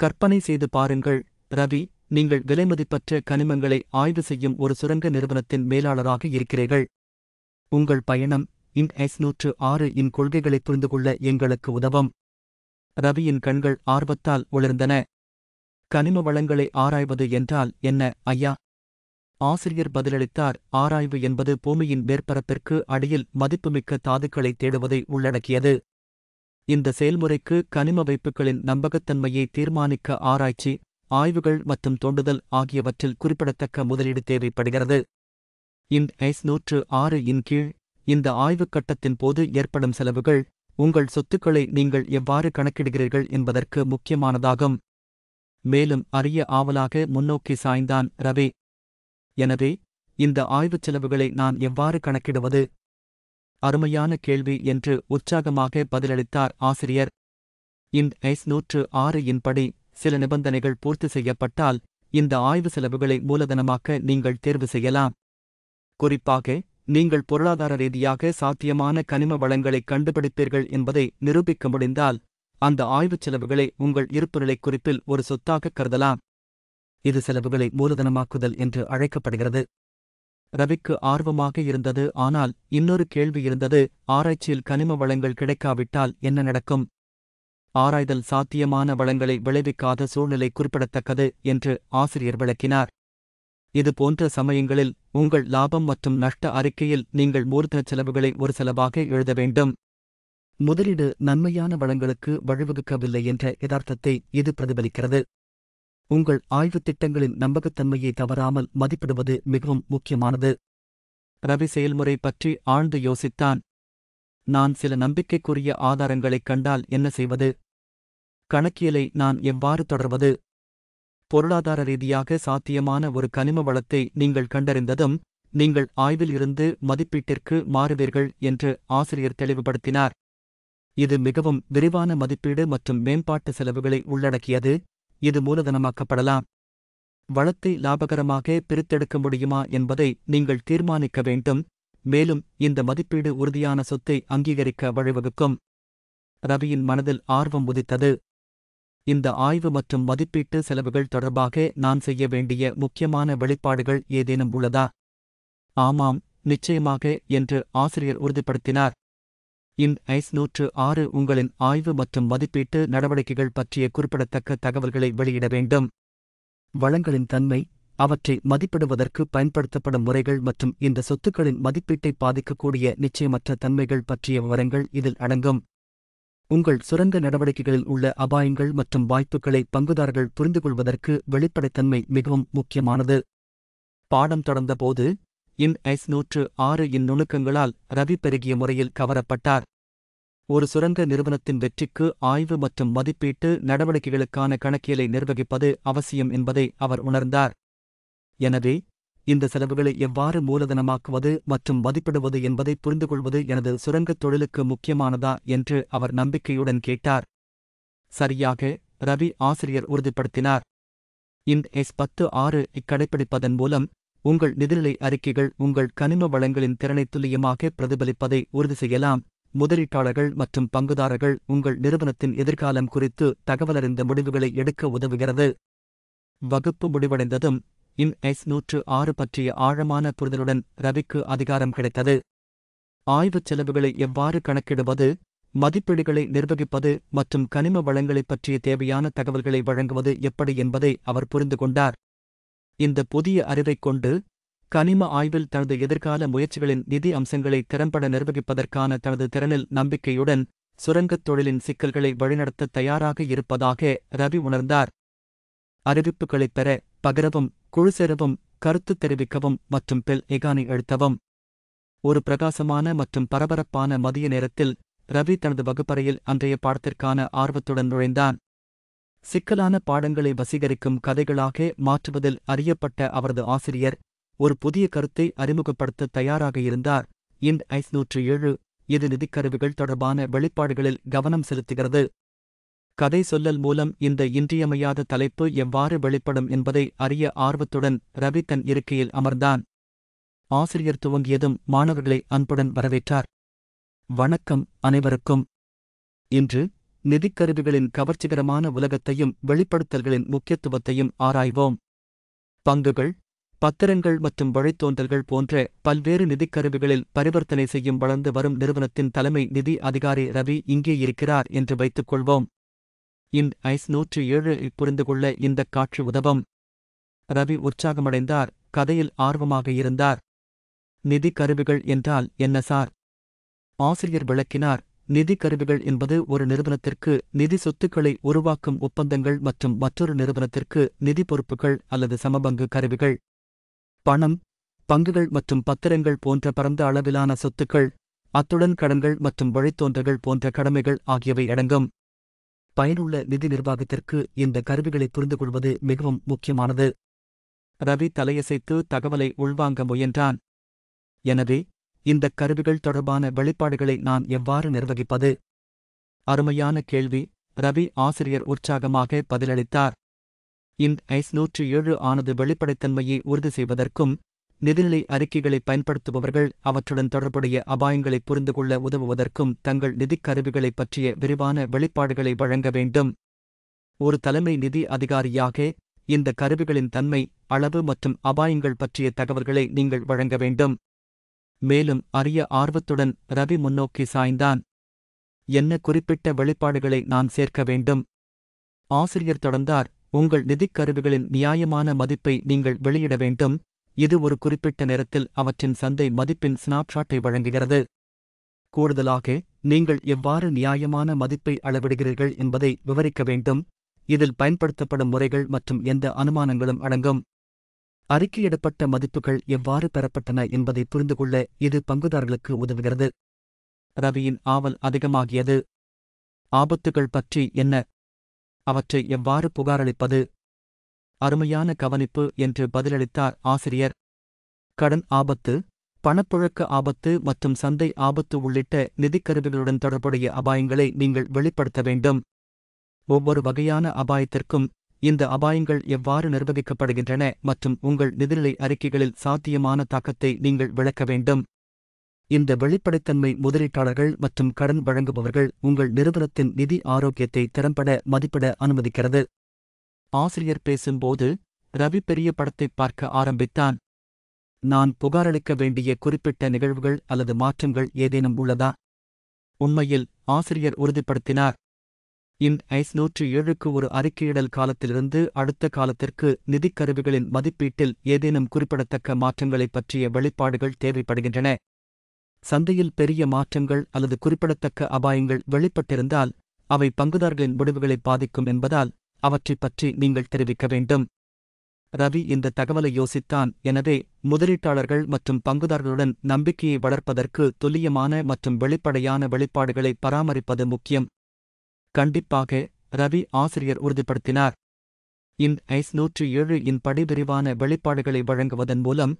கற்பனை செய்து பாருங்கள் ரவி நீங்கள் விலைமதிப்பற்ற கனிமங்களை ஆய்வு செய்யும் ஒரு சுரங்க நிறுவனத்தின் மேலாளராக இருக்கிறீர்கள் உங்கள் பயணம் இன் எஸ் நூற்று ஆறு இன் கொள்கைகளை புரிந்து கொள்ள எங்களுக்கு உதவும் ரவியின் கண்கள் ஆர்வத்தால் ஒளிர்ந்தன கனிம வளங்களை ஆராய்வது என்றால் என்ன ஐயா ஆசிரியர் பதிலளித்தார் ஆராய்வு என்பது பூமியின் மேற்பரப்பிற்கு அடியில் மதிப்புமிக்க தாதுக்களை தேடுவதை உள்ளடக்கியது இந்த செயல்முறைக்கு கனிம வைப்புகளின் நம்பகத்தன்மையை தீர்மானிக்க ஆராய்ச்சி ஆய்வுகள் மற்றும் தோண்டுதல் ஆகியவற்றில் குறிப்பிடத்தக்க முதலீடு தேவைப்படுகிறது இன் எஸ் நூற்று ஆறு இன் கீழ் இந்த ஆய்வுக் கட்டத்தின் போது ஏற்படும் செலவுகள் உங்கள் சொத்துக்களை நீங்கள் எவ்வாறு கணக்கிடுகிறீர்கள் என்பதற்கு முக்கியமானதாகும் மேலும் அறிய ஆவலாக முன்னோக்கி சாய்ந்தான் ரவி எனவே இந்த ஆய்வுச் செலவுகளை நான் எவ்வாறு கணக்கிடுவது அருமையான கேள்வி என்று உற்சாகமாக பதிலளித்தார் ஆசிரியர் இந்த எஸ் நூற்று ஆறு இன்படி சில நிபந்தனைகள் பூர்த்தி செய்யப்பட்டால் இந்த ஆய்வு செலவுகளை மூலதனமாக்க நீங்கள் தேர்வு செய்யலாம் குறிப்பாக நீங்கள் பொருளாதார ரீதியாக சாத்தியமான கனிம வளங்களை கண்டுபிடிப்பீர்கள் என்பதை நிரூபிக்க முடிந்தால் அந்த ஆய்வுச் செலவுகளை உங்கள் இருப்புநிலை குறிப்பில் ஒரு சொத்தாக கருதலாம் இது செலவுகளை மூலதனமாக்குதல் என்று அழைக்கப்படுகிறது ரவிக்கு ஆர்வமாக இருந்தது ஆனால் இன்னொரு கேள்வி இருந்தது ஆராய்ச்சியில் கனிம வளங்கள் கிடைக்காவிட்டால் என்ன நடக்கும் ஆராய்தல் சாத்தியமான வளங்களை விளைவிக்காத சூழ்நிலை குறிப்பிடத்தக்கது என்று ஆசிரியர் விளக்கினார் இது போன்ற சமயங்களில் உங்கள் லாபம் மற்றும் நஷ்ட அறிக்கையில் நீங்கள் மூர்தன செலவுகளை ஒரு செலவாக எழுத வேண்டும் முதலீடு நன்மையான வளங்களுக்கு வழிவகுக்கவில்லை என்ற யதார்த்தத்தை இது பிரதிபலிக்கிறது உங்கள் ஆய்வுத் திட்டங்களின் நம்பகத்தன்மையை தவறாமல் மதிப்பிடுவது மிகவும் முக்கியமானது ரவி செயல்முறை பற்றி ஆழ்ந்து யோசித்தான் நான் சில நம்பிக்கைக்குரிய ஆதாரங்களைக் கண்டால் என்ன செய்வது கணக்கியலை நான் எவ்வாறு தொடர்வது பொருளாதார ரீதியாக சாத்தியமான ஒரு கனிம வளத்தை நீங்கள் கண்டறிந்ததும் நீங்கள் ஆய்வில் இருந்து மதிப்பீட்டிற்கு மாறுவீர்கள் என்று ஆசிரியர் தெளிவுபடுத்தினார் இது மிகவும் விரிவான மதிப்பீடு மற்றும் மேம்பாட்டு செலவுகளை உள்ளடக்கியது இது மூலதனமாக்கப்படலாம் வளத்தை லாபகரமாக பிரித்தெடுக்க முடியுமா என்பதை நீங்கள் தீர்மானிக்க வேண்டும் மேலும் இந்த மதிப்பீடு உறுதியான சொத்தை அங்கீகரிக்க வழிவகுக்கும் ரவியின் மனதில் ஆர்வம் உதித்தது இந்த ஆய்வு மற்றும் மதிப்பீட்டு செலவுகள் தொடர்பாக நான் செய்ய வேண்டிய முக்கியமான வெளிப்பாடுகள் ஏதேனும் உள்ளதா ஆமாம் நிச்சயமாக என்று ஆசிரியர் உறுதிப்படுத்தினார் இன் ஐஸ் நூற்று ஆறு உங்களின் ஆய்வு மற்றும் மதிப்பீட்டு நடவடிக்கைகள் பற்றிய குறிப்பிடத்தக்க தகவல்களை வெளியிட வேண்டும் வளங்களின் தன்மை அவற்றை மதிப்பிடுவதற்கு பயன்படுத்தப்படும் முறைகள் மற்றும் இந்த சொத்துக்களின் மதிப்பீட்டை பாதிக்கக்கூடிய நிச்சயமற்ற தன்மைகள் பற்றிய விவரங்கள் இதில் அடங்கும் உங்கள் சுரங்க நடவடிக்கைகளில் உள்ள அபாயங்கள் மற்றும் வாய்ப்புகளை பங்குதாரர்கள் புரிந்து கொள்வதற்கு வெளிப்படைத்தன்மை மிகவும் முக்கியமானது பாடம் தொடர்ந்தபோது இன் ஐஸ் நூற்று ஆறு இன் நுணுக்கங்களால் ரவி பெருகிய முறையில் கவரப்பட்டார் ஒரு சுரங்க நிறுவனத்தின் வெற்றிக்கு ஆய்வு மற்றும் மதிப்பீட்டு நடவடிக்கைகளுக்கான கணக்கியலை நிர்வகிப்பது அவசியம் என்பதை அவர் உணர்ந்தார் எனவே இந்த செலவுகளை எவ்வாறு மூலதனமாக்குவது மற்றும் மதிப்பிடுவது என்பதை புரிந்துகொள்வது எனது சுரங்கத் தொழிலுக்கு முக்கியமானதா என்று அவர் நம்பிக்கையுடன் கேட்டார் சரியாக ரவி ஆசிரியர் உறுதிப்படுத்தினார் இந்த எஸ் பத்து ஆறு இக்கடைப்பிடிப்பதன் மூலம் உங்கள் நிதிநிலை அறிக்கைகள் உங்கள் கனிம வளங்களின் திறனை துல்லியமாக பிரதிபலிப்பதை உறுதி செய்யலாம் முதலீட்டாளர்கள் மற்றும் பங்குதாரர்கள் உங்கள் நிறுவனத்தின் எதிர்காலம் குறித்து தகவலறிந்த முடிவுகளை எடுக்க உதவுகிறது வகுப்பு முடிவடைந்ததும் இன் எஸ் நூற்று ஆறு பற்றிய ஆழமான புரிதலுடன் ரவிக்கு அதிகாரம் கிடைத்தது ஆய்வுச் செலவுகளை எவ்வாறு கணக்கிடுவது மதிப்பீடுகளை நிர்வகிப்பது மற்றும் கனிம வளங்களை பற்றிய தேவையான தகவல்களை வழங்குவது எப்படி என்பதை அவர் புரிந்து கொண்டார் இந்த புதிய அறிவைக் கொண்டு கனிம ஆய்வில் தனது எதிர்கால முயற்சிகளின் நிதி அம்சங்களை திறம்பட நிர்வகிப்பதற்கான தனது திறனில் நம்பிக்கையுடன் சுரங்கத் தொழிலின் சிக்கல்களை வழிநடத்த தயாராக இருப்பதாக ரவி உணர்ந்தார் அறிவிப்புகளைப் பெற பகிரவும் குழு சேரவும் கருத்து தெரிவிக்கவும் மற்றும் பெல் எகானை எழுத்தவும் ஒரு பிரகாசமான மற்றும் பரபரப்பான மதிய நேரத்தில் ரவி தனது வகுப்பறையில் அன்றைய பாடத்திற்கான ஆர்வத்துடன் நுழைந்தான் சிக்கலான பாடங்களை வசீகரிக்கும் கதைகளாக மாற்றுவதில் அறியப்பட்ட அவரது ஆசிரியர் ஒரு புதிய கருத்தை அறிமுகப்படுத்த தயாராக இருந்தார் ஐஸ் ஐநூற்று ஏழு இது நிதிக்கருவிகள் தொடர்பான வெளிப்பாடுகளில் கவனம் செலுத்துகிறது கதை சொல்லல் மூலம் இந்த இன்றியமையாத தலைப்பு எவ்வாறு வெளிப்படும் என்பதை அறிய ஆர்வத்துடன் ரவி தன் இருக்கையில் அமர்ந்தான் ஆசிரியர் துவங்கியதும் மாணவர்களை அன்புடன் வரவேற்றார் வணக்கம் அனைவருக்கும் இன்று நிதிக்கருவிகளின் கவர்ச்சிகரமான உலகத்தையும் வெளிப்படுத்தல்களின் முக்கியத்துவத்தையும் ஆராய்வோம் பங்குகள் பத்திரங்கள் மற்றும் வழித்தோன்றல்கள் போன்ற பல்வேறு நிதிக்கருவிகளில் பரிவர்த்தனை செய்யும் வளர்ந்து வரும் நிறுவனத்தின் தலைமை நிதி அதிகாரி ரவி இங்கே இருக்கிறார் என்று வைத்துக் கொள்வோம் இன் ஐஸ் நூற்று ஏழு புரிந்து கொள்ள இந்த காற்று உதவும் ரவி உற்சாகமடைந்தார் கதையில் ஆர்வமாக இருந்தார் நிதி கருவிகள் என்றால் என்ன சார் ஆசிரியர் விளக்கினார் நிதி கருவிகள் என்பது ஒரு நிறுவனத்திற்கு நிதி சொத்துக்களை உருவாக்கும் ஒப்பந்தங்கள் மற்றும் மற்றொரு நிறுவனத்திற்கு நிதி பொறுப்புகள் அல்லது சமபங்கு கருவிகள் பணம் பங்குகள் மற்றும் பத்திரங்கள் போன்ற பரந்த அளவிலான சொத்துக்கள் அத்துடன் கடன்கள் மற்றும் வழித்தோன்றல்கள் போன்ற கடமைகள் ஆகியவை அடங்கும் பயனுள்ள நிதி நிர்வாகத்திற்கு இந்த கருவிகளை புரிந்து கொள்வது மிகவும் முக்கியமானது ரவி தலையசைத்து தகவலை உள்வாங்க முயன்றான் எனவே இந்த கருவிகள் தொடர்பான வெளிப்பாடுகளை நான் எவ்வாறு நிர்வகிப்பது அருமையான கேள்வி ரவி ஆசிரியர் உற்சாகமாக பதிலளித்தார் இந்த நூற்றி ஏழு ஆனது வெளிப்படைத்தன்மையை உறுதி செய்வதற்கும் நிதிநிலை அறிக்கைகளை பயன்படுத்துபவர்கள் அவற்றுடன் தொடர்புடைய அபாயங்களை புரிந்து கொள்ள உதவுவதற்கும் தங்கள் நிதிக் கருவிகளை பற்றிய விரிவான வெளிப்பாடுகளை வழங்க வேண்டும் ஒரு தலைமை நிதி அதிகாரியாக இந்த கருவிகளின் தன்மை அளவு மற்றும் அபாயங்கள் பற்றிய தகவல்களை நீங்கள் வழங்க வேண்டும் மேலும் அரிய ஆர்வத்துடன் ரவி முன்னோக்கி சாய்ந்தான் என்ன குறிப்பிட்ட வெளிப்பாடுகளை நான் சேர்க்க வேண்டும் ஆசிரியர் தொடர்ந்தார் உங்கள் நிதிக் கருவிகளின் நியாயமான மதிப்பை நீங்கள் வெளியிட வேண்டும் இது ஒரு குறிப்பிட்ட நேரத்தில் அவற்றின் சந்தை மதிப்பின் ஸ்னாப்ஷாட்டை வழங்குகிறது கூடுதலாக நீங்கள் எவ்வாறு நியாயமான மதிப்பை அளவிடுகிறீர்கள் என்பதை விவரிக்க வேண்டும் இதில் பயன்படுத்தப்படும் முறைகள் மற்றும் எந்த அனுமானங்களும் அடங்கும் அறிக்கையிடப்பட்ட மதிப்புகள் எவ்வாறு பெறப்பட்டன என்பதை புரிந்து கொள்ள இது பங்குதாரர்களுக்கு உதவுகிறது ரவியின் ஆவல் அதிகமாகியது ஆபத்துகள் பற்றி என்ன அவற்றை எவ்வாறு புகாரளிப்பது அருமையான கவனிப்பு என்று பதிலளித்தார் ஆசிரியர் கடன் ஆபத்து பணப்புழக்க ஆபத்து மற்றும் சந்தை ஆபத்து உள்ளிட்ட நிதிக்கருவிகளுடன் தொடர்புடைய அபாயங்களை நீங்கள் வெளிப்படுத்த வேண்டும் ஒவ்வொரு வகையான அபாயத்திற்கும் இந்த அபாயங்கள் எவ்வாறு நிர்வகிக்கப்படுகின்றன மற்றும் உங்கள் நிதிநிலை அறிக்கைகளில் சாத்தியமான தாக்கத்தை நீங்கள் விளக்க வேண்டும் இந்த வெளிப்படைத்தன்மை முதலீட்டாளர்கள் மற்றும் கடன் வழங்குபவர்கள் உங்கள் நிறுவனத்தின் நிதி ஆரோக்கியத்தை திறம்பட மதிப்பிட அனுமதிக்கிறது ஆசிரியர் பேசும்போது ரவி பெரிய படத்தை பார்க்க ஆரம்பித்தான் நான் புகாரளிக்க வேண்டிய குறிப்பிட்ட நிகழ்வுகள் அல்லது மாற்றங்கள் ஏதேனும் உள்ளதா உண்மையில் ஆசிரியர் உறுதிப்படுத்தினார் இன் நூற்று ஏழுக்கு ஒரு அறிக்கையிடல் காலத்திலிருந்து அடுத்த காலத்திற்கு நிதிக் கருவிகளின் மதிப்பீட்டில் ஏதேனும் குறிப்பிடத்தக்க மாற்றங்களைப் பற்றிய வெளிப்பாடுகள் தேவைப்படுகின்றன சந்தையில் பெரிய மாற்றங்கள் அல்லது குறிப்பிடத்தக்க அபாயங்கள் வெளிப்பட்டிருந்தால் அவை பங்குதாரர்களின் முடிவுகளை பாதிக்கும் என்பதால் அவற்றைப் பற்றி நீங்கள் தெரிவிக்க வேண்டும் ரவி இந்த தகவலை யோசித்தான் எனவே முதலீட்டாளர்கள் மற்றும் பங்குதாரர்களுடன் நம்பிக்கையை வளர்ப்பதற்கு துல்லியமான மற்றும் வெளிப்படையான வெளிப்பாடுகளை பராமரிப்பது முக்கியம் கண்டிப்பாக ரவி ஆசிரியர் உறுதிப்படுத்தினார் இன் நூற்றி ஏழு இன் படிவிரிவான வெளிப்பாடுகளை வழங்குவதன் மூலம்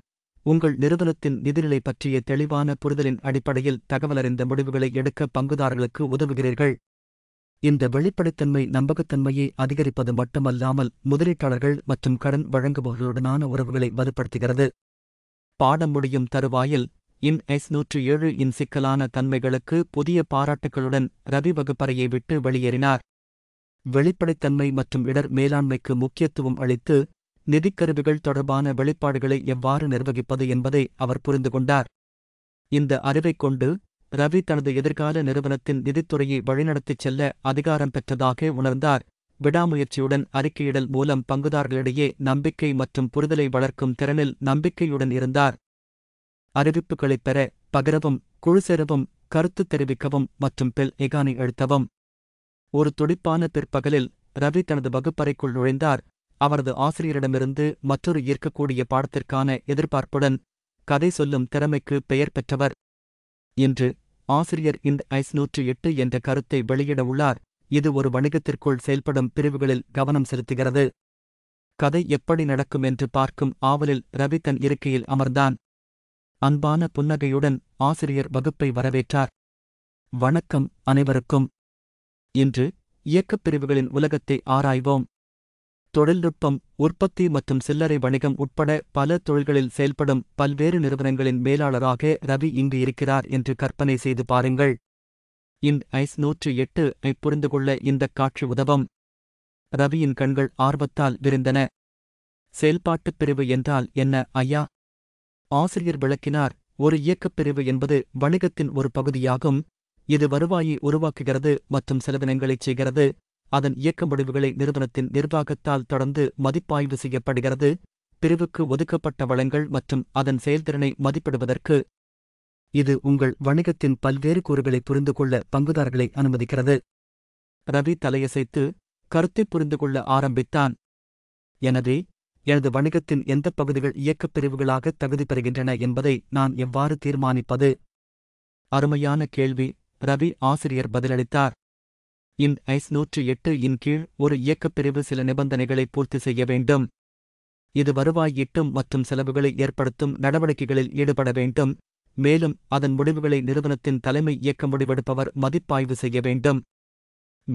உங்கள் நிறுவனத்தின் நிதிநிலை பற்றிய தெளிவான புரிதலின் அடிப்படையில் தகவலறிந்த முடிவுகளை எடுக்க பங்குதாரர்களுக்கு உதவுகிறீர்கள் இந்த வெளிப்படைத்தன்மை நம்பகத்தன்மையை அதிகரிப்பது மட்டுமல்லாமல் முதலீட்டாளர்கள் மற்றும் கடன் வழங்குபவர்களுடனான உறவுகளை வலுப்படுத்துகிறது பாடம் முடியும் தருவாயில் இன் எஸ் நூற்று ஏழு இன் சிக்கலான தன்மைகளுக்கு புதிய பாராட்டுகளுடன் ரவி வகுப்பறையை விட்டு வெளியேறினார் வெளிப்படைத்தன்மை மற்றும் இடர் மேலாண்மைக்கு முக்கியத்துவம் அளித்து நிதிக்கருவிகள் தொடர்பான வெளிப்பாடுகளை எவ்வாறு நிர்வகிப்பது என்பதை அவர் புரிந்து கொண்டார் இந்த அறிவைக் கொண்டு ரவி தனது எதிர்கால நிறுவனத்தின் நிதித்துறையை வழிநடத்திச் செல்ல அதிகாரம் பெற்றதாக உணர்ந்தார் விடாமுயற்சியுடன் அறிக்கையிடல் மூலம் பங்குதாரர்களிடையே நம்பிக்கை மற்றும் புரிதலை வளர்க்கும் திறனில் நம்பிக்கையுடன் இருந்தார் அறிவிப்புகளைப் பெற பகிரவும் குழு சேரவும் கருத்து தெரிவிக்கவும் மற்றும் பெல் எகானி எழுத்தவும் ஒரு துடிப்பான பிற்பகலில் ரவி தனது வகுப்பறைக்குள் நுழைந்தார் அவரது ஆசிரியரிடமிருந்து மற்றொரு ஈர்க்கக்கூடிய பாடத்திற்கான எதிர்பார்ப்புடன் கதை சொல்லும் திறமைக்கு பெயர் பெற்றவர் இன்று ஆசிரியர் இந்த ஐஸ் நூற்று எட்டு என்ற கருத்தை வெளியிட உள்ளார் இது ஒரு வணிகத்திற்குள் செயல்படும் பிரிவுகளில் கவனம் செலுத்துகிறது கதை எப்படி நடக்கும் என்று பார்க்கும் ஆவலில் ரவி தன் இருக்கையில் அமர்ந்தான் அன்பான புன்னகையுடன் ஆசிரியர் வகுப்பை வரவேற்றார் வணக்கம் அனைவருக்கும் இன்று இயக்கப் பிரிவுகளின் உலகத்தை ஆராய்வோம் தொழில்நுட்பம் உற்பத்தி மற்றும் சில்லறை வணிகம் உட்பட பல தொழில்களில் செயல்படும் பல்வேறு நிறுவனங்களின் மேலாளராக ரவி இங்கு இருக்கிறார் என்று கற்பனை செய்து பாருங்கள் இன் ஐஸ் நூற்று எட்டு ஐ புரிந்து கொள்ள இந்த காட்சி உதவும் ரவியின் கண்கள் ஆர்வத்தால் விரிந்தன செயல்பாட்டுப் பிரிவு என்றால் என்ன ஐயா ஆசிரியர் விளக்கினார் ஒரு இயக்கப் பிரிவு என்பது வணிகத்தின் ஒரு பகுதியாகும் இது வருவாயை உருவாக்குகிறது மற்றும் செலவினங்களைச் செய்கிறது அதன் இயக்க முடிவுகளை நிறுவனத்தின் நிர்வாகத்தால் தொடர்ந்து மதிப்பாய்வு செய்யப்படுகிறது பிரிவுக்கு ஒதுக்கப்பட்ட வளங்கள் மற்றும் அதன் செயல்திறனை மதிப்பிடுவதற்கு இது உங்கள் வணிகத்தின் பல்வேறு கூறுகளை புரிந்து கொள்ள பங்குதாரர்களை அனுமதிக்கிறது ரவி தலையசைத்து கருத்தை புரிந்து கொள்ள ஆரம்பித்தான் எனவே எனது வணிகத்தின் எந்த பகுதிகள் இயக்கப் பிரிவுகளாக தகுதி பெறுகின்றன என்பதை நான் எவ்வாறு தீர்மானிப்பது அருமையான கேள்வி ரவி ஆசிரியர் பதிலளித்தார் இன் ஐஸ் நூற்று எட்டு இன் கீழ் ஒரு இயக்கப்பிரிவு சில நிபந்தனைகளை பூர்த்தி செய்ய வேண்டும் இது வருவாய் இட்டும் மற்றும் செலவுகளை ஏற்படுத்தும் நடவடிக்கைகளில் ஈடுபட வேண்டும் மேலும் அதன் முடிவுகளை நிறுவனத்தின் தலைமை இயக்க முடிவெடுப்பவர் மதிப்பாய்வு செய்ய வேண்டும்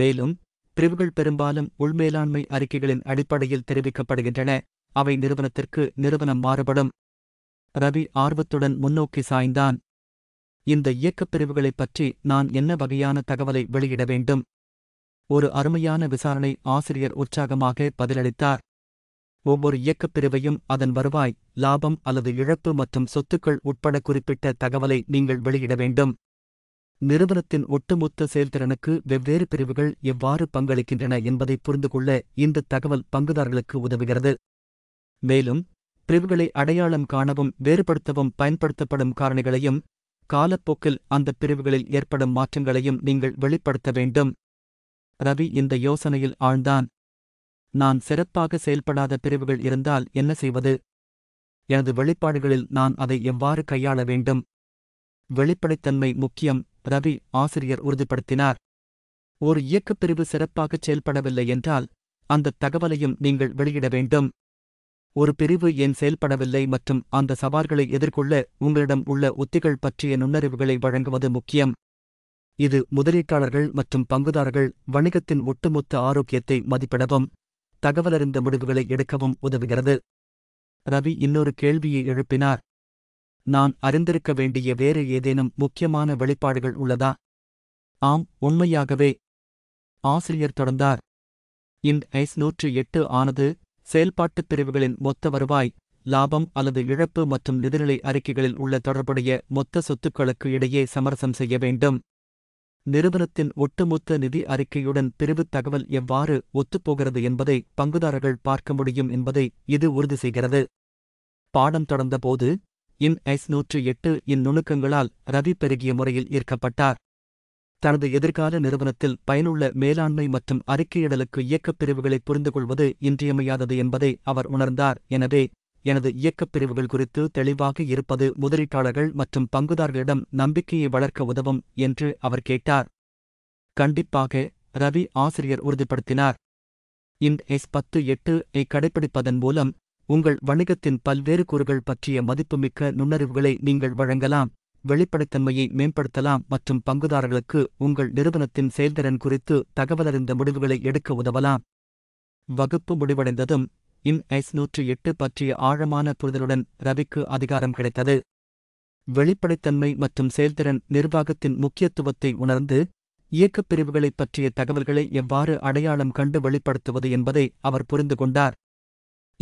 மேலும் பிரிவுகள் பெரும்பாலும் உள்மேலாண்மை அறிக்கைகளின் அடிப்படையில் தெரிவிக்கப்படுகின்றன அவை நிறுவனத்திற்கு நிறுவனம் மாறுபடும் ரவி ஆர்வத்துடன் முன்னோக்கி சாய்ந்தான் இந்த இயக்கப் பிரிவுகளைப் பற்றி நான் என்ன வகையான தகவலை வெளியிட வேண்டும் ஒரு அருமையான விசாரணை ஆசிரியர் உற்சாகமாக பதிலளித்தார் ஒவ்வொரு இயக்கப் பிரிவையும் அதன் வருவாய் லாபம் அல்லது இழப்பு மற்றும் சொத்துக்கள் உட்பட குறிப்பிட்ட தகவலை நீங்கள் வெளியிட வேண்டும் நிறுவனத்தின் ஒட்டுமொத்த செயல்திறனுக்கு வெவ்வேறு பிரிவுகள் எவ்வாறு பங்களிக்கின்றன என்பதை புரிந்து கொள்ள இந்த தகவல் பங்குதாரர்களுக்கு உதவுகிறது மேலும் பிரிவுகளை அடையாளம் காணவும் வேறுபடுத்தவும் பயன்படுத்தப்படும் காரணிகளையும் காலப்போக்கில் அந்த பிரிவுகளில் ஏற்படும் மாற்றங்களையும் நீங்கள் வெளிப்படுத்த வேண்டும் ரவி இந்த யோசனையில் ஆழ்ந்தான் நான் சிறப்பாக செயல்படாத பிரிவுகள் இருந்தால் என்ன செய்வது எனது வெளிப்பாடுகளில் நான் அதை எவ்வாறு கையாள வேண்டும் வெளிப்படைத்தன்மை முக்கியம் ரவி ஆசிரியர் உறுதிப்படுத்தினார் ஒரு இயக்கப் பிரிவு சிறப்பாகச் செயல்படவில்லை என்றால் அந்த தகவலையும் நீங்கள் வெளியிட வேண்டும் ஒரு பிரிவு ஏன் செயல்படவில்லை மற்றும் அந்த சவால்களை எதிர்கொள்ள உங்களிடம் உள்ள உத்திகள் பற்றிய நுண்ணறிவுகளை வழங்குவது முக்கியம் இது முதலீட்டாளர்கள் மற்றும் பங்குதாரர்கள் வணிகத்தின் ஒட்டுமொத்த ஆரோக்கியத்தை மதிப்பிடவும் தகவலறிந்த முடிவுகளை எடுக்கவும் உதவுகிறது ரவி இன்னொரு கேள்வியை எழுப்பினார் நான் அறிந்திருக்க வேண்டிய வேறு ஏதேனும் முக்கியமான வெளிப்பாடுகள் உள்ளதா ஆம் உண்மையாகவே ஆசிரியர் தொடர்ந்தார் இன் ஐஸ் நூற்று எட்டு ஆனது செயல்பாட்டுப் பிரிவுகளின் மொத்த வருவாய் லாபம் அல்லது இழப்பு மற்றும் நிதிநிலை அறிக்கைகளில் உள்ள தொடர்புடைய மொத்த சொத்துக்களுக்கு இடையே சமரசம் செய்ய வேண்டும் நிறுவனத்தின் ஒட்டுமொத்த நிதி அறிக்கையுடன் பிரிவு தகவல் எவ்வாறு ஒத்துப்போகிறது என்பதை பங்குதாரர்கள் பார்க்க முடியும் என்பதை இது உறுதி செய்கிறது பாடம் தொடர்ந்தபோது இன் ஐஸ் நூற்று எட்டு இந்நுணுக்கங்களால் ரவி பெருகிய முறையில் ஈர்க்கப்பட்டார் தனது எதிர்கால நிறுவனத்தில் பயனுள்ள மேலாண்மை மற்றும் அறிக்கையிடலுக்கு இயக்கப் பிரிவுகளை புரிந்து கொள்வது இன்றியமையாதது என்பதை அவர் உணர்ந்தார் எனவே எனது இயக்கப் பிரிவுகள் குறித்து தெளிவாக இருப்பது முதலீட்டாளர்கள் மற்றும் பங்குதாரர்களிடம் நம்பிக்கையை வளர்க்க உதவும் என்று அவர் கேட்டார் கண்டிப்பாக ரவி ஆசிரியர் உறுதிப்படுத்தினார் இன் எஸ் பத்து எட்டு ஐ கடைபிடிப்பதன் மூலம் உங்கள் வணிகத்தின் பல்வேறு கூறுகள் பற்றிய மதிப்புமிக்க நுண்ணறிவுகளை நீங்கள் வழங்கலாம் வெளிப்படைத்தன்மையை மேம்படுத்தலாம் மற்றும் பங்குதாரர்களுக்கு உங்கள் நிறுவனத்தின் செயல்திறன் குறித்து தகவலறிந்த முடிவுகளை எடுக்க உதவலாம் வகுப்பு முடிவடைந்ததும் இன் ஐஸ் நூற்று எட்டு பற்றிய ஆழமான புரிதலுடன் ரவிக்கு அதிகாரம் கிடைத்தது வெளிப்படைத்தன்மை மற்றும் செயல்திறன் நிர்வாகத்தின் முக்கியத்துவத்தை உணர்ந்து இயக்கப் பிரிவுகளைப் பற்றிய தகவல்களை எவ்வாறு அடையாளம் கண்டு வெளிப்படுத்துவது என்பதை அவர் புரிந்து கொண்டார்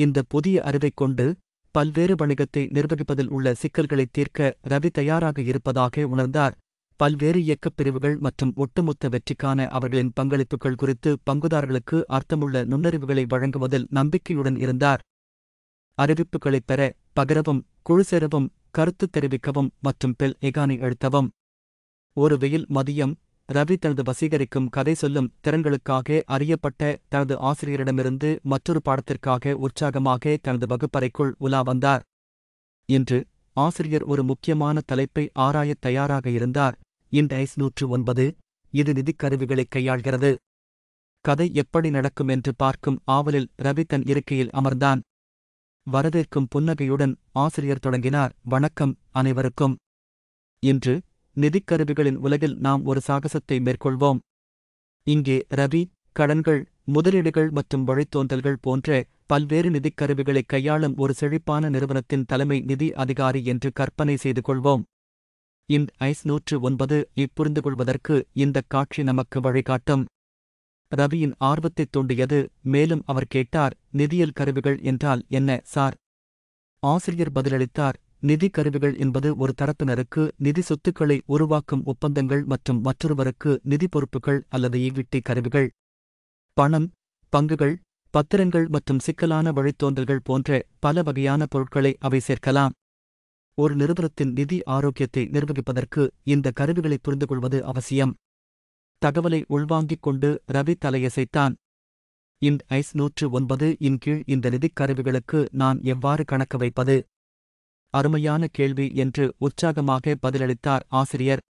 இந்த புதிய அறிவைக் கொண்டு பல்வேறு வணிகத்தை நிர்வகிப்பதில் உள்ள சிக்கல்களை தீர்க்க ரவி தயாராக இருப்பதாக உணர்ந்தார் பல்வேறு இயக்கப் பிரிவுகள் மற்றும் ஒட்டுமொத்த வெற்றிக்கான அவர்களின் பங்களிப்புகள் குறித்து பங்குதாரர்களுக்கு அர்த்தமுள்ள நுண்ணறிவுகளை வழங்குவதில் நம்பிக்கையுடன் இருந்தார் அறிவிப்புகளைப் பெற பகிரவும் குழு சேரவும் கருத்து தெரிவிக்கவும் மற்றும் பெல் எகானி அழுத்தவும் ஒரு வெயில் மதியம் ரவி தனது வசீகரிக்கும் கதை சொல்லும் திறன்களுக்காக அறியப்பட்ட தனது ஆசிரியரிடமிருந்து மற்றொரு பாடத்திற்காக உற்சாகமாக தனது வகுப்பறைக்குள் உலா வந்தார் இன்று ஆசிரியர் ஒரு முக்கியமான தலைப்பை ஆராயத் தயாராக இருந்தார் இண்டைஸ் நூற்று ஒன்பது இது நிதிக்கருவிகளை கையாள்கிறது கதை எப்படி நடக்கும் என்று பார்க்கும் ஆவலில் ரவி தன் இருக்கையில் அமர்ந்தான் வரவேற்கும் புன்னகையுடன் ஆசிரியர் தொடங்கினார் வணக்கம் அனைவருக்கும் இன்று நிதிக்கருவிகளின் உலகில் நாம் ஒரு சாகசத்தை மேற்கொள்வோம் இங்கே ரவி கடன்கள் முதலீடுகள் மற்றும் வழித்தோன்றல்கள் போன்ற பல்வேறு நிதிக்கருவிகளை கையாளும் ஒரு செழிப்பான நிறுவனத்தின் தலைமை நிதி அதிகாரி என்று கற்பனை செய்து கொள்வோம் இந்த ஐஸ் நூற்று ஒன்பது இப்புரிந்து கொள்வதற்கு இந்த காட்சி நமக்கு வழிகாட்டும் ரவியின் ஆர்வத்தை தூண்டியது மேலும் அவர் கேட்டார் நிதியியல் கருவிகள் என்றால் என்ன சார் ஆசிரியர் பதிலளித்தார் நிதி கருவிகள் என்பது ஒரு தரப்பினருக்கு நிதி சொத்துக்களை உருவாக்கும் ஒப்பந்தங்கள் மற்றும் மற்றொருவருக்கு நிதி பொறுப்புகள் அல்லது ஈவிட்டி கருவிகள் பணம் பங்குகள் பத்திரங்கள் மற்றும் சிக்கலான வழித்தோன்றல்கள் போன்ற பல வகையான பொருட்களை அவை சேர்க்கலாம் ஒரு நிறுவனத்தின் நிதி ஆரோக்கியத்தை நிர்வகிப்பதற்கு இந்த கருவிகளை புரிந்து கொள்வது அவசியம் தகவலை உள்வாங்கிக் கொண்டு ரவி தலையசைத்தான் இந்த ஐஸ் நூற்று ஒன்பது இன் கீழ் இந்த நிதிக் கருவிகளுக்கு நான் எவ்வாறு கணக்கு வைப்பது அருமையான கேள்வி என்று உற்சாகமாக பதிலளித்தார் ஆசிரியர்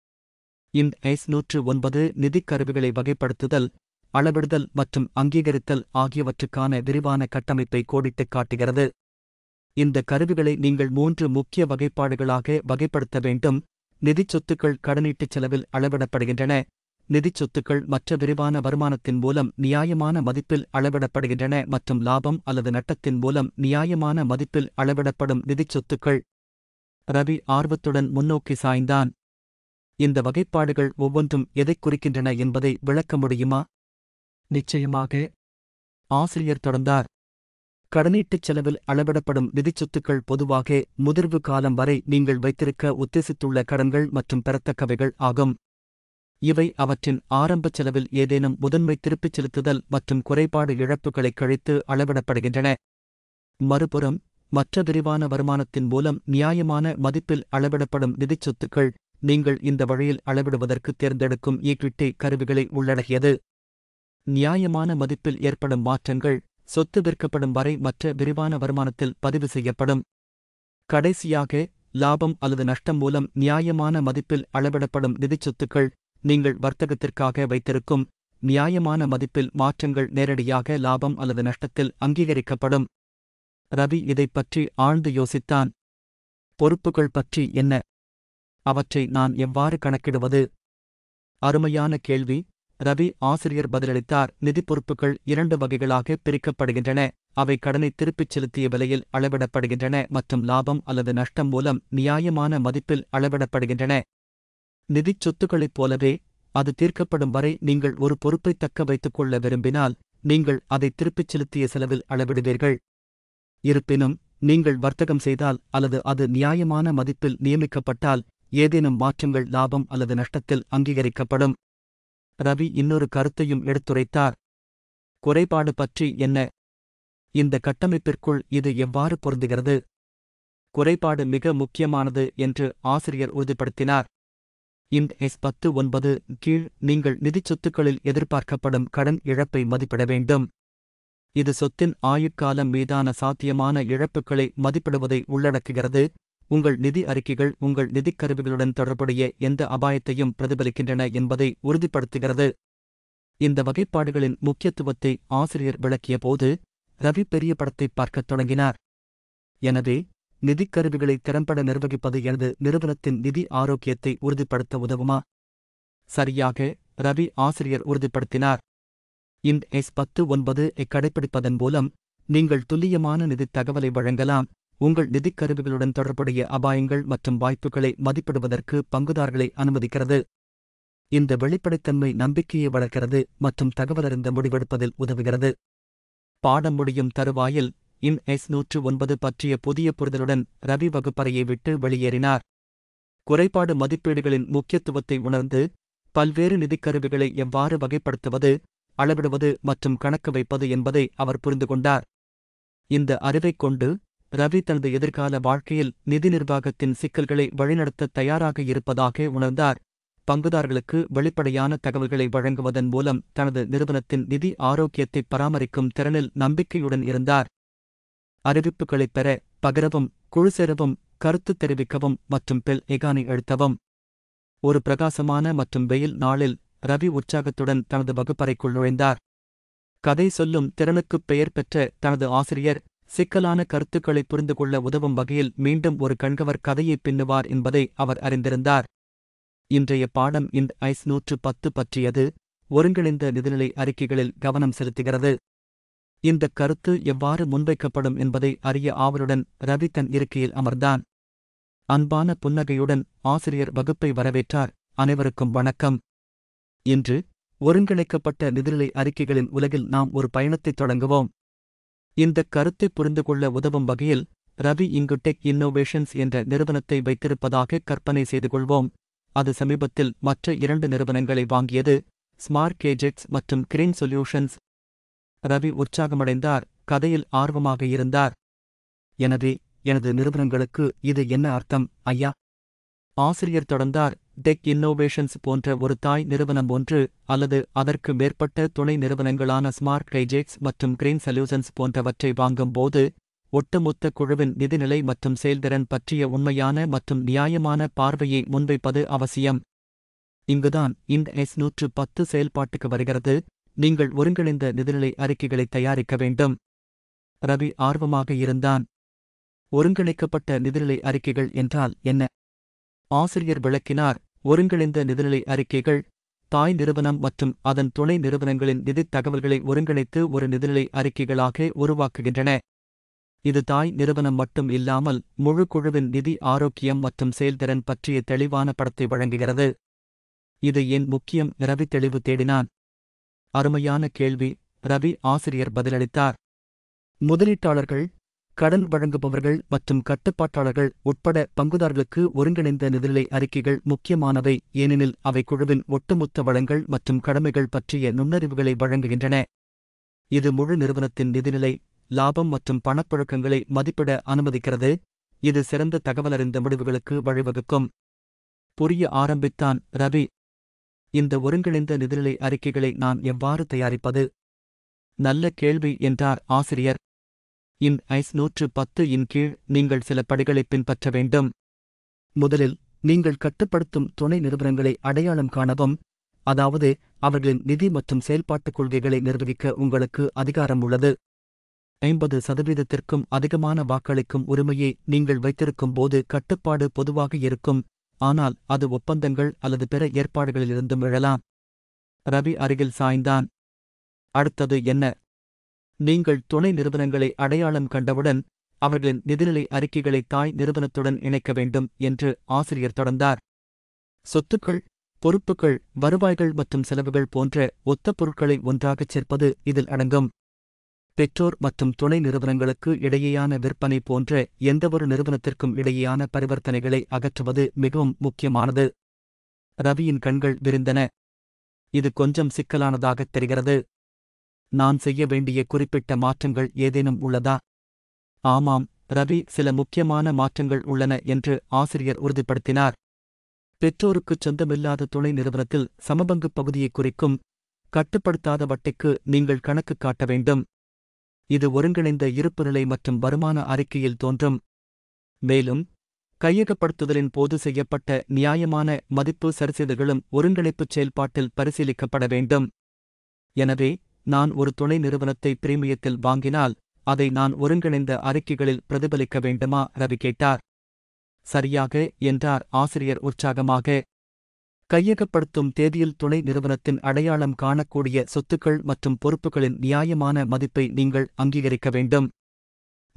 இந்த ஐஸ் நூற்று ஒன்பது நிதிக் கருவிகளை வகைப்படுத்துதல் அளவிடுதல் மற்றும் அங்கீகரித்தல் ஆகியவற்றுக்கான விரிவான கட்டமைப்பை கோடிட்டுக் காட்டுகிறது இந்த கருவிகளை நீங்கள் மூன்று முக்கிய வகைப்பாடுகளாக வகைப்படுத்த வேண்டும் நிதிச் சொத்துக்கள் கடனீட்டுச் செலவில் அளவிடப்படுகின்றன நிதிச் சொத்துக்கள் மற்ற விரிவான வருமானத்தின் மூலம் நியாயமான மதிப்பில் அளவிடப்படுகின்றன மற்றும் லாபம் அல்லது நட்டத்தின் மூலம் நியாயமான மதிப்பில் அளவிடப்படும் நிதிச் சொத்துக்கள் ரவி ஆர்வத்துடன் முன்னோக்கி சாய்ந்தான் இந்த வகைப்பாடுகள் ஒவ்வொன்றும் எதைக் குறிக்கின்றன என்பதை விளக்க முடியுமா நிச்சயமாக ஆசிரியர் தொடர்ந்தார் கடனீட்டுச் செலவில் அளவிடப்படும் சொத்துக்கள் பொதுவாக முதிர்வு காலம் வரை நீங்கள் வைத்திருக்க உத்தேசித்துள்ள கடன்கள் மற்றும் பெறத்தக்கவைகள் ஆகும் இவை அவற்றின் ஆரம்ப செலவில் ஏதேனும் முதன்மை திருப்பிச் செலுத்துதல் மற்றும் குறைபாடு இழப்புகளைக் கழித்து அளவிடப்படுகின்றன மறுபுறம் மற்ற விரிவான வருமானத்தின் மூலம் நியாயமான மதிப்பில் அளவிடப்படும் சொத்துக்கள் நீங்கள் இந்த வழியில் அளவிடுவதற்கு தேர்ந்தெடுக்கும் ஈக்விட்டி கருவிகளை உள்ளடகியது நியாயமான மதிப்பில் ஏற்படும் மாற்றங்கள் சொத்து விற்கப்படும் வரை மற்ற விரிவான வருமானத்தில் பதிவு செய்யப்படும் கடைசியாக லாபம் அல்லது நஷ்டம் மூலம் நியாயமான மதிப்பில் அளவிடப்படும் நிதிச் சொத்துக்கள் நீங்கள் வர்த்தகத்திற்காக வைத்திருக்கும் நியாயமான மதிப்பில் மாற்றங்கள் நேரடியாக லாபம் அல்லது நஷ்டத்தில் அங்கீகரிக்கப்படும் ரவி இதைப் பற்றி ஆழ்ந்து யோசித்தான் பொறுப்புகள் பற்றி என்ன அவற்றை நான் எவ்வாறு கணக்கிடுவது அருமையான கேள்வி ரவி ஆசிரியர் பதிலளித்தார் நிதி பொறுப்புகள் இரண்டு வகைகளாக பிரிக்கப்படுகின்றன அவை கடனை திருப்பிச் செலுத்திய விலையில் அளவிடப்படுகின்றன மற்றும் லாபம் அல்லது நஷ்டம் மூலம் நியாயமான மதிப்பில் அளவிடப்படுகின்றன நிதிச் சொத்துக்களைப் போலவே அது தீர்க்கப்படும் வரை நீங்கள் ஒரு பொறுப்பை தக்க வைத்துக் கொள்ள விரும்பினால் நீங்கள் அதை திருப்பிச் செலுத்திய செலவில் அளவிடுவீர்கள் இருப்பினும் நீங்கள் வர்த்தகம் செய்தால் அல்லது அது நியாயமான மதிப்பில் நியமிக்கப்பட்டால் ஏதேனும் மாற்றங்கள் லாபம் அல்லது நஷ்டத்தில் அங்கீகரிக்கப்படும் ரவி இன்னொரு கருத்தையும் எடுத்துரைத்தார் குறைபாடு பற்றி என்ன இந்த கட்டமைப்பிற்குள் இது எவ்வாறு பொருந்துகிறது குறைபாடு மிக முக்கியமானது என்று ஆசிரியர் உறுதிப்படுத்தினார் இந்த எஸ் பத்து ஒன்பது கீழ் நீங்கள் நிதிச் சொத்துக்களில் எதிர்பார்க்கப்படும் கடன் இழப்பை மதிப்பிட வேண்டும் இது சொத்தின் ஆயுட்காலம் மீதான சாத்தியமான இழப்புகளை மதிப்பிடுவதை உள்ளடக்குகிறது உங்கள் நிதி அறிக்கைகள் உங்கள் நிதிக் கருவிகளுடன் தொடர்புடைய எந்த அபாயத்தையும் பிரதிபலிக்கின்றன என்பதை உறுதிப்படுத்துகிறது இந்த வகைப்பாடுகளின் முக்கியத்துவத்தை ஆசிரியர் விளக்கிய போது ரவி பெரிய படத்தை பார்க்கத் தொடங்கினார் எனவே நிதிக் கருவிகளை திறம்பட நிர்வகிப்பது எனது நிறுவனத்தின் நிதி ஆரோக்கியத்தை உறுதிப்படுத்த உதவுமா சரியாக ரவி ஆசிரியர் உறுதிப்படுத்தினார் இன் எஸ் பத்து ஒன்பது இக்கடைப்பிடிப்பதன் மூலம் நீங்கள் துல்லியமான நிதித் தகவலை வழங்கலாம் உங்கள் நிதிக் கருவிகளுடன் தொடர்புடைய அபாயங்கள் மற்றும் வாய்ப்புகளை மதிப்பிடுவதற்கு பங்குதாரர்களை அனுமதிக்கிறது இந்த வெளிப்படைத்தன்மை நம்பிக்கையை வளர்க்கிறது மற்றும் தகவலறிந்த முடிவெடுப்பதில் உதவுகிறது பாடம் முடியும் தருவாயில் இன் எஸ் நூற்று ஒன்பது பற்றிய புதிய புரிதலுடன் ரவி வகுப்பறையை விட்டு வெளியேறினார் குறைபாடு மதிப்பீடுகளின் முக்கியத்துவத்தை உணர்ந்து பல்வேறு நிதிக் கருவிகளை எவ்வாறு வகைப்படுத்துவது அளவிடுவது மற்றும் கணக்கு வைப்பது என்பதை அவர் புரிந்து கொண்டார் இந்த அறிவைக் கொண்டு ரவி தனது எதிர்கால வாழ்க்கையில் நிதி நிர்வாகத்தின் சிக்கல்களை வழிநடத்த தயாராக இருப்பதாக உணர்ந்தார் பங்குதாரர்களுக்கு வெளிப்படையான தகவல்களை வழங்குவதன் மூலம் தனது நிறுவனத்தின் நிதி ஆரோக்கியத்தை பராமரிக்கும் திறனில் நம்பிக்கையுடன் இருந்தார் அறிவிப்புகளைப் பெற பகிரவும் குழு சேரவும் கருத்து தெரிவிக்கவும் மற்றும் பெல் எகானை அழுத்தவும் ஒரு பிரகாசமான மற்றும் வெயில் நாளில் ரவி உற்சாகத்துடன் தனது வகுப்பறைக்குள் நுழைந்தார் கதை சொல்லும் திறனுக்குப் பெயர் பெற்ற தனது ஆசிரியர் சிக்கலான கருத்துக்களை புரிந்து கொள்ள உதவும் வகையில் மீண்டும் ஒரு கண்கவர் கதையை பின்னுவார் என்பதை அவர் அறிந்திருந்தார் இன்றைய பாடம் இன் ஐஸ் நூற்று பத்து பற்றியது ஒருங்கிணைந்த நிதிநிலை அறிக்கைகளில் கவனம் செலுத்துகிறது இந்த கருத்து எவ்வாறு முன்வைக்கப்படும் என்பதை அறிய ஆவலுடன் ரவி தன் இருக்கையில் அமர்ந்தான் அன்பான புன்னகையுடன் ஆசிரியர் வகுப்பை வரவேற்றார் அனைவருக்கும் வணக்கம் இன்று ஒருங்கிணைக்கப்பட்ட நிதிநிலை அறிக்கைகளின் உலகில் நாம் ஒரு பயணத்தை தொடங்குவோம் இந்த கருத்தை புரிந்து கொள்ள உதவும் வகையில் ரவி இங்கு டெக் இன்னோவேஷன்ஸ் என்ற நிறுவனத்தை வைத்திருப்பதாக கற்பனை செய்து கொள்வோம் அது சமீபத்தில் மற்ற இரண்டு நிறுவனங்களை வாங்கியது ஸ்மார்ட் கேஜெட்ஸ் மற்றும் கிரீன் சொல்யூஷன்ஸ் ரவி உற்சாகமடைந்தார் கதையில் ஆர்வமாக இருந்தார் எனவே எனது நிறுவனங்களுக்கு இது என்ன அர்த்தம் ஐயா ஆசிரியர் தொடர்ந்தார் டெக் இன்னோவேஷன்ஸ் போன்ற ஒரு தாய் நிறுவனம் ஒன்று அல்லது அதற்கு மேற்பட்ட துணை நிறுவனங்களான ஸ்மார்ட் கைஜெக்ஸ் மற்றும் கிரீன் சல்யூசன்ஸ் போன்றவற்றை வாங்கும் போது ஒட்டுமொத்த குழுவின் நிதிநிலை மற்றும் செயல்திறன் பற்றிய உண்மையான மற்றும் நியாயமான பார்வையை முன்வைப்பது அவசியம் இங்குதான் இந்த எஸ் நூற்று பத்து செயல்பாட்டுக்கு வருகிறது நீங்கள் ஒருங்கிணைந்த நிதிநிலை அறிக்கைகளை தயாரிக்க வேண்டும் ரவி ஆர்வமாக இருந்தான் ஒருங்கிணைக்கப்பட்ட நிதிநிலை அறிக்கைகள் என்றால் என்ன ஆசிரியர் விளக்கினார் ஒருங்கிணைந்த நிதிநிலை அறிக்கைகள் தாய் நிறுவனம் மற்றும் அதன் துணை நிறுவனங்களின் நிதித் தகவல்களை ஒருங்கிணைத்து ஒரு நிதிநிலை அறிக்கைகளாக உருவாக்குகின்றன இது தாய் நிறுவனம் மட்டும் இல்லாமல் முழு குழுவின் நிதி ஆரோக்கியம் மற்றும் செயல்திறன் பற்றிய தெளிவான படத்தை வழங்குகிறது இது என் முக்கியம் ரவி தெளிவு தேடினான் அருமையான கேள்வி ரவி ஆசிரியர் பதிலளித்தார் முதலீட்டாளர்கள் கடன் வழங்குபவர்கள் மற்றும் கட்டுப்பாட்டாளர்கள் உட்பட பங்குதாரர்களுக்கு ஒருங்கிணைந்த நிதிநிலை அறிக்கைகள் முக்கியமானவை ஏனெனில் அவை குழுவின் ஒட்டுமொத்த வளங்கள் மற்றும் கடமைகள் பற்றிய நுண்ணறிவுகளை வழங்குகின்றன இது முழு நிறுவனத்தின் நிதிநிலை லாபம் மற்றும் பணப்பழக்கங்களை மதிப்பிட அனுமதிக்கிறது இது சிறந்த தகவலறிந்த முடிவுகளுக்கு வழிவகுக்கும் புரிய ஆரம்பித்தான் ரவி இந்த ஒருங்கிணைந்த நிதிநிலை அறிக்கைகளை நான் எவ்வாறு தயாரிப்பது நல்ல கேள்வி என்றார் ஆசிரியர் இன் ஐஸ் நூற்று பத்து இன் கீழ் நீங்கள் சில படிகளை பின்பற்ற வேண்டும் முதலில் நீங்கள் கட்டுப்படுத்தும் துணை நிறுவனங்களை அடையாளம் காணவும் அதாவது அவர்களின் நிதி மற்றும் செயல்பாட்டுக் கொள்கைகளை நிர்வகிக்க உங்களுக்கு அதிகாரம் உள்ளது ஐம்பது சதவீதத்திற்கும் அதிகமான வாக்களிக்கும் உரிமையை நீங்கள் வைத்திருக்கும் போது கட்டுப்பாடு பொதுவாக இருக்கும் ஆனால் அது ஒப்பந்தங்கள் அல்லது பிற ஏற்பாடுகளிலிருந்தும் எழலாம் ரவி அருகில் சாய்ந்தான் அடுத்தது என்ன நீங்கள் துணை நிறுவனங்களை அடையாளம் கண்டவுடன் அவர்களின் நிதிநிலை அறிக்கைகளை தாய் நிறுவனத்துடன் இணைக்க வேண்டும் என்று ஆசிரியர் தொடர்ந்தார் சொத்துக்கள் பொறுப்புகள் வருவாய்கள் மற்றும் செலவுகள் போன்ற ஒத்த பொருட்களை ஒன்றாகச் சேர்ப்பது இதில் அடங்கும் பெற்றோர் மற்றும் துணை நிறுவனங்களுக்கு இடையேயான விற்பனை போன்ற எந்தவொரு நிறுவனத்திற்கும் இடையேயான பரிவர்த்தனைகளை அகற்றுவது மிகவும் முக்கியமானது ரவியின் கண்கள் விரிந்தன இது கொஞ்சம் சிக்கலானதாகத் தெரிகிறது நான் செய்ய வேண்டிய குறிப்பிட்ட மாற்றங்கள் ஏதேனும் உள்ளதா ஆமாம் ரவி சில முக்கியமான மாற்றங்கள் உள்ளன என்று ஆசிரியர் உறுதிப்படுத்தினார் பெற்றோருக்குச் சொந்தமில்லாத துணை நிறுவனத்தில் சமபங்கு பகுதியை குறிக்கும் கட்டுப்படுத்தாத வட்டிக்கு நீங்கள் கணக்கு காட்ட வேண்டும் இது ஒருங்கிணைந்த இருப்புநிலை மற்றும் வருமான அறிக்கையில் தோன்றும் மேலும் கையகப்படுத்துதலின் போது செய்யப்பட்ட நியாயமான மதிப்பு சரிசெய்தல்களும் ஒருங்கிணைப்புச் செயல்பாட்டில் பரிசீலிக்கப்பட வேண்டும் எனவே நான் ஒரு துணை நிறுவனத்தை பிரீமியத்தில் வாங்கினால் அதை நான் ஒருங்கிணைந்த அறிக்கைகளில் பிரதிபலிக்க வேண்டுமா ரவி கேட்டார் சரியாக என்றார் ஆசிரியர் உற்சாகமாக கையகப்படுத்தும் தேதியில் துணை நிறுவனத்தின் அடையாளம் காணக்கூடிய சொத்துக்கள் மற்றும் பொறுப்புகளின் நியாயமான மதிப்பை நீங்கள் அங்கீகரிக்க வேண்டும்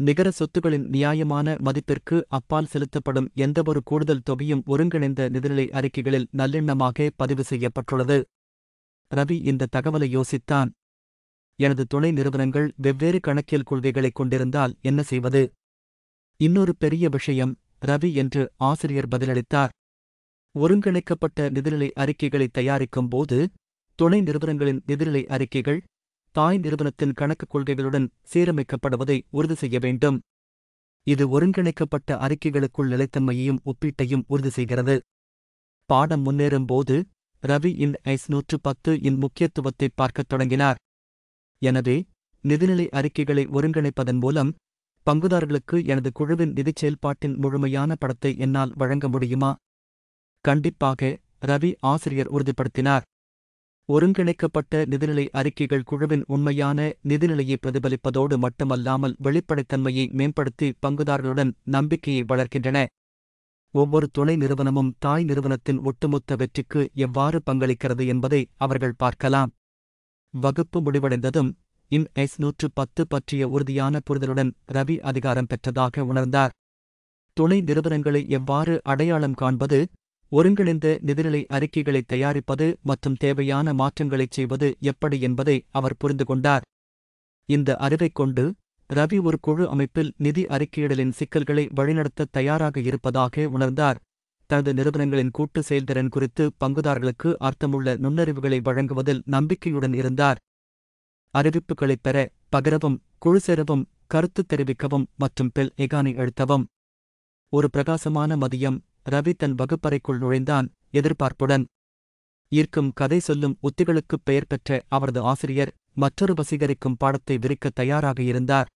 நிகர சொத்துகளின் நியாயமான மதிப்பிற்கு அப்பால் செலுத்தப்படும் எந்தவொரு கூடுதல் தொகையும் ஒருங்கிணைந்த நிதிநிலை அறிக்கைகளில் நல்லெண்ணமாக பதிவு செய்யப்பட்டுள்ளது ரவி இந்த தகவலை யோசித்தான் எனது துணை நிறுவனங்கள் வெவ்வேறு கணக்கியல் கொள்கைகளைக் கொண்டிருந்தால் என்ன செய்வது இன்னொரு பெரிய விஷயம் ரவி என்று ஆசிரியர் பதிலளித்தார் ஒருங்கிணைக்கப்பட்ட நிதிநிலை அறிக்கைகளை தயாரிக்கும் போது துணை நிறுவனங்களின் நிதிநிலை அறிக்கைகள் தாய் நிறுவனத்தின் கணக்குக் கொள்கைகளுடன் சீரமைக்கப்படுவதை உறுதி செய்ய வேண்டும் இது ஒருங்கிணைக்கப்பட்ட அறிக்கைகளுக்குள் நிலைத்தன்மையையும் ஒப்பீட்டையும் உறுதி செய்கிறது பாடம் முன்னேறும் போது ரவி இன் ஐஸ் நூற்று பத்து இன் முக்கியத்துவத்தை பார்க்கத் தொடங்கினார் எனவே நிதிநிலை அறிக்கைகளை ஒருங்கிணைப்பதன் மூலம் பங்குதாரர்களுக்கு எனது குழுவின் நிதிச் செயல்பாட்டின் முழுமையான படத்தை என்னால் வழங்க முடியுமா கண்டிப்பாக ரவி ஆசிரியர் உறுதிப்படுத்தினார் ஒருங்கிணைக்கப்பட்ட நிதிநிலை அறிக்கைகள் குழுவின் உண்மையான நிதிநிலையை பிரதிபலிப்பதோடு மட்டுமல்லாமல் வெளிப்படைத்தன்மையை மேம்படுத்தி பங்குதாரர்களுடன் நம்பிக்கையை வளர்க்கின்றன ஒவ்வொரு துணை நிறுவனமும் தாய் நிறுவனத்தின் ஒட்டுமொத்த வெற்றிக்கு எவ்வாறு பங்களிக்கிறது என்பதை அவர்கள் பார்க்கலாம் வகுப்பு முடிவடைந்ததும் இம் எஸ் நூற்று பத்து பற்றிய உறுதியான புரிதலுடன் ரவி அதிகாரம் பெற்றதாக உணர்ந்தார் துணை நிறுவனங்களை எவ்வாறு அடையாளம் காண்பது ஒருங்கிணைந்த நிதிநிலை அறிக்கைகளை தயாரிப்பது மற்றும் தேவையான மாற்றங்களைச் செய்வது எப்படி என்பதை அவர் புரிந்து கொண்டார் இந்த அறிவைக் கொண்டு ரவி ஒரு குழு அமைப்பில் நிதி அறிக்கையிடலின் சிக்கல்களை வழிநடத்த தயாராக இருப்பதாக உணர்ந்தார் தனது நிறுவனங்களின் கூட்டு செயல்திறன் குறித்து பங்குதாரர்களுக்கு அர்த்தமுள்ள நுண்ணறிவுகளை வழங்குவதில் நம்பிக்கையுடன் இருந்தார் அறிவிப்புகளைப் பெற பகிரவும் குழு சேரவும் கருத்து தெரிவிக்கவும் மற்றும் பெல் எகானை அழுத்தவும் ஒரு பிரகாசமான மதியம் ரவி தன் வகுப்பறைக்குள் நுழைந்தான் எதிர்பார்ப்புடன் ஈர்க்கும் கதை சொல்லும் உத்திகளுக்குப் பெயர் பெற்ற அவரது ஆசிரியர் மற்றொரு வசீகரிக்கும் பாடத்தை விரிக்க தயாராக இருந்தார்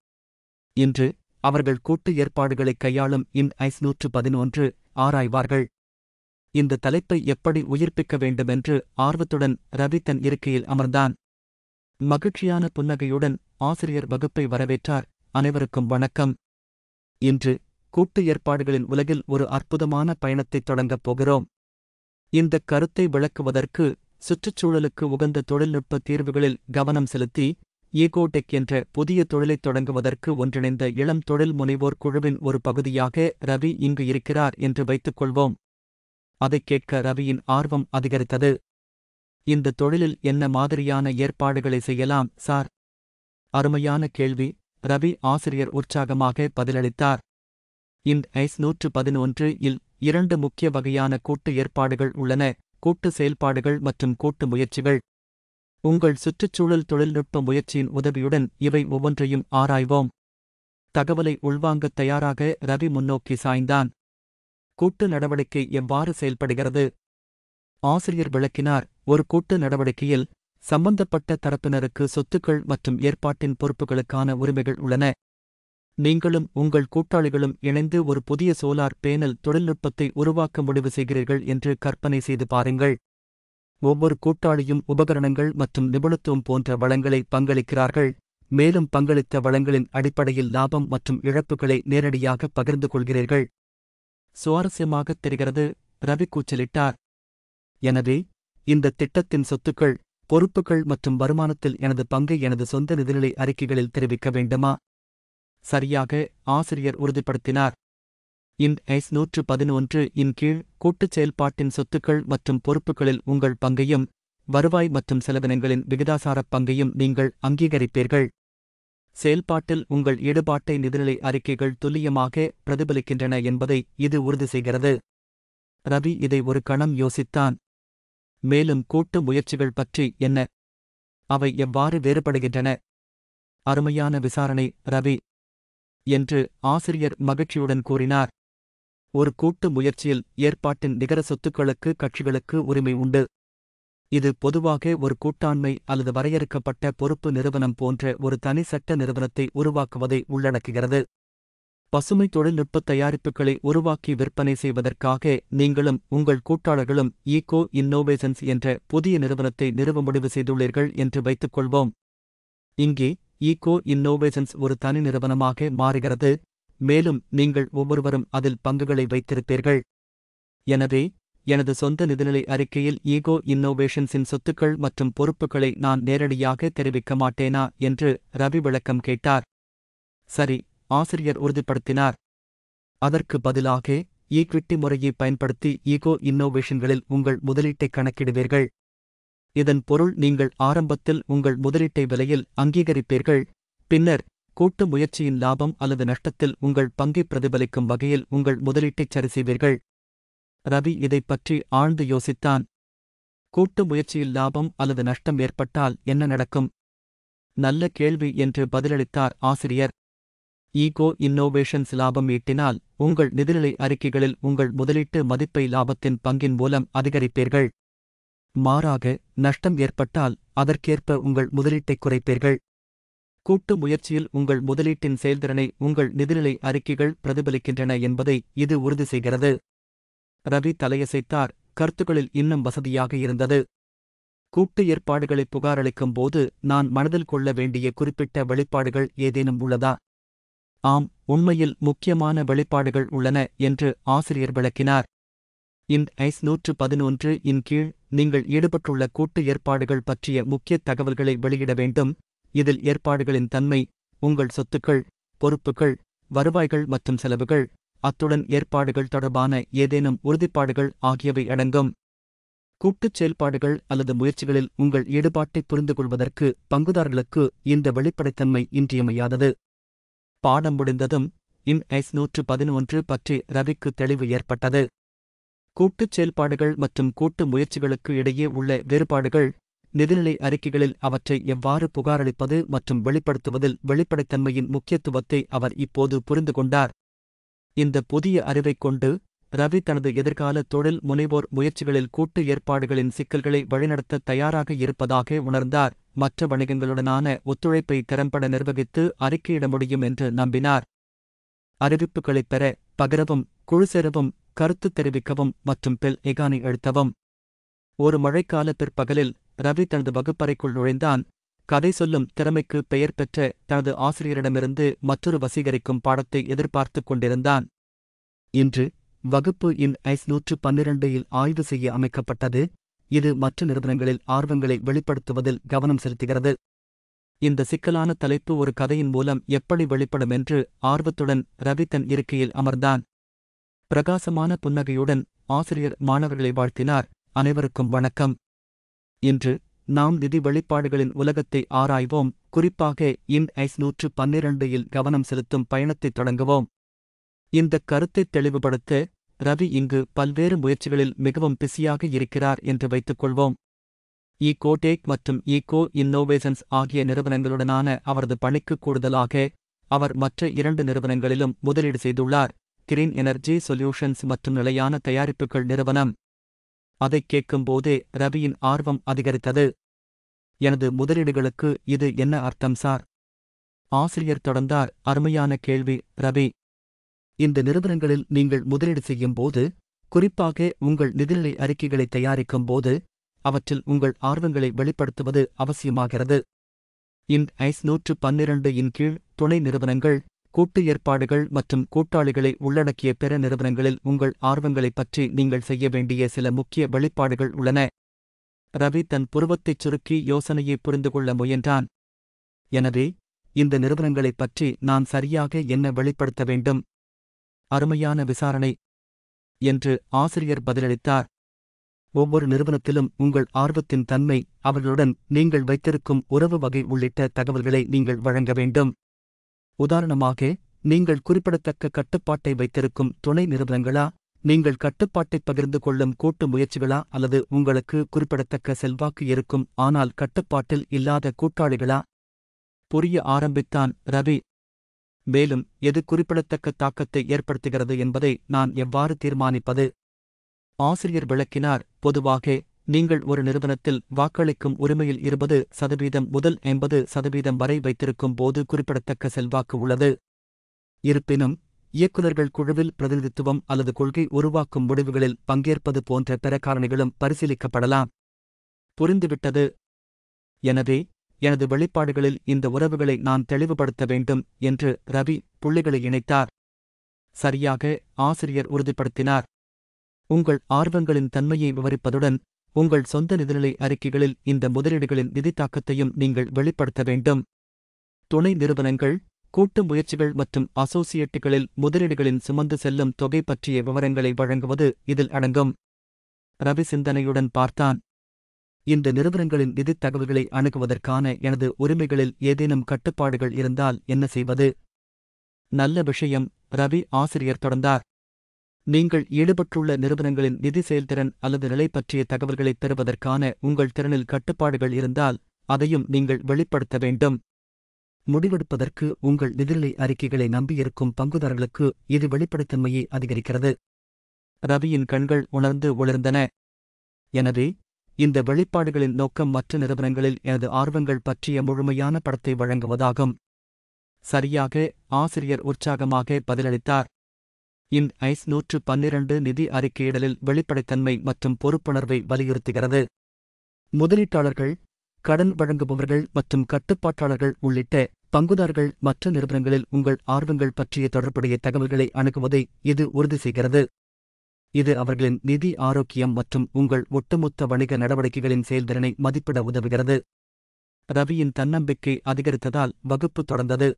இன்று அவர்கள் கூட்டு ஏற்பாடுகளை கையாளும் இன் ஐஸ் நூற்று பதினொன்று ஆராய்வார்கள் இந்த தலைப்பை எப்படி உயிர்ப்பிக்க வேண்டுமென்று ஆர்வத்துடன் ரவி தன் இருக்கையில் அமர்ந்தான் மகிழ்ச்சியான புன்னகையுடன் ஆசிரியர் வகுப்பை வரவேற்றார் அனைவருக்கும் வணக்கம் இன்று கூட்டு ஏற்பாடுகளின் உலகில் ஒரு அற்புதமான பயணத்தை தொடங்கப் போகிறோம் இந்த கருத்தை விளக்குவதற்கு சுற்றுச்சூழலுக்கு உகந்த தொழில்நுட்ப தீர்வுகளில் கவனம் செலுத்தி ஈகோடெக் என்ற புதிய தொழிலைத் தொடங்குவதற்கு ஒன்றிணைந்த இளம் தொழில் முனைவோர் குழுவின் ஒரு பகுதியாக ரவி இங்கு இருக்கிறார் என்று வைத்துக் கொள்வோம் அதைக் கேட்க ரவியின் ஆர்வம் அதிகரித்தது இந்த தொழிலில் என்ன மாதிரியான ஏற்பாடுகளை செய்யலாம் சார் அருமையான கேள்வி ரவி ஆசிரியர் உற்சாகமாக பதிலளித்தார் இந்த ஐஸ் நூற்று பதினொன்று இல் இரண்டு முக்கிய வகையான கூட்டு ஏற்பாடுகள் உள்ளன கூட்டு செயல்பாடுகள் மற்றும் கூட்டு முயற்சிகள் உங்கள் சுற்றுச்சூழல் தொழில்நுட்ப முயற்சியின் உதவியுடன் இவை ஒவ்வொன்றையும் ஆராய்வோம் தகவலை உள்வாங்கத் தயாராக ரவி முன்னோக்கி சாய்ந்தான் கூட்டு நடவடிக்கை எவ்வாறு செயல்படுகிறது ஆசிரியர் விளக்கினார் ஒரு கூட்டு நடவடிக்கையில் சம்பந்தப்பட்ட தரப்பினருக்கு சொத்துக்கள் மற்றும் ஏற்பாட்டின் பொறுப்புகளுக்கான உரிமைகள் உள்ளன நீங்களும் உங்கள் கூட்டாளிகளும் இணைந்து ஒரு புதிய சோலார் பேனல் தொழில்நுட்பத்தை உருவாக்க முடிவு செய்கிறீர்கள் என்று கற்பனை செய்து பாருங்கள் ஒவ்வொரு கூட்டாளியும் உபகரணங்கள் மற்றும் நிபுணத்துவம் போன்ற வளங்களை பங்களிக்கிறார்கள் மேலும் பங்களித்த வளங்களின் அடிப்படையில் லாபம் மற்றும் இழப்புகளை நேரடியாக பகிர்ந்து கொள்கிறீர்கள் சுவாரஸ்யமாக தெரிகிறது ரவி கூச்சலிட்டார் எனவே இந்த திட்டத்தின் சொத்துக்கள் பொறுப்புகள் மற்றும் வருமானத்தில் எனது பங்கை எனது சொந்த நிதிநிலை அறிக்கைகளில் தெரிவிக்க வேண்டுமா சரியாக ஆசிரியர் உறுதிப்படுத்தினார் இன் எஸ் நூற்று பதினொன்று இன் கீழ் கூட்டுச் செயல்பாட்டின் சொத்துக்கள் மற்றும் பொறுப்புகளில் உங்கள் பங்கையும் வருவாய் மற்றும் செலவினங்களின் விகிதாசாரப் பங்கையும் நீங்கள் அங்கீகரிப்பீர்கள் செயல்பாட்டில் உங்கள் ஈடுபாட்டை நிதிநிலை அறிக்கைகள் துல்லியமாக பிரதிபலிக்கின்றன என்பதை இது உறுதி செய்கிறது ரவி இதை ஒரு கணம் யோசித்தான் மேலும் கூட்டு முயற்சிகள் பற்றி என்ன அவை எவ்வாறு வேறுபடுகின்றன அருமையான விசாரணை ரவி என்று ஆசிரியர் மகிழ்ச்சியுடன் கூறினார் ஒரு கூட்டு முயற்சியில் ஏற்பாட்டின் நிகர சொத்துக்களுக்கு கட்சிகளுக்கு உரிமை உண்டு இது பொதுவாக ஒரு கூட்டாண்மை அல்லது வரையறுக்கப்பட்ட பொறுப்பு நிறுவனம் போன்ற ஒரு தனி சட்ட நிறுவனத்தை உருவாக்குவதை உள்ளடக்குகிறது பசுமை தொழில்நுட்ப தயாரிப்புகளை உருவாக்கி விற்பனை செய்வதற்காக நீங்களும் உங்கள் கூட்டாளர்களும் ஈகோ இன்னோவேஷன்ஸ் என்ற புதிய நிறுவனத்தை நிறுவ முடிவு செய்துள்ளீர்கள் என்று வைத்துக்கொள்வோம் இங்கே ஈகோ இன்னோவேஷன்ஸ் ஒரு தனி நிறுவனமாக மாறுகிறது மேலும் நீங்கள் ஒவ்வொருவரும் அதில் பங்குகளை வைத்திருப்பீர்கள் எனவே எனது சொந்த நிதிநிலை அறிக்கையில் ஈகோ இன்னோவேஷன்ஸின் சொத்துக்கள் மற்றும் பொறுப்புகளை நான் நேரடியாக தெரிவிக்க மாட்டேனா என்று ரவி விளக்கம் கேட்டார் சரி ஆசிரியர் உறுதிப்படுத்தினார் அதற்கு பதிலாக ஈக்விட்டி முறையை பயன்படுத்தி ஈகோ இன்னோவேஷன்களில் உங்கள் முதலீட்டை கணக்கிடுவீர்கள் இதன் பொருள் நீங்கள் ஆரம்பத்தில் உங்கள் முதலீட்டை விலையில் அங்கீகரிப்பீர்கள் பின்னர் கூட்டு முயற்சியின் லாபம் அல்லது நஷ்டத்தில் உங்கள் பங்கை பிரதிபலிக்கும் வகையில் உங்கள் முதலீட்டைச் செய்வீர்கள் ரவி இதைப் பற்றி ஆழ்ந்து யோசித்தான் கூட்டு முயற்சியில் லாபம் அல்லது நஷ்டம் ஏற்பட்டால் என்ன நடக்கும் நல்ல கேள்வி என்று பதிலளித்தார் ஆசிரியர் ஈகோ இன்னோவேஷன்ஸ் லாபம் ஈட்டினால் உங்கள் நிதிநிலை அறிக்கைகளில் உங்கள் முதலீட்டு மதிப்பை லாபத்தின் பங்கின் மூலம் அதிகரிப்பீர்கள் மாறாக நஷ்டம் ஏற்பட்டால் அதற்கேற்ப உங்கள் முதலீட்டைக் குறைப்பீர்கள் கூட்டு முயற்சியில் உங்கள் முதலீட்டின் செயல்திறனை உங்கள் நிதிநிலை அறிக்கைகள் பிரதிபலிக்கின்றன என்பதை இது உறுதி செய்கிறது ரவி தலையசைத்தார் கருத்துக்களில் இன்னும் வசதியாக இருந்தது கூட்டு ஏற்பாடுகளை புகாரளிக்கும் போது நான் மனதில் கொள்ள வேண்டிய குறிப்பிட்ட வெளிப்பாடுகள் ஏதேனும் உள்ளதா ஆம் உண்மையில் முக்கியமான வெளிப்பாடுகள் உள்ளன என்று ஆசிரியர் விளக்கினார் இன் ஐஸ் நூற்று பதினொன்று இன் கீழ் நீங்கள் ஈடுபட்டுள்ள கூட்டு ஏற்பாடுகள் பற்றிய முக்கிய தகவல்களை வெளியிட வேண்டும் இதில் ஏற்பாடுகளின் தன்மை உங்கள் சொத்துக்கள் பொறுப்புகள் வருவாய்கள் மற்றும் செலவுகள் அத்துடன் ஏற்பாடுகள் தொடர்பான ஏதேனும் உறுதிப்பாடுகள் ஆகியவை அடங்கும் கூட்டுச் செயல்பாடுகள் அல்லது முயற்சிகளில் உங்கள் ஈடுபாட்டை புரிந்து கொள்வதற்கு பங்குதாரர்களுக்கு இந்த வெளிப்படைத்தன்மை இன்றியமையாதது பாடம் முடிந்ததும் இம் ஐஸ் நூற்று பதினொன்று பற்றி ரவிக்கு தெளிவு ஏற்பட்டது கூட்டுச் செயல்பாடுகள் மற்றும் கூட்டு முயற்சிகளுக்கு இடையே உள்ள வேறுபாடுகள் நிதிநிலை அறிக்கைகளில் அவற்றை எவ்வாறு புகாரளிப்பது மற்றும் வெளிப்படுத்துவதில் வெளிப்படைத்தன்மையின் முக்கியத்துவத்தை அவர் இப்போது புரிந்து கொண்டார் இந்த புதிய அறிவைக் கொண்டு ரவி தனது எதிர்கால தொழில் முனைவோர் முயற்சிகளில் கூட்டு ஏற்பாடுகளின் சிக்கல்களை வழிநடத்த தயாராக இருப்பதாக உணர்ந்தார் மற்ற வணிகங்களுடனான ஒத்துழைப்பை திறம்பட நிர்வகித்து அறிக்கையிட முடியும் என்று நம்பினார் அறிவிப்புகளைப் பெற பகிரவும் குழு சேரவும் கருத்து தெரிவிக்கவும் மற்றும் பில் எகானி எழுத்தவும் ஒரு மழைக்கால பிற்பகலில் ரவி தனது வகுப்பறைக்குள் நுழைந்தான் கதை சொல்லும் திறமைக்கு பெயர் பெற்ற தனது ஆசிரியரிடமிருந்து மற்றொரு வசீகரிக்கும் பாடத்தை எதிர்பார்த்துக் கொண்டிருந்தான் இன்று வகுப்பு இன் ஐஸ் நூற்று பன்னிரண்டில் ஆய்வு செய்ய அமைக்கப்பட்டது இது மற்ற நிறுவனங்களில் ஆர்வங்களை வெளிப்படுத்துவதில் கவனம் செலுத்துகிறது இந்த சிக்கலான தலைப்பு ஒரு கதையின் மூலம் எப்படி வெளிப்படும் என்று ஆர்வத்துடன் ரவி தன் இருக்கையில் அமர்ந்தான் பிரகாசமான புன்னகையுடன் ஆசிரியர் மாணவர்களை வாழ்த்தினார் அனைவருக்கும் வணக்கம் இன்று நாம் நிதி வெளிப்பாடுகளின் உலகத்தை ஆராய்வோம் குறிப்பாக இன் ஐஸ் நூற்று பன்னிரண்டில் கவனம் செலுத்தும் பயணத்தை தொடங்குவோம் இந்த கருத்தை தெளிவுபடுத்த ரவி இங்கு பல்வேறு முயற்சிகளில் மிகவும் பிஸியாக இருக்கிறார் என்று வைத்துக்கொள்வோம் ஈகோ டேக் மற்றும் ஈகோ இன்னோவேஷன்ஸ் ஆகிய நிறுவனங்களுடனான அவரது பணிக்கு கூடுதலாக அவர் மற்ற இரண்டு நிறுவனங்களிலும் முதலீடு செய்துள்ளார் கிரீன் எனர்ஜி சொல்யூஷன்ஸ் மற்றும் நிலையான தயாரிப்புகள் நிறுவனம் அதைக் கேட்கும்போதே ரவியின் ஆர்வம் அதிகரித்தது எனது முதலீடுகளுக்கு இது என்ன அர்த்தம் சார் ஆசிரியர் தொடர்ந்தார் அருமையான கேள்வி ரவி இந்த நிறுவனங்களில் நீங்கள் முதலீடு செய்யும் போது குறிப்பாக உங்கள் நிதிநிலை அறிக்கைகளை தயாரிக்கும் போது அவற்றில் உங்கள் ஆர்வங்களை வெளிப்படுத்துவது அவசியமாகிறது இன் ஐஸ் நூற்று பன்னிரண்டு இன் கீழ் துணை நிறுவனங்கள் கூட்டு ஏற்பாடுகள் மற்றும் கூட்டாளிகளை உள்ளடக்கிய பிற நிறுவனங்களில் உங்கள் ஆர்வங்களைப் பற்றி நீங்கள் செய்ய வேண்டிய சில முக்கிய வெளிப்பாடுகள் உள்ளன ரவி தன் புருவத்தைச் சுருக்கி யோசனையை புரிந்து கொள்ள முயன்றான் எனவே இந்த நிறுவனங்களைப் பற்றி நான் சரியாக என்ன வெளிப்படுத்த வேண்டும் அருமையான விசாரணை என்று ஆசிரியர் பதிலளித்தார் ஒவ்வொரு நிறுவனத்திலும் உங்கள் ஆர்வத்தின் தன்மை அவர்களுடன் நீங்கள் வைத்திருக்கும் உறவு வகை உள்ளிட்ட தகவல்களை நீங்கள் வழங்க வேண்டும் உதாரணமாக நீங்கள் குறிப்பிடத்தக்க கட்டுப்பாட்டை வைத்திருக்கும் துணை நிறுவனங்களா நீங்கள் கட்டுப்பாட்டை பகிர்ந்து கொள்ளும் கூட்டு முயற்சிகளா அல்லது உங்களுக்கு குறிப்பிடத்தக்க செல்வாக்கு இருக்கும் ஆனால் கட்டுப்பாட்டில் இல்லாத கூட்டாளிகளா புரிய ஆரம்பித்தான் ரவி மேலும் எது குறிப்பிடத்தக்க தாக்கத்தை ஏற்படுத்துகிறது என்பதை நான் எவ்வாறு தீர்மானிப்பது ஆசிரியர் விளக்கினார் பொதுவாக நீங்கள் ஒரு நிறுவனத்தில் வாக்களிக்கும் உரிமையில் இருபது சதவீதம் முதல் எண்பது சதவீதம் வரை வைத்திருக்கும் போது குறிப்பிடத்தக்க செல்வாக்கு உள்ளது இருப்பினும் இயக்குநர்கள் குழுவில் பிரதிநிதித்துவம் அல்லது கொள்கை உருவாக்கும் முடிவுகளில் பங்கேற்பது போன்ற பிற காரணிகளும் பரிசீலிக்கப்படலாம் புரிந்துவிட்டது எனவே எனது வெளிப்பாடுகளில் இந்த உறவுகளை நான் தெளிவுபடுத்த வேண்டும் என்று ரவி புள்ளிகளை இணைத்தார் சரியாக ஆசிரியர் உறுதிப்படுத்தினார் உங்கள் ஆர்வங்களின் தன்மையை விவரிப்பதுடன் உங்கள் சொந்த நிதிநிலை அறிக்கைகளில் இந்த முதலீடுகளின் நிதி தாக்கத்தையும் நீங்கள் வெளிப்படுத்த வேண்டும் துணை நிறுவனங்கள் கூட்டு முயற்சிகள் மற்றும் அசோசியேட்டுகளில் முதலீடுகளின் சுமந்து செல்லும் தொகை பற்றிய விவரங்களை வழங்குவது இதில் அடங்கும் ரவி சிந்தனையுடன் பார்த்தான் இந்த நிறுவனங்களின் நிதித் தகவல்களை அணுகுவதற்கான எனது உரிமைகளில் ஏதேனும் கட்டுப்பாடுகள் இருந்தால் என்ன செய்வது நல்ல விஷயம் ரவி ஆசிரியர் தொடர்ந்தார் நீங்கள் ஈடுபட்டுள்ள நிறுவனங்களின் நிதி செயல்திறன் அல்லது நிலை பற்றிய தகவல்களை தருவதற்கான உங்கள் திறனில் கட்டுப்பாடுகள் இருந்தால் அதையும் நீங்கள் வெளிப்படுத்த வேண்டும் முடிவெடுப்பதற்கு உங்கள் நிதிநிலை அறிக்கைகளை நம்பியிருக்கும் பங்குதாரர்களுக்கு இது வெளிப்படைத்தன்மையை அதிகரிக்கிறது ரவியின் கண்கள் உணர்ந்து ஒளிர்ந்தன எனவே இந்த வெளிப்பாடுகளின் நோக்கம் மற்ற நிறுவனங்களில் எனது ஆர்வங்கள் பற்றிய முழுமையான படத்தை வழங்குவதாகும் சரியாக ஆசிரியர் உற்சாகமாக பதிலளித்தார் இன் ஐஸ் நூற்று பன்னிரண்டு நிதி அறிக்கையிடலில் வெளிப்படைத்தன்மை மற்றும் பொறுப்புணர்வை வலியுறுத்துகிறது முதலீட்டாளர்கள் கடன் வழங்குபவர்கள் மற்றும் கட்டுப்பாட்டாளர்கள் உள்ளிட்ட பங்குதாரர்கள் மற்ற நிறுவனங்களில் உங்கள் ஆர்வங்கள் பற்றிய தொடர்புடைய தகவல்களை அணுகுவதை இது உறுதி செய்கிறது இது அவர்களின் நிதி ஆரோக்கியம் மற்றும் உங்கள் ஒட்டுமொத்த வணிக நடவடிக்கைகளின் செயல்திறனை மதிப்பிட உதவுகிறது ரவியின் தன்னம்பிக்கை அதிகரித்ததால் வகுப்பு தொடர்ந்தது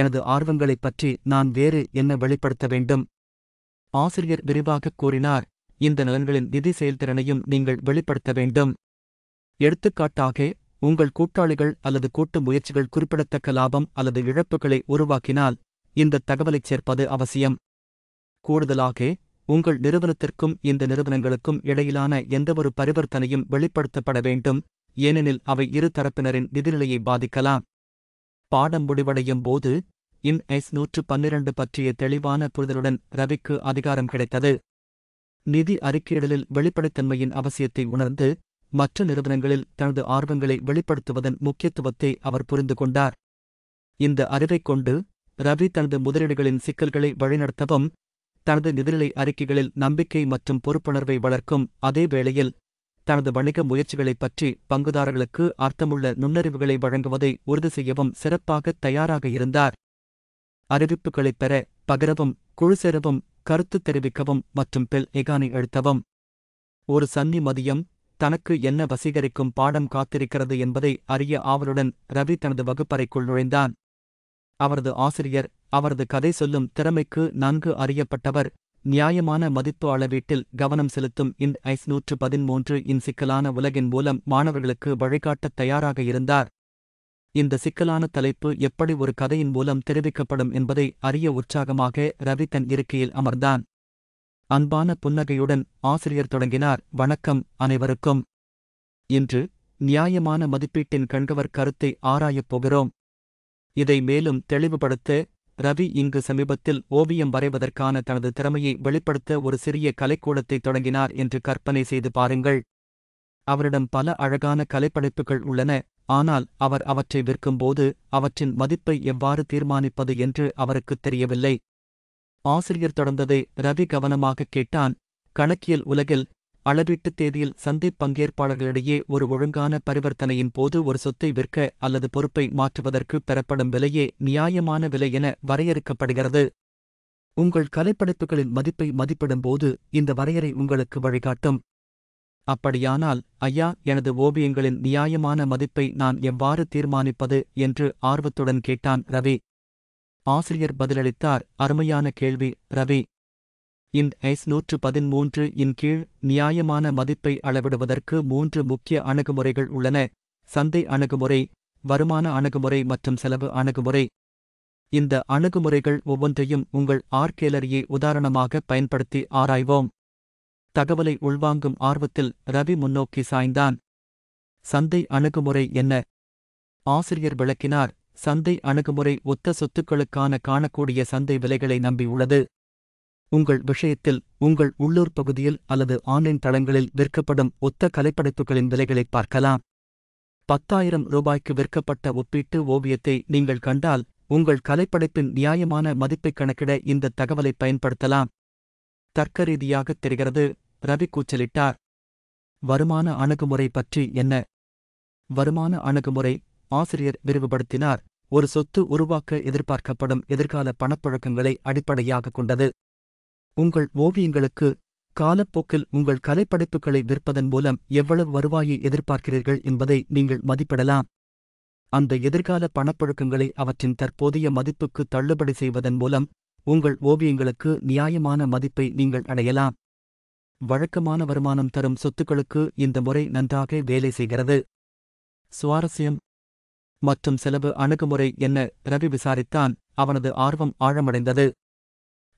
எனது ஆர்வங்களைப் பற்றி நான் வேறு என்ன வெளிப்படுத்த வேண்டும் ஆசிரியர் விரிவாகக் கூறினார் இந்த நலன்களின் நிதி செயல்திறனையும் நீங்கள் வெளிப்படுத்த வேண்டும் எடுத்துக்காட்டாக உங்கள் கூட்டாளிகள் அல்லது கூட்டு முயற்சிகள் குறிப்பிடத்தக்க லாபம் அல்லது இழப்புகளை உருவாக்கினால் இந்த தகவலைச் சேர்ப்பது அவசியம் கூடுதலாக உங்கள் நிறுவனத்திற்கும் இந்த நிறுவனங்களுக்கும் இடையிலான எந்தவொரு பரிவர்த்தனையும் வெளிப்படுத்தப்பட வேண்டும் ஏனெனில் அவை இரு தரப்பினரின் நிதிநிலையை பாதிக்கலாம் பாடம் முடிவடையும் போது இன் எஸ் நூற்று பன்னிரண்டு பற்றிய தெளிவான புரிதலுடன் ரவிக்கு அதிகாரம் கிடைத்தது நிதி அறிக்கையிடலில் வெளிப்படைத்தன்மையின் அவசியத்தை உணர்ந்து மற்ற நிறுவனங்களில் தனது ஆர்வங்களை வெளிப்படுத்துவதன் முக்கியத்துவத்தை அவர் புரிந்து கொண்டார் இந்த அறிவைக் கொண்டு ரவி தனது முதலீடுகளின் சிக்கல்களை வழிநடத்தவும் தனது நிதிநிலை அறிக்கைகளில் நம்பிக்கை மற்றும் பொறுப்புணர்வை வளர்க்கும் அதே வேளையில் தனது வணிக முயற்சிகளைப் பற்றி பங்குதாரர்களுக்கு அர்த்தமுள்ள நுண்ணறிவுகளை வழங்குவதை உறுதி செய்யவும் சிறப்பாக தயாராக இருந்தார் அறிவிப்புகளைப் பெற பகிரவும் குழு சேரவும் கருத்து தெரிவிக்கவும் மற்றும் பெல் எகானை எழுத்தவும் ஒரு சன்னி மதியம் தனக்கு என்ன வசீகரிக்கும் பாடம் காத்திருக்கிறது என்பதை அறிய ஆவலுடன் ரவி தனது வகுப்பறைக்குள் நுழைந்தான் அவரது ஆசிரியர் அவரது கதை சொல்லும் திறமைக்கு நன்கு அறியப்பட்டவர் நியாயமான மதிப்பு அளவீட்டில் கவனம் செலுத்தும் இன் ஐஸ் நூற்று பதிமூன்று இன் சிக்கலான உலகின் மூலம் மாணவர்களுக்கு வழிகாட்டத் தயாராக இருந்தார் இந்த சிக்கலான தலைப்பு எப்படி ஒரு கதையின் மூலம் தெரிவிக்கப்படும் என்பதை அறிய உற்சாகமாக ரவி தன் இருக்கையில் அமர்ந்தான் அன்பான புன்னகையுடன் ஆசிரியர் தொடங்கினார் வணக்கம் அனைவருக்கும் இன்று நியாயமான மதிப்பீட்டின் கண்கவர் கருத்தை ஆராயப் போகிறோம் இதை மேலும் தெளிவுபடுத்த ரவி இங்கு சமீபத்தில் ஓவியம் வரைவதற்கான தனது திறமையை வெளிப்படுத்த ஒரு சிறிய கலைக்கூடத்தை தொடங்கினார் என்று கற்பனை செய்து பாருங்கள் அவரிடம் பல அழகான கலைப்படைப்புகள் உள்ளன ஆனால் அவர் அவற்றை விற்கும்போது அவற்றின் மதிப்பை எவ்வாறு தீர்மானிப்பது என்று அவருக்குத் தெரியவில்லை ஆசிரியர் தொடர்ந்ததை ரவி கவனமாகக் கேட்டான் கணக்கியல் உலகில் அளவீட்டுத் தேதியில் சந்தை பங்கேற்பாளர்களிடையே ஒரு ஒழுங்கான பரிவர்த்தனையின் போது ஒரு சொத்தை விற்க அல்லது பொறுப்பை மாற்றுவதற்கு பெறப்படும் விலையே நியாயமான விலை என வரையறுக்கப்படுகிறது உங்கள் கலைப்படைப்புகளின் மதிப்பை மதிப்பிடும்போது இந்த வரையறை உங்களுக்கு வழிகாட்டும் அப்படியானால் ஐயா எனது ஓவியங்களின் நியாயமான மதிப்பை நான் எவ்வாறு தீர்மானிப்பது என்று ஆர்வத்துடன் கேட்டான் ரவி ஆசிரியர் பதிலளித்தார் அருமையான கேள்வி ரவி இந்த ஐஸ் நூற்று பதிமூன்று இன் கீழ் நியாயமான மதிப்பை அளவிடுவதற்கு மூன்று முக்கிய அணுகுமுறைகள் உள்ளன சந்தை அணுகுமுறை வருமான அணுகுமுறை மற்றும் செலவு அணுகுமுறை இந்த அணுகுமுறைகள் ஒவ்வொன்றையும் உங்கள் ஆர்கேலரியை உதாரணமாக பயன்படுத்தி ஆராய்வோம் தகவலை உள்வாங்கும் ஆர்வத்தில் ரவி முன்னோக்கி சாய்ந்தான் சந்தை அணுகுமுறை என்ன ஆசிரியர் விளக்கினார் சந்தை அணுகுமுறை ஒத்த சொத்துக்களுக்கான காணக்கூடிய சந்தை விலைகளை நம்பியுள்ளது உங்கள் விஷயத்தில் உங்கள் உள்ளூர் பகுதியில் அல்லது ஆன்லைன் தளங்களில் விற்கப்படும் ஒத்த கலைப்படைப்புகளின் விலைகளை பார்க்கலாம் பத்தாயிரம் ரூபாய்க்கு விற்கப்பட்ட ஒப்பீட்டு ஓவியத்தை நீங்கள் கண்டால் உங்கள் கலைப்படைப்பின் நியாயமான மதிப்பை கணக்கிட இந்த தகவலை பயன்படுத்தலாம் தர்க்கரீதியாக தெரிகிறது ரவி கூச்சலிட்டார் வருமான அணுகுமுறை பற்றி என்ன வருமான அணுகுமுறை ஆசிரியர் விரிவுபடுத்தினார் ஒரு சொத்து உருவாக்க எதிர்பார்க்கப்படும் எதிர்கால பணப்புழக்கங்களை அடிப்படையாக கொண்டது உங்கள் ஓவியங்களுக்கு காலப்போக்கில் உங்கள் கலைப்படைப்புகளை விற்பதன் மூலம் எவ்வளவு வருவாயை எதிர்பார்க்கிறீர்கள் என்பதை நீங்கள் மதிப்பிடலாம் அந்த எதிர்கால பணப்பழக்கங்களை அவற்றின் தற்போதைய மதிப்புக்கு தள்ளுபடி செய்வதன் மூலம் உங்கள் ஓவியங்களுக்கு நியாயமான மதிப்பை நீங்கள் அடையலாம் வழக்கமான வருமானம் தரும் சொத்துக்களுக்கு இந்த முறை நன்றாக வேலை செய்கிறது சுவாரஸ்யம் மற்றும் செலவு அணுகுமுறை என்ன ரவி விசாரித்தான் அவனது ஆர்வம் ஆழமடைந்தது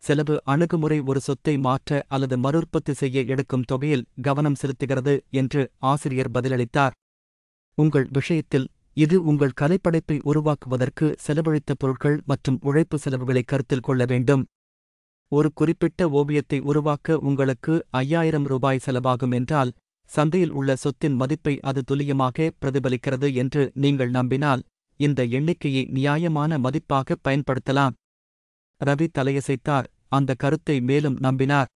செலவு அணுகுமுறை ஒரு சொத்தை மாற்ற அல்லது மறுஉற்பத்தி செய்ய எடுக்கும் தொகையில் கவனம் செலுத்துகிறது என்று ஆசிரியர் பதிலளித்தார் உங்கள் விஷயத்தில் இது உங்கள் கலைப்படைப்பை உருவாக்குவதற்கு செலவழித்த பொருட்கள் மற்றும் உழைப்பு செலவுகளை கருத்தில் கொள்ள வேண்டும் ஒரு குறிப்பிட்ட ஓவியத்தை உருவாக்க உங்களுக்கு ஐயாயிரம் ரூபாய் செலவாகும் என்றால் சந்தையில் உள்ள சொத்தின் மதிப்பை அது துல்லியமாக பிரதிபலிக்கிறது என்று நீங்கள் நம்பினால் இந்த எண்ணிக்கையை நியாயமான மதிப்பாக பயன்படுத்தலாம் ரவி தலையசைத்தார் அந்த கருத்தை மேலும் நம்பினார்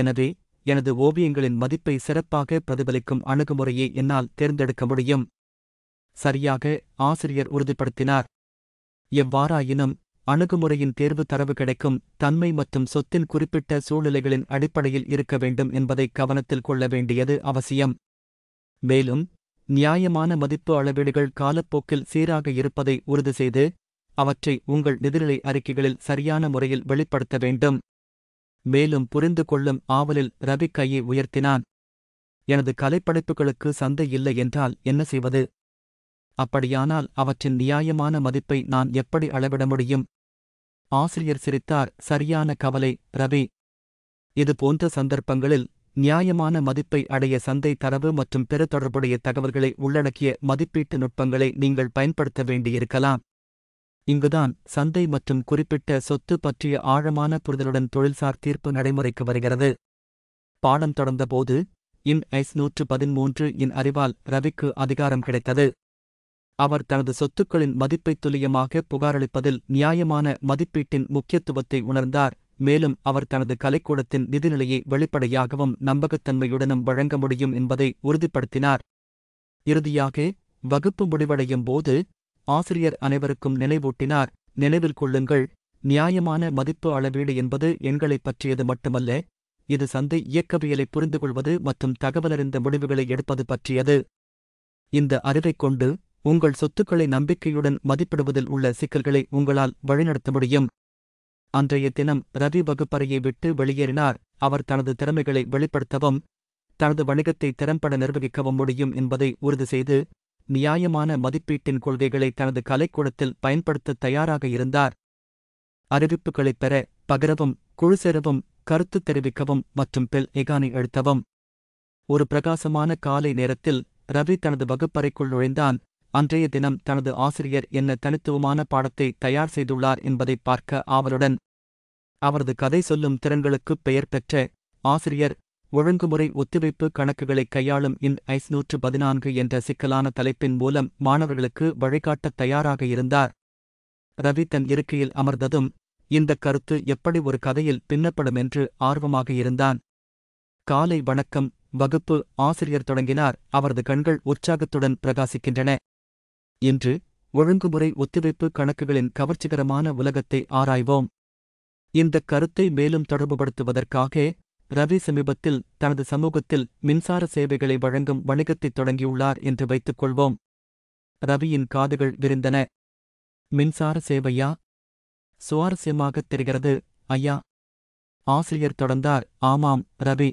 எனவே எனது ஓவியங்களின் மதிப்பை சிறப்பாக பிரதிபலிக்கும் அணுகுமுறையை என்னால் தேர்ந்தெடுக்க முடியும் சரியாக ஆசிரியர் உறுதிப்படுத்தினார் எவ்வாறாயினும் அணுகுமுறையின் தேர்வு தரவு கிடைக்கும் தன்மை மற்றும் சொத்தின் குறிப்பிட்ட சூழ்நிலைகளின் அடிப்படையில் இருக்க வேண்டும் என்பதை கவனத்தில் கொள்ள வேண்டியது அவசியம் மேலும் நியாயமான மதிப்பு அளவீடுகள் காலப்போக்கில் சீராக இருப்பதை உறுதி செய்து அவற்றை உங்கள் நிதிநிலை அறிக்கைகளில் சரியான முறையில் வெளிப்படுத்த வேண்டும் மேலும் புரிந்து கொள்ளும் ஆவலில் ரவி கையை உயர்த்தினான் எனது கலைப்படைப்புகளுக்கு சந்தை இல்லை என்றால் என்ன செய்வது அப்படியானால் அவற்றின் நியாயமான மதிப்பை நான் எப்படி அளவிட முடியும் ஆசிரியர் சிரித்தார் சரியான கவலை ரவி இது போன்ற சந்தர்ப்பங்களில் நியாயமான மதிப்பை அடைய சந்தை தரவு மற்றும் பிற தொடர்புடைய தகவல்களை உள்ளடக்கிய மதிப்பீட்டு நுட்பங்களை நீங்கள் பயன்படுத்த வேண்டியிருக்கலாம் இங்குதான் சந்தை மற்றும் குறிப்பிட்ட சொத்து பற்றிய ஆழமான புரிதலுடன் தொழில்சார் தீர்ப்பு நடைமுறைக்கு வருகிறது பாடம் தொடர்ந்தபோது இன் ஐஸ் நூற்று பதிமூன்று இன் அறிவால் ரவிக்கு அதிகாரம் கிடைத்தது அவர் தனது சொத்துக்களின் மதிப்பை துல்லியமாக புகாரளிப்பதில் நியாயமான மதிப்பீட்டின் முக்கியத்துவத்தை உணர்ந்தார் மேலும் அவர் தனது கலைக்கூடத்தின் நிதிநிலையை வெளிப்படையாகவும் நம்பகத்தன்மையுடனும் வழங்க முடியும் என்பதை உறுதிப்படுத்தினார் இறுதியாக வகுப்பு முடிவடையும் போது ஆசிரியர் அனைவருக்கும் நினைவூட்டினார் நினைவில் கொள்ளுங்கள் நியாயமான மதிப்பு அளவீடு என்பது எங்களைப் பற்றியது மட்டுமல்ல இது சந்தை இயக்கவியலை புரிந்து கொள்வது மற்றும் தகவலறிந்த முடிவுகளை எடுப்பது பற்றியது இந்த அறிவைக் கொண்டு உங்கள் சொத்துக்களை நம்பிக்கையுடன் மதிப்பிடுவதில் உள்ள சிக்கல்களை உங்களால் வழிநடத்த முடியும் அன்றைய தினம் ரவி வகுப்பறையை விட்டு வெளியேறினார் அவர் தனது திறமைகளை வெளிப்படுத்தவும் தனது வணிகத்தை திறம்பட நிர்வகிக்கவும் முடியும் என்பதை உறுதி செய்து நியாயமான மதிப்பீட்டின் கொள்கைகளை தனது கலைக்கூடத்தில் பயன்படுத்த தயாராக இருந்தார் அறிவிப்புகளைப் பெற பகிரவும் குழு சேரவும் கருத்து தெரிவிக்கவும் மற்றும் பெல் எகானை எழுத்தவும் ஒரு பிரகாசமான காலை நேரத்தில் ரவி தனது வகுப்பறைக்குள் நுழைந்தான் அன்றைய தினம் தனது ஆசிரியர் என்ன தனித்துவமான பாடத்தை தயார் செய்துள்ளார் என்பதை பார்க்க ஆவலுடன் அவரது கதை சொல்லும் திறன்களுக்குப் பெயர் பெற்ற ஆசிரியர் ஒழுங்குமுறை ஒத்துழைப்பு கணக்குகளை கையாளும் இன் ஐநூற்று பதினான்கு என்ற சிக்கலான தலைப்பின் மூலம் மாணவர்களுக்கு வழிகாட்டத் தயாராக இருந்தார் ரவி தன் இருக்கையில் அமர்ந்ததும் இந்த கருத்து எப்படி ஒரு கதையில் பின்னப்படும் என்று ஆர்வமாக இருந்தான் காலை வணக்கம் வகுப்பு ஆசிரியர் தொடங்கினார் அவரது கண்கள் உற்சாகத்துடன் பிரகாசிக்கின்றன இன்று ஒழுங்குமுறை ஒத்துழைப்பு கணக்குகளின் கவர்ச்சிகரமான உலகத்தை ஆராய்வோம் இந்த கருத்தை மேலும் தொடர்புபடுத்துவதற்காக ரவி சமீபத்தில் தனது சமூகத்தில் மின்சார சேவைகளை வழங்கும் வணிகத்தை தொடங்கியுள்ளார் என்று வைத்துக் கொள்வோம் ரவியின் காதுகள் விரிந்தன மின்சார சேவையா சுவாரஸ்யமாக தெரிகிறது ஐயா ஆசிரியர் தொடர்ந்தார் ஆமாம் ரவி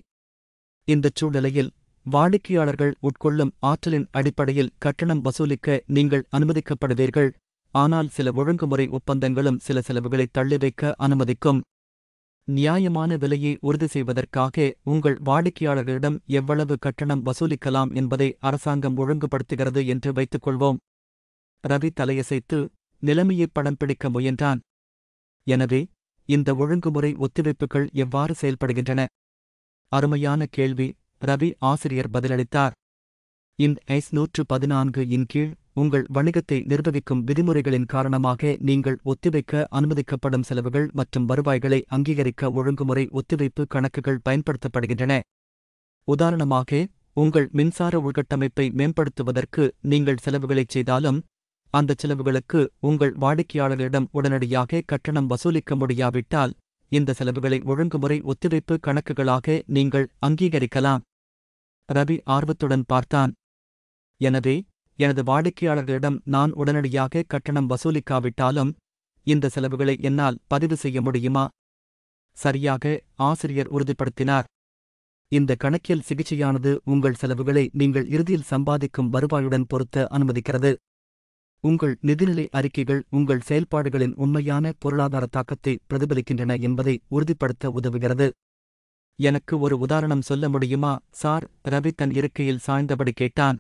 இந்தச் சூழ்நிலையில் வாடிக்கையாளர்கள் உட்கொள்ளும் ஆற்றலின் அடிப்படையில் கட்டணம் வசூலிக்க நீங்கள் அனுமதிக்கப்படுவீர்கள் ஆனால் சில ஒழுங்குமுறை ஒப்பந்தங்களும் சில செலவுகளை தள்ளி வைக்க அனுமதிக்கும் நியாயமான விலையை உறுதி செய்வதற்காக உங்கள் வாடிக்கையாளர்களிடம் எவ்வளவு கட்டணம் வசூலிக்கலாம் என்பதை அரசாங்கம் ஒழுங்குபடுத்துகிறது என்று வைத்துக்கொள்வோம் ரவி தலையசைத்து நிலைமையை படம் பிடிக்க முயன்றான் எனவே இந்த ஒழுங்குமுறை ஒத்திவைப்புகள் எவ்வாறு செயல்படுகின்றன அருமையான கேள்வி ரவி ஆசிரியர் பதிலளித்தார் இன் ஐஸ் நூற்று பதினான்கு இன் கீழ் உங்கள் வணிகத்தை நிர்வகிக்கும் விதிமுறைகளின் காரணமாக நீங்கள் ஒத்திவைக்க அனுமதிக்கப்படும் செலவுகள் மற்றும் வருவாய்களை அங்கீகரிக்க ஒழுங்குமுறை ஒத்திவைப்பு கணக்குகள் பயன்படுத்தப்படுகின்றன உதாரணமாக உங்கள் மின்சார உள்கட்டமைப்பை மேம்படுத்துவதற்கு நீங்கள் செலவுகளைச் செய்தாலும் அந்த செலவுகளுக்கு உங்கள் வாடிக்கையாளர்களிடம் உடனடியாக கட்டணம் வசூலிக்க முடியாவிட்டால் இந்த செலவுகளை ஒழுங்குமுறை ஒத்திவைப்பு கணக்குகளாக நீங்கள் அங்கீகரிக்கலாம் ரவி ஆர்வத்துடன் பார்த்தான் எனவே எனது வாடிக்கையாளர்களிடம் நான் உடனடியாக கட்டணம் வசூலிக்காவிட்டாலும் இந்த செலவுகளை என்னால் பதிவு செய்ய முடியுமா சரியாக ஆசிரியர் உறுதிப்படுத்தினார் இந்த கணக்கியல் சிகிச்சையானது உங்கள் செலவுகளை நீங்கள் இறுதியில் சம்பாதிக்கும் வருவாயுடன் பொருத்த அனுமதிக்கிறது உங்கள் நிதிநிலை அறிக்கைகள் உங்கள் செயல்பாடுகளின் உண்மையான பொருளாதார தாக்கத்தை பிரதிபலிக்கின்றன என்பதை உறுதிப்படுத்த உதவுகிறது எனக்கு ஒரு உதாரணம் சொல்ல முடியுமா சார் ரவி தன் இருக்கையில் சாய்ந்தபடி கேட்டான்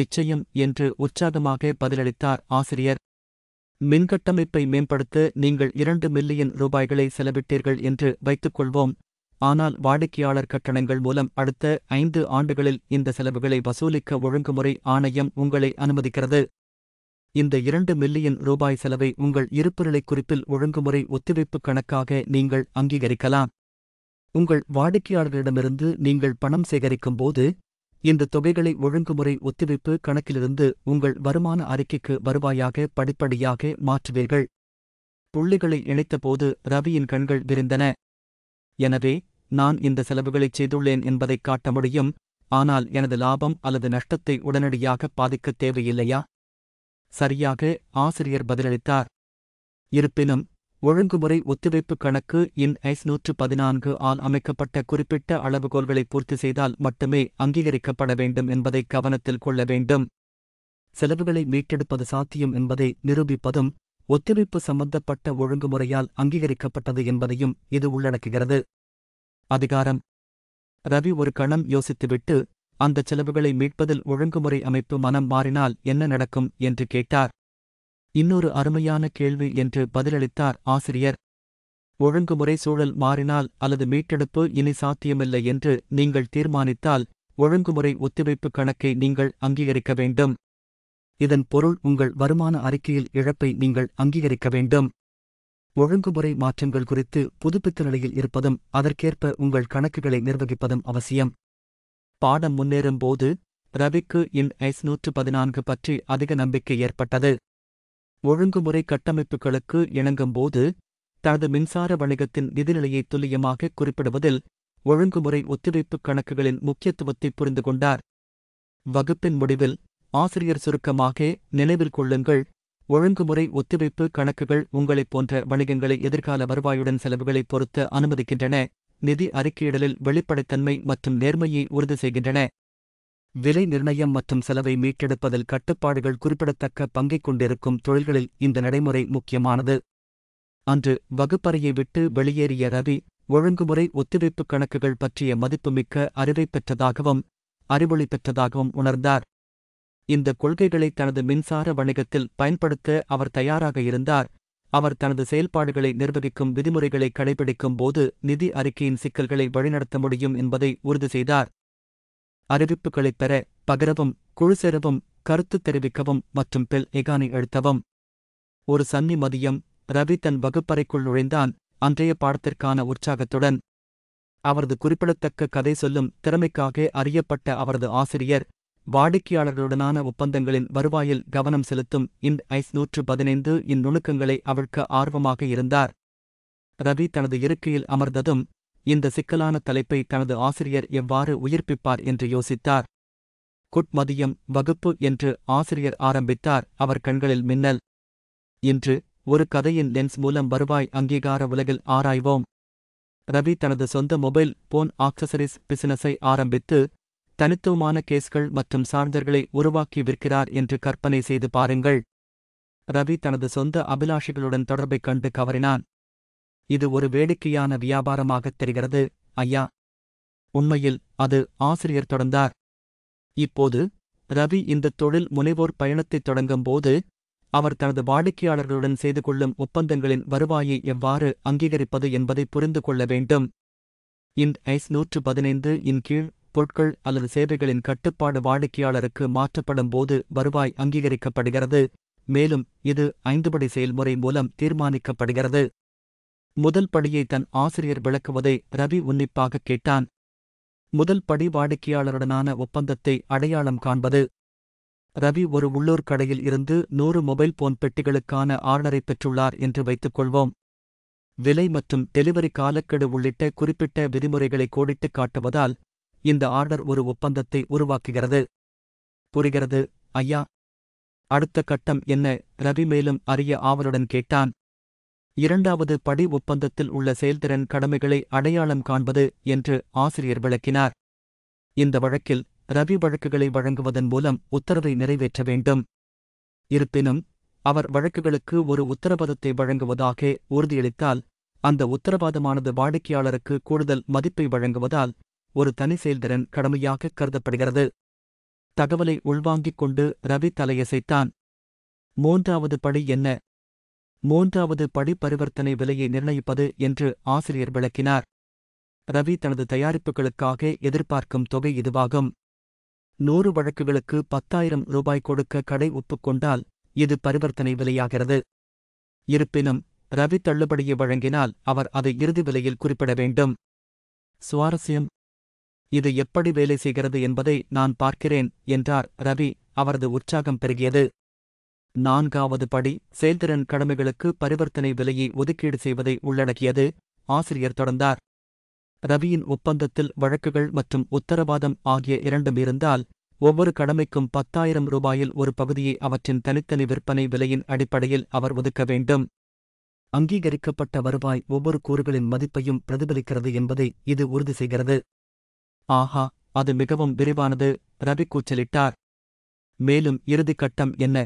நிச்சயம் என்று உற்சாகமாக பதிலளித்தார் ஆசிரியர் மின்கட்டமைப்பை மேம்படுத்த நீங்கள் இரண்டு மில்லியன் ரூபாய்களை செலவிட்டீர்கள் என்று வைத்துக்கொள்வோம் ஆனால் வாடிக்கையாளர் கட்டணங்கள் மூலம் அடுத்த ஐந்து ஆண்டுகளில் இந்த செலவுகளை வசூலிக்க ஒழுங்குமுறை ஆணையம் உங்களை அனுமதிக்கிறது இந்த இரண்டு மில்லியன் ரூபாய் செலவை உங்கள் இருப்புநிலை குறிப்பில் ஒழுங்குமுறை ஒத்திவைப்பு கணக்காக நீங்கள் அங்கீகரிக்கலாம் உங்கள் வாடிக்கையாளர்களிடமிருந்து நீங்கள் பணம் சேகரிக்கும் போது இந்த தொகைகளை ஒழுங்குமுறை ஒத்திவைப்பு கணக்கிலிருந்து உங்கள் வருமான அறிக்கைக்கு வருவாயாக படிப்படியாக மாற்றுவீர்கள் புள்ளிகளை இணைத்தபோது ரவியின் கண்கள் விரிந்தன எனவே நான் இந்த செலவுகளை செய்துள்ளேன் என்பதைக் காட்ட முடியும் ஆனால் எனது லாபம் அல்லது நஷ்டத்தை உடனடியாக பாதிக்க தேவையில்லையா சரியாக ஆசிரியர் பதிலளித்தார் இருப்பினும் ஒழுங்குமுறை ஒத்துழைப்பு கணக்கு இன் நூற்று பதினான்கு ஆல் அமைக்கப்பட்ட குறிப்பிட்ட அளவுகோல்களை பூர்த்தி செய்தால் மட்டுமே அங்கீகரிக்கப்பட வேண்டும் என்பதை கவனத்தில் கொள்ள வேண்டும் செலவுகளை மீட்டெடுப்பது சாத்தியம் என்பதை நிரூபிப்பதும் ஒத்துழைப்பு சம்பந்தப்பட்ட ஒழுங்குமுறையால் அங்கீகரிக்கப்பட்டது என்பதையும் இது உள்ளடக்குகிறது அதிகாரம் ரவி ஒரு கணம் யோசித்துவிட்டு அந்த செலவுகளை மீட்பதில் ஒழுங்குமுறை அமைப்பு மனம் மாறினால் என்ன நடக்கும் என்று கேட்டார் இன்னொரு அருமையான கேள்வி என்று பதிலளித்தார் ஆசிரியர் ஒழுங்குமுறை சூழல் மாறினால் அல்லது மீட்டெடுப்பு இனி சாத்தியமில்லை என்று நீங்கள் தீர்மானித்தால் ஒழுங்குமுறை ஒத்திவைப்பு கணக்கை நீங்கள் அங்கீகரிக்க வேண்டும் இதன் பொருள் உங்கள் வருமான அறிக்கையில் இழப்பை நீங்கள் அங்கீகரிக்க வேண்டும் ஒழுங்குமுறை மாற்றங்கள் குறித்து புதுப்பித்த நிலையில் இருப்பதும் அதற்கேற்ப உங்கள் கணக்குகளை நிர்வகிப்பதும் அவசியம் பாடம் முன்னேறும்போது ரவிக்கு இன் ஐஸ் நூற்று பதினான்கு பற்றி அதிக நம்பிக்கை ஏற்பட்டது ஒழுங்குமுறை கட்டமைப்புகளுக்கு இணங்கும்போது தனது மின்சார வணிகத்தின் நிதிநிலையை துல்லியமாக குறிப்பிடுவதில் ஒழுங்குமுறை ஒத்துழைப்பு கணக்குகளின் முக்கியத்துவத்தை புரிந்து கொண்டார் வகுப்பின் முடிவில் ஆசிரியர் சுருக்கமாக நினைவில் கொள்ளுங்கள் ஒழுங்குமுறை ஒத்துழைப்பு கணக்குகள் உங்களைப் போன்ற வணிகங்களை எதிர்கால வருவாயுடன் செலவுகளை பொருத்த அனுமதிக்கின்றன நிதி அறிக்கையிடலில் வெளிப்படைத்தன்மை மற்றும் நேர்மையை உறுதி செய்கின்றன விலை நிர்ணயம் மற்றும் செலவை மீட்டெடுப்பதில் கட்டுப்பாடுகள் குறிப்பிடத்தக்க பங்கைக் கொண்டிருக்கும் தொழில்களில் இந்த நடைமுறை முக்கியமானது அன்று வகுப்பறையை விட்டு வெளியேறிய ரவி ஒழுங்குமுறை ஒத்துழைப்பு கணக்குகள் பற்றிய மதிப்புமிக்க அறிவை பெற்றதாகவும் அறிவொளி பெற்றதாகவும் உணர்ந்தார் இந்த கொள்கைகளை தனது மின்சார வணிகத்தில் பயன்படுத்த அவர் தயாராக இருந்தார் அவர் தனது செயல்பாடுகளை நிர்வகிக்கும் விதிமுறைகளை கடைபிடிக்கும் போது நிதி அறிக்கையின் சிக்கல்களை வழிநடத்த முடியும் என்பதை உறுதி செய்தார் அறிவிப்புகளைப் பெற பகிரவும் குழு சேரவும் கருத்து தெரிவிக்கவும் மற்றும் பெல் எகானை எழுத்தவும் ஒரு சன்னி மதியம் ரவி தன் வகுப்பறைக்குள் நுழைந்தான் அன்றைய பாடத்திற்கான உற்சாகத்துடன் அவரது குறிப்பிடத்தக்க கதை சொல்லும் திறமைக்காக அறியப்பட்ட அவரது ஆசிரியர் வாடிக்கையாளர்களுடனான ஒப்பந்தங்களின் வருவாயில் கவனம் செலுத்தும் இன் ஐஸ் நூற்று பதினைந்து இந்நுணுக்கங்களை அவிழ்க்க ஆர்வமாக இருந்தார் ரவி தனது இருக்கையில் அமர்ந்ததும் இந்த சிக்கலான தலைப்பை தனது ஆசிரியர் எவ்வாறு உயிர்ப்பிப்பார் என்று யோசித்தார் குட் மதியம் வகுப்பு என்று ஆசிரியர் ஆரம்பித்தார் அவர் கண்களில் மின்னல் இன்று ஒரு கதையின் லென்ஸ் மூலம் வருவாய் அங்கீகார உலகில் ஆராய்வோம் ரவி தனது சொந்த மொபைல் போன் ஆக்சசரிஸ் பிசினஸை ஆரம்பித்து தனித்துவமான கேஸ்கள் மற்றும் சார்ந்தர்களை உருவாக்கி விற்கிறார் என்று கற்பனை செய்து பாருங்கள் ரவி தனது சொந்த அபிலாஷைகளுடன் தொடர்பைக் கண்டு கவரினான் இது ஒரு வேடிக்கையான வியாபாரமாகத் தெரிகிறது ஐயா உண்மையில் அது ஆசிரியர் தொடர்ந்தார் இப்போது ரவி இந்த தொழில் முனைவோர் பயணத்தைத் தொடங்கும்போது அவர் தனது வாடிக்கையாளர்களுடன் செய்து கொள்ளும் ஒப்பந்தங்களின் வருவாயை எவ்வாறு அங்கீகரிப்பது என்பதை புரிந்து கொள்ள வேண்டும் இன் ஐஸ் நூற்று பதினைந்து இன் கீழ் பொருட்கள் அல்லது சேவைகளின் கட்டுப்பாடு வாடிக்கையாளருக்கு மாற்றப்படும் போது வருவாய் அங்கீகரிக்கப்படுகிறது மேலும் இது ஐந்துபடி செயல்முறை மூலம் தீர்மானிக்கப்படுகிறது முதல் படியை தன் ஆசிரியர் விளக்குவதை ரவி உன்னிப்பாக கேட்டான் முதல் படி வாடிக்கையாளருடனான ஒப்பந்தத்தை அடையாளம் காண்பது ரவி ஒரு உள்ளூர் கடையில் இருந்து நூறு மொபைல் போன் பெட்டிகளுக்கான ஆர்டரை பெற்றுள்ளார் என்று வைத்துக் கொள்வோம் விலை மற்றும் டெலிவரி காலக்கெடு உள்ளிட்ட குறிப்பிட்ட விதிமுறைகளை கோடிட்டுக் காட்டுவதால் இந்த ஆர்டர் ஒரு ஒப்பந்தத்தை உருவாக்குகிறது புரிகிறது ஐயா அடுத்த கட்டம் என்ன ரவி மேலும் அறிய ஆவலுடன் கேட்டான் இரண்டாவது படி ஒப்பந்தத்தில் உள்ள செயல்திறன் கடமைகளை அடையாளம் காண்பது என்று ஆசிரியர் விளக்கினார் இந்த வழக்கில் ரவி வழக்குகளை வழங்குவதன் மூலம் உத்தரவை நிறைவேற்ற வேண்டும் இருப்பினும் அவர் வழக்குகளுக்கு ஒரு உத்தரவாதத்தை வழங்குவதாக உறுதியளித்தால் அந்த உத்தரவாதமானது வாடிக்கையாளருக்கு கூடுதல் மதிப்பை வழங்குவதால் ஒரு தனி செயல்திறன் கடமையாக கருதப்படுகிறது தகவலை உள்வாங்கிக் கொண்டு ரவி தலையசைத்தான் மூன்றாவது படி என்ன மூன்றாவது படி பரிவர்த்தனை விலையை நிர்ணயிப்பது என்று ஆசிரியர் விளக்கினார் ரவி தனது தயாரிப்புகளுக்காக எதிர்பார்க்கும் தொகை இதுவாகும் நூறு வழக்குகளுக்கு பத்தாயிரம் ரூபாய் கொடுக்க கடை ஒப்புக்கொண்டால் இது பரிவர்த்தனை விலையாகிறது இருப்பினும் ரவி தள்ளுபடியை வழங்கினால் அவர் அதை இறுதி விலையில் குறிப்பிட வேண்டும் சுவாரஸ்யம் இது எப்படி வேலை செய்கிறது என்பதை நான் பார்க்கிறேன் என்றார் ரவி அவரது உற்சாகம் பெருகியது நான்காவது படி செயல்திறன் கடமைகளுக்கு பரிவர்த்தனை விலையை ஒதுக்கீடு செய்வதை உள்ளடக்கியது ஆசிரியர் தொடர்ந்தார் ரவியின் ஒப்பந்தத்தில் வழக்குகள் மற்றும் உத்தரவாதம் ஆகிய இரண்டும் இருந்தால் ஒவ்வொரு கடமைக்கும் பத்தாயிரம் ரூபாயில் ஒரு பகுதியை அவற்றின் தனித்தனி விற்பனை விலையின் அடிப்படையில் அவர் ஒதுக்க வேண்டும் அங்கீகரிக்கப்பட்ட வருவாய் ஒவ்வொரு கூறுகளின் மதிப்பையும் பிரதிபலிக்கிறது என்பதை இது உறுதி செய்கிறது ஆஹா அது மிகவும் விரிவானது ரவி கூச்சலிட்டார் மேலும் இறுதிக்கட்டம் என்ன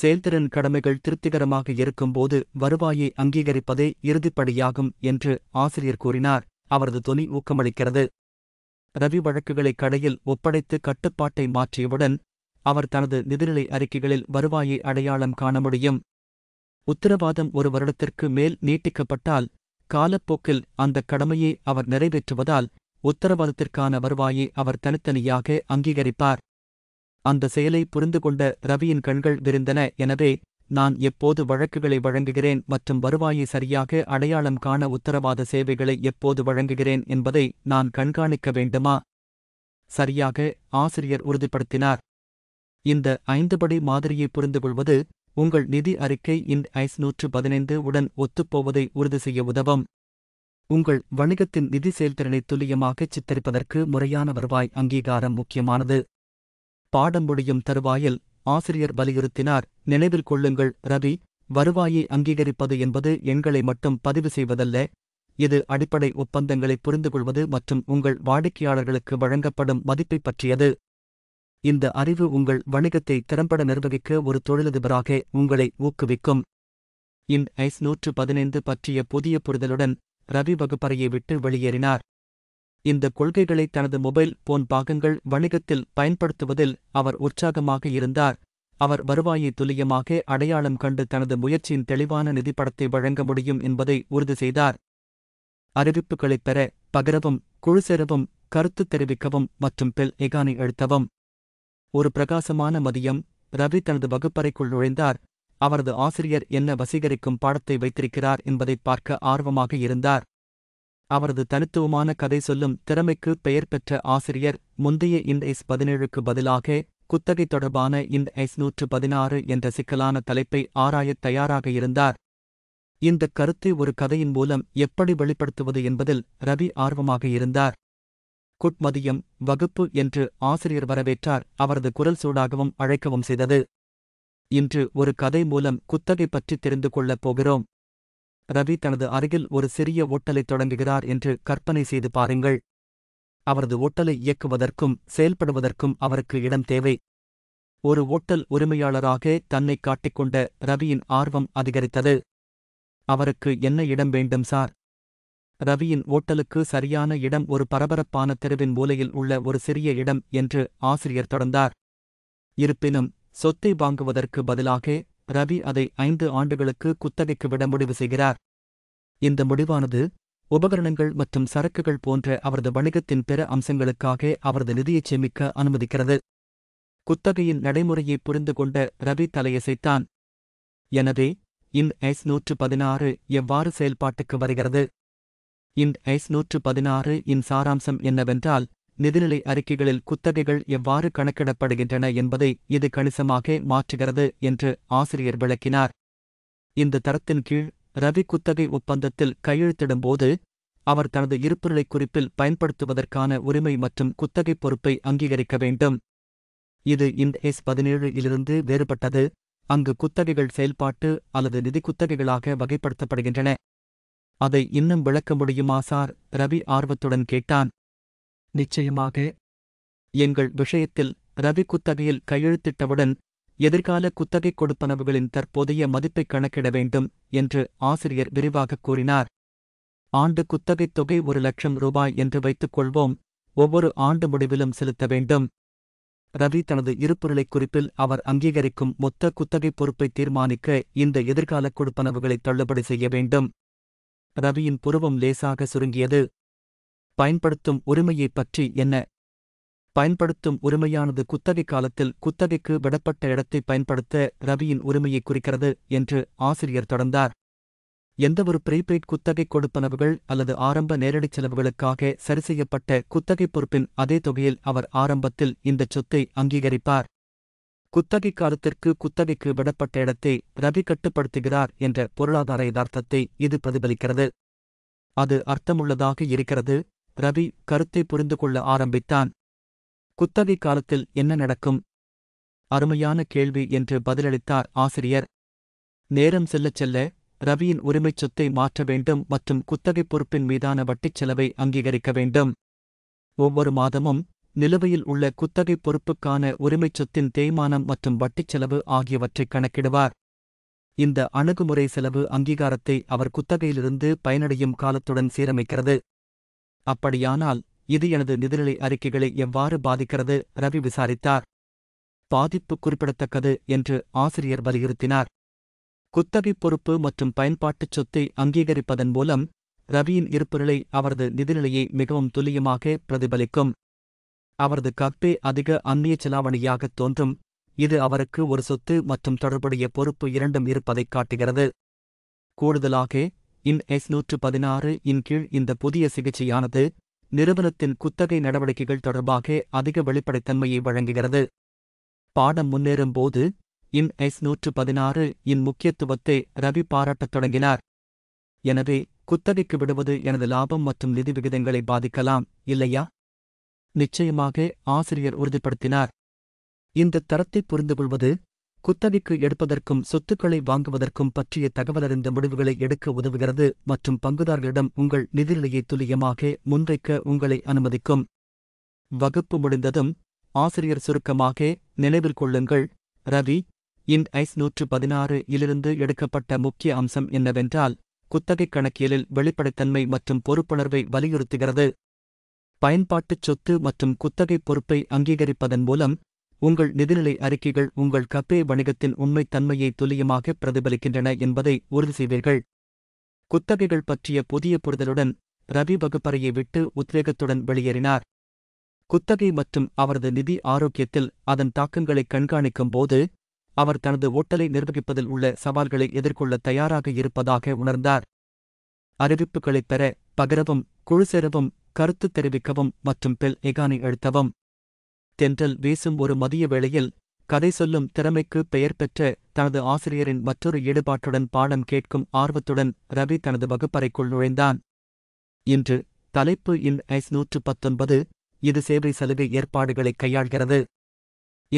செயல்திறன் கடமைகள் திருப்திகரமாக இருக்கும்போது வருவாயை அங்கீகரிப்பதே இறுதிப்படியாகும் என்று ஆசிரியர் கூறினார் அவரது துணி ஊக்கமளிக்கிறது ரவி வழக்குகளை கடையில் ஒப்படைத்து கட்டுப்பாட்டை மாற்றியவுடன் அவர் தனது நிதிநிலை அறிக்கைகளில் வருவாயை அடையாளம் காண முடியும் உத்தரவாதம் ஒரு வருடத்திற்கு மேல் நீட்டிக்கப்பட்டால் காலப்போக்கில் அந்த கடமையை அவர் நிறைவேற்றுவதால் உத்தரவாதத்திற்கான வருவாயை அவர் தனித்தனியாக அங்கீகரிப்பார் அந்த செயலை புரிந்து கொண்ட ரவியின் கண்கள் விரிந்தன எனவே நான் எப்போது வழக்குகளை வழங்குகிறேன் மற்றும் வருவாயை சரியாக அடையாளம் காண உத்தரவாத சேவைகளை எப்போது வழங்குகிறேன் என்பதை நான் கண்காணிக்க வேண்டுமா சரியாக ஆசிரியர் உறுதிப்படுத்தினார் இந்த ஐந்துபடி மாதிரியை புரிந்துகொள்வது உங்கள் நிதி அறிக்கை இன் ஐஸ் நூற்று பதினைந்து உடன் ஒத்துப்போவதை உறுதி செய்ய உதவும் உங்கள் வணிகத்தின் நிதி செயல்திறனை துல்லியமாக சித்தரிப்பதற்கு முறையான வருவாய் அங்கீகாரம் முக்கியமானது பாடம் முடியும் தருவாயில் ஆசிரியர் வலியுறுத்தினார் நினைவில் கொள்ளுங்கள் ரவி வருவாயை அங்கீகரிப்பது என்பது எண்களை மட்டும் பதிவு செய்வதல்ல இது அடிப்படை ஒப்பந்தங்களை புரிந்துகொள்வது மற்றும் உங்கள் வாடிக்கையாளர்களுக்கு வழங்கப்படும் மதிப்பை பற்றியது இந்த அறிவு உங்கள் வணிகத்தை திறம்பட நிர்வகிக்க ஒரு தொழிலதிபராக உங்களை ஊக்குவிக்கும் இன் ஐஸ் நூற்று பதினைந்து பற்றிய புதிய புரிதலுடன் ரவி வகுப்பறையை விட்டு வெளியேறினார் இந்த கொள்கைகளை தனது மொபைல் போன் பாகங்கள் வணிகத்தில் பயன்படுத்துவதில் அவர் உற்சாகமாக இருந்தார் அவர் வருவாயை துல்லியமாக அடையாளம் கண்டு தனது முயற்சியின் தெளிவான நிதிப்படத்தை வழங்க முடியும் என்பதை உறுதி செய்தார் அறிவிப்புகளைப் பெற பகிரவும் குழு சேரவும் கருத்து தெரிவிக்கவும் மற்றும் பெல் எகானை அழுத்தவும் ஒரு பிரகாசமான மதியம் ரவி தனது வகுப்பறைக்குள் நுழைந்தார் அவரது ஆசிரியர் என்ன வசீகரிக்கும் பாடத்தை வைத்திருக்கிறார் என்பதை பார்க்க ஆர்வமாக இருந்தார் அவரது தனித்துவமான கதை சொல்லும் திறமைக்கு பெயர் பெற்ற ஆசிரியர் முந்தைய இந்த எஸ் பதினேழுக்கு பதிலாக குத்தகை தொடர்பான இந்த எஸ் நூற்று பதினாறு என்ற சிக்கலான தலைப்பை ஆராயத் தயாராக இருந்தார் இந்த கருத்தை ஒரு கதையின் மூலம் எப்படி வெளிப்படுத்துவது என்பதில் ரவி ஆர்வமாக இருந்தார் குட்மதியம் வகுப்பு என்று ஆசிரியர் வரவேற்றார் அவரது குரல் சூடாகவும் அழைக்கவும் செய்தது இன்று ஒரு கதை மூலம் குத்தகை பற்றி தெரிந்து கொள்ளப் போகிறோம் ரவி தனது அருகில் ஒரு சிறிய ஓட்டலை தொடங்குகிறார் என்று கற்பனை செய்து பாருங்கள் அவரது ஓட்டலை இயக்குவதற்கும் செயல்படுவதற்கும் அவருக்கு இடம் தேவை ஒரு ஓட்டல் உரிமையாளராக தன்னை காட்டிக்கொண்ட ரவியின் ஆர்வம் அதிகரித்தது அவருக்கு என்ன இடம் வேண்டும் சார் ரவியின் ஓட்டலுக்கு சரியான இடம் ஒரு பரபரப்பான தெருவின் மூலையில் உள்ள ஒரு சிறிய இடம் என்று ஆசிரியர் தொடர்ந்தார் இருப்பினும் சொத்தை வாங்குவதற்கு பதிலாக ரவி அதை ஐந்து ஆண்டுகளுக்கு குத்தகைக்கு விட முடிவு செய்கிறார் இந்த முடிவானது உபகரணங்கள் மற்றும் சரக்குகள் போன்ற அவரது வணிகத்தின் பிற அம்சங்களுக்காக அவரது நிதியை சேமிக்க அனுமதிக்கிறது குத்தகையின் நடைமுறையை புரிந்து கொண்ட ரவி தலையசைத்தான் எனவே இன் ஐஸ் நூற்று பதினாறு எவ்வாறு செயல்பாட்டுக்கு வருகிறது இன் ஐஸ் நூற்று பதினாறு இன் சாராம்சம் என்னவென்றால் நிதிநிலை அறிக்கைகளில் குத்தகைகள் எவ்வாறு கணக்கிடப்படுகின்றன என்பதை இது கணிசமாக மாற்றுகிறது என்று ஆசிரியர் விளக்கினார் இந்த தரத்தின் கீழ் ரவி குத்தகை ஒப்பந்தத்தில் கையெழுத்திடும்போது அவர் தனது இருப்புநிலை குறிப்பில் பயன்படுத்துவதற்கான உரிமை மற்றும் குத்தகை பொறுப்பை அங்கீகரிக்க வேண்டும் இது இந்த எஸ் பதினேழு இலிருந்து வேறுபட்டது அங்கு குத்தகைகள் செயல்பாட்டு அல்லது நிதி குத்தகைகளாக வகைப்படுத்தப்படுகின்றன அதை இன்னும் விளக்க முடியுமா சார் ரவி ஆர்வத்துடன் கேட்டான் நிச்சயமாக எங்கள் விஷயத்தில் ரவி குத்தகையில் கையெழுத்திட்டவுடன் எதிர்கால குத்தகை கொடுப்பனவுகளின் தற்போதைய மதிப்பை கணக்கிட வேண்டும் என்று ஆசிரியர் விரிவாக கூறினார் ஆண்டு குத்தகைத் தொகை ஒரு லட்சம் ரூபாய் என்று வைத்துக் கொள்வோம் ஒவ்வொரு ஆண்டு முடிவிலும் செலுத்த வேண்டும் ரவி தனது இருப்புநிலை குறிப்பில் அவர் அங்கீகரிக்கும் மொத்த குத்தகை பொறுப்பை தீர்மானிக்க இந்த எதிர்கால கொடுப்பனவுகளை தள்ளுபடி செய்ய வேண்டும் ரவியின் புருவம் லேசாக சுருங்கியது பயன்படுத்தும் உரிமையைப் பற்றி என்ன பயன்படுத்தும் உரிமையானது குத்தகை காலத்தில் குத்தகைக்கு விடப்பட்ட இடத்தை பயன்படுத்த ரவியின் உரிமையை குறிக்கிறது என்று ஆசிரியர் தொடர்ந்தார் எந்தவொரு ப்ரீபெய்ட் குத்தகை கொடுப்பனவுகள் அல்லது ஆரம்ப நேரடிச் செலவுகளுக்காக சரிசெய்யப்பட்ட குத்தகை பொறுப்பின் அதே தொகையில் அவர் ஆரம்பத்தில் இந்த சொத்தை அங்கீகரிப்பார் குத்தகை காலத்திற்கு குத்தகைக்கு விடப்பட்ட இடத்தை ரவி கட்டுப்படுத்துகிறார் என்ற பொருளாதார யதார்த்தத்தை இது பிரதிபலிக்கிறது அது அர்த்தமுள்ளதாக இருக்கிறது ரவி கருத்தை புரிந்து கொள்ள ஆரம்பித்தான் குத்தகை காலத்தில் என்ன நடக்கும் அருமையான கேள்வி என்று பதிலளித்தார் ஆசிரியர் நேரம் செல்லச் செல்ல ரவியின் உரிமைச் சொத்தை மாற்ற வேண்டும் மற்றும் குத்தகை பொறுப்பின் மீதான வட்டிச் செலவை அங்கீகரிக்க வேண்டும் ஒவ்வொரு மாதமும் நிலுவையில் உள்ள குத்தகை பொறுப்புக்கான உரிமைச் சொத்தின் தேய்மானம் மற்றும் வட்டிச் செலவு ஆகியவற்றைக் கணக்கிடுவார் இந்த அணுகுமுறை செலவு அங்கீகாரத்தை அவர் குத்தகையிலிருந்து பயனடையும் காலத்துடன் சீரமைக்கிறது அப்படியானால் இது எனது நிதிநிலை அறிக்கைகளை எவ்வாறு பாதிக்கிறது ரவி விசாரித்தார் பாதிப்பு குறிப்பிடத்தக்கது என்று ஆசிரியர் வலியுறுத்தினார் குத்தகை பொறுப்பு மற்றும் பயன்பாட்டுச் சொத்தை அங்கீகரிப்பதன் மூலம் ரவியின் இருப்புநிலை அவரது நிதிநிலையை மிகவும் துல்லியமாக பிரதிபலிக்கும் அவரது கப்பே அதிக அந்நிய செலாவணியாகத் தோன்றும் இது அவருக்கு ஒரு சொத்து மற்றும் தொடர்புடைய பொறுப்பு இரண்டும் இருப்பதைக் காட்டுகிறது கூடுதலாக இன் எஸ் நூற்று பதினாறு இன் கீழ் இந்த புதிய சிகிச்சையானது நிறுவனத்தின் குத்தகை நடவடிக்கைகள் தொடர்பாக அதிக வெளிப்படைத்தன்மையை வழங்குகிறது பாடம் முன்னேறும்போது இன் எஸ் நூற்று பதினாறு இன் முக்கியத்துவத்தை ரவி பாராட்டத் தொடங்கினார் எனவே குத்தகைக்கு விடுவது எனது லாபம் மற்றும் நிதி விகிதங்களை பாதிக்கலாம் இல்லையா நிச்சயமாக ஆசிரியர் உறுதிப்படுத்தினார் இந்த தரத்தை புரிந்துகொள்வது குத்தகைக்கு எடுப்பதற்கும் சொத்துக்களை வாங்குவதற்கும் பற்றிய தகவலறிந்த முடிவுகளை எடுக்க உதவுகிறது மற்றும் பங்குதாரர்களிடம் உங்கள் நிதிநிலையை துல்லியமாக முன்வைக்க உங்களை அனுமதிக்கும் வகுப்பு முடிந்ததும் ஆசிரியர் சுருக்கமாக நினைவில் கொள்ளுங்கள் ரவி இன் ஐஸ் நூற்று பதினாறு இலிருந்து எடுக்கப்பட்ட முக்கிய அம்சம் என்னவென்றால் குத்தகை கணக்கியலில் வெளிப்படைத்தன்மை மற்றும் பொறுப்புணர்வை வலியுறுத்துகிறது பயன்பாட்டுச் சொத்து மற்றும் குத்தகை பொறுப்பை அங்கீகரிப்பதன் மூலம் உங்கள் நிதிநிலை அறிக்கைகள் உங்கள் கப்பே வணிகத்தின் உண்மைத் தன்மையை துல்லியமாக பிரதிபலிக்கின்றன என்பதை உறுதி செய்வீர்கள் குத்தகைகள் பற்றிய புதிய புரிதலுடன் ரவி வகுப்பறையை விட்டு உத்வேகத்துடன் வெளியேறினார் குத்தகை மற்றும் அவரது நிதி ஆரோக்கியத்தில் அதன் தாக்கங்களை கண்காணிக்கும் போது அவர் தனது ஓட்டலை நிர்வகிப்பதில் உள்ள சவால்களை எதிர்கொள்ள தயாராக இருப்பதாக உணர்ந்தார் அறிவிப்புகளைப் பெற பகிரவும் குழு சேரவும் கருத்து தெரிவிக்கவும் மற்றும் பெல் எகானை எழுத்தவும் தென்றல் வீசும் ஒரு மதிய வேளையில் கதை சொல்லும் திறமைக்கு பெயர் பெற்ற தனது ஆசிரியரின் மற்றொரு ஈடுபாட்டுடன் பாடம் கேட்கும் ஆர்வத்துடன் ரவி தனது வகுப்பறைக்குள் நுழைந்தான் இன்று தலைப்பு இன் ஐஸ் நூற்று பத்தொன்பது இது சேவை சலுகை ஏற்பாடுகளை கையாள்கிறது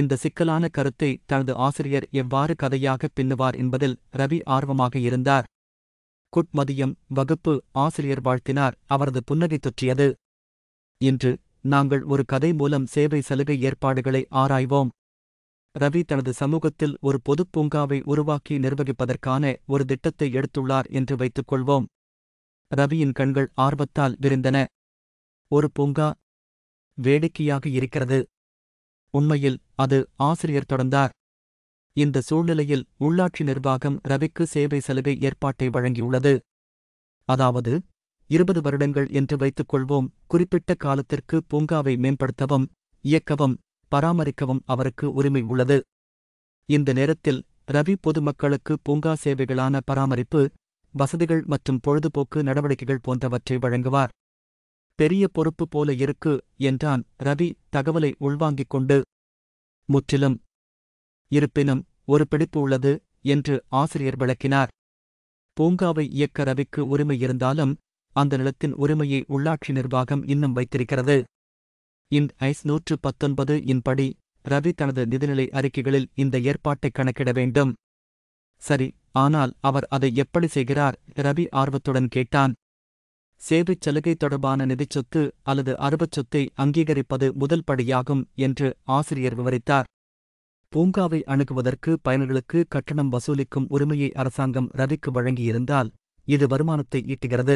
இந்த சிக்கலான கருத்தை தனது ஆசிரியர் எவ்வாறு கதையாக பின்னுவார் என்பதில் ரவி ஆர்வமாக இருந்தார் குட்மதியம் வகுப்பு ஆசிரியர் வாழ்த்தினார் அவரது புன்னகை தொற்றியது இன்று நாங்கள் ஒரு கதை மூலம் சேவை சலுகை ஏற்பாடுகளை ஆராய்வோம் ரவி தனது சமூகத்தில் ஒரு பொதுப் பூங்காவை உருவாக்கி நிர்வகிப்பதற்கான ஒரு திட்டத்தை எடுத்துள்ளார் என்று வைத்துக் கொள்வோம் ரவியின் கண்கள் ஆர்வத்தால் விரிந்தன ஒரு பூங்கா வேடிக்கையாக இருக்கிறது உண்மையில் அது ஆசிரியர் தொடர்ந்தார் இந்த சூழ்நிலையில் உள்ளாட்சி நிர்வாகம் ரவிக்கு சேவை சலுகை ஏற்பாட்டை வழங்கியுள்ளது அதாவது இருபது வருடங்கள் என்று வைத்துக் கொள்வோம் குறிப்பிட்ட காலத்திற்கு பூங்காவை மேம்படுத்தவும் இயக்கவும் பராமரிக்கவும் அவருக்கு உரிமை உள்ளது இந்த நேரத்தில் ரவி பொதுமக்களுக்கு பூங்கா சேவைகளான பராமரிப்பு வசதிகள் மற்றும் பொழுதுபோக்கு நடவடிக்கைகள் போன்றவற்றை வழங்குவார் பெரிய பொறுப்பு போல இருக்கு என்றான் ரவி தகவலை உள்வாங்கிக் கொண்டு முற்றிலும் இருப்பினும் ஒரு பிடிப்பு உள்ளது என்று ஆசிரியர் விளக்கினார் பூங்காவை இயக்க ரவிக்கு உரிமை இருந்தாலும் அந்த நிலத்தின் உரிமையை உள்ளாட்சி நிர்வாகம் இன்னும் வைத்திருக்கிறது இன் ஐஸ் நூற்று பத்தொன்பது இன்படி ரவி தனது நிதிநிலை அறிக்கைகளில் இந்த ஏற்பாட்டை கணக்கிட வேண்டும் சரி ஆனால் அவர் அதை எப்படி செய்கிறார் ரவி ஆர்வத்துடன் கேட்டான் சேவைச் சலுகை தொடர்பான நிதிச்சொத்து அல்லது சொத்தை அங்கீகரிப்பது முதல் படியாகும் என்று ஆசிரியர் விவரித்தார் பூங்காவை அணுகுவதற்கு பயனர்களுக்கு கட்டணம் வசூலிக்கும் உரிமையை அரசாங்கம் ரவிக்கு வழங்கியிருந்தால் இது வருமானத்தை ஈட்டுகிறது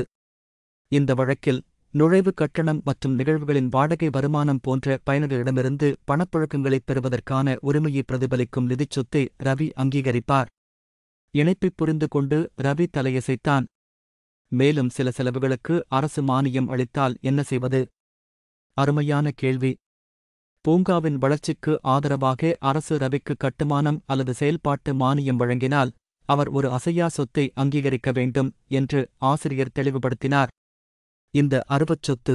இந்த வழக்கில் நுழைவு கட்டணம் மற்றும் நிகழ்வுகளின் வாடகை வருமானம் போன்ற பயனர்களிடமிருந்து பணப்புழக்கங்களை பெறுவதற்கான உரிமையை பிரதிபலிக்கும் நிதிச் சொத்தை ரவி அங்கீகரிப்பார் இணைப்பை புரிந்து கொண்டு ரவி தலையசைத்தான் மேலும் சில செலவுகளுக்கு அரசு மானியம் அளித்தால் என்ன செய்வது அருமையான கேள்வி பூங்காவின் வளர்ச்சிக்கு ஆதரவாக அரசு ரவிக்கு கட்டுமானம் அல்லது செயல்பாட்டு மானியம் வழங்கினால் அவர் ஒரு அசையா சொத்தை அங்கீகரிக்க வேண்டும் என்று ஆசிரியர் தெளிவுபடுத்தினார் இந்த அறுபச்சொத்து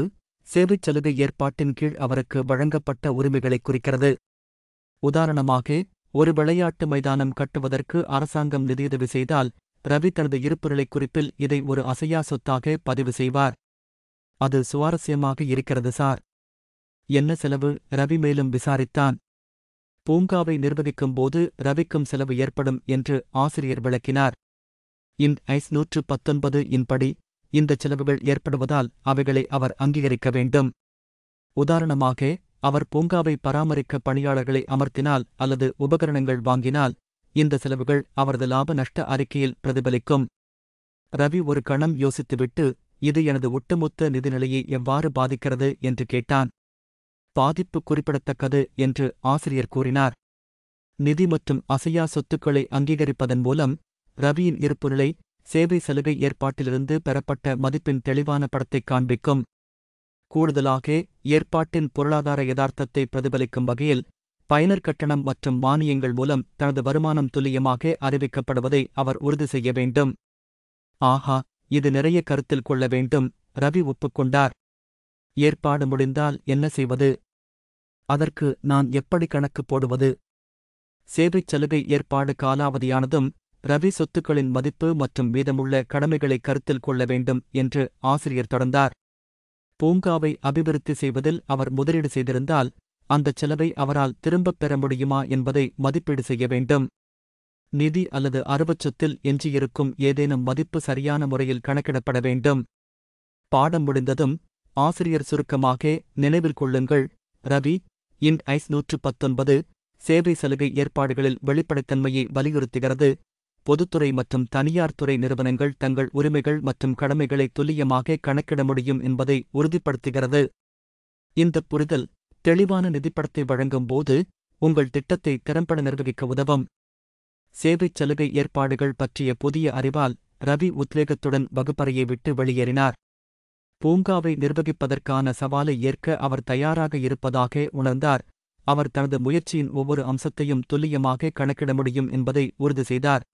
சேவைச் சலுகை ஏற்பாட்டின் கீழ் அவருக்கு வழங்கப்பட்ட உரிமைகளை குறிக்கிறது உதாரணமாக ஒரு விளையாட்டு மைதானம் கட்டுவதற்கு அரசாங்கம் நிதியுதவி செய்தால் ரவி தனது இருப்புநிலை குறிப்பில் இதை ஒரு அசையா சொத்தாக பதிவு செய்வார் அது சுவாரஸ்யமாக இருக்கிறது சார் என்ன செலவு ரவி மேலும் விசாரித்தான் பூங்காவை நிர்வகிக்கும் போது ரவிக்கும் செலவு ஏற்படும் என்று ஆசிரியர் விளக்கினார் இன் ஐஸ் நூற்று பத்தொன்பது இன்படி இந்த செலவுகள் ஏற்படுவதால் அவைகளை அவர் அங்கீகரிக்க வேண்டும் உதாரணமாக அவர் பூங்காவை பராமரிக்க பணியாளர்களை அமர்த்தினால் அல்லது உபகரணங்கள் வாங்கினால் இந்த செலவுகள் அவரது லாப நஷ்ட அறிக்கையில் பிரதிபலிக்கும் ரவி ஒரு கணம் யோசித்துவிட்டு இது எனது ஒட்டுமொத்த நிதிநிலையை எவ்வாறு பாதிக்கிறது என்று கேட்டான் பாதிப்பு குறிப்பிடத்தக்கது என்று ஆசிரியர் கூறினார் நிதி மற்றும் அசையா சொத்துக்களை அங்கீகரிப்பதன் மூலம் ரவியின் இருப்புநிலை சேவை சலுகை ஏற்பாட்டிலிருந்து பெறப்பட்ட மதிப்பின் தெளிவான படத்தை காண்பிக்கும் கூடுதலாக ஏற்பாட்டின் பொருளாதார யதார்த்தத்தை பிரதிபலிக்கும் வகையில் பயனர் கட்டணம் மற்றும் மானியங்கள் மூலம் தனது வருமானம் துல்லியமாக அறிவிக்கப்படுவதை அவர் உறுதி செய்ய வேண்டும் ஆஹா இது நிறைய கருத்தில் கொள்ள வேண்டும் ரவி ஒப்புக்கொண்டார் ஏற்பாடு முடிந்தால் என்ன செய்வது அதற்கு நான் எப்படி கணக்கு போடுவது சேவைச் சலுகை ஏற்பாடு காலாவதியானதும் ரவி சொத்துக்களின் மதிப்பு மற்றும் மீதமுள்ள கடமைகளை கருத்தில் கொள்ள வேண்டும் என்று ஆசிரியர் தொடர்ந்தார் பூங்காவை அபிவிருத்தி செய்வதில் அவர் முதலீடு செய்திருந்தால் அந்தச் செலவை அவரால் திரும்பப் பெற முடியுமா என்பதை மதிப்பீடு செய்ய வேண்டும் நிதி அல்லது அறுபட்சத்தில் எஞ்சியிருக்கும் ஏதேனும் மதிப்பு சரியான முறையில் கணக்கிடப்பட வேண்டும் பாடம் முடிந்ததும் ஆசிரியர் சுருக்கமாக நினைவில் கொள்ளுங்கள் ரவி இன் ஐஸ் நூற்று பத்தொன்பது சேவை சலுகை ஏற்பாடுகளில் வெளிப்படைத்தன்மையை வலியுறுத்துகிறது பொதுத்துறை மற்றும் தனியார் துறை நிறுவனங்கள் தங்கள் உரிமைகள் மற்றும் கடமைகளை துல்லியமாக கணக்கிட முடியும் என்பதை உறுதிப்படுத்துகிறது இந்த புரிதல் தெளிவான நிதிப்படத்தை வழங்கும் போது உங்கள் திட்டத்தை திறம்பட நிர்வகிக்க உதவும் சேவைச் சலுகை ஏற்பாடுகள் பற்றிய புதிய அறிவால் ரவி உத்வேகத்துடன் வகுப்பறையை விட்டு வெளியேறினார் பூங்காவை நிர்வகிப்பதற்கான சவாலை ஏற்க அவர் தயாராக இருப்பதாக உணர்ந்தார் அவர் தனது முயற்சியின் ஒவ்வொரு அம்சத்தையும் துல்லியமாக கணக்கிட முடியும் என்பதை உறுதி செய்தார்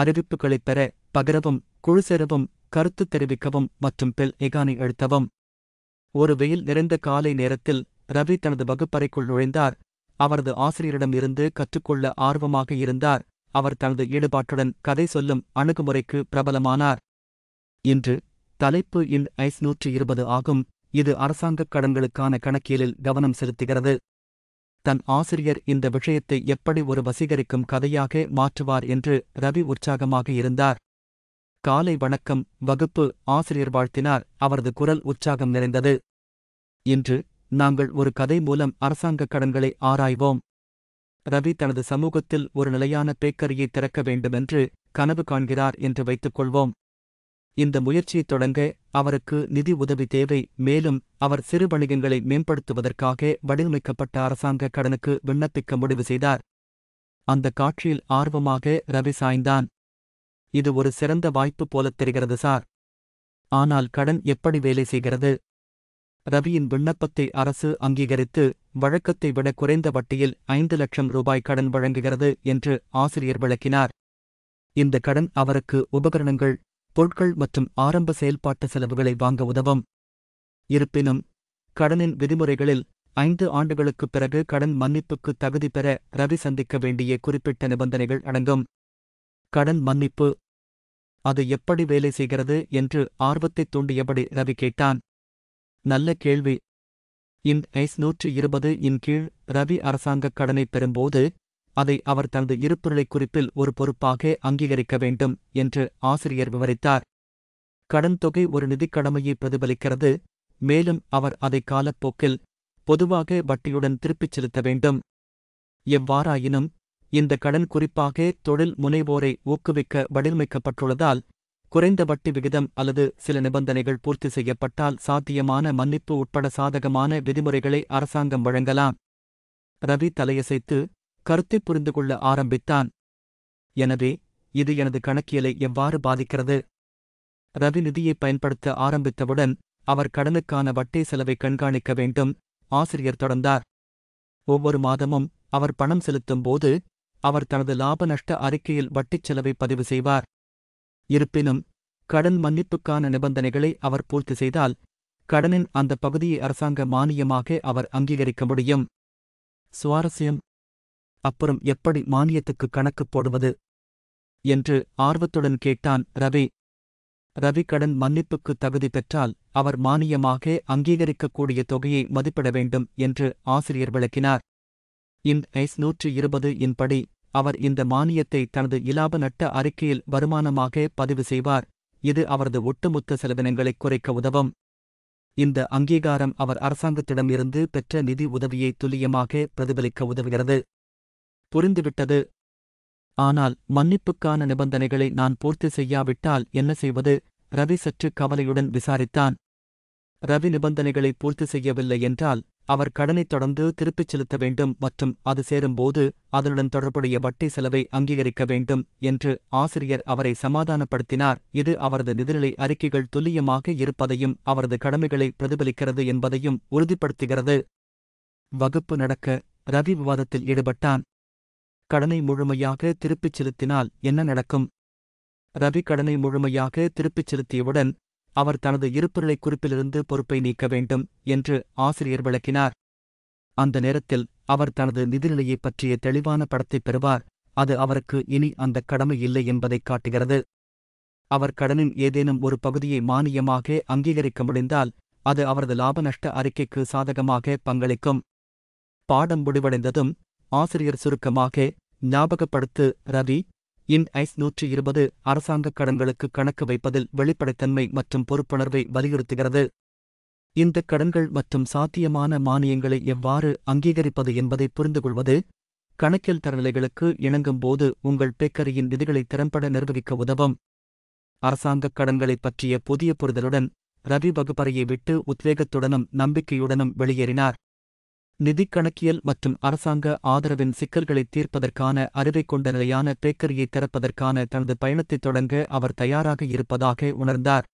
அறிவிப்புகளைப் பெற பகிரவும் குழு சேரவும் கருத்து தெரிவிக்கவும் மற்றும் பெல் எகானை அழுத்தவும் ஒரு வெயில் நிறைந்த காலை நேரத்தில் ரவி தனது வகுப்பறைக்குள் நுழைந்தார் அவரது ஆசிரியரிடம் இருந்து கற்றுக்கொள்ள ஆர்வமாக இருந்தார் அவர் தனது ஈடுபாட்டுடன் கதை சொல்லும் அணுகுமுறைக்கு பிரபலமானார் இன்று தலைப்பு இன் ஐஸ் நூற்றி இருபது ஆகும் இது அரசாங்கக் கடன்களுக்கான கணக்கியலில் கவனம் செலுத்துகிறது தன் ஆசிரியர் இந்த விஷயத்தை எப்படி ஒரு வசீகரிக்கும் கதையாக மாற்றுவார் என்று ரவி உற்சாகமாக இருந்தார் காலை வணக்கம் வகுப்பு ஆசிரியர் வாழ்த்தினார் அவரது குரல் உற்சாகம் நிறைந்தது இன்று நாங்கள் ஒரு கதை மூலம் அரசாங்க கடன்களை ஆராய்வோம் ரவி தனது சமூகத்தில் ஒரு நிலையான பேக்கரியை திறக்க வேண்டுமென்று கனவு காண்கிறார் என்று வைத்துக் கொள்வோம் இந்த முயற்சியை தொடங்க அவருக்கு நிதி உதவி தேவை மேலும் அவர் சிறு வணிகங்களை மேம்படுத்துவதற்காக வடிவமைக்கப்பட்ட அரசாங்க கடனுக்கு விண்ணப்பிக்க முடிவு செய்தார் அந்த காட்சியில் ஆர்வமாக ரவி சாய்ந்தான் இது ஒரு சிறந்த வாய்ப்பு போலத் தெரிகிறது சார் ஆனால் கடன் எப்படி வேலை செய்கிறது ரவியின் விண்ணப்பத்தை அரசு அங்கீகரித்து வழக்கத்தை விட குறைந்த வட்டியில் ஐந்து லட்சம் ரூபாய் கடன் வழங்குகிறது என்று ஆசிரியர் விளக்கினார் இந்த கடன் அவருக்கு உபகரணங்கள் பொருட்கள் மற்றும் ஆரம்ப செயல்பாட்டு செலவுகளை வாங்க உதவும் இருப்பினும் கடனின் விதிமுறைகளில் ஐந்து ஆண்டுகளுக்குப் பிறகு கடன் மன்னிப்புக்கு தகுதி பெற ரவி சந்திக்க வேண்டிய குறிப்பிட்ட நிபந்தனைகள் அடங்கும் கடன் மன்னிப்பு அது எப்படி வேலை செய்கிறது என்று ஆர்வத்தை தூண்டியபடி ரவி கேட்டான் நல்ல கேள்வி இன் ஐஸ் நூற்று இருபது இன் கீழ் ரவி அரசாங்க கடனை பெறும்போது அதை அவர் தனது இருப்புநிலை குறிப்பில் ஒரு பொறுப்பாக அங்கீகரிக்க வேண்டும் என்று ஆசிரியர் விவரித்தார் கடன் தொகை ஒரு நிதிக் கடமையை பிரதிபலிக்கிறது மேலும் அவர் அதை காலப்போக்கில் பொதுவாக வட்டியுடன் திருப்பிச் செலுத்த வேண்டும் எவ்வாறாயினும் இந்த கடன் குறிப்பாக தொழில் முனைவோரை ஊக்குவிக்க வடிவமைக்கப்பட்டுள்ளதால் குறைந்த வட்டி விகிதம் அல்லது சில நிபந்தனைகள் பூர்த்தி செய்யப்பட்டால் சாத்தியமான மன்னிப்பு உட்பட சாதகமான விதிமுறைகளை அரசாங்கம் வழங்கலாம் ரவி தலையசைத்து கருத்தை புரிந்து கொள்ள ஆரம்பித்தான் எனவே இது எனது கணக்கியலை எவ்வாறு பாதிக்கிறது ரவி நிதியை பயன்படுத்த ஆரம்பித்தவுடன் அவர் கடனுக்கான வட்டை செலவை கண்காணிக்க வேண்டும் ஆசிரியர் தொடர்ந்தார் ஒவ்வொரு மாதமும் அவர் பணம் செலுத்தும் போது அவர் தனது லாப நஷ்ட அறிக்கையில் வட்டிச் செலவை பதிவு செய்வார் இருப்பினும் கடன் மன்னிப்புக்கான நிபந்தனைகளை அவர் பூர்த்தி செய்தால் கடனின் அந்த பகுதியை அரசாங்க மானியமாக அவர் அங்கீகரிக்க முடியும் சுவாரஸ்யம் அப்புறம் எப்படி மானியத்துக்கு கணக்கு போடுவது என்று ஆர்வத்துடன் கேட்டான் ரவி ரவி கடன் மன்னிப்புக்கு தகுதி பெற்றால் அவர் மானியமாக அங்கீகரிக்கக்கூடிய தொகையை மதிப்பிட வேண்டும் என்று ஆசிரியர் விளக்கினார் இன் ஐஸ் நூற்று இருபது இன்படி அவர் இந்த மானியத்தை தனது இலாப நட்ட அறிக்கையில் வருமானமாக பதிவு செய்வார் இது அவரது ஒட்டுமொத்த செலவினங்களை குறைக்க உதவும் இந்த அங்கீகாரம் அவர் அரசாங்கத்திடமிருந்து பெற்ற நிதி உதவியை துல்லியமாக பிரதிபலிக்க உதவுகிறது புரிந்துவிட்டது ஆனால் மன்னிப்புக்கான நிபந்தனைகளை நான் பூர்த்தி செய்யாவிட்டால் என்ன செய்வது ரவி சற்று கவலையுடன் விசாரித்தான் ரவி நிபந்தனைகளை பூர்த்தி செய்யவில்லை என்றால் அவர் கடனை தொடர்ந்து திருப்பிச் செலுத்த வேண்டும் மற்றும் அது சேரும்போது அதனுடன் தொடர்புடைய வட்டி செலவை அங்கீகரிக்க வேண்டும் என்று ஆசிரியர் அவரை சமாதானப்படுத்தினார் இது அவரது நிதிநிலை அறிக்கைகள் துல்லியமாக இருப்பதையும் அவரது கடமைகளை பிரதிபலிக்கிறது என்பதையும் உறுதிப்படுத்துகிறது வகுப்பு நடக்க ரவி விவாதத்தில் ஈடுபட்டான் கடனை முழுமையாக திருப்பிச் செலுத்தினால் என்ன நடக்கும் ரவி கடனை முழுமையாக திருப்பிச் செலுத்தியவுடன் அவர் தனது இருப்புநிலை குறிப்பிலிருந்து பொறுப்பை நீக்க வேண்டும் என்று ஆசிரியர் விளக்கினார் அந்த நேரத்தில் அவர் தனது நிதிநிலையை பற்றிய தெளிவான படத்தை பெறுவார் அது அவருக்கு இனி அந்த கடமை இல்லை என்பதை காட்டுகிறது அவர் கடனின் ஏதேனும் ஒரு பகுதியை மானியமாக அங்கீகரிக்க முடிந்தால் அது அவரது லாப நஷ்ட அறிக்கைக்கு சாதகமாக பங்களிக்கும் பாடம் முடிவடைந்ததும் ஆசிரியர் சுருக்கமாக ஞாபகப்படுத்து ரவி இன் ஐஸ் நூற்றி இருபது அரசாங்க கடன்களுக்கு கணக்கு வைப்பதில் வெளிப்படைத்தன்மை மற்றும் பொறுப்புணர்வை வலியுறுத்துகிறது இந்த கடன்கள் மற்றும் சாத்தியமான மானியங்களை எவ்வாறு அங்கீகரிப்பது என்பதை புரிந்துகொள்வது கணக்கில் தரநிலைகளுக்கு இணங்கும் போது உங்கள் பேக்கரியின் விதிகளை திறம்பட நிர்வகிக்க உதவும் அரசாங்க கடன்களைப் பற்றிய புதிய புரிதலுடன் ரவி வகுப்பறையை விட்டு உத்வேகத்துடனும் நம்பிக்கையுடனும் வெளியேறினார் நிதிக் கணக்கியல் மற்றும் அரசாங்க ஆதரவின் சிக்கல்களை தீர்ப்பதற்கான அறிவை கொண்ட நிலையான பேக்கரியை திறப்பதற்கான தனது பயணத்தை தொடங்க அவர் தயாராக இருப்பதாக உணர்ந்தார்